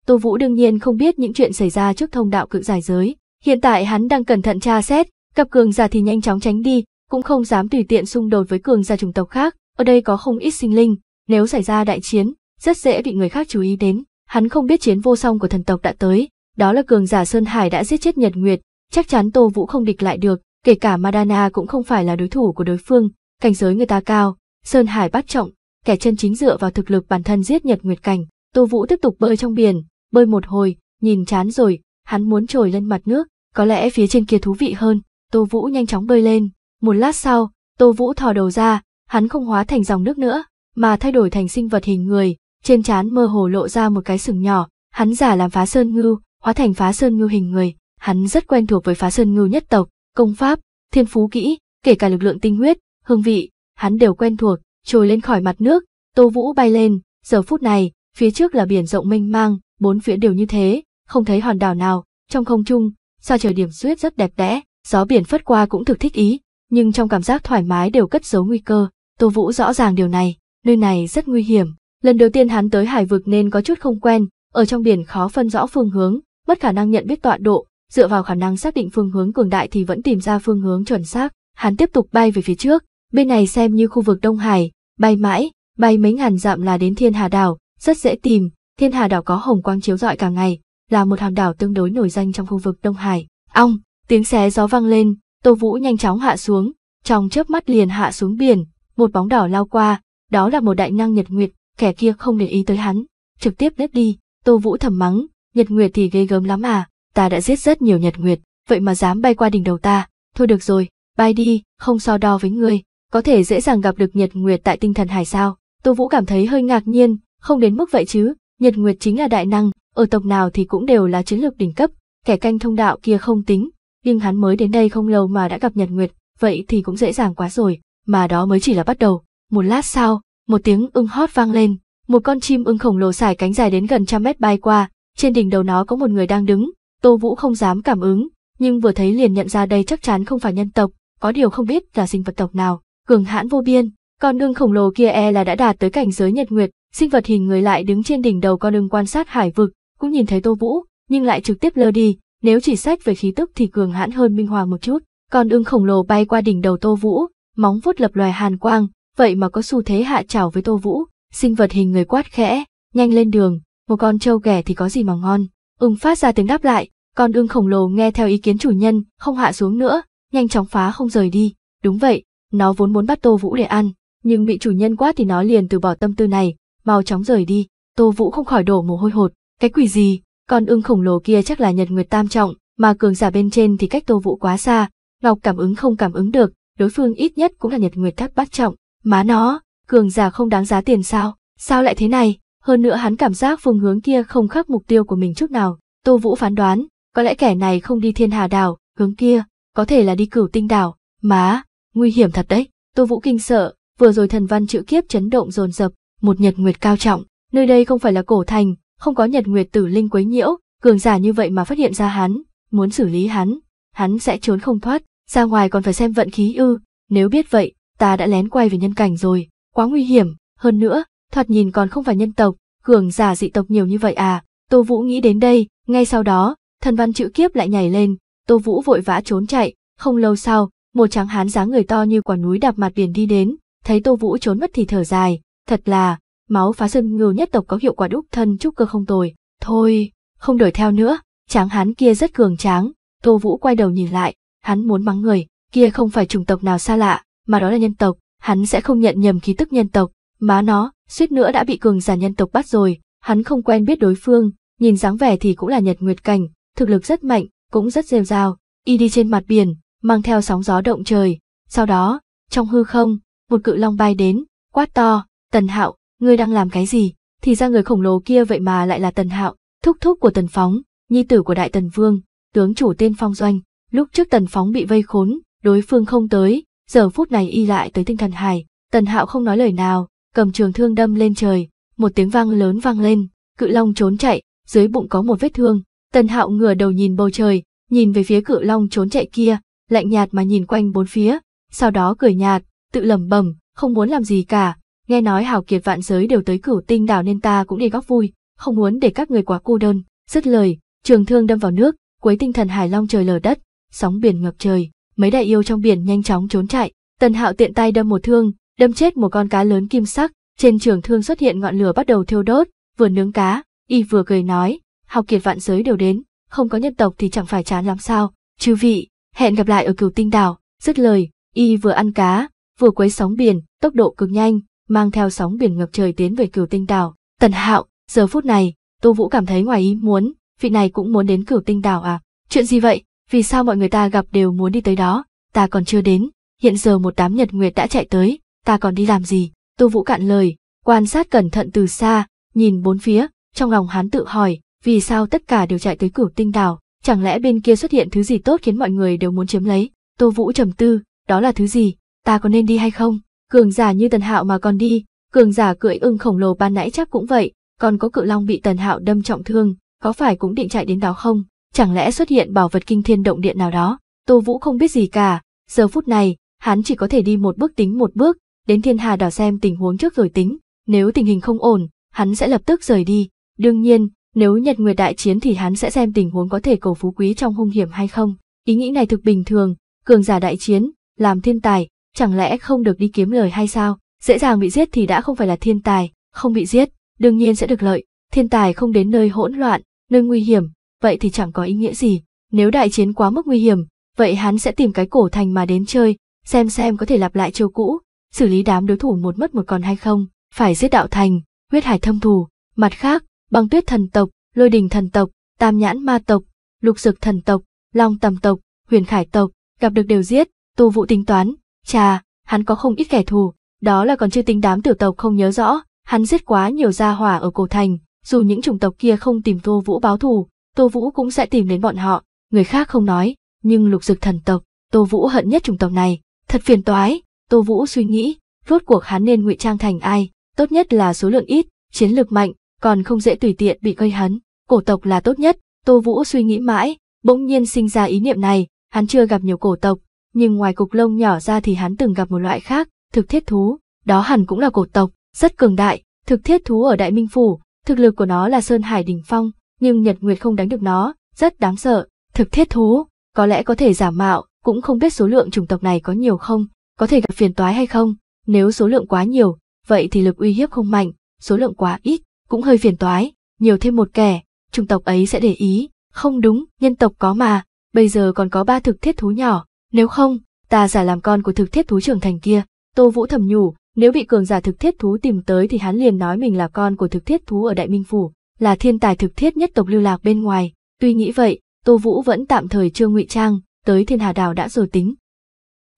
Tô Vũ đương nhiên không biết những chuyện xảy ra trước thông đạo cự giải giới, hiện tại hắn đang cẩn thận tra xét, gặp cường giả thì nhanh chóng tránh đi, cũng không dám tùy tiện xung đột với cường giả chủng tộc khác, ở đây có không ít sinh linh, nếu xảy ra đại chiến, rất dễ bị người khác chú ý đến. Hắn không biết chiến vô song của thần tộc đã tới, đó là cường giả Sơn Hải đã giết chết Nhật Nguyệt, chắc chắn Tô Vũ không địch lại được, kể cả Madana cũng không phải là đối thủ của đối phương, cảnh giới người ta cao, Sơn Hải bắt trọng, kẻ chân chính dựa vào thực lực bản thân giết Nhật Nguyệt Cảnh, Tô Vũ tiếp tục bơi trong biển, bơi một hồi, nhìn chán rồi, hắn muốn trồi lên mặt nước, có lẽ phía trên kia thú vị hơn, Tô Vũ nhanh chóng bơi lên, một lát sau, Tô Vũ thò đầu ra, hắn không hóa thành dòng nước nữa, mà thay đổi thành sinh vật hình người, trên trán mơ hồ lộ ra một cái sừng nhỏ, hắn giả làm phá sơn ngưu, hóa thành phá sơn ngưu hình người, hắn rất quen thuộc với phá sơn ngưu nhất tộc, công pháp, thiên phú kỹ, kể cả lực lượng tinh huyết, hương vị, hắn đều quen thuộc, trồi lên khỏi mặt nước, Tô Vũ bay lên, giờ phút này, phía trước là biển rộng mênh mang, bốn phía đều như thế, không thấy hòn đảo nào, trong không trung, sao trời điểm xuyết rất đẹp đẽ, gió biển phất qua cũng thực thích ý, nhưng trong cảm giác thoải mái đều cất giấu nguy cơ, Tô Vũ rõ ràng điều này, nơi này rất nguy hiểm. Lần đầu tiên hắn tới hải vực nên có chút không quen, ở trong biển khó phân rõ phương hướng, mất khả năng nhận biết tọa độ, dựa vào khả năng xác định phương hướng cường đại thì vẫn tìm ra phương hướng chuẩn xác, hắn tiếp tục bay về phía trước, Bên này xem như khu vực Đông Hải, bay mãi, bay mấy ngàn dặm là đến Thiên Hà Đảo, rất dễ tìm, Thiên Hà Đảo có hồng quang chiếu rọi cả ngày, là một hòn đảo tương đối nổi danh trong khu vực Đông Hải. Ong, tiếng xé gió vang lên, Tô Vũ nhanh chóng hạ xuống, trong chớp mắt liền hạ xuống biển, một bóng đỏ lao qua, đó là một đại năng Nhật Nguyệt, kẻ kia không để ý tới hắn, trực tiếp lết đi, Tô Vũ thầm mắng, Nhật Nguyệt thì ghê gớm lắm à, ta đã giết rất nhiều Nhật Nguyệt, vậy mà dám bay qua đỉnh đầu ta, thôi được rồi, bay đi, không so đo với ngươi có thể dễ dàng gặp được Nhật Nguyệt tại tinh thần hải sao. Tô Vũ cảm thấy hơi ngạc nhiên, không đến mức vậy chứ, Nhật Nguyệt chính là đại năng, ở tộc nào thì cũng đều là chiến lược đỉnh cấp, kẻ canh thông đạo kia không tính, nhưng hắn mới đến đây không lâu mà đã gặp Nhật Nguyệt, vậy thì cũng dễ dàng quá rồi, mà đó mới chỉ là bắt đầu. Một lát sau, một tiếng ưng hót vang lên, một con chim ưng khổng lồ sải cánh dài đến gần trăm mét bay qua, trên đỉnh đầu nó có một người đang đứng, Tô Vũ không dám cảm ứng, nhưng vừa thấy liền nhận ra đây chắc chắn không phải nhân tộc, có điều không biết là sinh vật tộc nào cường hãn vô biên, con ưng khổng lồ kia e là đã đạt tới cảnh giới nhật nguyệt, sinh vật hình người lại đứng trên đỉnh đầu con ưng quan sát hải vực, cũng nhìn thấy Tô Vũ, nhưng lại trực tiếp lơ đi, nếu chỉ xét về khí tức thì cường hãn hơn Minh Hòa một chút. Con ưng khổng lồ bay qua đỉnh đầu Tô Vũ, móng vuốt lập loài hàn quang, vậy mà có xu thế hạ chảo với Tô Vũ, sinh vật hình người quát khẽ, nhanh lên đường, một con trâu ghẻ thì có gì mà ngon. Ưng phát ra tiếng đáp lại, con ưng khổng lồ nghe theo ý kiến chủ nhân, không hạ xuống nữa, nhanh chóng phá không rời đi. Đúng vậy, nó vốn muốn bắt Tô Vũ để ăn, nhưng bị chủ nhân quát thì nó liền từ bỏ tâm tư này, mau chóng rời đi. Tô Vũ không khỏi đổ mồ hôi hột, cái quỷ gì, con ưng khổng lồ kia chắc là Nhật Nguyệt Tam trọng, mà cường giả bên trên thì cách Tô Vũ quá xa, Ngọc cảm ứng không cảm ứng được, đối phương ít nhất cũng là Nhật Nguyệt Tháp bát trọng, má nó, cường giả không đáng giá tiền sao, sao lại thế này? Hơn nữa hắn cảm giác phương hướng kia không khác mục tiêu của mình chút nào, Tô Vũ phán đoán, có lẽ kẻ này không đi Thiên Hà đảo, hướng kia, có thể là đi Cửu Tinh đảo, má, nguy hiểm thật đấy tô vũ kinh sợ vừa rồi thần văn chữ kiếp chấn động dồn dập một nhật nguyệt cao trọng nơi đây không phải là cổ thành không có nhật nguyệt tử linh quấy nhiễu cường giả như vậy mà phát hiện ra hắn muốn xử lý hắn hắn sẽ trốn không thoát ra ngoài còn phải xem vận khí ư nếu biết vậy ta đã lén quay về nhân cảnh rồi quá nguy hiểm hơn nữa thoạt nhìn còn không phải nhân tộc cường giả dị tộc nhiều như vậy à tô vũ nghĩ đến đây ngay sau đó thần văn chữ kiếp lại nhảy lên tô vũ vội vã trốn chạy không lâu sau một tráng hán dáng người to như quả núi đạp mặt biển đi đến, thấy Tô Vũ trốn mất thì thở dài, thật là, máu phá sơn ngưu nhất tộc có hiệu quả đúc thân trúc cơ không tồi, thôi, không đuổi theo nữa, tráng hán kia rất cường tráng, Tô Vũ quay đầu nhìn lại, hắn muốn mắng người, kia không phải chủng tộc nào xa lạ, mà đó là nhân tộc, hắn sẽ không nhận nhầm khí tức nhân tộc, má nó, suýt nữa đã bị cường giả nhân tộc bắt rồi, hắn không quen biết đối phương, nhìn dáng vẻ thì cũng là nhật nguyệt cảnh, thực lực rất mạnh, cũng rất rêu rao, y đi trên mặt biển, mang theo sóng gió động trời, sau đó, trong hư không, một cự long bay đến, quát to, Tần Hạo, ngươi đang làm cái gì? Thì ra người khổng lồ kia vậy mà lại là Tần Hạo, thúc thúc của Tần Phóng, nhi tử của Đại Tần Vương, tướng chủ tên Phong Doanh. Lúc trước Tần Phóng bị vây khốn, đối phương không tới, giờ phút này y lại tới tinh thần hải. Tần Hạo không nói lời nào, cầm trường thương đâm lên trời, một tiếng vang lớn vang lên, cự long trốn chạy, dưới bụng có một vết thương. Tần Hạo ngửa đầu nhìn bầu trời, nhìn về phía cự long trốn chạy kia, lạnh nhạt mà nhìn quanh bốn phía, sau đó cười nhạt, tự lẩm bẩm, không muốn làm gì cả, nghe nói hào kiệt vạn giới đều tới cửu tinh đảo nên ta cũng đi góp vui, không muốn để các người quá cô đơn, dứt lời, trường thương đâm vào nước, quấy tinh thần hải long trời lở đất, sóng biển ngập trời, mấy đại yêu trong biển nhanh chóng trốn chạy, tần hạo tiện tay đâm một thương, đâm chết một con cá lớn kim sắc, trên trường thương xuất hiện ngọn lửa bắt đầu thiêu đốt, vừa nướng cá, y vừa cười nói, hào kiệt vạn giới đều đến, không có nhân tộc thì chẳng phải chán làm sao, chư vị, hẹn gặp lại ở cửu tinh đảo dứt lời y vừa ăn cá vừa quấy sóng biển tốc độ cực nhanh mang theo sóng biển ngập trời tiến về cửu tinh đảo tần hạo giờ phút này tô vũ cảm thấy ngoài ý muốn vị này cũng muốn đến cửu tinh đảo à chuyện gì vậy vì sao mọi người ta gặp đều muốn đi tới đó ta còn chưa đến hiện giờ một đám nhật nguyệt đã chạy tới ta còn đi làm gì tô vũ cạn lời quan sát cẩn thận từ xa nhìn bốn phía trong lòng hắn tự hỏi vì sao tất cả đều chạy tới cửu tinh đảo Chẳng lẽ bên kia xuất hiện thứ gì tốt khiến mọi người đều muốn chiếm lấy? Tô Vũ trầm tư, đó là thứ gì? Ta có nên đi hay không? Cường giả như Tần Hạo mà còn đi, cường giả cưỡi ưng khổng lồ ban nãy chắc cũng vậy, còn có cự long bị Tần Hạo đâm trọng thương, có phải cũng định chạy đến đó không? Chẳng lẽ xuất hiện bảo vật kinh thiên động địa nào đó? Tô Vũ không biết gì cả, giờ phút này, hắn chỉ có thể đi một bước tính một bước, đến thiên hà đảo xem tình huống trước rồi tính, nếu tình hình không ổn, hắn sẽ lập tức rời đi. Đương nhiên, nếu Nhật Nguyệt đại chiến thì hắn sẽ xem tình huống có thể cầu phú quý trong hung hiểm hay không. Ý nghĩ này thực bình thường, cường giả đại chiến, làm thiên tài, chẳng lẽ không được đi kiếm lời hay sao? Dễ dàng bị giết thì đã không phải là thiên tài, không bị giết, đương nhiên sẽ được lợi. Thiên tài không đến nơi hỗn loạn, nơi nguy hiểm, vậy thì chẳng có ý nghĩa gì. Nếu đại chiến quá mức nguy hiểm, vậy hắn sẽ tìm cái cổ thành mà đến chơi, xem xem có thể lặp lại chiêu cũ, xử lý đám đối thủ một mất một còn hay không. Phải giết đạo thành, huyết hải thâm thù. Mặt khác, băng tuyết thần tộc, lôi đình thần tộc, tam nhãn ma tộc, lục dực thần tộc, long tầm tộc, huyền khải tộc, gặp được đều giết, tu vụ tính toán, cha hắn có không ít kẻ thù, đó là còn chưa tính đám tiểu tộc không nhớ rõ, hắn giết quá nhiều gia hỏa ở cổ thành, dù những chủng tộc kia không tìm Tô Vũ báo thù, Tô Vũ cũng sẽ tìm đến bọn họ, người khác không nói, nhưng lục dực thần tộc, Tô Vũ hận nhất chủng tộc này, thật phiền toái, Tô Vũ suy nghĩ, rốt cuộc hắn nên ngụy trang thành ai, tốt nhất là số lượng ít, chiến lược mạnh, còn không dễ tùy tiện bị gây hấn. Cổ tộc là tốt nhất, Tô Vũ suy nghĩ mãi, bỗng nhiên sinh ra ý niệm này, hắn chưa gặp nhiều cổ tộc, nhưng ngoài cục lông nhỏ ra thì hắn từng gặp một loại khác, thực thiết thú, đó hẳn cũng là cổ tộc, rất cường đại, thực thiết thú ở Đại Minh Phủ, thực lực của nó là Sơn Hải Đỉnh Phong, nhưng Nhật Nguyệt không đánh được nó, rất đáng sợ, thực thiết thú, có lẽ có thể giả mạo, cũng không biết số lượng chủng tộc này có nhiều không, có thể gặp phiền toái hay không, nếu số lượng quá nhiều, vậy thì lực uy hiếp không mạnh, số lượng quá ít, cũng hơi phiền toái, nhiều thêm một kẻ, chủng tộc ấy sẽ để ý, không đúng, nhân tộc có mà, bây giờ còn có ba thực thiết thú nhỏ, nếu không, ta giả làm con của thực thiết thú trưởng thành kia, Tô Vũ thầm nhủ, nếu bị cường giả thực thiết thú tìm tới thì hắn liền nói mình là con của thực thiết thú ở Đại Minh Phủ, là thiên tài thực thiết nhất tộc lưu lạc bên ngoài, tuy nghĩ vậy, Tô Vũ vẫn tạm thời chưa ngụy trang, tới thiên hà đảo đã rồi tính.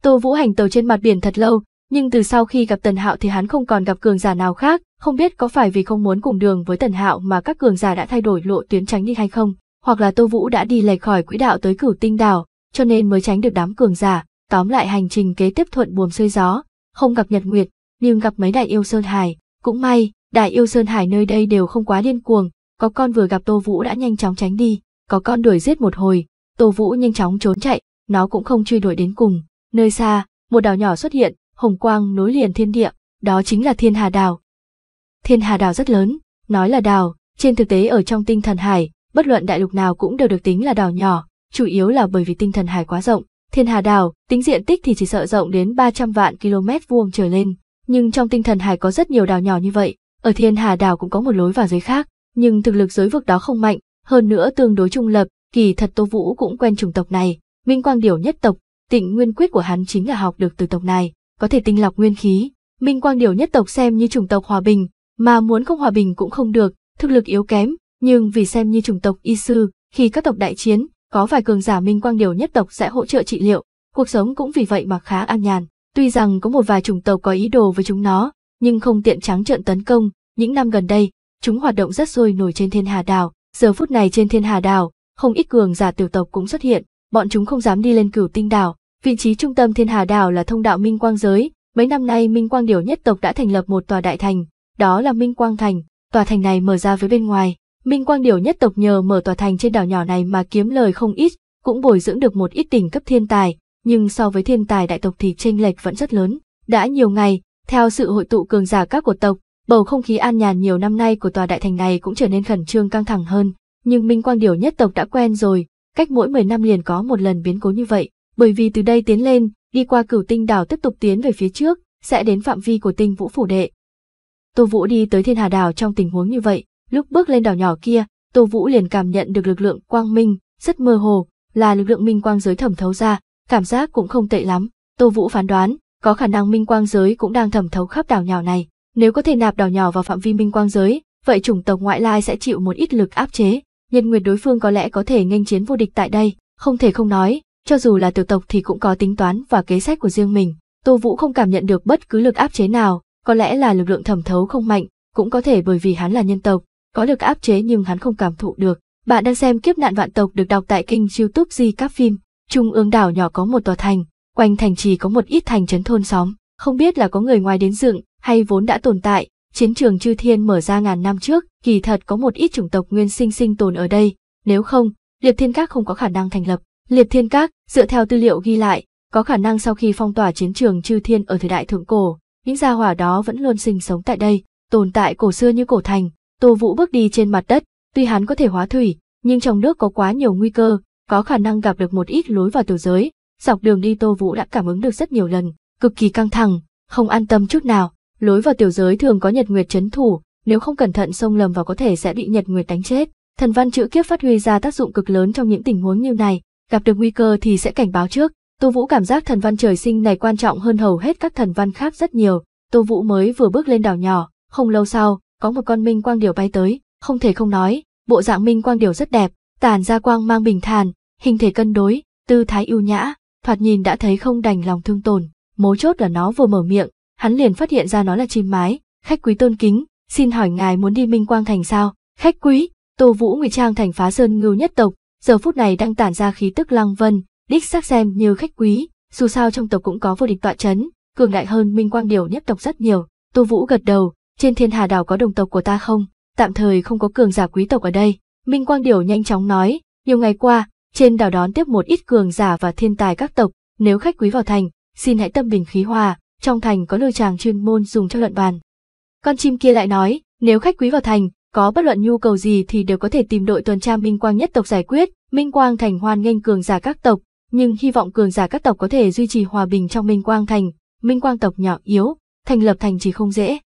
Tô Vũ hành tàu trên mặt biển thật lâu, nhưng từ sau khi gặp Tần Hạo thì hắn không còn gặp cường giả nào khác, không biết có phải vì không muốn cùng đường với Tần Hạo mà các cường giả đã thay đổi lộ tuyến tránh đi hay không, hoặc là Tô Vũ đã đi lệch khỏi quỹ đạo tới Cửu Tinh Đảo, cho nên mới tránh được đám cường giả, tóm lại hành trình kế tiếp thuận buồm xuôi gió, không gặp Nhật Nguyệt, nhưng gặp mấy đại yêu sơn hải, cũng may, đại yêu sơn hải nơi đây đều không quá điên cuồng, có con vừa gặp Tô Vũ đã nhanh chóng tránh đi, có con đuổi giết một hồi, Tô Vũ nhanh chóng trốn chạy, nó cũng không truy đuổi đến cùng, nơi xa, một đảo nhỏ xuất hiện, hồng quang nối liền thiên địa, đó chính là thiên hà đảo. Thiên hà đảo rất lớn, nói là đảo, trên thực tế ở trong tinh thần hải, bất luận đại lục nào cũng đều được tính là đảo nhỏ, chủ yếu là bởi vì tinh thần hải quá rộng. Thiên hà đảo, tính diện tích thì chỉ sợ rộng đến 300 vạn km vuông trở lên, nhưng trong tinh thần hải có rất nhiều đảo nhỏ như vậy, ở thiên hà đảo cũng có một lối vào giới khác, nhưng thực lực giới vực đó không mạnh, hơn nữa tương đối trung lập, kỳ thật Tô Vũ cũng quen chủng tộc này, Minh Quang Điểu nhất tộc, tịnh nguyên quyết của hắn chính là học được từ tộc này có thể tinh lọc nguyên khí. Minh Quang Điều nhất tộc xem như chủng tộc hòa bình, mà muốn không hòa bình cũng không được, thực lực yếu kém, nhưng vì xem như chủng tộc y sư, khi các tộc đại chiến, có vài cường giả Minh Quang Điều nhất tộc sẽ hỗ trợ trị liệu, cuộc sống cũng vì vậy mà khá an nhàn. Tuy rằng có một vài chủng tộc có ý đồ với chúng nó, nhưng không tiện trắng trợn tấn công, những năm gần đây, chúng hoạt động rất sôi nổi trên thiên hà đảo, giờ phút này trên thiên hà đảo, không ít cường giả tiểu tộc cũng xuất hiện, bọn chúng không dám đi lên cửu tinh đảo, Vị trí trung tâm Thiên Hà Đảo là thông đạo Minh Quang giới, mấy năm nay Minh Quang Điều nhất tộc đã thành lập một tòa đại thành, đó là Minh Quang Thành, tòa thành này mở ra với bên ngoài. Minh Quang Điều nhất tộc nhờ mở tòa thành trên đảo nhỏ này mà kiếm lời không ít, cũng bồi dưỡng được một ít đỉnh cấp thiên tài, nhưng so với thiên tài đại tộc thì tranh lệch vẫn rất lớn. Đã nhiều ngày, theo sự hội tụ cường giả các của tộc, bầu không khí an nhàn nhiều năm nay của tòa đại thành này cũng trở nên khẩn trương căng thẳng hơn, nhưng Minh Quang Điều nhất tộc đã quen rồi, cách mỗi 10 năm liền có một lần biến cố như vậy, bởi vì từ đây tiến lên, đi qua cửu tinh đảo tiếp tục tiến về phía trước, sẽ đến phạm vi của tinh vũ phủ đệ. Tô Vũ đi tới thiên hà đảo trong tình huống như vậy, lúc bước lên đảo nhỏ kia, Tô Vũ liền cảm nhận được lực lượng quang minh, rất mơ hồ, là lực lượng minh quang giới thẩm thấu ra, cảm giác cũng không tệ lắm. Tô Vũ phán đoán, có khả năng minh quang giới cũng đang thẩm thấu khắp đảo nhỏ này, nếu có thể nạp đảo nhỏ vào phạm vi minh quang giới, vậy chủng tộc ngoại lai sẽ chịu một ít lực áp chế, nhân nguyệt đối phương có lẽ có thể nghênh chiến vô địch tại đây, không thể không nói, cho dù là tiểu tộc thì cũng có tính toán và kế sách của riêng mình. Tô Vũ không cảm nhận được bất cứ lực áp chế nào, có lẽ là lực lượng thẩm thấu không mạnh, cũng có thể bởi vì hắn là nhân tộc, có lực áp chế nhưng hắn không cảm thụ được. Bạn đang xem kiếp nạn vạn tộc được đọc tại kênh youtube Di Các Phim. Trung ương đảo nhỏ có một tòa thành, quanh thành trì có một ít thành trấn thôn xóm, không biết là có người ngoài đến dựng hay vốn đã tồn tại. Chiến trường chư thiên mở ra ngàn năm trước, kỳ thật có một ít chủng tộc nguyên sinh sinh tồn ở đây, nếu không, Liệp Thiên Các không có khả năng thành lập. Liệt Thiên Các, dựa theo tư liệu ghi lại, có khả năng sau khi phong tỏa chiến trường chư thiên ở thời đại thượng cổ, những gia hỏa đó vẫn luôn sinh sống tại đây, tồn tại cổ xưa như cổ thành. Tô Vũ bước đi trên mặt đất, tuy hắn có thể hóa thủy, nhưng trong nước có quá nhiều nguy cơ, có khả năng gặp được một ít lối vào tiểu giới. Dọc đường đi Tô Vũ đã cảm ứng được rất nhiều lần, cực kỳ căng thẳng, không an tâm chút nào. Lối vào tiểu giới thường có nhật nguyệt chấn thủ, nếu không cẩn thận xông lầm vào có thể sẽ bị nhật nguyệt đánh chết. Thần văn chữ kiếp phát huy ra tác dụng cực lớn trong những tình huống như này, gặp được nguy cơ thì sẽ cảnh báo trước. Tô Vũ cảm giác thần văn trời sinh này quan trọng hơn hầu hết các thần văn khác rất nhiều. Tô Vũ mới vừa bước lên đảo nhỏ, không lâu sau, có một con minh quang điểu bay tới, không thể không nói, bộ dạng minh quang điểu rất đẹp, tản ra quang mang bình thản, hình thể cân đối, tư thái ưu nhã, thoạt nhìn đã thấy không đành lòng thương tổn. Mấu chốt là nó vừa mở miệng, hắn liền phát hiện ra nó là chim mái, khách quý tôn kính, xin hỏi ngài muốn đi minh quang thành sao? Khách quý, Tô Vũ ngụy trang thành phá sơn ngưu nhất tộc, giờ phút này đang tản ra khí tức lăng vân, đích xác xem như khách quý, dù sao trong tộc cũng có vô địch tọa chấn, cường đại hơn Minh Quang Điều nhất tộc rất nhiều. Tô Vũ gật đầu, trên thiên hà đảo có đồng tộc của ta không? Tạm thời không có cường giả quý tộc ở đây. Minh Quang Điều nhanh chóng nói, nhiều ngày qua, trên đảo đón tiếp một ít cường giả và thiên tài các tộc, nếu khách quý vào thành, xin hãy tâm bình khí hòa, trong thành có nơi chàng chuyên môn dùng cho luận bàn. Con chim kia lại nói, nếu khách quý vào thành, có bất luận nhu cầu gì thì đều có thể tìm đội tuần tra Minh Quang nhất tộc giải quyết. Minh Quang Thành hoan nghênh cường giả các tộc, nhưng hy vọng cường giả các tộc có thể duy trì hòa bình trong Minh Quang Thành. Minh Quang tộc nhỏ yếu, thành lập thành chỉ không dễ.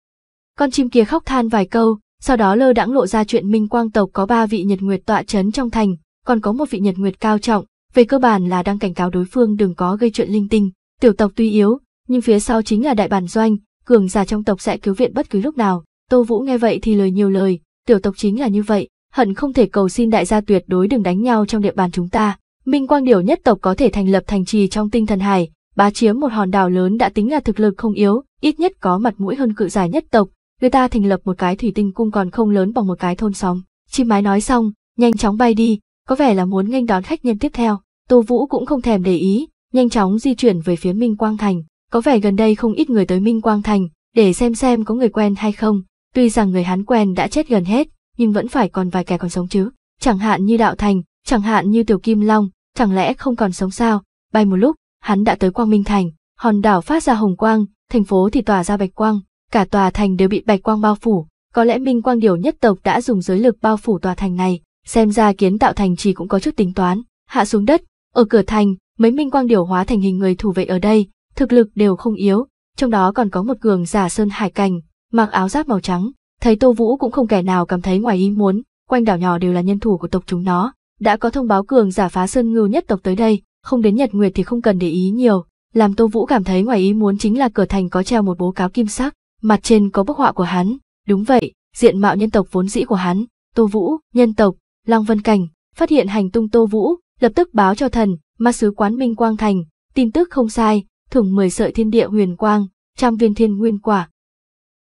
Con chim kia khóc than vài câu, sau đó lơ đãng lộ ra chuyện Minh Quang tộc có ba vị nhật nguyệt tọa chấn trong thành, còn có một vị nhật nguyệt cao trọng, về cơ bản là đang cảnh cáo đối phương đừng có gây chuyện linh tinh. Tiểu tộc tuy yếu, nhưng phía sau chính là đại bản doanh, cường giả trong tộc sẽ cứu viện bất cứ lúc nào. Tô Vũ nghe vậy thì lời nhiều lời, Tiểu tộc chính là như vậy, hận không thể cầu xin đại gia tuyệt đối đừng đánh nhau trong địa bàn chúng ta. Minh Quang điều nhất tộc có thể thành lập thành trì trong tinh thần hải, bá chiếm một hòn đảo lớn đã tính là thực lực không yếu, ít nhất có mặt mũi hơn cự giải nhất tộc, người ta thành lập một cái thủy tinh cung còn không lớn bằng một cái thôn xóm. Chim mái nói xong, nhanh chóng bay đi, có vẻ là muốn nghênh đón khách nhân tiếp theo. Tô Vũ cũng không thèm để ý, nhanh chóng di chuyển về phía Minh Quang Thành. Có vẻ gần đây không ít người tới Minh Quang Thành, để xem xem có người quen hay không. Tuy rằng người hắn quen đã chết gần hết, nhưng vẫn phải còn vài kẻ còn sống chứ. Chẳng hạn như Đạo Thành, chẳng hạn như Tiểu Kim Long, chẳng lẽ không còn sống sao? Bay một lúc, hắn đã tới Quang Minh Thành, hòn đảo phát ra hồng quang, thành phố thì tỏa ra bạch quang, cả tòa thành đều bị bạch quang bao phủ. Có lẽ Minh Quang Điều nhất tộc đã dùng giới lực bao phủ tòa thành này, xem ra kiến tạo thành chỉ cũng có chút tính toán. Hạ xuống đất, ở cửa thành, mấy Minh Quang Điều hóa thành hình người thủ vệ ở đây, thực lực đều không yếu, trong đó còn có một cường giả sơn hải cảnh, mặc áo giáp màu trắng, thấy Tô Vũ cũng không kẻ nào cảm thấy ngoài ý muốn, quanh đảo nhỏ đều là nhân thủ của tộc chúng nó, đã có thông báo cường giả phá sơn ngưu nhất tộc tới đây, không đến Nhật Nguyệt thì không cần để ý nhiều, làm Tô Vũ cảm thấy ngoài ý muốn chính là cửa thành có treo một bố cáo kim sắc, mặt trên có bức họa của hắn, đúng vậy, diện mạo nhân tộc vốn dĩ của hắn, Tô Vũ, nhân tộc, Long Vân Cảnh, phát hiện hành tung Tô Vũ, lập tức báo cho thần, ma sứ quán Minh Quang Thành, tin tức không sai, thưởng 10 sợi thiên địa huyền quang, trăm viên thiên nguyên quả,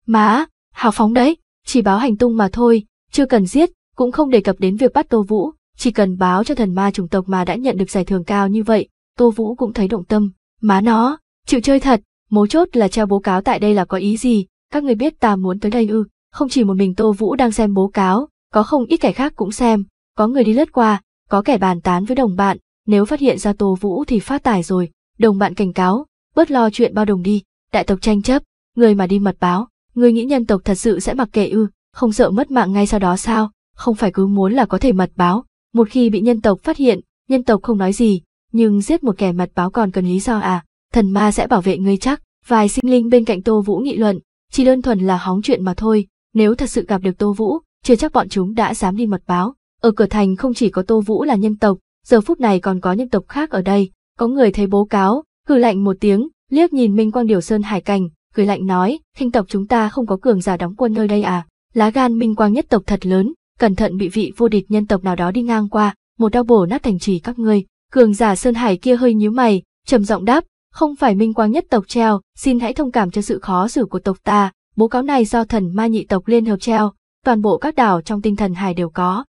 Má, hào phóng đấy, chỉ báo hành tung mà thôi, chưa cần giết, cũng không đề cập đến việc bắt Tô Vũ, chỉ cần báo cho thần ma chủng tộc mà đã nhận được giải thưởng cao như vậy, Tô Vũ cũng thấy động tâm. Má nó, chịu chơi thật, mấu chốt là treo bố cáo tại đây là có ý gì, các người biết ta muốn tới đây ư, không chỉ một mình Tô Vũ đang xem bố cáo, có không ít kẻ khác cũng xem, có người đi lướt qua, có kẻ bàn tán với đồng bạn, nếu phát hiện ra Tô Vũ thì phát tài rồi, đồng bạn cảnh cáo, bớt lo chuyện bao đồng đi, đại tộc tranh chấp, người mà đi mật báo, Ngươi nghĩ nhân tộc thật sự sẽ mặc kệ ư, không sợ mất mạng ngay sau đó sao, không phải cứ muốn là có thể mật báo, một khi bị nhân tộc phát hiện, nhân tộc không nói gì, nhưng giết một kẻ mật báo còn cần lý do à, thần ma sẽ bảo vệ ngươi chắc, vài sinh linh bên cạnh Tô Vũ nghị luận, chỉ đơn thuần là hóng chuyện mà thôi, nếu thật sự gặp được Tô Vũ, chưa chắc bọn chúng đã dám đi mật báo. Ở cửa thành không chỉ có Tô Vũ là nhân tộc, giờ phút này còn có nhân tộc khác ở đây, có người thấy bố cáo, cử lạnh một tiếng, liếc nhìn Minh Quang Điều Sơn hải cảnh, cười lạnh nói, thanh tộc chúng ta không có cường giả đóng quân nơi đây à, lá gan minh quang nhất tộc thật lớn, cẩn thận bị vị vô địch nhân tộc nào đó đi ngang qua, một đau bổ nát thành trì các ngươi. Cường giả Sơn Hải kia hơi nhíu mày, trầm giọng đáp, không phải minh quang nhất tộc treo, xin hãy thông cảm cho sự khó xử của tộc ta, bố cáo này do thần ma nhị tộc liên hợp treo, toàn bộ các đảo trong tinh thần hải đều có.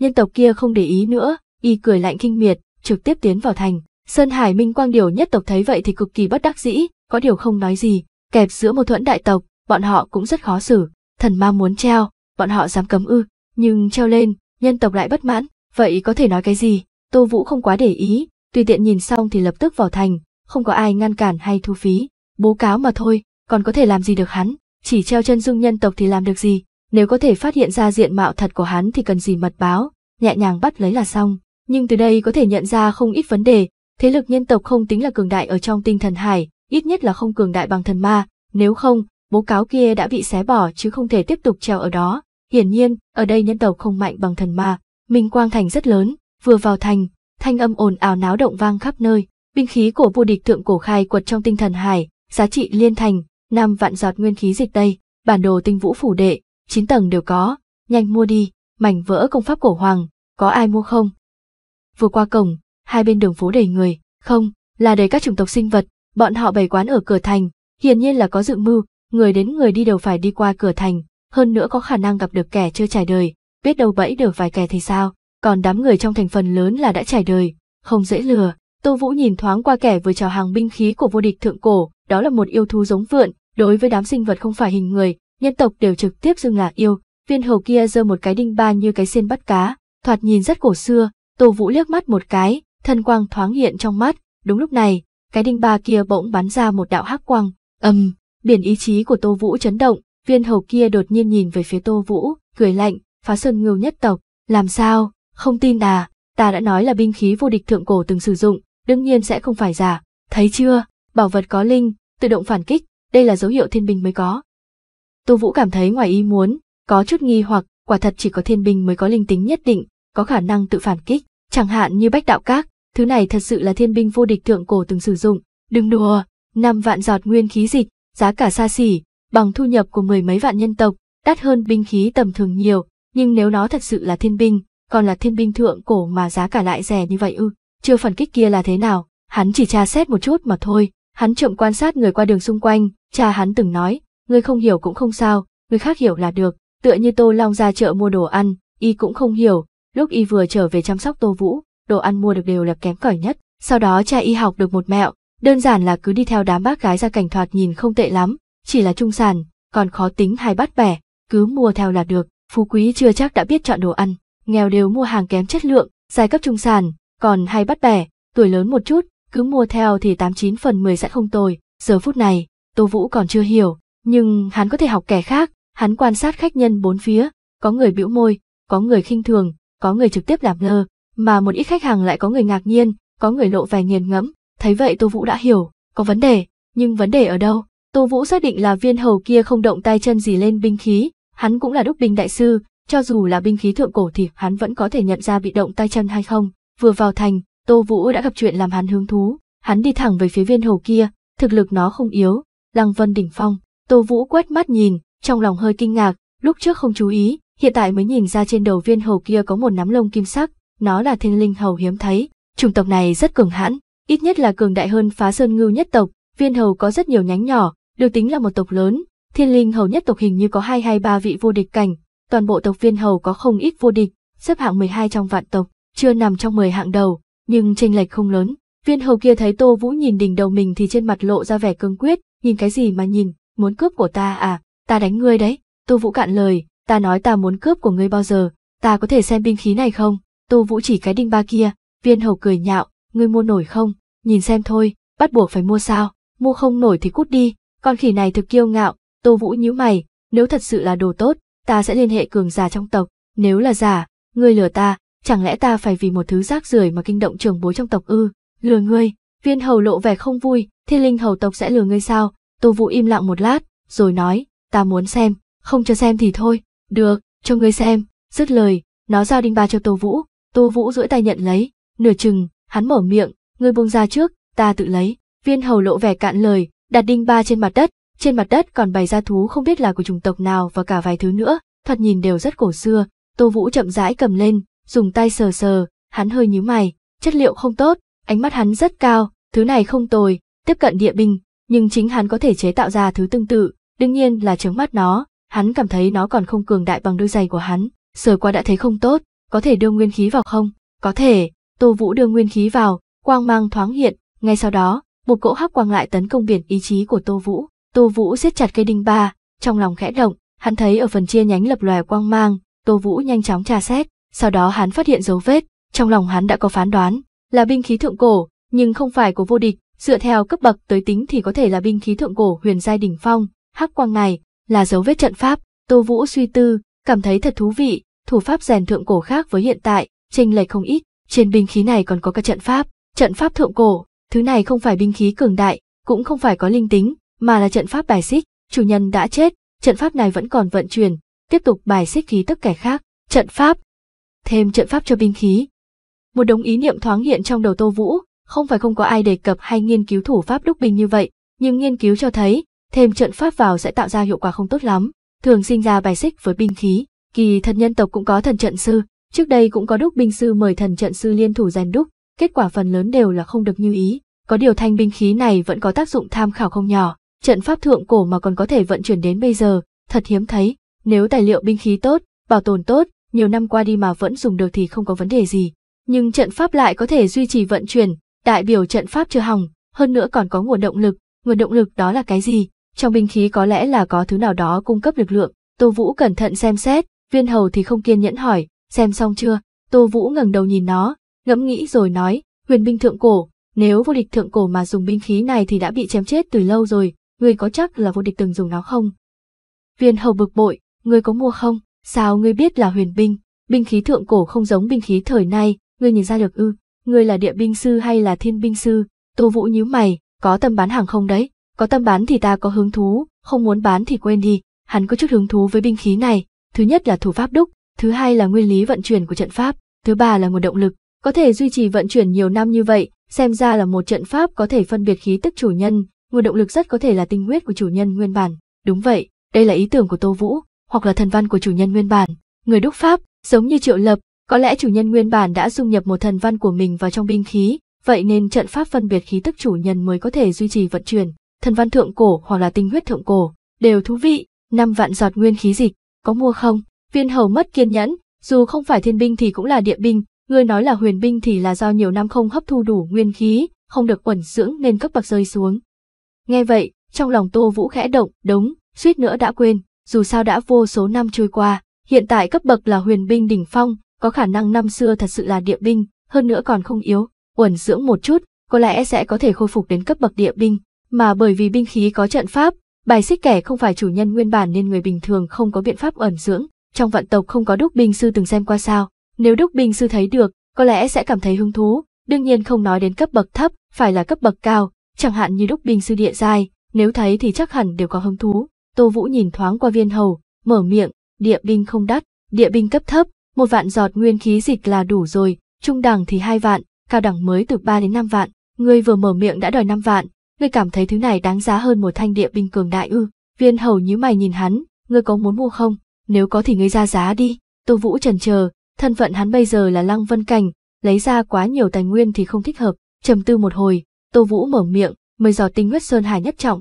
Nhân tộc kia không để ý nữa, y cười lạnh kinh miệt, trực tiếp tiến vào thành. Sơn Hải Minh Quang Điều nhất tộc thấy vậy thì cực kỳ bất đắc dĩ, có điều không nói gì, kẹp giữa một thuẫn đại tộc, bọn họ cũng rất khó xử. Thần ma muốn treo, bọn họ dám cấm ư, nhưng treo lên, nhân tộc lại bất mãn, vậy có thể nói cái gì? Tô Vũ không quá để ý, tùy tiện nhìn xong thì lập tức vào thành, không có ai ngăn cản hay thu phí. Bố cáo mà thôi, còn có thể làm gì được hắn, chỉ treo chân dung nhân tộc thì làm được gì, nếu có thể phát hiện ra diện mạo thật của hắn thì cần gì mật báo, nhẹ nhàng bắt lấy là xong. Nhưng từ đây có thể nhận ra không ít vấn đề, thế lực nhân tộc không tính là cường đại ở trong tinh thần hải, ít nhất là không cường đại bằng thần ma, nếu không, bố cáo kia đã bị xé bỏ chứ không thể tiếp tục treo ở đó. Hiển nhiên, ở đây nhân tộc không mạnh bằng thần ma, Minh Quang Thành rất lớn, vừa vào thành, thanh âm ồn ào náo động vang khắp nơi, binh khí của vô địch thượng cổ khai quật trong tinh thần hải, giá trị liên thành, năm vạn giọt nguyên khí dịch tây, bản đồ tinh vũ phủ đệ, 9 tầng đều có, nhanh mua đi, mảnh vỡ công pháp cổ hoàng, có ai mua không? Vừa qua cổng, hai bên đường phố đầy người, không, là đầy các chủng tộc sinh vật, Bọn họ bày quán ở cửa thành, hiển nhiên là có dự mưu, người đến người đi đều phải đi qua cửa thành, hơn nữa có khả năng gặp được kẻ chưa trải đời, biết đâu bẫy được vài kẻ thì sao, còn đám người trong thành phần lớn là đã trải đời, không dễ lừa. Tô Vũ nhìn thoáng qua kẻ vừa chào hàng binh khí của vô địch thượng cổ, đó là một yêu thú giống vượn, đối với đám sinh vật không phải hình người, nhân tộc đều trực tiếp xưng là yêu, viên hầu kia giơ một cái đinh ba như cái xiên bắt cá, thoạt nhìn rất cổ xưa, Tô Vũ liếc mắt một cái, thân quang thoáng hiện trong mắt, đúng lúc này, cái đinh ba kia bỗng bắn ra một đạo hắc quang, ầm, biển ý chí của Tô Vũ chấn động, viên hầu kia đột nhiên nhìn về phía Tô Vũ, cười lạnh, phá sơn ngưu nhất tộc, làm sao, không tin à, ta đã nói là binh khí vô địch thượng cổ từng sử dụng, đương nhiên sẽ không phải giả, thấy chưa, bảo vật có linh, tự động phản kích, đây là dấu hiệu thiên binh mới có. Tô Vũ cảm thấy ngoài ý muốn, có chút nghi hoặc, quả thật chỉ có thiên binh mới có linh tính nhất định, có khả năng tự phản kích, chẳng hạn như bách đạo các, Thứ này thật sự là thiên binh vô địch thượng cổ từng sử dụng, đừng đùa, năm vạn giọt nguyên khí dịch, giá cả xa xỉ, bằng thu nhập của mười mấy vạn nhân tộc, đắt hơn binh khí tầm thường nhiều, nhưng nếu nó thật sự là thiên binh, còn là thiên binh thượng cổ mà giá cả lại rẻ như vậy ư, chưa phản kích kia là thế nào, hắn chỉ tra xét một chút mà thôi, hắn chậm quan sát người qua đường xung quanh, cha hắn từng nói, người không hiểu cũng không sao, người khác hiểu là được, tựa như Tô Long ra chợ mua đồ ăn, y cũng không hiểu, lúc y vừa trở về chăm sóc Tô Vũ, đồ ăn mua được đều là kém cỏi nhất. Sau đó cha y học được một mẹo, đơn giản là cứ đi theo đám bác gái ra cảnh thoạt nhìn không tệ lắm, chỉ là trung sản, còn khó tính hay bắt bẻ, cứ mua theo là được, phú quý chưa chắc đã biết chọn đồ ăn, nghèo đều mua hàng kém chất lượng, giai cấp trung sản, còn hay bắt bẻ, tuổi lớn một chút, cứ mua theo thì 89 phần 10 sẽ không tồi, giờ phút này, Tô Vũ còn chưa hiểu, nhưng hắn có thể học kẻ khác, hắn quan sát khách nhân bốn phía, có người bĩu môi, có người khinh thường, có người trực tiếp làm lơ, mà một ít khách hàng lại có người ngạc nhiên, có người lộ vẻ nghiền ngẫm, thấy vậy Tô Vũ đã hiểu, có vấn đề, nhưng vấn đề ở đâu? Tô Vũ xác định là viên hầu kia không động tay chân gì lên binh khí, hắn cũng là đúc binh đại sư, cho dù là binh khí thượng cổ thì hắn vẫn có thể nhận ra bị động tay chân hay không. Vừa vào thành, Tô Vũ đã gặp chuyện làm hắn hứng thú, hắn đi thẳng về phía viên hầu kia, thực lực nó không yếu, Lăng Vân đỉnh phong. Tô Vũ quét mắt nhìn, trong lòng hơi kinh ngạc, lúc trước không chú ý, hiện tại mới nhìn ra trên đầu viên hầu kia có một nắm lông kim sắc, nó là thiên linh hầu hiếm thấy. Chủng tộc này rất cường hãn, ít nhất là cường đại hơn phá sơn ngưu nhất tộc, viên hầu có rất nhiều nhánh nhỏ, được tính là một tộc lớn. Thiên linh hầu nhất tộc hình như có hai hay ba vị vô địch cảnh, toàn bộ tộc viên hầu có không ít vô địch, xếp hạng 12 trong vạn tộc, chưa nằm trong 10 hạng đầu, nhưng tranh lệch không lớn. Viên hầu kia thấy Tô Vũ nhìn đỉnh đầu mình thì trên mặt lộ ra vẻ cương quyết, nhìn cái gì mà nhìn, muốn cướp của ta à, ta đánh ngươi đấy. Tô Vũ cạn lời, ta nói ta muốn cướp của ngươi bao giờ, ta có thể xem binh khí này không? Tô Vũ chỉ cái đinh ba kia, viên hầu cười nhạo, ngươi mua nổi không, nhìn xem thôi, bắt buộc phải mua sao, mua không nổi thì cút đi, con khỉ này thực kiêu ngạo, Tô Vũ nhíu mày, nếu thật sự là đồ tốt, ta sẽ liên hệ cường giả trong tộc, nếu là giả, ngươi lừa ta, chẳng lẽ ta phải vì một thứ rác rưởi mà kinh động trường bối trong tộc ư, lừa ngươi, viên hầu lộ vẻ không vui, thiên linh hầu tộc sẽ lừa ngươi sao, Tô Vũ im lặng một lát, rồi nói, ta muốn xem, không cho xem thì thôi, được, cho ngươi xem, dứt lời, nó giao đinh ba cho Tô Vũ, Tô Vũ duỗi tay nhận lấy, nửa chừng, hắn mở miệng, ngươi buông ra trước, ta tự lấy. Viên hầu lộ vẻ cạn lời, đặt đinh ba trên mặt đất, trên mặt đất còn bày ra thú không biết là của chủng tộc nào và cả vài thứ nữa, thật nhìn đều rất cổ xưa. Tô Vũ chậm rãi cầm lên, dùng tay sờ sờ, hắn hơi nhíu mày, chất liệu không tốt, ánh mắt hắn rất cao, thứ này không tồi, tiếp cận địa binh, nhưng chính hắn có thể chế tạo ra thứ tương tự, đương nhiên là trứng mắt nó, hắn cảm thấy nó còn không cường đại bằng đôi giày của hắn, sờ qua đã thấy không tốt, có thể đưa nguyên khí vào không? Có thể, Tô Vũ đưa nguyên khí vào, quang mang thoáng hiện, ngay sau đó, một cỗ hắc quang lại tấn công biển ý chí của Tô Vũ. Tô Vũ siết chặt cây đinh ba, trong lòng khẽ động, hắn thấy ở phần chia nhánh lập lòe quang mang, Tô Vũ nhanh chóng tra xét, sau đó hắn phát hiện dấu vết, trong lòng hắn đã có phán đoán, là binh khí thượng cổ, nhưng không phải của vô địch, dựa theo cấp bậc tới tính thì có thể là binh khí thượng cổ huyền giai đỉnh phong, hắc quang này là dấu vết trận pháp, Tô Vũ suy tư, cảm thấy thật thú vị, thủ pháp rèn thượng cổ khác với hiện tại, chênh lệch không ít, trên binh khí này còn có cả trận pháp, trận pháp thượng cổ, thứ này không phải binh khí cường đại, cũng không phải có linh tính, mà là trận pháp bài xích, chủ nhân đã chết, trận pháp này vẫn còn vận chuyển, tiếp tục bài xích khí tức kẻ khác, trận pháp, thêm trận pháp cho binh khí. Một đống ý niệm thoáng hiện trong đầu Tô Vũ, không phải không có ai đề cập hay nghiên cứu thủ pháp đúc binh như vậy, nhưng nghiên cứu cho thấy, thêm trận pháp vào sẽ tạo ra hiệu quả không tốt lắm, thường sinh ra bài xích với binh khí. Kỳ thật nhân tộc cũng có thần trận sư, trước đây cũng có đúc binh sư mời thần trận sư liên thủ rèn đúc, kết quả phần lớn đều là không được như ý. Có điều thanh binh khí này vẫn có tác dụng tham khảo không nhỏ, trận pháp thượng cổ mà còn có thể vận chuyển đến bây giờ, thật hiếm thấy. Nếu tài liệu binh khí tốt, bảo tồn tốt, nhiều năm qua đi mà vẫn dùng được thì không có vấn đề gì. Nhưng trận pháp lại có thể duy trì vận chuyển, đại biểu trận pháp chưa hỏng, hơn nữa còn có nguồn động lực. Nguồn động lực đó là cái gì? Trong binh khí có lẽ là có thứ nào đó cung cấp lực lượng. Tô Vũ cẩn thận xem xét, Viên hầu thì không kiên nhẫn hỏi, xem xong chưa? Tô Vũ ngẩng đầu nhìn nó, ngẫm nghĩ rồi nói, huyền binh thượng cổ, nếu vô địch thượng cổ mà dùng binh khí này thì đã bị chém chết từ lâu rồi, ngươi có chắc là vô địch từng dùng nó không? Viên hầu bực bội, ngươi có mua không? Sao ngươi biết là huyền binh? Binh khí thượng cổ không giống binh khí thời nay, ngươi nhìn ra được ư? Ngươi là địa binh sư hay là thiên binh sư? Tô Vũ nhíu mày, có tâm bán hàng không đấy? Có tâm bán thì ta có hứng thú, không muốn bán thì quên đi. Hắn có chút hứng thú với binh khí này, Thứ nhất là thủ pháp đúc, thứ hai là nguyên lý vận chuyển của trận pháp, thứ ba là nguồn động lực. Có thể duy trì vận chuyển nhiều năm như vậy, xem ra là một trận pháp có thể phân biệt khí tức chủ nhân, nguồn động lực rất có thể là tinh huyết của chủ nhân nguyên bản. Đúng vậy, đây là ý tưởng của Tô Vũ, hoặc là thần văn của chủ nhân nguyên bản. Người đúc pháp, giống như Triệu Lập, có lẽ chủ nhân nguyên bản đã dung nhập một thần văn của mình vào trong binh khí, vậy nên trận pháp phân biệt khí tức chủ nhân mới có thể duy trì vận chuyển. Thần văn thượng cổ hoặc là tinh huyết thượng cổ đều thú vị, năm vạn giọt nguyên khí dịch, có mua không? Viên hầu mất kiên nhẫn, dù không phải thiên binh thì cũng là địa binh, ngươi nói là huyền binh thì là do nhiều năm không hấp thu đủ nguyên khí, không được quẩn dưỡng nên cấp bậc rơi xuống. Nghe vậy, trong lòng Tô Vũ khẽ động, đúng, suýt nữa đã quên, dù sao đã vô số năm trôi qua, hiện tại cấp bậc là huyền binh đỉnh phong, có khả năng năm xưa thật sự là địa binh, hơn nữa còn không yếu, quẩn dưỡng một chút, có lẽ sẽ có thể khôi phục đến cấp bậc địa binh, mà bởi vì binh khí có trận pháp, Bài xích kẻ không phải chủ nhân nguyên bản nên người bình thường không có biện pháp ẩn dưỡng, trong vạn tộc không có đúc binh sư từng xem qua sao, nếu đúc binh sư thấy được, có lẽ sẽ cảm thấy hứng thú, đương nhiên không nói đến cấp bậc thấp, phải là cấp bậc cao, chẳng hạn như đúc binh sư địa giai, nếu thấy thì chắc hẳn đều có hứng thú. Tô Vũ nhìn thoáng qua viên hầu, mở miệng, địa binh không đắt, địa binh cấp thấp, một vạn giọt nguyên khí dịch là đủ rồi, trung đẳng thì hai vạn, cao đẳng mới từ ba đến năm vạn, người vừa mở miệng đã đòi năm vạn, ngươi cảm thấy thứ này đáng giá hơn một thanh địa binh cường đại ư? Viên hầu nhíu mày nhìn hắn, ngươi có muốn mua không? Nếu có thì ngươi ra giá đi. Tô Vũ trần chờ, thân phận hắn bây giờ là Lăng Vân Cảnh, lấy ra quá nhiều tài nguyên thì không thích hợp. Trầm tư một hồi, Tô Vũ mở miệng, mời giò tinh huyết sơn hải nhất trọng.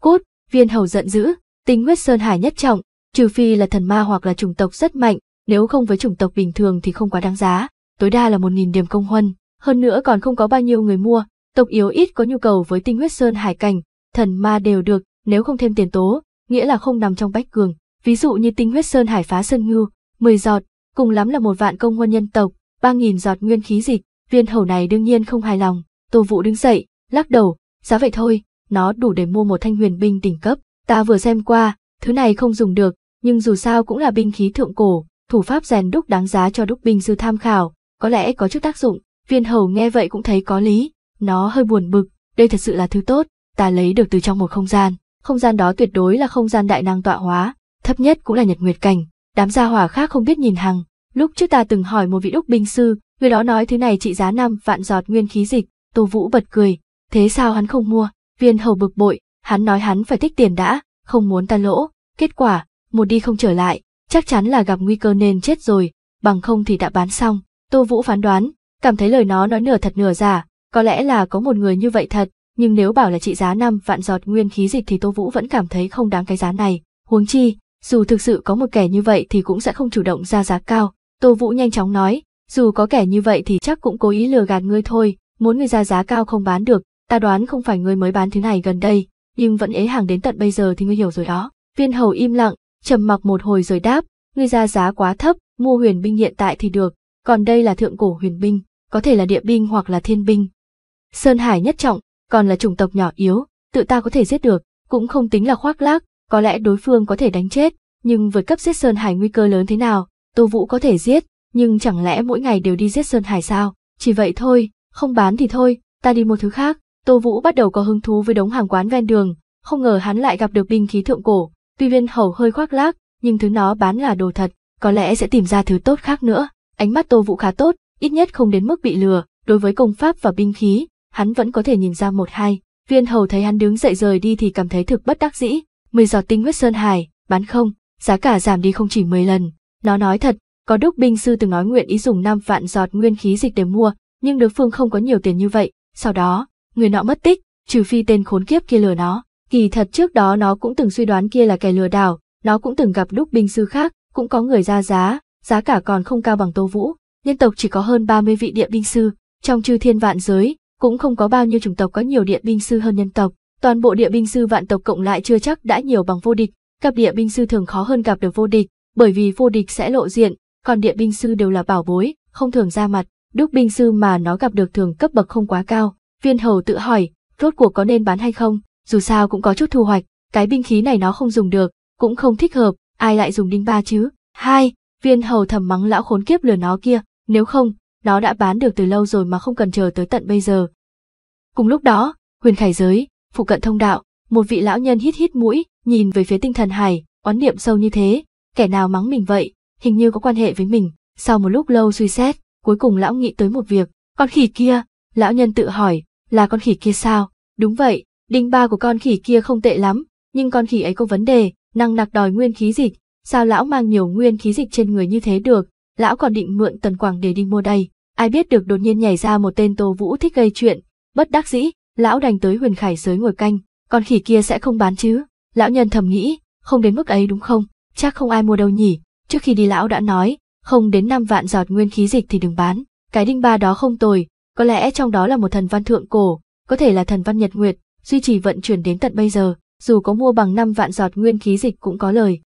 Cốt, viên hầu giận dữ, tinh huyết sơn hải nhất trọng, trừ phi là thần ma hoặc là chủng tộc rất mạnh, nếu không với chủng tộc bình thường thì không quá đáng giá, tối đa là một nghìn điểm công huân, hơn nữa còn không có bao nhiêu người mua, tộc yếu ít có nhu cầu với tinh huyết sơn hải cảnh, thần ma đều được, nếu không thêm tiền tố, nghĩa là không nằm trong bách cường. Ví dụ như tinh huyết sơn hải phá sơn ngưu, mười giọt, cùng lắm là một vạn công huân nhân tộc, ba nghìn giọt nguyên khí dịch, viên hầu này đương nhiên không hài lòng. Tô Vũ đứng dậy, lắc đầu, giá vậy thôi, nó đủ để mua một thanh huyền binh đỉnh cấp. Ta vừa xem qua, thứ này không dùng được, nhưng dù sao cũng là binh khí thượng cổ, thủ pháp rèn đúc đáng giá cho đúc binh sư tham khảo, có lẽ có chức tác dụng. Viên hầu nghe vậy cũng thấy có lý, nó hơi buồn bực, đây thật sự là thứ tốt, ta lấy được từ trong một không gian, không gian đó tuyệt đối là không gian đại năng tọa hóa, thấp nhất cũng là nhật nguyệt cảnh, đám gia hỏa khác không biết nhìn hàng. Lúc trước ta từng hỏi một vị đúc binh sư, người đó nói thứ này trị giá năm vạn giọt nguyên khí dịch, Tô Vũ bật cười, thế sao hắn không mua? Viên Hầu bực bội, hắn nói hắn phải thích tiền đã, không muốn ta lỗ, kết quả, một đi không trở lại, chắc chắn là gặp nguy cơ nên chết rồi, bằng không thì đã bán xong. Tô Vũ phán đoán, cảm thấy lời nó nói nửa thật nửa giả, có lẽ là có một người như vậy thật, nhưng nếu bảo là trị giá 5 vạn giọt nguyên khí dịch thì Tô Vũ vẫn cảm thấy không đáng cái giá này. Huống chi, dù thực sự có một kẻ như vậy thì cũng sẽ không chủ động ra giá cao. Tô Vũ nhanh chóng nói, dù có kẻ như vậy thì chắc cũng cố ý lừa gạt ngươi thôi, muốn ngươi ra giá cao không bán được, ta đoán không phải ngươi mới bán thứ này gần đây, nhưng vẫn ế hàng đến tận bây giờ thì ngươi hiểu rồi đó. Viên hầu im lặng, trầm mặc một hồi rồi đáp, ngươi ra giá quá thấp, mua huyền binh hiện tại thì được, còn đây là thượng cổ huyền binh, có thể là địa binh hoặc là thiên binh, Sơn Hải nhất trọng, còn là chủng tộc nhỏ yếu, tự ta có thể giết được, cũng không tính là khoác lác, có lẽ đối phương có thể đánh chết, nhưng với cấp giết Sơn Hải nguy cơ lớn thế nào, Tô Vũ có thể giết, nhưng chẳng lẽ mỗi ngày đều đi giết Sơn Hải sao? Chỉ vậy thôi, không bán thì thôi, ta đi một thứ khác. Tô Vũ bắt đầu có hứng thú với đống hàng quán ven đường, không ngờ hắn lại gặp được binh khí thượng cổ, tuy viên hầu hơi khoác lác, nhưng thứ nó bán là đồ thật, có lẽ sẽ tìm ra thứ tốt khác nữa. Ánh mắt Tô Vũ khá tốt, ít nhất không đến mức bị lừa, đối với công pháp và binh khí, hắn vẫn có thể nhìn ra một hai. Viên hầu thấy hắn đứng dậy rời đi thì cảm thấy thực bất đắc dĩ. Mười giọt tinh huyết sơn hải, bán không, giá cả giảm đi không chỉ mười lần. Nó nói thật, có đúc binh sư từng nói nguyện ý dùng năm vạn giọt nguyên khí dịch để mua, nhưng đối phương không có nhiều tiền như vậy. Sau đó, người nọ mất tích, trừ phi tên khốn kiếp kia lừa nó. Kỳ thật trước đó nó cũng từng suy đoán kia là kẻ lừa đảo, nó cũng từng gặp đúc binh sư khác, cũng có người ra giá, giá cả còn không cao bằng Tô Vũ. Nhân tộc chỉ có hơn 30 vị địa binh sư, trong chư thiên vạn giới, cũng không có bao nhiêu chủng tộc có nhiều địa binh sư hơn nhân tộc, toàn bộ địa binh sư vạn tộc cộng lại chưa chắc đã nhiều bằng vô địch, gặp địa binh sư thường khó hơn gặp được vô địch, bởi vì vô địch sẽ lộ diện, còn địa binh sư đều là bảo bối, không thường ra mặt, đúc binh sư mà nó gặp được thường cấp bậc không quá cao. Viên hầu tự hỏi, rốt cuộc có nên bán hay không, dù sao cũng có chút thu hoạch, cái binh khí này nó không dùng được, cũng không thích hợp, ai lại dùng đinh ba chứ. Hai, viên hầu thầm mắng lão khốn kiếp lừa nó kia, nếu không, nó đã bán được từ lâu rồi mà không cần chờ tới tận bây giờ. Cùng lúc đó, huyền khải giới, phụ cận thông đạo, một vị lão nhân hít hít mũi, nhìn về phía tinh thần hải, oán niệm sâu như thế, kẻ nào mắng mình vậy, hình như có quan hệ với mình. Sau một lúc lâu suy xét, cuối cùng lão nghĩ tới một việc, con khỉ kia, lão nhân tự hỏi, là con khỉ kia sao? Đúng vậy, đinh ba của con khỉ kia không tệ lắm, nhưng con khỉ ấy có vấn đề, năng nặc đòi nguyên khí dịch, sao lão mang nhiều nguyên khí dịch trên người như thế được, lão còn định mượn Tần Quảng để đi mua đây. Ai biết được đột nhiên nhảy ra một tên Tô Vũ thích gây chuyện, bất đắc dĩ, lão đành tới Huyền Khải giới ngồi canh, con khỉ kia sẽ không bán chứ. Lão nhân thầm nghĩ, không đến mức ấy đúng không, chắc không ai mua đâu nhỉ. Trước khi đi lão đã nói, không đến năm vạn giọt nguyên khí dịch thì đừng bán. Cái đinh ba đó không tồi, có lẽ trong đó là một thần văn thượng cổ, có thể là thần văn nhật nguyệt, duy trì vận chuyển đến tận bây giờ, dù có mua bằng năm vạn giọt nguyên khí dịch cũng có lời.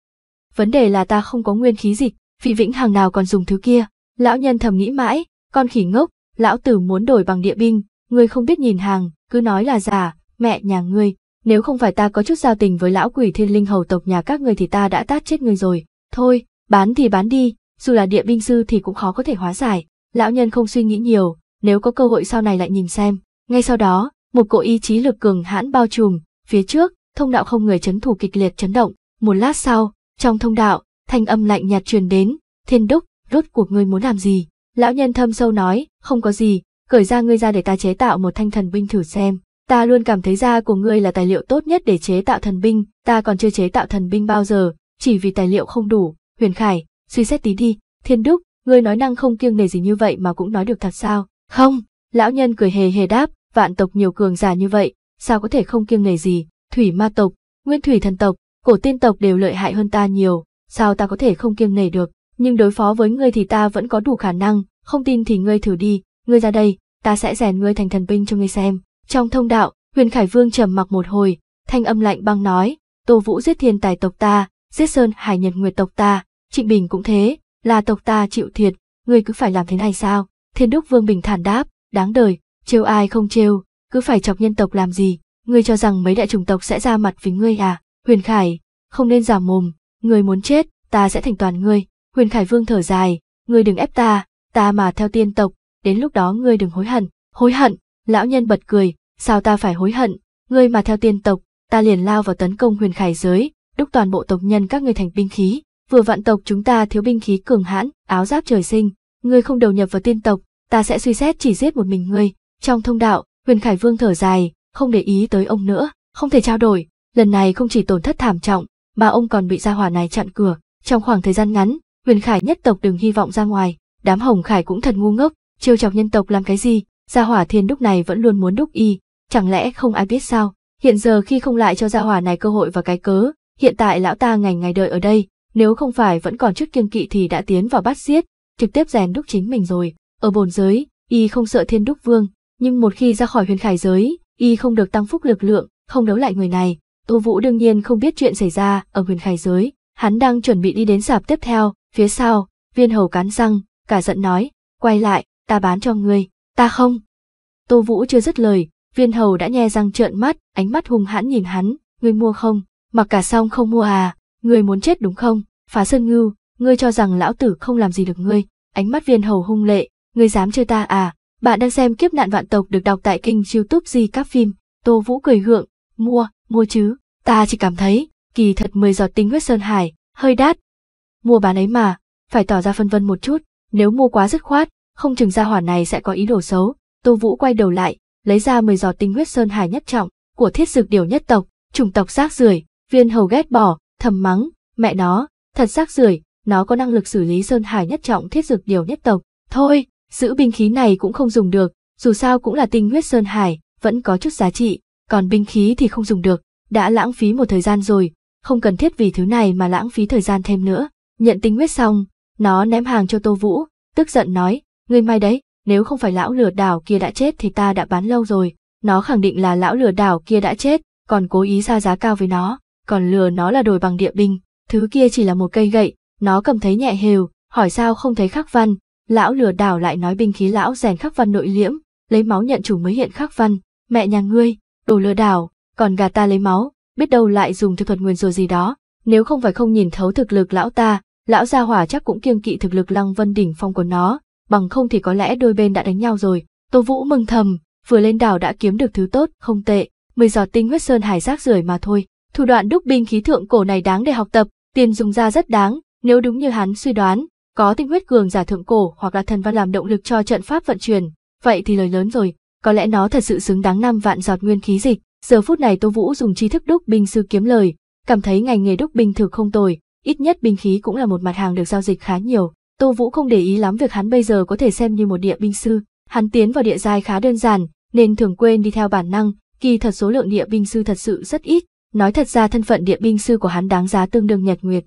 Vấn đề là ta không có nguyên khí dịch, vị vĩnh hằng nào còn dùng thứ kia. Lão nhân thầm nghĩ mãi, con khỉ ngốc, lão tử muốn đổi bằng địa binh, ngươi không biết nhìn hàng, cứ nói là giả, mẹ nhà ngươi, nếu không phải ta có chút giao tình với lão quỷ thiên linh hầu tộc nhà các ngươi thì ta đã tát chết ngươi rồi. Thôi, bán thì bán đi, dù là địa binh sư thì cũng khó có thể hóa giải. Lão nhân không suy nghĩ nhiều, nếu có cơ hội sau này lại nhìn xem. Ngay sau đó, một cỗ ý chí lực cường hãn bao trùm, phía trước, thông đạo không người chấn thủ kịch liệt chấn động. Một lát sau, trong thông đạo, thanh âm lạnh nhạt truyền đến, thiên đúc, rốt cuộc ngươi muốn làm gì? Lão nhân thâm sâu nói, không có gì, cởi ra ngươi ra để ta chế tạo một thanh thần binh thử xem. Ta luôn cảm thấy da của ngươi là tài liệu tốt nhất để chế tạo thần binh, ta còn chưa chế tạo thần binh bao giờ, chỉ vì tài liệu không đủ. Huyền Khải, suy xét tí đi, thiên đúc, ngươi nói năng không kiêng nề gì như vậy mà cũng nói được thật sao? Không, lão nhân cười hề hề đáp, vạn tộc nhiều cường giả như vậy, sao có thể không kiêng nề gì? Thủy ma tộc, nguyên thủy thần tộc, cổ tiên tộc đều lợi hại hơn ta nhiều, sao ta có thể không kiêng nể được, nhưng đối phó với ngươi thì ta vẫn có đủ khả năng, không tin thì ngươi thử đi, ngươi ra đây, ta sẽ rèn ngươi thành thần binh cho ngươi xem. Trong thông đạo, Huyền Khải Vương trầm mặc một hồi, thanh âm lạnh băng nói, Tô Vũ giết thiên tài tộc ta, giết Sơn Hải Nhật Nguyệt tộc ta, Trịnh Bình cũng thế, là tộc ta chịu thiệt, ngươi cứ phải làm thế này sao? Thiên Đức Vương bình thản đáp, đáng đời, trêu ai không trêu, cứ phải chọc nhân tộc làm gì, ngươi cho rằng mấy đại chủng tộc sẽ ra mặt với ngươi à? Huyền Khải, không nên giả mồm, Ngươi muốn chết, ta sẽ thành toàn ngươi. Huyền Khải Vương thở dài, ngươi đừng ép ta, ta mà theo tiên tộc, đến lúc đó ngươi đừng hối hận. Hối hận, lão nhân bật cười, sao ta phải hối hận, ngươi mà theo tiên tộc, ta liền lao vào tấn công huyền khải giới, đúc toàn bộ tộc nhân các ngươi thành binh khí. Vừa vạn tộc chúng ta thiếu binh khí cường hãn, áo giáp trời sinh, ngươi không đầu nhập vào tiên tộc, ta sẽ suy xét chỉ giết một mình ngươi. Trong thông đạo, huyền khải vương thở dài, không để ý tới ông nữa, không thể trao đổi, lần này không chỉ tổn thất thảm trọng, mà ông còn bị gia hỏa này chặn cửa. Trong khoảng thời gian ngắn, huyền khải nhất tộc đừng hy vọng ra ngoài, đám hồng khải cũng thật ngu ngốc, trêu chọc nhân tộc làm cái gì, gia hỏa thiên đúc này vẫn luôn muốn đúc y, chẳng lẽ không ai biết sao, hiện giờ khi không lại cho gia hỏa này cơ hội và cái cớ, hiện tại lão ta ngày ngày đợi ở đây, nếu không phải vẫn còn chút kiêng kỵ thì đã tiến vào bắt giết, trực tiếp rèn đúc chính mình rồi, ở bồn giới, y không sợ thiên đúc vương, nhưng một khi ra khỏi huyền khải giới, y không được tăng phúc lực lượng, không đấu lại người này, Tô Vũ đương nhiên không biết chuyện xảy ra ở huyền khai giới, hắn đang chuẩn bị đi đến sạp tiếp theo, phía sau, viên hầu cắn răng, cả giận nói, quay lại, ta bán cho ngươi, ta không. Tô Vũ chưa dứt lời, viên hầu đã nhe răng trợn mắt, ánh mắt hung hãn nhìn hắn, ngươi mua không, mặc cả xong không mua à, ngươi muốn chết đúng không, phá sơn ngưu, ngươi cho rằng lão tử không làm gì được ngươi, ánh mắt viên hầu hung lệ, ngươi dám chơi ta à, bạn đang xem kiếp nạn vạn tộc được đọc tại kênh youtube gì các phim, Tô Vũ cười hượng, mua, mua chứ, ta chỉ cảm thấy, kỳ thật 10 giọt tinh huyết Sơn Hải, hơi đắt. Mua bán ấy mà, phải tỏ ra phân vân một chút, nếu mua quá dứt khoát, không chừng ra hỏa này sẽ có ý đồ xấu. Tô Vũ quay đầu lại, lấy ra 10 giọt tinh huyết Sơn Hải nhất trọng, của thiết dược điều nhất tộc, chủng tộc rác rưởi viên hầu ghét bỏ, thầm mắng, mẹ nó, thật rác rưởi nó có năng lực xử lý Sơn Hải nhất trọng thiết dược điều nhất tộc. Thôi, giữ binh khí này cũng không dùng được, dù sao cũng là tinh huyết Sơn Hải, vẫn có chút giá trị, còn binh khí thì không dùng được, đã lãng phí một thời gian rồi, không cần thiết vì thứ này mà lãng phí thời gian thêm nữa. Nhận tinh huyết xong, nó ném hàng cho Tô Vũ, tức giận nói, ngươi may đấy, nếu không phải lão lừa đảo kia đã chết thì ta đã bán lâu rồi. Nó khẳng định là lão lừa đảo kia đã chết, còn cố ý ra giá cao với nó, còn lừa nó là đổi bằng địa binh, thứ kia chỉ là một cây gậy, nó cầm thấy nhẹ hều, hỏi sao không thấy khắc văn, lão lừa đảo lại nói binh khí lão rèn khắc văn nội liễm, lấy máu nhận chủ mới hiện khắc văn, mẹ nhà ngươi, đồ lừa đảo, còn gà ta lấy máu, biết đâu lại dùng thực thuật nguyên rồi gì đó, nếu không phải không nhìn thấu thực lực lão ta, lão gia hỏa chắc cũng kiêng kỵ thực lực Lăng Vân đỉnh phong của nó, bằng không thì có lẽ đôi bên đã đánh nhau rồi. Tô Vũ mừng thầm, vừa lên đảo đã kiếm được thứ tốt, không tệ, mười giọt tinh huyết sơn hải rác rưởi mà thôi. Thủ đoạn đúc binh khí thượng cổ này đáng để học tập, tiền dùng ra rất đáng, nếu đúng như hắn suy đoán, có tinh huyết cường giả thượng cổ hoặc là thần văn làm động lực cho trận pháp vận chuyển, vậy thì lời lớn rồi có lẽ nó thật sự xứng đáng năm vạn giọt nguyên khí dịch. Giờ phút này Tô Vũ dùng tri thức đúc binh sư kiếm lời, cảm thấy ngành nghề đúc binh thực không tồi, ít nhất binh khí cũng là một mặt hàng được giao dịch khá nhiều. Tô Vũ không để ý lắm việc hắn bây giờ có thể xem như một địa binh sư, hắn tiến vào địa giai khá đơn giản, nên thường quên đi theo bản năng, kỳ thật số lượng địa binh sư thật sự rất ít, nói thật ra thân phận địa binh sư của hắn đáng giá tương đương Nhật Nguyệt.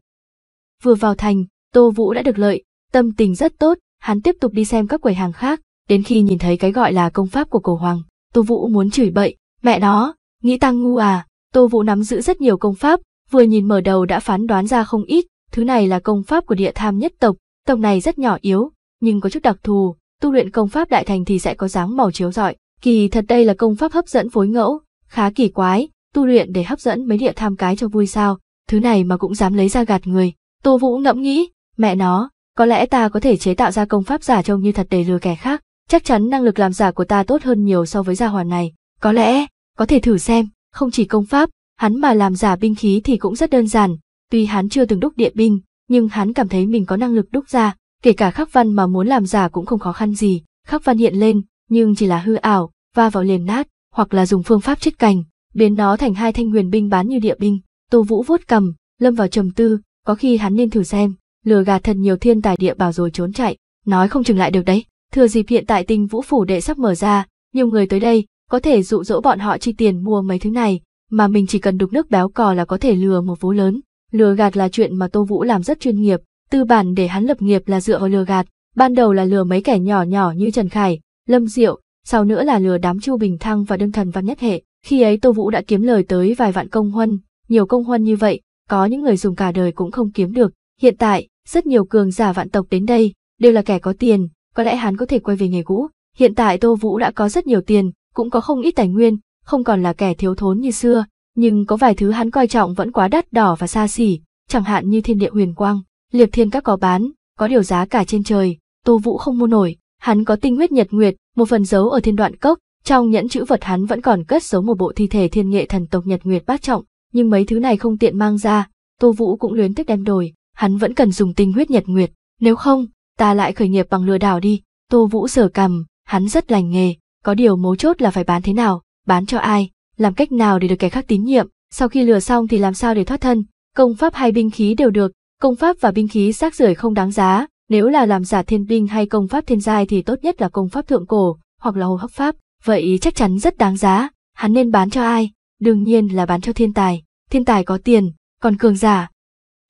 Vừa vào thành, Tô Vũ đã được lợi, tâm tình rất tốt, hắn tiếp tục đi xem các quầy hàng khác, Đến khi nhìn thấy cái gọi là công pháp của cổ hoàng, Tô Vũ muốn chửi bậy, mẹ nó, nghĩ tăng ngu à, Tô Vũ nắm giữ rất nhiều công pháp, vừa nhìn mở đầu đã phán đoán ra không ít, thứ này là công pháp của địa tham nhất tộc, tộc này rất nhỏ yếu, nhưng có chút đặc thù, tu luyện công pháp đại thành thì sẽ có dáng màu chiếu rọi, kỳ thật đây là công pháp hấp dẫn phối ngẫu, khá kỳ quái, tu luyện để hấp dẫn mấy địa tham cái cho vui sao, thứ này mà cũng dám lấy ra gạt người. Tô Vũ ngẫm nghĩ, mẹ nó, có lẽ ta có thể chế tạo ra công pháp giả trông như thật để lừa kẻ khác, chắc chắn năng lực làm giả của ta tốt hơn nhiều so với gia hỏa này. Có lẽ, có thể thử xem, không chỉ công pháp, hắn mà làm giả binh khí thì cũng rất đơn giản, tuy hắn chưa từng đúc địa binh, nhưng hắn cảm thấy mình có năng lực đúc ra, kể cả khắc văn mà muốn làm giả cũng không khó khăn gì, khắc văn hiện lên, nhưng chỉ là hư ảo, va vào liền nát, hoặc là dùng phương pháp chết cành, biến nó thành hai thanh huyền binh bán như địa binh, Tô Vũ vuốt cầm, lâm vào trầm tư, có khi hắn nên thử xem, lừa gạt thật nhiều thiên tài địa bảo rồi trốn chạy, nói không chừng lại được đấy. Thừa dịp hiện tại tinh vũ phủ đệ sắp mở ra, nhiều người tới đây, có thể dụ dỗ bọn họ chi tiền mua mấy thứ này, mà mình chỉ cần đục nước béo cò là có thể lừa một vố lớn. Lừa gạt là chuyện mà Tô Vũ làm rất chuyên nghiệp, tư bản để hắn lập nghiệp là dựa vào lừa gạt, ban đầu là lừa mấy kẻ nhỏ nhỏ như Trần Khải, Lâm Diệu, sau nữa là lừa đám Chu Bình Thăng và Đương Thần Văn Nhất Hệ. Khi ấy Tô Vũ đã kiếm lời tới vài vạn công huân, nhiều công huân như vậy, có những người dùng cả đời cũng không kiếm được. Hiện tại, rất nhiều cường giả vạn tộc đến đây, đều là kẻ có tiền, có lẽ hắn có thể quay về nghề cũ. Hiện tại Tô Vũ đã có rất nhiều tiền, cũng có không ít tài nguyên, không còn là kẻ thiếu thốn như xưa, nhưng có vài thứ hắn coi trọng vẫn quá đắt đỏ và xa xỉ, chẳng hạn như thiên địa huyền quang, liệp thiên các có bán, có điều giá cả trên trời, Tô Vũ không mua nổi, hắn có tinh huyết nhật nguyệt, một phần giấu ở thiên đoạn cốc, trong nhẫn chữ vật hắn vẫn còn cất giấu một bộ thi thể thiên nghệ thần tộc nhật nguyệt bát trọng, nhưng mấy thứ này không tiện mang ra, Tô Vũ cũng luyến tiếc đem đổi, hắn vẫn cần dùng tinh huyết nhật nguyệt, nếu không, ta lại khởi nghiệp bằng lừa đảo đi, Tô Vũ sở cầm, hắn rất lành nghề, có điều mấu chốt là phải bán thế nào, bán cho ai, làm cách nào để được kẻ khác tín nhiệm, sau khi lừa xong thì làm sao để thoát thân, công pháp hay binh khí đều được, công pháp và binh khí xác rưởi không đáng giá, nếu là làm giả thiên binh hay công pháp thiên giai thì tốt nhất là công pháp thượng cổ, hoặc là hồ hấp pháp, vậy chắc chắn rất đáng giá, hắn nên bán cho ai, đương nhiên là bán cho thiên tài, thiên tài có tiền, còn cường giả.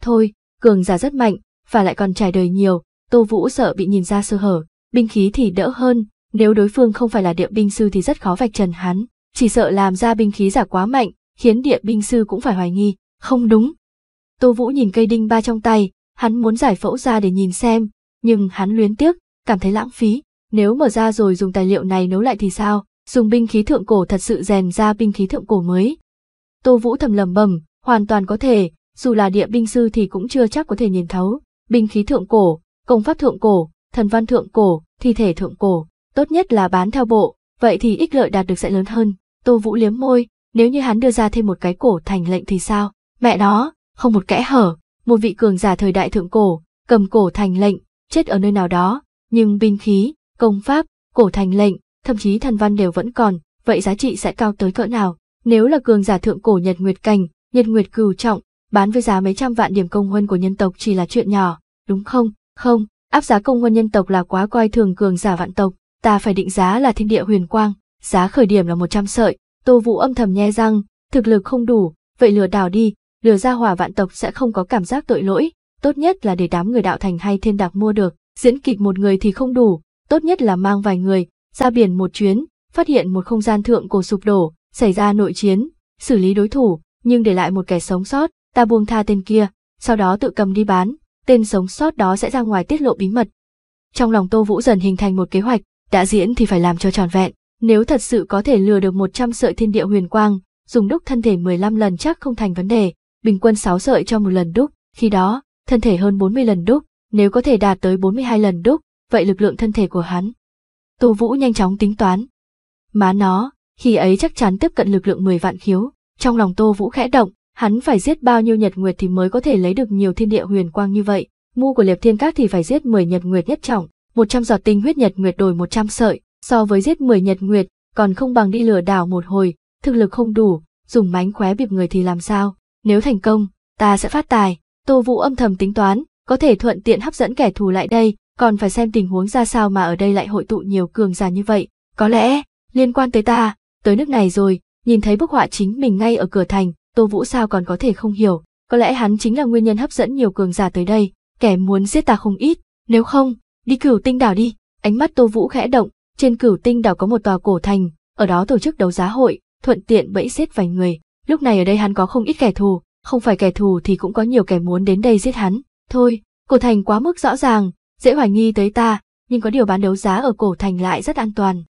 Thôi, cường giả rất mạnh, và lại còn trải đời nhiều, Tô Vũ sợ bị nhìn ra sơ hở, binh khí thì đỡ hơn, nếu đối phương không phải là địa binh sư thì rất khó vạch trần hắn, chỉ sợ làm ra binh khí giả quá mạnh, khiến địa binh sư cũng phải hoài nghi, không đúng. Tô Vũ nhìn cây đinh ba trong tay, hắn muốn giải phẫu ra để nhìn xem, nhưng hắn luyến tiếc, cảm thấy lãng phí, nếu mở ra rồi dùng tài liệu này nấu lại thì sao, dùng binh khí thượng cổ thật sự rèn ra binh khí thượng cổ mới. Tô Vũ thầm lầm bầm, hoàn toàn có thể, dù là địa binh sư thì cũng chưa chắc có thể nhìn thấu, binh khí thượng cổ, công pháp thượng cổ, thần văn thượng cổ, thi thể thượng cổ, tốt nhất là bán theo bộ, vậy thì ích lợi đạt được sẽ lớn hơn. Tô Vũ liếm môi, nếu như hắn đưa ra thêm một cái cổ thành lệnh thì sao? Mẹ nó, không một kẽ hở, một vị cường giả thời đại thượng cổ, cầm cổ thành lệnh, chết ở nơi nào đó, nhưng binh khí, công pháp, cổ thành lệnh, thậm chí thần văn đều vẫn còn, vậy giá trị sẽ cao tới cỡ nào? Nếu là cường giả thượng cổ Nhật Nguyệt Cảnh, Nhật Nguyệt Cửu Trọng, bán với giá mấy trăm vạn điểm công huân của nhân tộc chỉ là chuyện nhỏ, đúng không? Không, áp giá công huân nhân tộc là quá coi thường cường giả vạn tộc, ta phải định giá là thiên địa huyền quang, giá khởi điểm là 100 sợi, Tô Vũ âm thầm nhe răng, thực lực không đủ, vậy lừa đảo đi, lừa ra hỏa vạn tộc sẽ không có cảm giác tội lỗi, tốt nhất là để đám người đạo thành hay thiên đặc mua được, diễn kịch một người thì không đủ, tốt nhất là mang vài người, ra biển một chuyến, phát hiện một không gian thượng cổ sụp đổ, xảy ra nội chiến, xử lý đối thủ, nhưng để lại một kẻ sống sót, ta buông tha tên kia, sau đó tự cầm đi bán, tên sống sót đó sẽ ra ngoài tiết lộ bí mật. Trong lòng Tô Vũ dần hình thành một kế hoạch, đã diễn thì phải làm cho tròn vẹn, nếu thật sự có thể lừa được 100 sợi thiên địa huyền quang, dùng đúc thân thể 15 lần chắc không thành vấn đề, bình quân 6 sợi cho một lần đúc, khi đó, thân thể hơn 40 lần đúc, nếu có thể đạt tới 42 lần đúc, vậy lực lượng thân thể của hắn. Tô Vũ nhanh chóng tính toán. Má nó, khi ấy chắc chắn tiếp cận lực lượng 10 vạn khiếu, trong lòng Tô Vũ khẽ động, hắn phải giết bao nhiêu nhật nguyệt thì mới có thể lấy được nhiều thiên địa huyền quang như vậy, mu của Liệp Thiên Các thì phải giết 10 nhật nguyệt nhất trọng, 100 giọt tinh huyết nhật nguyệt đổi 100 sợi, so với giết 10 nhật nguyệt, còn không bằng đi lừa đảo một hồi, thực lực không đủ, dùng mánh khóe bịp người thì làm sao, nếu thành công, ta sẽ phát tài. Tô Vũ âm thầm tính toán, có thể thuận tiện hấp dẫn kẻ thù lại đây, còn phải xem tình huống ra sao mà ở đây lại hội tụ nhiều cường giả như vậy. Có lẽ, liên quan tới ta, tới nước này rồi, nhìn thấy bức họa chính mình ngay ở cửa thành, Tô Vũ sao còn có thể không hiểu, có lẽ hắn chính là nguyên nhân hấp dẫn nhiều cường giả tới đây, kẻ muốn giết ta không ít, nếu không, đi cửu tinh đảo đi, ánh mắt Tô Vũ khẽ động, trên cửu tinh đảo có một tòa cổ thành, ở đó tổ chức đấu giá hội, thuận tiện bẫy giết vài người, lúc này ở đây hắn có không ít kẻ thù, không phải kẻ thù thì cũng có nhiều kẻ muốn đến đây giết hắn, thôi, cổ thành quá mức rõ ràng, dễ hoài nghi tới ta, nhưng có điều bán đấu giá ở cổ thành lại rất an toàn.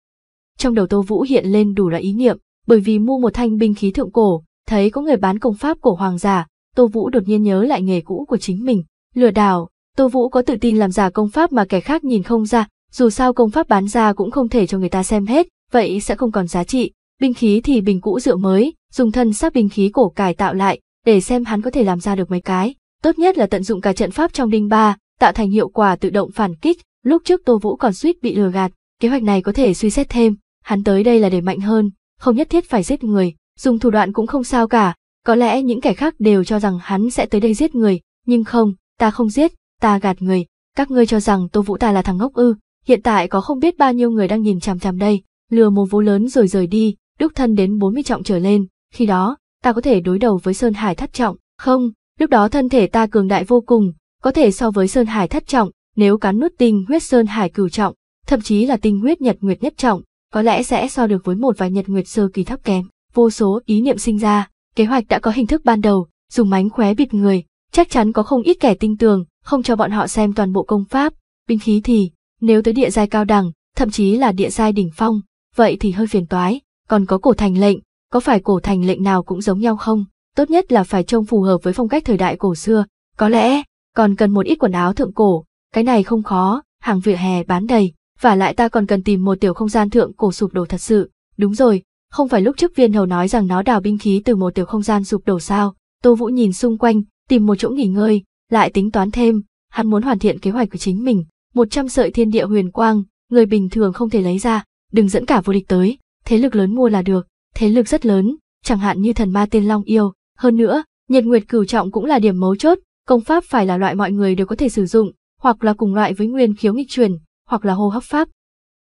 Trong đầu Tô Vũ hiện lên đủ loại ý niệm, bởi vì mua một thanh binh khí thượng cổ, Thấy có người bán công pháp của hoàng giả, Tô Vũ đột nhiên nhớ lại nghề cũ của chính mình, lừa đảo. Tô Vũ có tự tin làm giả công pháp mà kẻ khác nhìn không ra, dù sao công pháp bán ra cũng không thể cho người ta xem hết, vậy sẽ không còn giá trị. Binh khí thì bình cũ rượu mới, dùng thân xác binh khí cổ cải tạo lại, để xem hắn có thể làm ra được mấy cái. Tốt nhất là tận dụng cả trận pháp trong đinh ba, tạo thành hiệu quả tự động phản kích, lúc trước Tô Vũ còn suýt bị lừa gạt, kế hoạch này có thể suy xét thêm, hắn tới đây là để mạnh hơn, không nhất thiết phải giết người, dùng thủ đoạn cũng không sao cả, có lẽ những kẻ khác đều cho rằng hắn sẽ tới đây giết người, nhưng không, ta không giết, ta gạt người, các ngươi cho rằng Tô Vũ ta là thằng ngốc ư, hiện tại có không biết bao nhiêu người đang nhìn chằm chằm đây, lừa một vố lớn rồi rời đi, đúc thân đến 40 trọng trở lên, khi đó, ta có thể đối đầu với Sơn Hải thất trọng, không, lúc đó thân thể ta cường đại vô cùng, có thể so với Sơn Hải thất trọng, nếu cắn nuốt tinh huyết Sơn Hải cửu trọng, thậm chí là tinh huyết nhật nguyệt nhất trọng, có lẽ sẽ so được với một vài nhật nguyệt sơ kỳ thấp kém vô số ý niệm sinh ra, kế hoạch đã có hình thức ban đầu, dùng mánh khóe bịt người, chắc chắn có không ít kẻ tinh tường, không cho bọn họ xem toàn bộ công pháp, binh khí thì, nếu tới địa giai cao đẳng, thậm chí là địa giai đỉnh phong, vậy thì hơi phiền toái, còn có cổ thành lệnh, có phải cổ thành lệnh nào cũng giống nhau không? Tốt nhất là phải trông phù hợp với phong cách thời đại cổ xưa, có lẽ còn cần một ít quần áo thượng cổ, cái này không khó, hàng vỉa hè bán đầy, và lại ta còn cần tìm một tiểu không gian thượng cổ sụp đổ thật sự. Đúng rồi, không phải lúc trước viên hầu nói rằng nó đào binh khí từ một tiểu không gian sụp đổ sao? Tô Vũ nhìn xung quanh, tìm một chỗ nghỉ ngơi, lại tính toán thêm, hắn muốn hoàn thiện kế hoạch của chính mình, Một trăm sợi thiên địa huyền quang, người bình thường không thể lấy ra, đừng dẫn cả vô địch tới, thế lực lớn mua là được, thế lực rất lớn, chẳng hạn như thần ma tiên long yêu, hơn nữa, Nhật Nguyệt Cửu Trọng cũng là điểm mấu chốt, công pháp phải là loại mọi người đều có thể sử dụng, hoặc là cùng loại với nguyên khiếu nghịch truyền, hoặc là hô hấp pháp.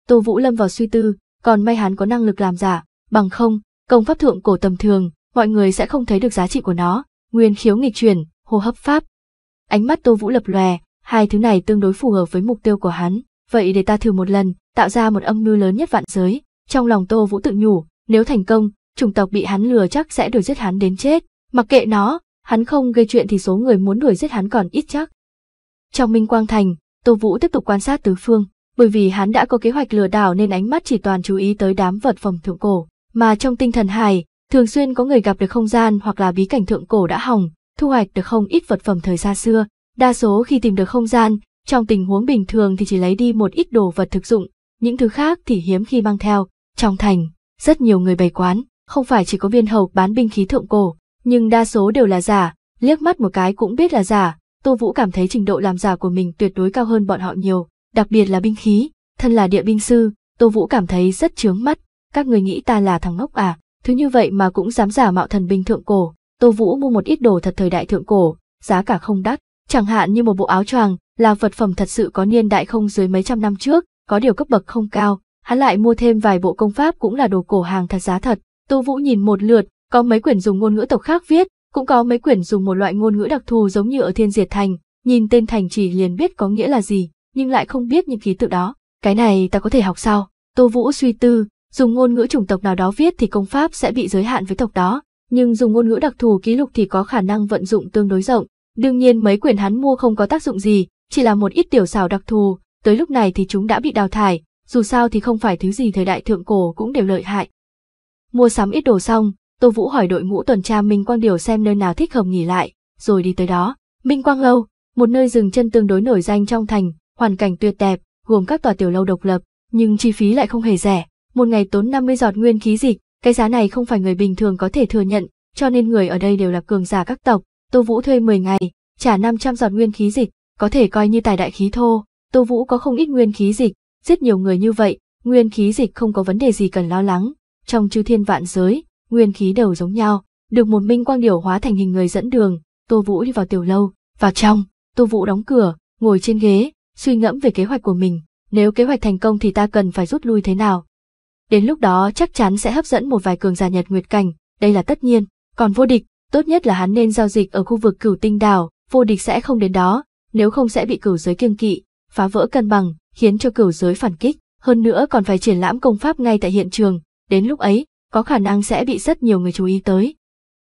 Tô Vũ Lâm vào suy tư, còn may hắn có năng lực làm giả, bằng không, công pháp thượng cổ tầm thường, mọi người sẽ không thấy được giá trị của nó, nguyên khiếu nghịch chuyển, hô hấp pháp. Ánh mắt Tô Vũ lập lòe, hai thứ này tương đối phù hợp với mục tiêu của hắn, vậy để ta thử một lần, tạo ra một âm mưu lớn nhất vạn giới. Trong lòng Tô Vũ tự nhủ, nếu thành công, chủng tộc bị hắn lừa chắc sẽ đuổi giết hắn đến chết, mặc kệ nó, hắn không gây chuyện thì số người muốn đuổi giết hắn còn ít chắc. Trong Minh Quang Thành, Tô Vũ tiếp tục quan sát tứ phương, bởi vì hắn đã có kế hoạch lừa đảo nên ánh mắt chỉ toàn chú ý tới đám vật phẩm thượng cổ mà trong tinh thần hài thường xuyên có người gặp được không gian hoặc là bí cảnh thượng cổ đã hỏng, thu hoạch được không ít vật phẩm thời xa xưa, đa số khi tìm được không gian, trong tình huống bình thường thì chỉ lấy đi một ít đồ vật thực dụng, những thứ khác thì hiếm khi mang theo. Trong thành, rất nhiều người bày quán, không phải chỉ có viên hầu bán binh khí thượng cổ, nhưng đa số đều là giả, liếc mắt một cái cũng biết là giả. Tô Vũ cảm thấy trình độ làm giả của mình tuyệt đối cao hơn bọn họ nhiều, đặc biệt là binh khí, thân là địa binh sư, Tô Vũ cảm thấy rất chướng mắt, các người nghĩ ta là thằng ngốc à, thứ như vậy mà cũng dám giả mạo thần binh thượng cổ. Tô Vũ mua một ít đồ thật thời đại thượng cổ, giá cả không đắt, chẳng hạn như một bộ áo choàng là vật phẩm thật sự có niên đại không dưới mấy trăm năm trước, có điều cấp bậc không cao, hắn lại mua thêm vài bộ công pháp cũng là đồ cổ hàng thật giá thật. Tô Vũ nhìn một lượt, có mấy quyển dùng ngôn ngữ tộc khác viết, cũng có mấy quyển dùng một loại ngôn ngữ đặc thù giống như ở Thiên Diệt Thành, nhìn tên thành chỉ liền biết có nghĩa là gì, nhưng lại không biết những ký tự đó. Cái này ta có thể học sao? Tô Vũ suy tư, Dùng ngôn ngữ chủng tộc nào đó viết thì công pháp sẽ bị giới hạn với tộc đó, nhưng dùng ngôn ngữ đặc thù ký lục thì có khả năng vận dụng tương đối rộng. Đương nhiên mấy quyển hắn mua không có tác dụng gì, chỉ là một ít tiểu xảo đặc thù, tới lúc này thì chúng đã bị đào thải, dù sao thì không phải thứ gì thời đại thượng cổ cũng đều lợi hại. Mua sắm ít đồ xong, Tô Vũ hỏi đội ngũ tuần tra Minh Quang Điều xem nơi nào thích hợp nghỉ lại, rồi đi tới đó. Minh Quang Lâu, một nơi dừng chân tương đối nổi danh trong thành, hoàn cảnh tuyệt đẹp, gồm các tòa tiểu lâu độc lập, nhưng chi phí lại không hề rẻ một ngày tốn 50 giọt nguyên khí dịch, cái giá này không phải người bình thường có thể thừa nhận, cho nên người ở đây đều là cường giả các tộc. Tô Vũ thuê 10 ngày, trả 500 giọt nguyên khí dịch, có thể coi như tài đại khí thô. Tô Vũ có không ít nguyên khí dịch, giết nhiều người như vậy, nguyên khí dịch không có vấn đề gì cần lo lắng. Trong chư thiên vạn giới, nguyên khí đều giống nhau, được một minh quang điều hóa thành hình người dẫn đường, Tô Vũ đi vào tiểu lâu, vào trong, Tô Vũ đóng cửa, ngồi trên ghế, suy ngẫm về kế hoạch của mình, nếu kế hoạch thành công thì ta cần phải rút lui thế nào, Đến lúc đó chắc chắn sẽ hấp dẫn một vài cường giả nhật nguyệt cảnh, đây là tất nhiên. Còn vô địch, tốt nhất là hắn nên giao dịch ở khu vực cửu tinh đảo, vô địch sẽ không đến đó, nếu không sẽ bị cửu giới kiêng kỵ, phá vỡ cân bằng, khiến cho cửu giới phản kích. Hơn nữa còn phải triển lãm công pháp ngay tại hiện trường, đến lúc ấy, có khả năng sẽ bị rất nhiều người chú ý tới.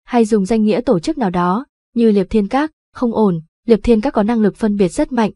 Hay dùng danh nghĩa tổ chức nào đó, như Liệp Thiên Các, không ổn, Liệp Thiên Các có năng lực phân biệt rất mạnh.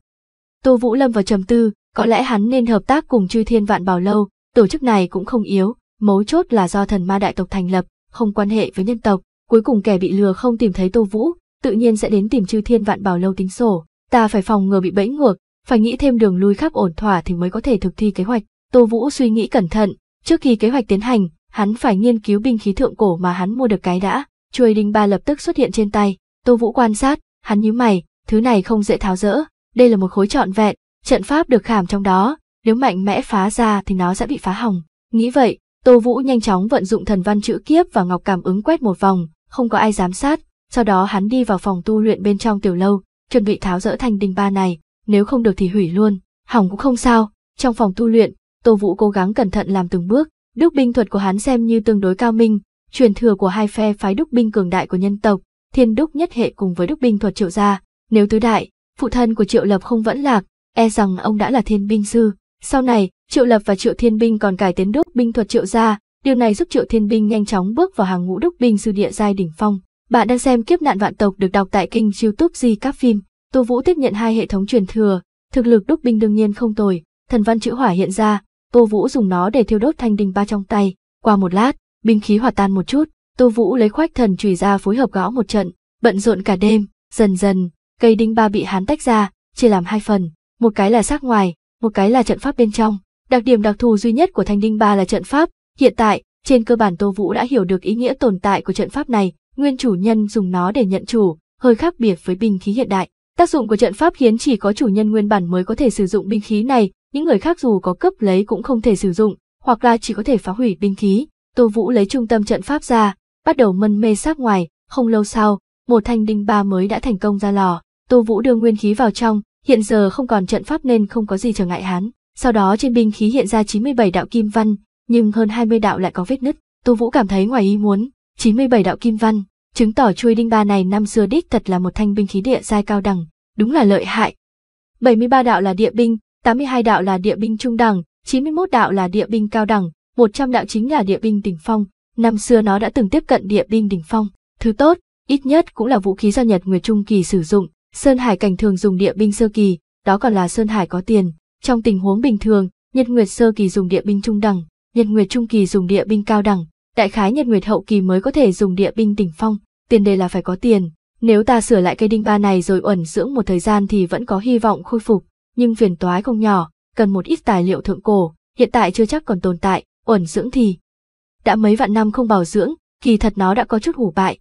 Tô Vũ Lâm và Trầm Tư, có lẽ hắn nên hợp tác cùng Chư Thiên Vạn Bảo Lâu, Tổ chức này cũng không yếu, mấu chốt là do thần ma đại tộc thành lập, không quan hệ với nhân tộc, cuối cùng kẻ bị lừa không tìm thấy Tô Vũ, tự nhiên sẽ đến tìm Chư Thiên Vạn Bảo lâu tính sổ, ta phải phòng ngừa bị bẫy ngược, phải nghĩ thêm đường lui khác ổn thỏa thì mới có thể thực thi kế hoạch. Tô Vũ suy nghĩ cẩn thận, trước khi kế hoạch tiến hành, hắn phải nghiên cứu binh khí thượng cổ mà hắn mua được cái đã. Chuôi đinh ba lập tức xuất hiện trên tay, Tô Vũ quan sát, hắn nhíu mày, thứ này không dễ tháo dỡ, đây là một khối trọn vẹn, trận pháp được khảm trong đó, nếu mạnh mẽ phá ra thì nó sẽ bị phá hỏng. Nghĩ vậy, Tô Vũ nhanh chóng vận dụng thần văn chữ kiếp và ngọc cảm ứng quét một vòng, không có ai giám sát, sau đó hắn đi vào phòng tu luyện bên trong tiểu lâu, chuẩn bị tháo rỡ thành đinh ba này, nếu không được thì hủy luôn, hỏng cũng không sao. Trong phòng tu luyện, Tô Vũ cố gắng cẩn thận làm từng bước, đúc binh thuật của hắn xem như tương đối cao minh, truyền thừa của hai phe phái đúc binh cường đại của nhân tộc, thiên đúc nhất hệ cùng với đúc binh thuật triệu gia, nếu tứ đại, phụ thân của triệu lập không vẫn lạc, e rằng ông đã là thiên binh sư, sau này, Triệu Lập và Triệu Thiên Binh còn cải tiến đúc binh thuật Triệu gia, điều này giúp Triệu Thiên Binh nhanh chóng bước vào hàng ngũ đúc binh sư địa giai đỉnh phong. Bạn đang xem kiếp nạn vạn tộc được đọc tại kênh YouTube Di các phim. Tô Vũ tiếp nhận hai hệ thống truyền thừa, thực lực đúc binh đương nhiên không tồi, thần văn chữ hỏa hiện ra, Tô Vũ dùng nó để thiêu đốt thanh đình ba trong tay, qua một lát, binh khí hòa tan một chút, Tô Vũ lấy khoách thần chủy ra phối hợp gõ một trận, bận rộn cả đêm, dần dần, cây đinh ba bị hắn tách ra, chia làm hai phần, một cái là xác ngoài, một cái là trận pháp bên trong. Đặc điểm đặc thù duy nhất của Thanh Đinh Ba là trận pháp, hiện tại, trên cơ bản Tô Vũ đã hiểu được ý nghĩa tồn tại của trận pháp này, nguyên chủ nhân dùng nó để nhận chủ, hơi khác biệt với binh khí hiện đại. Tác dụng của trận pháp khiến chỉ có chủ nhân nguyên bản mới có thể sử dụng binh khí này, những người khác dù có cấp lấy cũng không thể sử dụng, hoặc là chỉ có thể phá hủy binh khí. Tô Vũ lấy trung tâm trận pháp ra, bắt đầu mân mê sát ngoài, không lâu sau, một thanh đinh ba mới đã thành công ra lò. Tô Vũ đưa nguyên khí vào trong, hiện giờ không còn trận pháp nên không có gì trở ngại hắn. Sau đó trên binh khí hiện ra 97 đạo kim văn, nhưng hơn 20 đạo lại có vết nứt. Tô Vũ cảm thấy ngoài ý muốn, 97 đạo kim văn, chứng tỏ chuôi đinh ba này năm xưa đích thật là một thanh binh khí địa giai cao đẳng, đúng là lợi hại. 73 đạo là địa binh, 82 đạo là địa binh trung đẳng, 91 đạo là địa binh cao đẳng, 100 đạo chính là địa binh đỉnh phong, năm xưa nó đã từng tiếp cận địa binh đỉnh phong. Thứ tốt, ít nhất cũng là vũ khí do Nhật Nguyệt Trung Kỳ sử dụng, Sơn Hải Cảnh thường dùng địa binh sơ kỳ, đó còn là Sơn Hải có tiền. Trong tình huống bình thường, Nhật Nguyệt sơ kỳ dùng địa binh trung đẳng, Nhật Nguyệt trung kỳ dùng địa binh cao đẳng, đại khái Nhật Nguyệt hậu kỳ mới có thể dùng địa binh đỉnh phong, tiền đề là phải có tiền. Nếu ta sửa lại cây đinh ba này rồi uẩn dưỡng một thời gian thì vẫn có hy vọng khôi phục, nhưng phiền toái không nhỏ, cần một ít tài liệu thượng cổ, hiện tại chưa chắc còn tồn tại, uẩn dưỡng thì đã mấy vạn năm không bảo dưỡng, kỳ thật nó đã có chút hủ bại.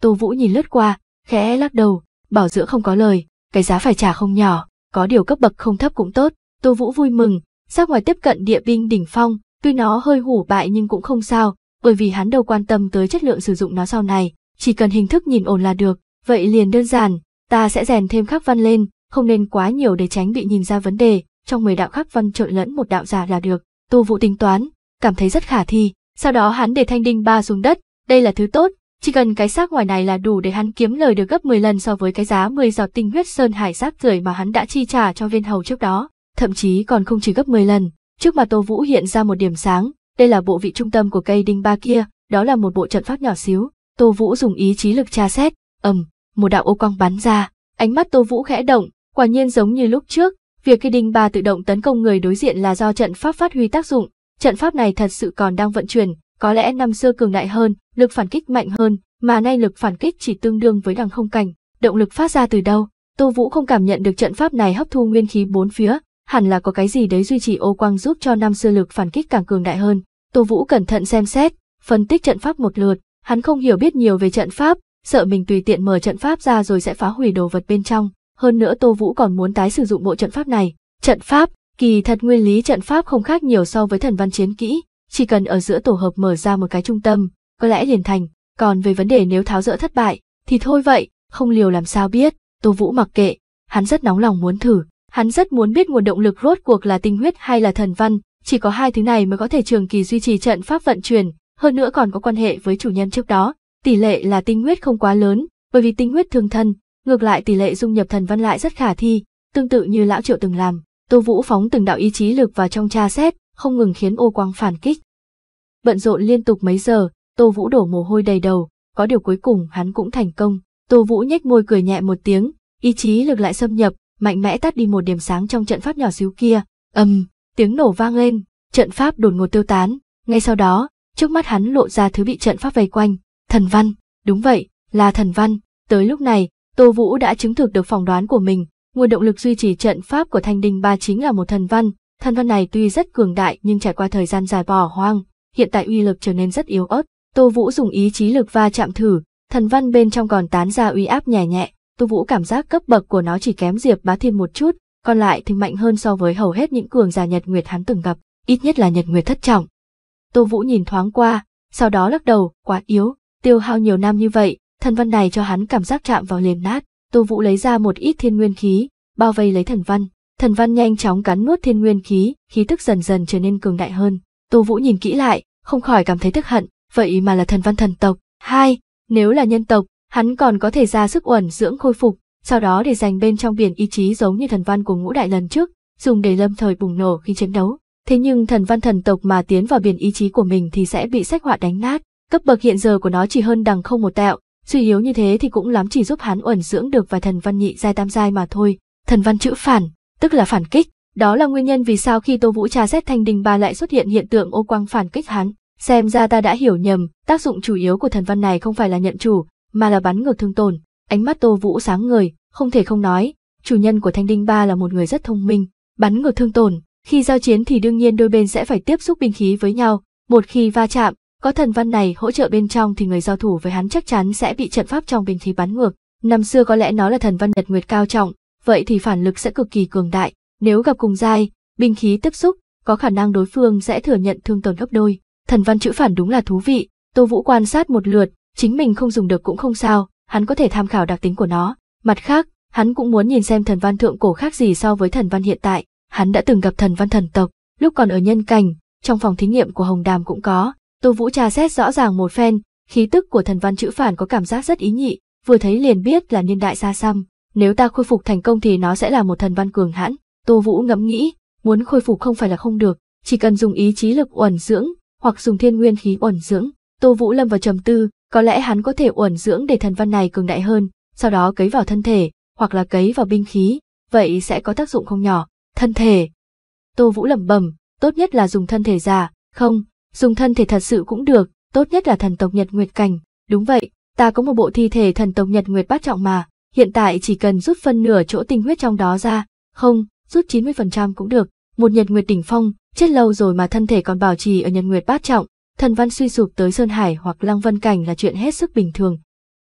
Tô Vũ nhìn lướt qua, khẽ lắc đầu, bảo dưỡng không có lời, cái giá phải trả không nhỏ, có điều cấp bậc không thấp cũng tốt. Tô Vũ vui mừng, sát ngoài tiếp cận địa binh đỉnh phong, tuy nó hơi hủ bại nhưng cũng không sao, bởi vì hắn đâu quan tâm tới chất lượng sử dụng nó sau này, chỉ cần hình thức nhìn ổn là được, vậy liền đơn giản, ta sẽ rèn thêm khắc văn lên, không nên quá nhiều để tránh bị nhìn ra vấn đề, trong 10 đạo khắc văn trộn lẫn một đạo giả là được. Tô Vũ tính toán, cảm thấy rất khả thi, sau đó hắn để thanh đinh ba xuống đất, đây là thứ tốt, chỉ cần cái xác ngoài này là đủ để hắn kiếm lời được gấp 10 lần so với cái giá 10 giọt tinh huyết sơn hải xác rưởi mà hắn đã chi trả cho viên hầu trước đó, thậm chí còn không chỉ gấp 10 lần. Trước mặt Tô Vũ hiện ra một điểm sáng, đây là bộ vị trung tâm của cây đinh ba kia, đó là một bộ trận pháp nhỏ xíu. Tô Vũ dùng ý chí lực tra xét, ầm, một đạo ô quang bắn ra, ánh mắt Tô Vũ khẽ động, quả nhiên giống như lúc trước, việc cây đinh ba tự động tấn công người đối diện là do trận pháp phát huy tác dụng, trận pháp này thật sự còn đang vận chuyển, có lẽ năm xưa cường đại hơn, lực phản kích mạnh hơn, mà nay lực phản kích chỉ tương đương với đằng không cảnh. Động lực phát ra từ đâu? Tô Vũ không cảm nhận được trận pháp này hấp thu nguyên khí bốn phía, hẳn là có cái gì đấy duy trì ô quang giúp cho năm xưa lực phản kích càng cường đại hơn. Tô Vũ cẩn thận xem xét, phân tích trận pháp một lượt, hắn không hiểu biết nhiều về trận pháp, sợ mình tùy tiện mở trận pháp ra rồi sẽ phá hủy đồ vật bên trong. Hơn nữa Tô Vũ còn muốn tái sử dụng bộ trận pháp này. Trận pháp, kỳ thật nguyên lý trận pháp không khác nhiều so với thần văn chiến kỹ, chỉ cần ở giữa tổ hợp mở ra một cái trung tâm, có lẽ liền thành, còn về vấn đề nếu tháo rỡ thất bại, thì thôi vậy, không liều làm sao biết, Tô Vũ mặc kệ, hắn rất nóng lòng muốn thử, hắn rất muốn biết nguồn động lực rốt cuộc là tinh huyết hay là thần văn, chỉ có hai thứ này mới có thể trường kỳ duy trì trận pháp vận chuyển, hơn nữa còn có quan hệ với chủ nhân trước đó, tỷ lệ là tinh huyết không quá lớn, bởi vì tinh huyết thương thân, ngược lại tỷ lệ dung nhập thần văn lại rất khả thi, tương tự như lão Triệu từng làm. Tô Vũ phóng từng đạo ý chí lực vào trong tra xét, không ngừng khiến ô quang phản kích. Bận rộn liên tục mấy giờ, Tô Vũ đổ mồ hôi đầy đầu, có điều cuối cùng hắn cũng thành công. Tô Vũ nhếch môi cười nhẹ một tiếng, ý chí lực lại xâm nhập, mạnh mẽ tắt đi một điểm sáng trong trận pháp nhỏ xíu kia. Ầm, tiếng nổ vang lên, trận pháp đột ngột tiêu tán, ngay sau đó, trước mắt hắn lộ ra thứ bị trận pháp vây quanh, thần văn, đúng vậy, là thần văn. Tới lúc này, Tô Vũ đã chứng thực được phỏng đoán của mình, nguồn động lực duy trì trận pháp của Thanh Đình Ba chính là một thần văn, Thần văn này tuy rất cường đại nhưng trải qua thời gian dài bỏ hoang, hiện tại uy lực trở nên rất yếu ớt. Tô Vũ dùng ý chí lực va chạm thử, thần văn bên trong còn tán ra uy áp nhẹ nhẹ, Tô Vũ cảm giác cấp bậc của nó chỉ kém Diệp Bá Thiên một chút, còn lại thì mạnh hơn so với hầu hết những cường giả Nhật Nguyệt hắn từng gặp, ít nhất là Nhật Nguyệt thất trọng. Tô Vũ nhìn thoáng qua, sau đó lắc đầu, quá yếu, tiêu hao nhiều năm như vậy, thần văn này cho hắn cảm giác chạm vào liền nát. Tô Vũ lấy ra một ít thiên nguyên khí, bao vây lấy thần văn, Thần văn nhanh chóng cắn nuốt thiên nguyên khí, khí tức dần dần trở nên cường đại hơn. Tô Vũ nhìn kỹ lại, không khỏi cảm thấy tức hận, vậy mà là thần văn thần tộc. Hai, nếu là nhân tộc, hắn còn có thể ra sức uẩn dưỡng khôi phục, sau đó để dành bên trong biển ý chí giống như thần văn của ngũ đại lần trước, dùng để lâm thời bùng nổ khi chiến đấu. Thế nhưng thần văn thần tộc mà tiến vào biển ý chí của mình thì sẽ bị sách họa đánh nát, cấp bậc hiện giờ của nó chỉ hơn đằng không một tẹo, suy yếu như thế thì cũng lắm chỉ giúp hắn uẩn dưỡng được vài thần văn nhị giai tam giai mà thôi. Thần văn chữ phản, tức là phản kích. Đó là nguyên nhân vì sao khi Tô Vũ tra xét Thanh Đình Ba lại xuất hiện hiện tượng ô quang phản kích hắn. Xem ra ta đã hiểu nhầm, tác dụng chủ yếu của thần văn này không phải là nhận chủ, mà là bắn ngược thương tổn. Ánh mắt Tô Vũ sáng người không thể không nói, chủ nhân của Thanh Đinh Ba là một người rất thông minh, bắn ngược thương tổn, khi giao chiến thì đương nhiên đôi bên sẽ phải tiếp xúc binh khí với nhau, một khi va chạm, có thần văn này hỗ trợ bên trong thì người giao thủ với hắn chắc chắn sẽ bị trận pháp trong binh khí bắn ngược. Năm xưa có lẽ nó là thần văn Nhật Nguyệt cao trọng, vậy thì phản lực sẽ cực kỳ cường đại, nếu gặp cùng giai, binh khí tiếp xúc, có khả năng đối phương sẽ thừa nhận thương tổn gấp đôi. Thần văn chữ phản đúng là thú vị, Tô Vũ quan sát một lượt, chính mình không dùng được cũng không sao, hắn có thể tham khảo đặc tính của nó. Mặt khác, hắn cũng muốn nhìn xem thần văn thượng cổ khác gì so với thần văn hiện tại, hắn đã từng gặp thần văn thần tộc, lúc còn ở nhân cảnh, trong phòng thí nghiệm của Hồng Đàm cũng có. Tô Vũ tra xét rõ ràng một phen, khí tức của thần văn chữ phản có cảm giác rất ý nhị, vừa thấy liền biết là niên đại xa xăm, nếu ta khôi phục thành công thì nó sẽ là một thần văn cường hãn. Tô Vũ ngẫm nghĩ, muốn khôi phục không phải là không được, chỉ cần dùng ý chí lực uẩn dưỡng, hoặc dùng thiên nguyên khí uẩn dưỡng. Tô Vũ lâm vào trầm tư, có lẽ hắn có thể uẩn dưỡng để thần văn này cường đại hơn, sau đó cấy vào thân thể, hoặc là cấy vào binh khí, vậy sẽ có tác dụng không nhỏ. Thân thể. Tô Vũ lẩm bẩm, tốt nhất là dùng thân thể giả, không, dùng thân thể thật sự cũng được, tốt nhất là thần tộc Nhật Nguyệt cảnh, đúng vậy, ta có một bộ thi thể thần tộc Nhật Nguyệt bát trọng mà, Hiện tại chỉ cần rút phân nửa chỗ tinh huyết trong đó ra, không, rút 90% cũng được. Một nhật nguyệt đỉnh phong, chết lâu rồi mà thân thể còn bảo trì ở nhật nguyệt bát trọng, thần văn suy sụp tới Sơn Hải hoặc Lăng Vân Cảnh là chuyện hết sức bình thường.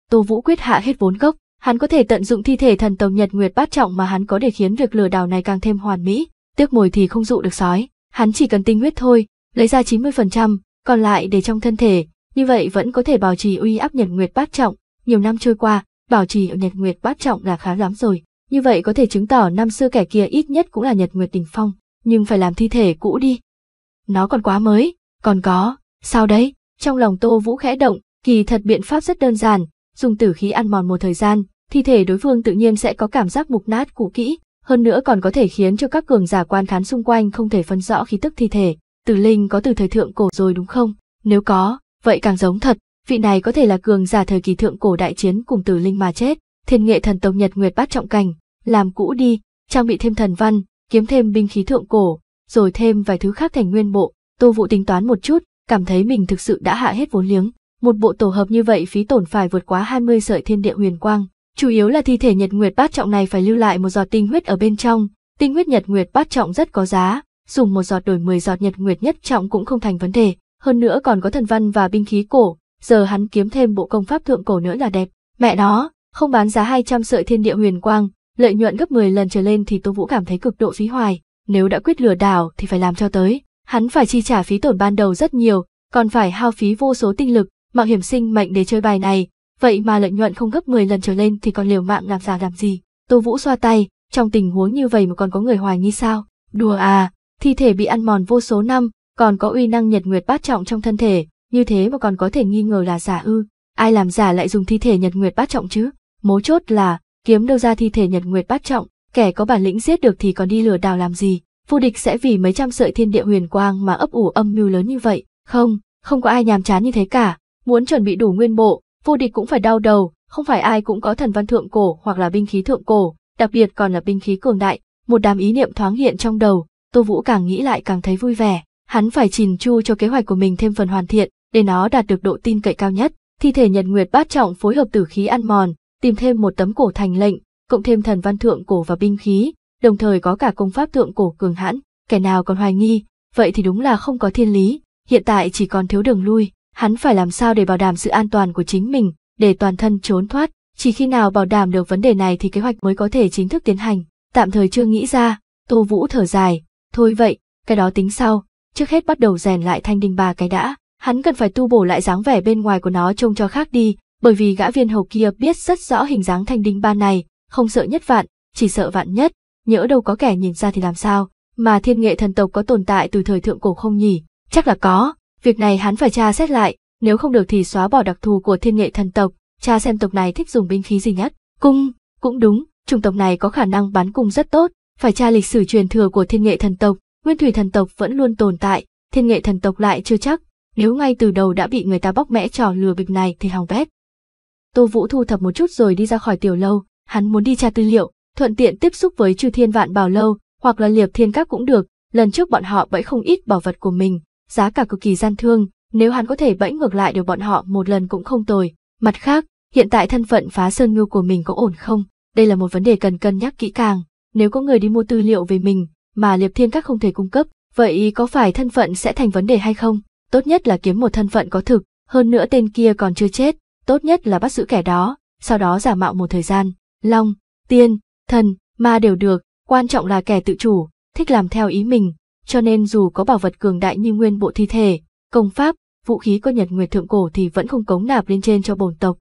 Tô Vũ quyết hạ hết vốn gốc, hắn có thể tận dụng thi thể thần tộc nhật nguyệt bát trọng mà hắn có để khiến việc lừa đảo này càng thêm hoàn mỹ, tiếc mồi thì không dụ được sói, hắn chỉ cần tinh huyết thôi, lấy ra 90%, còn lại để trong thân thể, như vậy vẫn có thể bảo trì uy áp nhật nguyệt bát trọng, nhiều năm trôi qua, bảo trì ở Nhật Nguyệt bát trọng là khá lắm rồi. Như vậy có thể chứng tỏ năm xưa kẻ kia ít nhất cũng là Nhật Nguyệt đỉnh phong, nhưng phải làm thi thể cũ đi. Nó còn quá mới, còn có, sao đấy? Trong lòng Tô Vũ khẽ động, kỳ thật biện pháp rất đơn giản, dùng tử khí ăn mòn một thời gian, thi thể đối phương tự nhiên sẽ có cảm giác mục nát cũ kỹ, hơn nữa còn có thể khiến cho các cường giả quan khán xung quanh không thể phân rõ khí tức thi thể. Tử linh có từ thời thượng cổ rồi đúng không? Nếu có, vậy càng giống thật, vị này có thể là cường giả thời kỳ thượng cổ đại chiến cùng tử linh mà chết, thiên nghệ thần tộc Nhật Nguyệt bát trọng cảnh, làm cũ đi, trang bị thêm thần văn, kiếm thêm binh khí thượng cổ, rồi thêm vài thứ khác thành nguyên bộ, Tô Vũ tính toán một chút, cảm thấy mình thực sự đã hạ hết vốn liếng, một bộ tổ hợp như vậy phí tổn phải vượt quá 20 sợi thiên địa huyền quang, chủ yếu là thi thể Nhật Nguyệt bát trọng này phải lưu lại một giọt tinh huyết ở bên trong, tinh huyết Nhật Nguyệt bát trọng rất có giá, dùng một giọt đổi 10 giọt Nhật Nguyệt nhất trọng cũng không thành vấn đề, hơn nữa còn có thần văn và binh khí cổ, giờ hắn kiếm thêm bộ công pháp thượng cổ nữa là đẹp. Mẹ nó, không bán giá 200 sợi thiên địa huyền quang, lợi nhuận gấp 10 lần trở lên thì Tô Vũ cảm thấy cực độ phí hoài, nếu đã quyết lừa đảo thì phải làm cho tới. Hắn phải chi trả phí tổn ban đầu rất nhiều, còn phải hao phí vô số tinh lực, mạo hiểm sinh mệnh để chơi bài này, vậy mà lợi nhuận không gấp 10 lần trở lên thì còn liều mạng làm giả làm gì. Tô Vũ xoa tay, trong tình huống như vậy mà còn có người hoài nghi sao? Đùa à, thi thể bị ăn mòn vô số năm, còn có uy năng nhật nguyệt bát trọng trong thân thể, như thế mà còn có thể nghi ngờ là giả ư, ai làm giả lại dùng thi thể nhật nguyệt bát trọng chứ, mấu chốt là, kiếm đâu ra thi thể nhật nguyệt bát trọng, kẻ có bản lĩnh giết được thì còn đi lừa đảo làm gì, vô địch sẽ vì mấy trăm sợi thiên địa huyền quang mà ấp ủ âm mưu lớn như vậy, không, không có ai nhàm chán như thế cả, muốn chuẩn bị đủ nguyên bộ, vô địch cũng phải đau đầu, không phải ai cũng có thần văn thượng cổ hoặc là binh khí thượng cổ, đặc biệt còn là binh khí cường đại, một đám ý niệm thoáng hiện trong đầu, Tô Vũ càng nghĩ lại càng thấy vui vẻ, hắn phải chỉnh chu cho kế hoạch của mình thêm phần hoàn thiện, để nó đạt được độ tin cậy cao nhất, thi thể Nhật Nguyệt bát trọng phối hợp tử khí ăn mòn, tìm thêm một tấm cổ thành lệnh, cộng thêm thần văn thượng cổ và binh khí, đồng thời có cả công pháp thượng cổ cường hãn, kẻ nào còn hoài nghi, vậy thì đúng là không có thiên lý, hiện tại chỉ còn thiếu đường lui, hắn phải làm sao để bảo đảm sự an toàn của chính mình, để toàn thân trốn thoát, chỉ khi nào bảo đảm được vấn đề này thì kế hoạch mới có thể chính thức tiến hành, tạm thời chưa nghĩ ra, Tô Vũ thở dài, thôi vậy, cái đó tính sau, trước hết bắt đầu rèn lại thanh đinh ba cái đã hắn cần phải tu bổ lại dáng vẻ bên ngoài của nó trông cho khác đi, bởi vì gã viên hầu kia biết rất rõ hình dáng thanh đinh ba này, không sợ nhất vạn, chỉ sợ vạn nhất, nhỡ đâu có kẻ nhìn ra thì làm sao, mà thiên nghệ thần tộc có tồn tại từ thời thượng cổ không nhỉ, chắc là có, việc này hắn phải tra xét lại, nếu không được thì xóa bỏ đặc thù của thiên nghệ thần tộc, tra xem tộc này thích dùng binh khí gì nhất, cung, cũng đúng, chủng tộc này có khả năng bắn cung rất tốt, phải tra lịch sử truyền thừa của thiên nghệ thần tộc, nguyên thủy thần tộc vẫn luôn tồn tại, thiên nghệ thần tộc lại chưa chắc nếu ngay từ đầu đã bị người ta bóc mẽ trò lừa bịp này thì hỏng bét. Tô Vũ thu thập một chút rồi đi ra khỏi tiểu lâu, hắn muốn đi tra tư liệu, thuận tiện tiếp xúc với Trừ Thiên Vạn Bảo lâu, hoặc là Liệp Thiên Các cũng được, lần trước bọn họ bẫy không ít bảo vật của mình, giá cả cực kỳ gian thương, nếu hắn có thể bẫy ngược lại được bọn họ một lần cũng không tồi. Mặt khác, hiện tại thân phận phá sơn ngưu của mình có ổn không? Đây là một vấn đề cần cân nhắc kỹ càng, nếu có người đi mua tư liệu về mình mà Liệp Thiên Các không thể cung cấp, vậy có phải thân phận sẽ thành vấn đề hay không? tốt nhất là kiếm một thân phận có thực, hơn nữa tên kia còn chưa chết, tốt nhất là bắt giữ kẻ đó, sau đó giả mạo một thời gian, long, tiên, thần, ma đều được, quan trọng là kẻ tự chủ, thích làm theo ý mình, cho nên dù có bảo vật cường đại như nguyên bộ thi thể, công pháp, vũ khí có nhật nguyệt thượng cổ thì vẫn không cống nạp lên trên cho bổn tộc.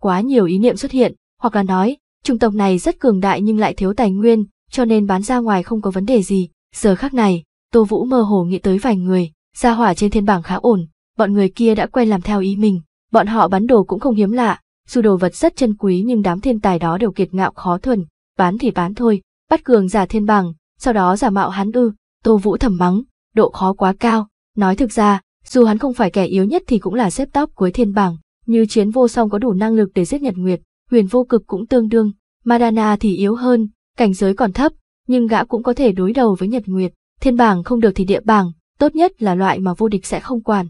Quá nhiều ý niệm xuất hiện, hoặc là nói, trung tộc này rất cường đại nhưng lại thiếu tài nguyên, cho nên bán ra ngoài không có vấn đề gì, giờ khác này, Tô Vũ mơ hồ nghĩ tới vài người, Gia hỏa trên thiên bảng khá ổn, bọn người kia đã quen làm theo ý mình, bọn họ bán đồ cũng không hiếm lạ, dù đồ vật rất chân quý nhưng đám thiên tài đó đều kiệt ngạo khó thuần, bán thì bán thôi, bắt cường giả thiên bảng, sau đó giả mạo hắn ư, Tô Vũ thầm mắng, độ khó quá cao, nói thực ra, dù hắn không phải kẻ yếu nhất thì cũng là xếp top cuối thiên bảng, như chiến vô song có đủ năng lực để giết Nhật Nguyệt, huyền vô cực cũng tương đương, Madana thì yếu hơn, cảnh giới còn thấp, nhưng gã cũng có thể đối đầu với Nhật Nguyệt, thiên bảng không được thì địa bảng, tốt nhất là loại mà vô địch sẽ không quản.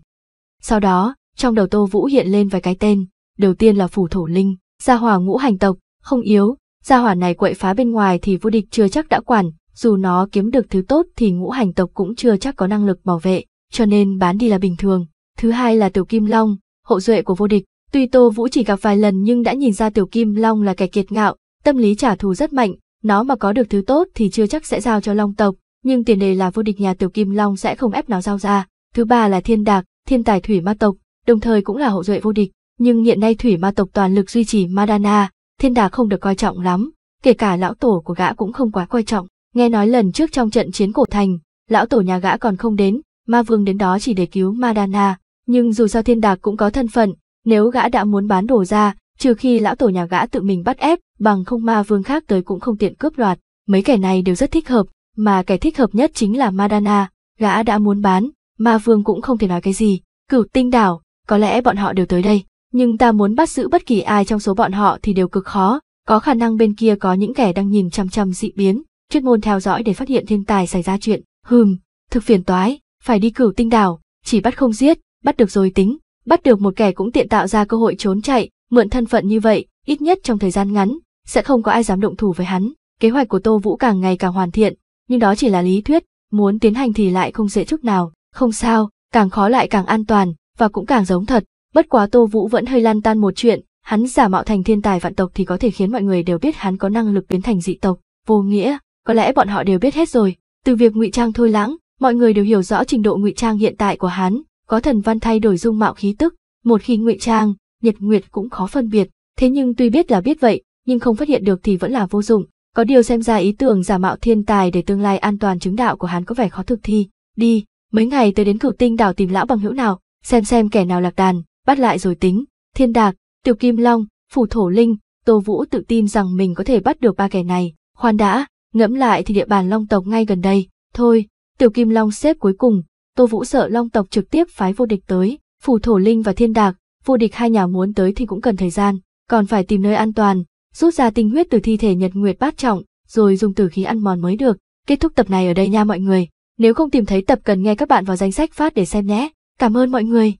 Sau đó, trong đầu Tô Vũ hiện lên vài cái tên, đầu tiên là Phủ Thổ Linh, gia hỏa ngũ hành tộc, không yếu, gia hỏa này quậy phá bên ngoài thì vô địch chưa chắc đã quản, dù nó kiếm được thứ tốt thì ngũ hành tộc cũng chưa chắc có năng lực bảo vệ, cho nên bán đi là bình thường. Thứ hai là Tiểu Kim Long, hậu duệ của vô địch, tuy Tô Vũ chỉ gặp vài lần nhưng đã nhìn ra Tiểu Kim Long là kẻ kiệt ngạo, tâm lý trả thù rất mạnh, nó mà có được thứ tốt thì chưa chắc sẽ giao cho Long tộc, nhưng tiền đề là vô địch nhà Tiểu Kim Long sẽ không ép nào giao ra. Thứ ba là Thiên Đạc, thiên tài thủy ma tộc, đồng thời cũng là hậu duệ vô địch, nhưng hiện nay thủy ma tộc toàn lực duy trì Madana, Thiên Đạc không được coi trọng lắm, kể cả lão tổ của gã cũng không quá coi trọng. Nghe nói lần trước trong trận chiến cổ thành, lão tổ nhà gã còn không đến, ma vương đến đó chỉ để cứu Madana, nhưng dù sao Thiên Đạc cũng có thân phận, nếu gã đã muốn bán đồ ra, trừ khi lão tổ nhà gã tự mình bắt ép, bằng không ma vương khác tới cũng không tiện cướp đoạt, mấy kẻ này đều rất thích hợp, mà cái thích hợp nhất chính là Madana, gã đã muốn bán, ma vương cũng không thể nói cái gì, cửu tinh đảo, có lẽ bọn họ đều tới đây, nhưng ta muốn bắt giữ bất kỳ ai trong số bọn họ thì đều cực khó, có khả năng bên kia có những kẻ đang nhìn chăm chăm dị biến, chuyên môn theo dõi để phát hiện thiên tài xảy ra chuyện, hừm, thực phiền toái, phải đi cửu tinh đảo, chỉ bắt không giết, bắt được rồi tính, bắt được một kẻ cũng tiện tạo ra cơ hội trốn chạy, mượn thân phận như vậy, ít nhất trong thời gian ngắn, sẽ không có ai dám động thủ với hắn. Kế hoạch của Tô Vũ càng ngày càng hoàn thiện, nhưng đó chỉ là lý thuyết, muốn tiến hành thì lại không dễ chút nào, không sao, càng khó lại càng an toàn, và cũng càng giống thật, bất quá Tô Vũ vẫn hơi lan tan một chuyện, hắn giả mạo thành thiên tài vạn tộc thì có thể khiến mọi người đều biết hắn có năng lực biến thành dị tộc, vô nghĩa, có lẽ bọn họ đều biết hết rồi, từ việc ngụy trang thôi lãng, mọi người đều hiểu rõ trình độ ngụy trang hiện tại của hắn, có thần văn thay đổi dung mạo khí tức, một khi ngụy trang, Nhật Nguyệt cũng khó phân biệt, thế nhưng tuy biết là biết vậy, nhưng không phát hiện được thì vẫn là vô dụng, có điều xem ra ý tưởng giả mạo thiên tài để tương lai an toàn chứng đạo của hắn có vẻ khó thực thi. Đi, mấy ngày tới đến cửu tinh đảo tìm lão bằng hữu nào, xem xem kẻ nào lạc đàn, bắt lại rồi tính. Thiên Đạc, Tiểu Kim Long, Phủ Thổ Linh, Tô Vũ tự tin rằng mình có thể bắt được ba kẻ này. Khoan đã, ngẫm lại thì địa bàn Long tộc ngay gần đây. Thôi, Tiểu Kim Long xếp cuối cùng, Tô Vũ sợ Long tộc trực tiếp phái vô địch tới, Phủ Thổ Linh và Thiên Đạc, vô địch hai nhà muốn tới thì cũng cần thời gian, còn phải tìm nơi an toàn, rút ra tinh huyết từ thi thể Nhật Nguyệt bát trọng, rồi dùng tử khí ăn mòn mới được. Kết thúc tập này ở đây nha mọi người. Nếu không tìm thấy tập cần nghe các bạn vào danh sách phát để xem nhé. Cảm ơn mọi người.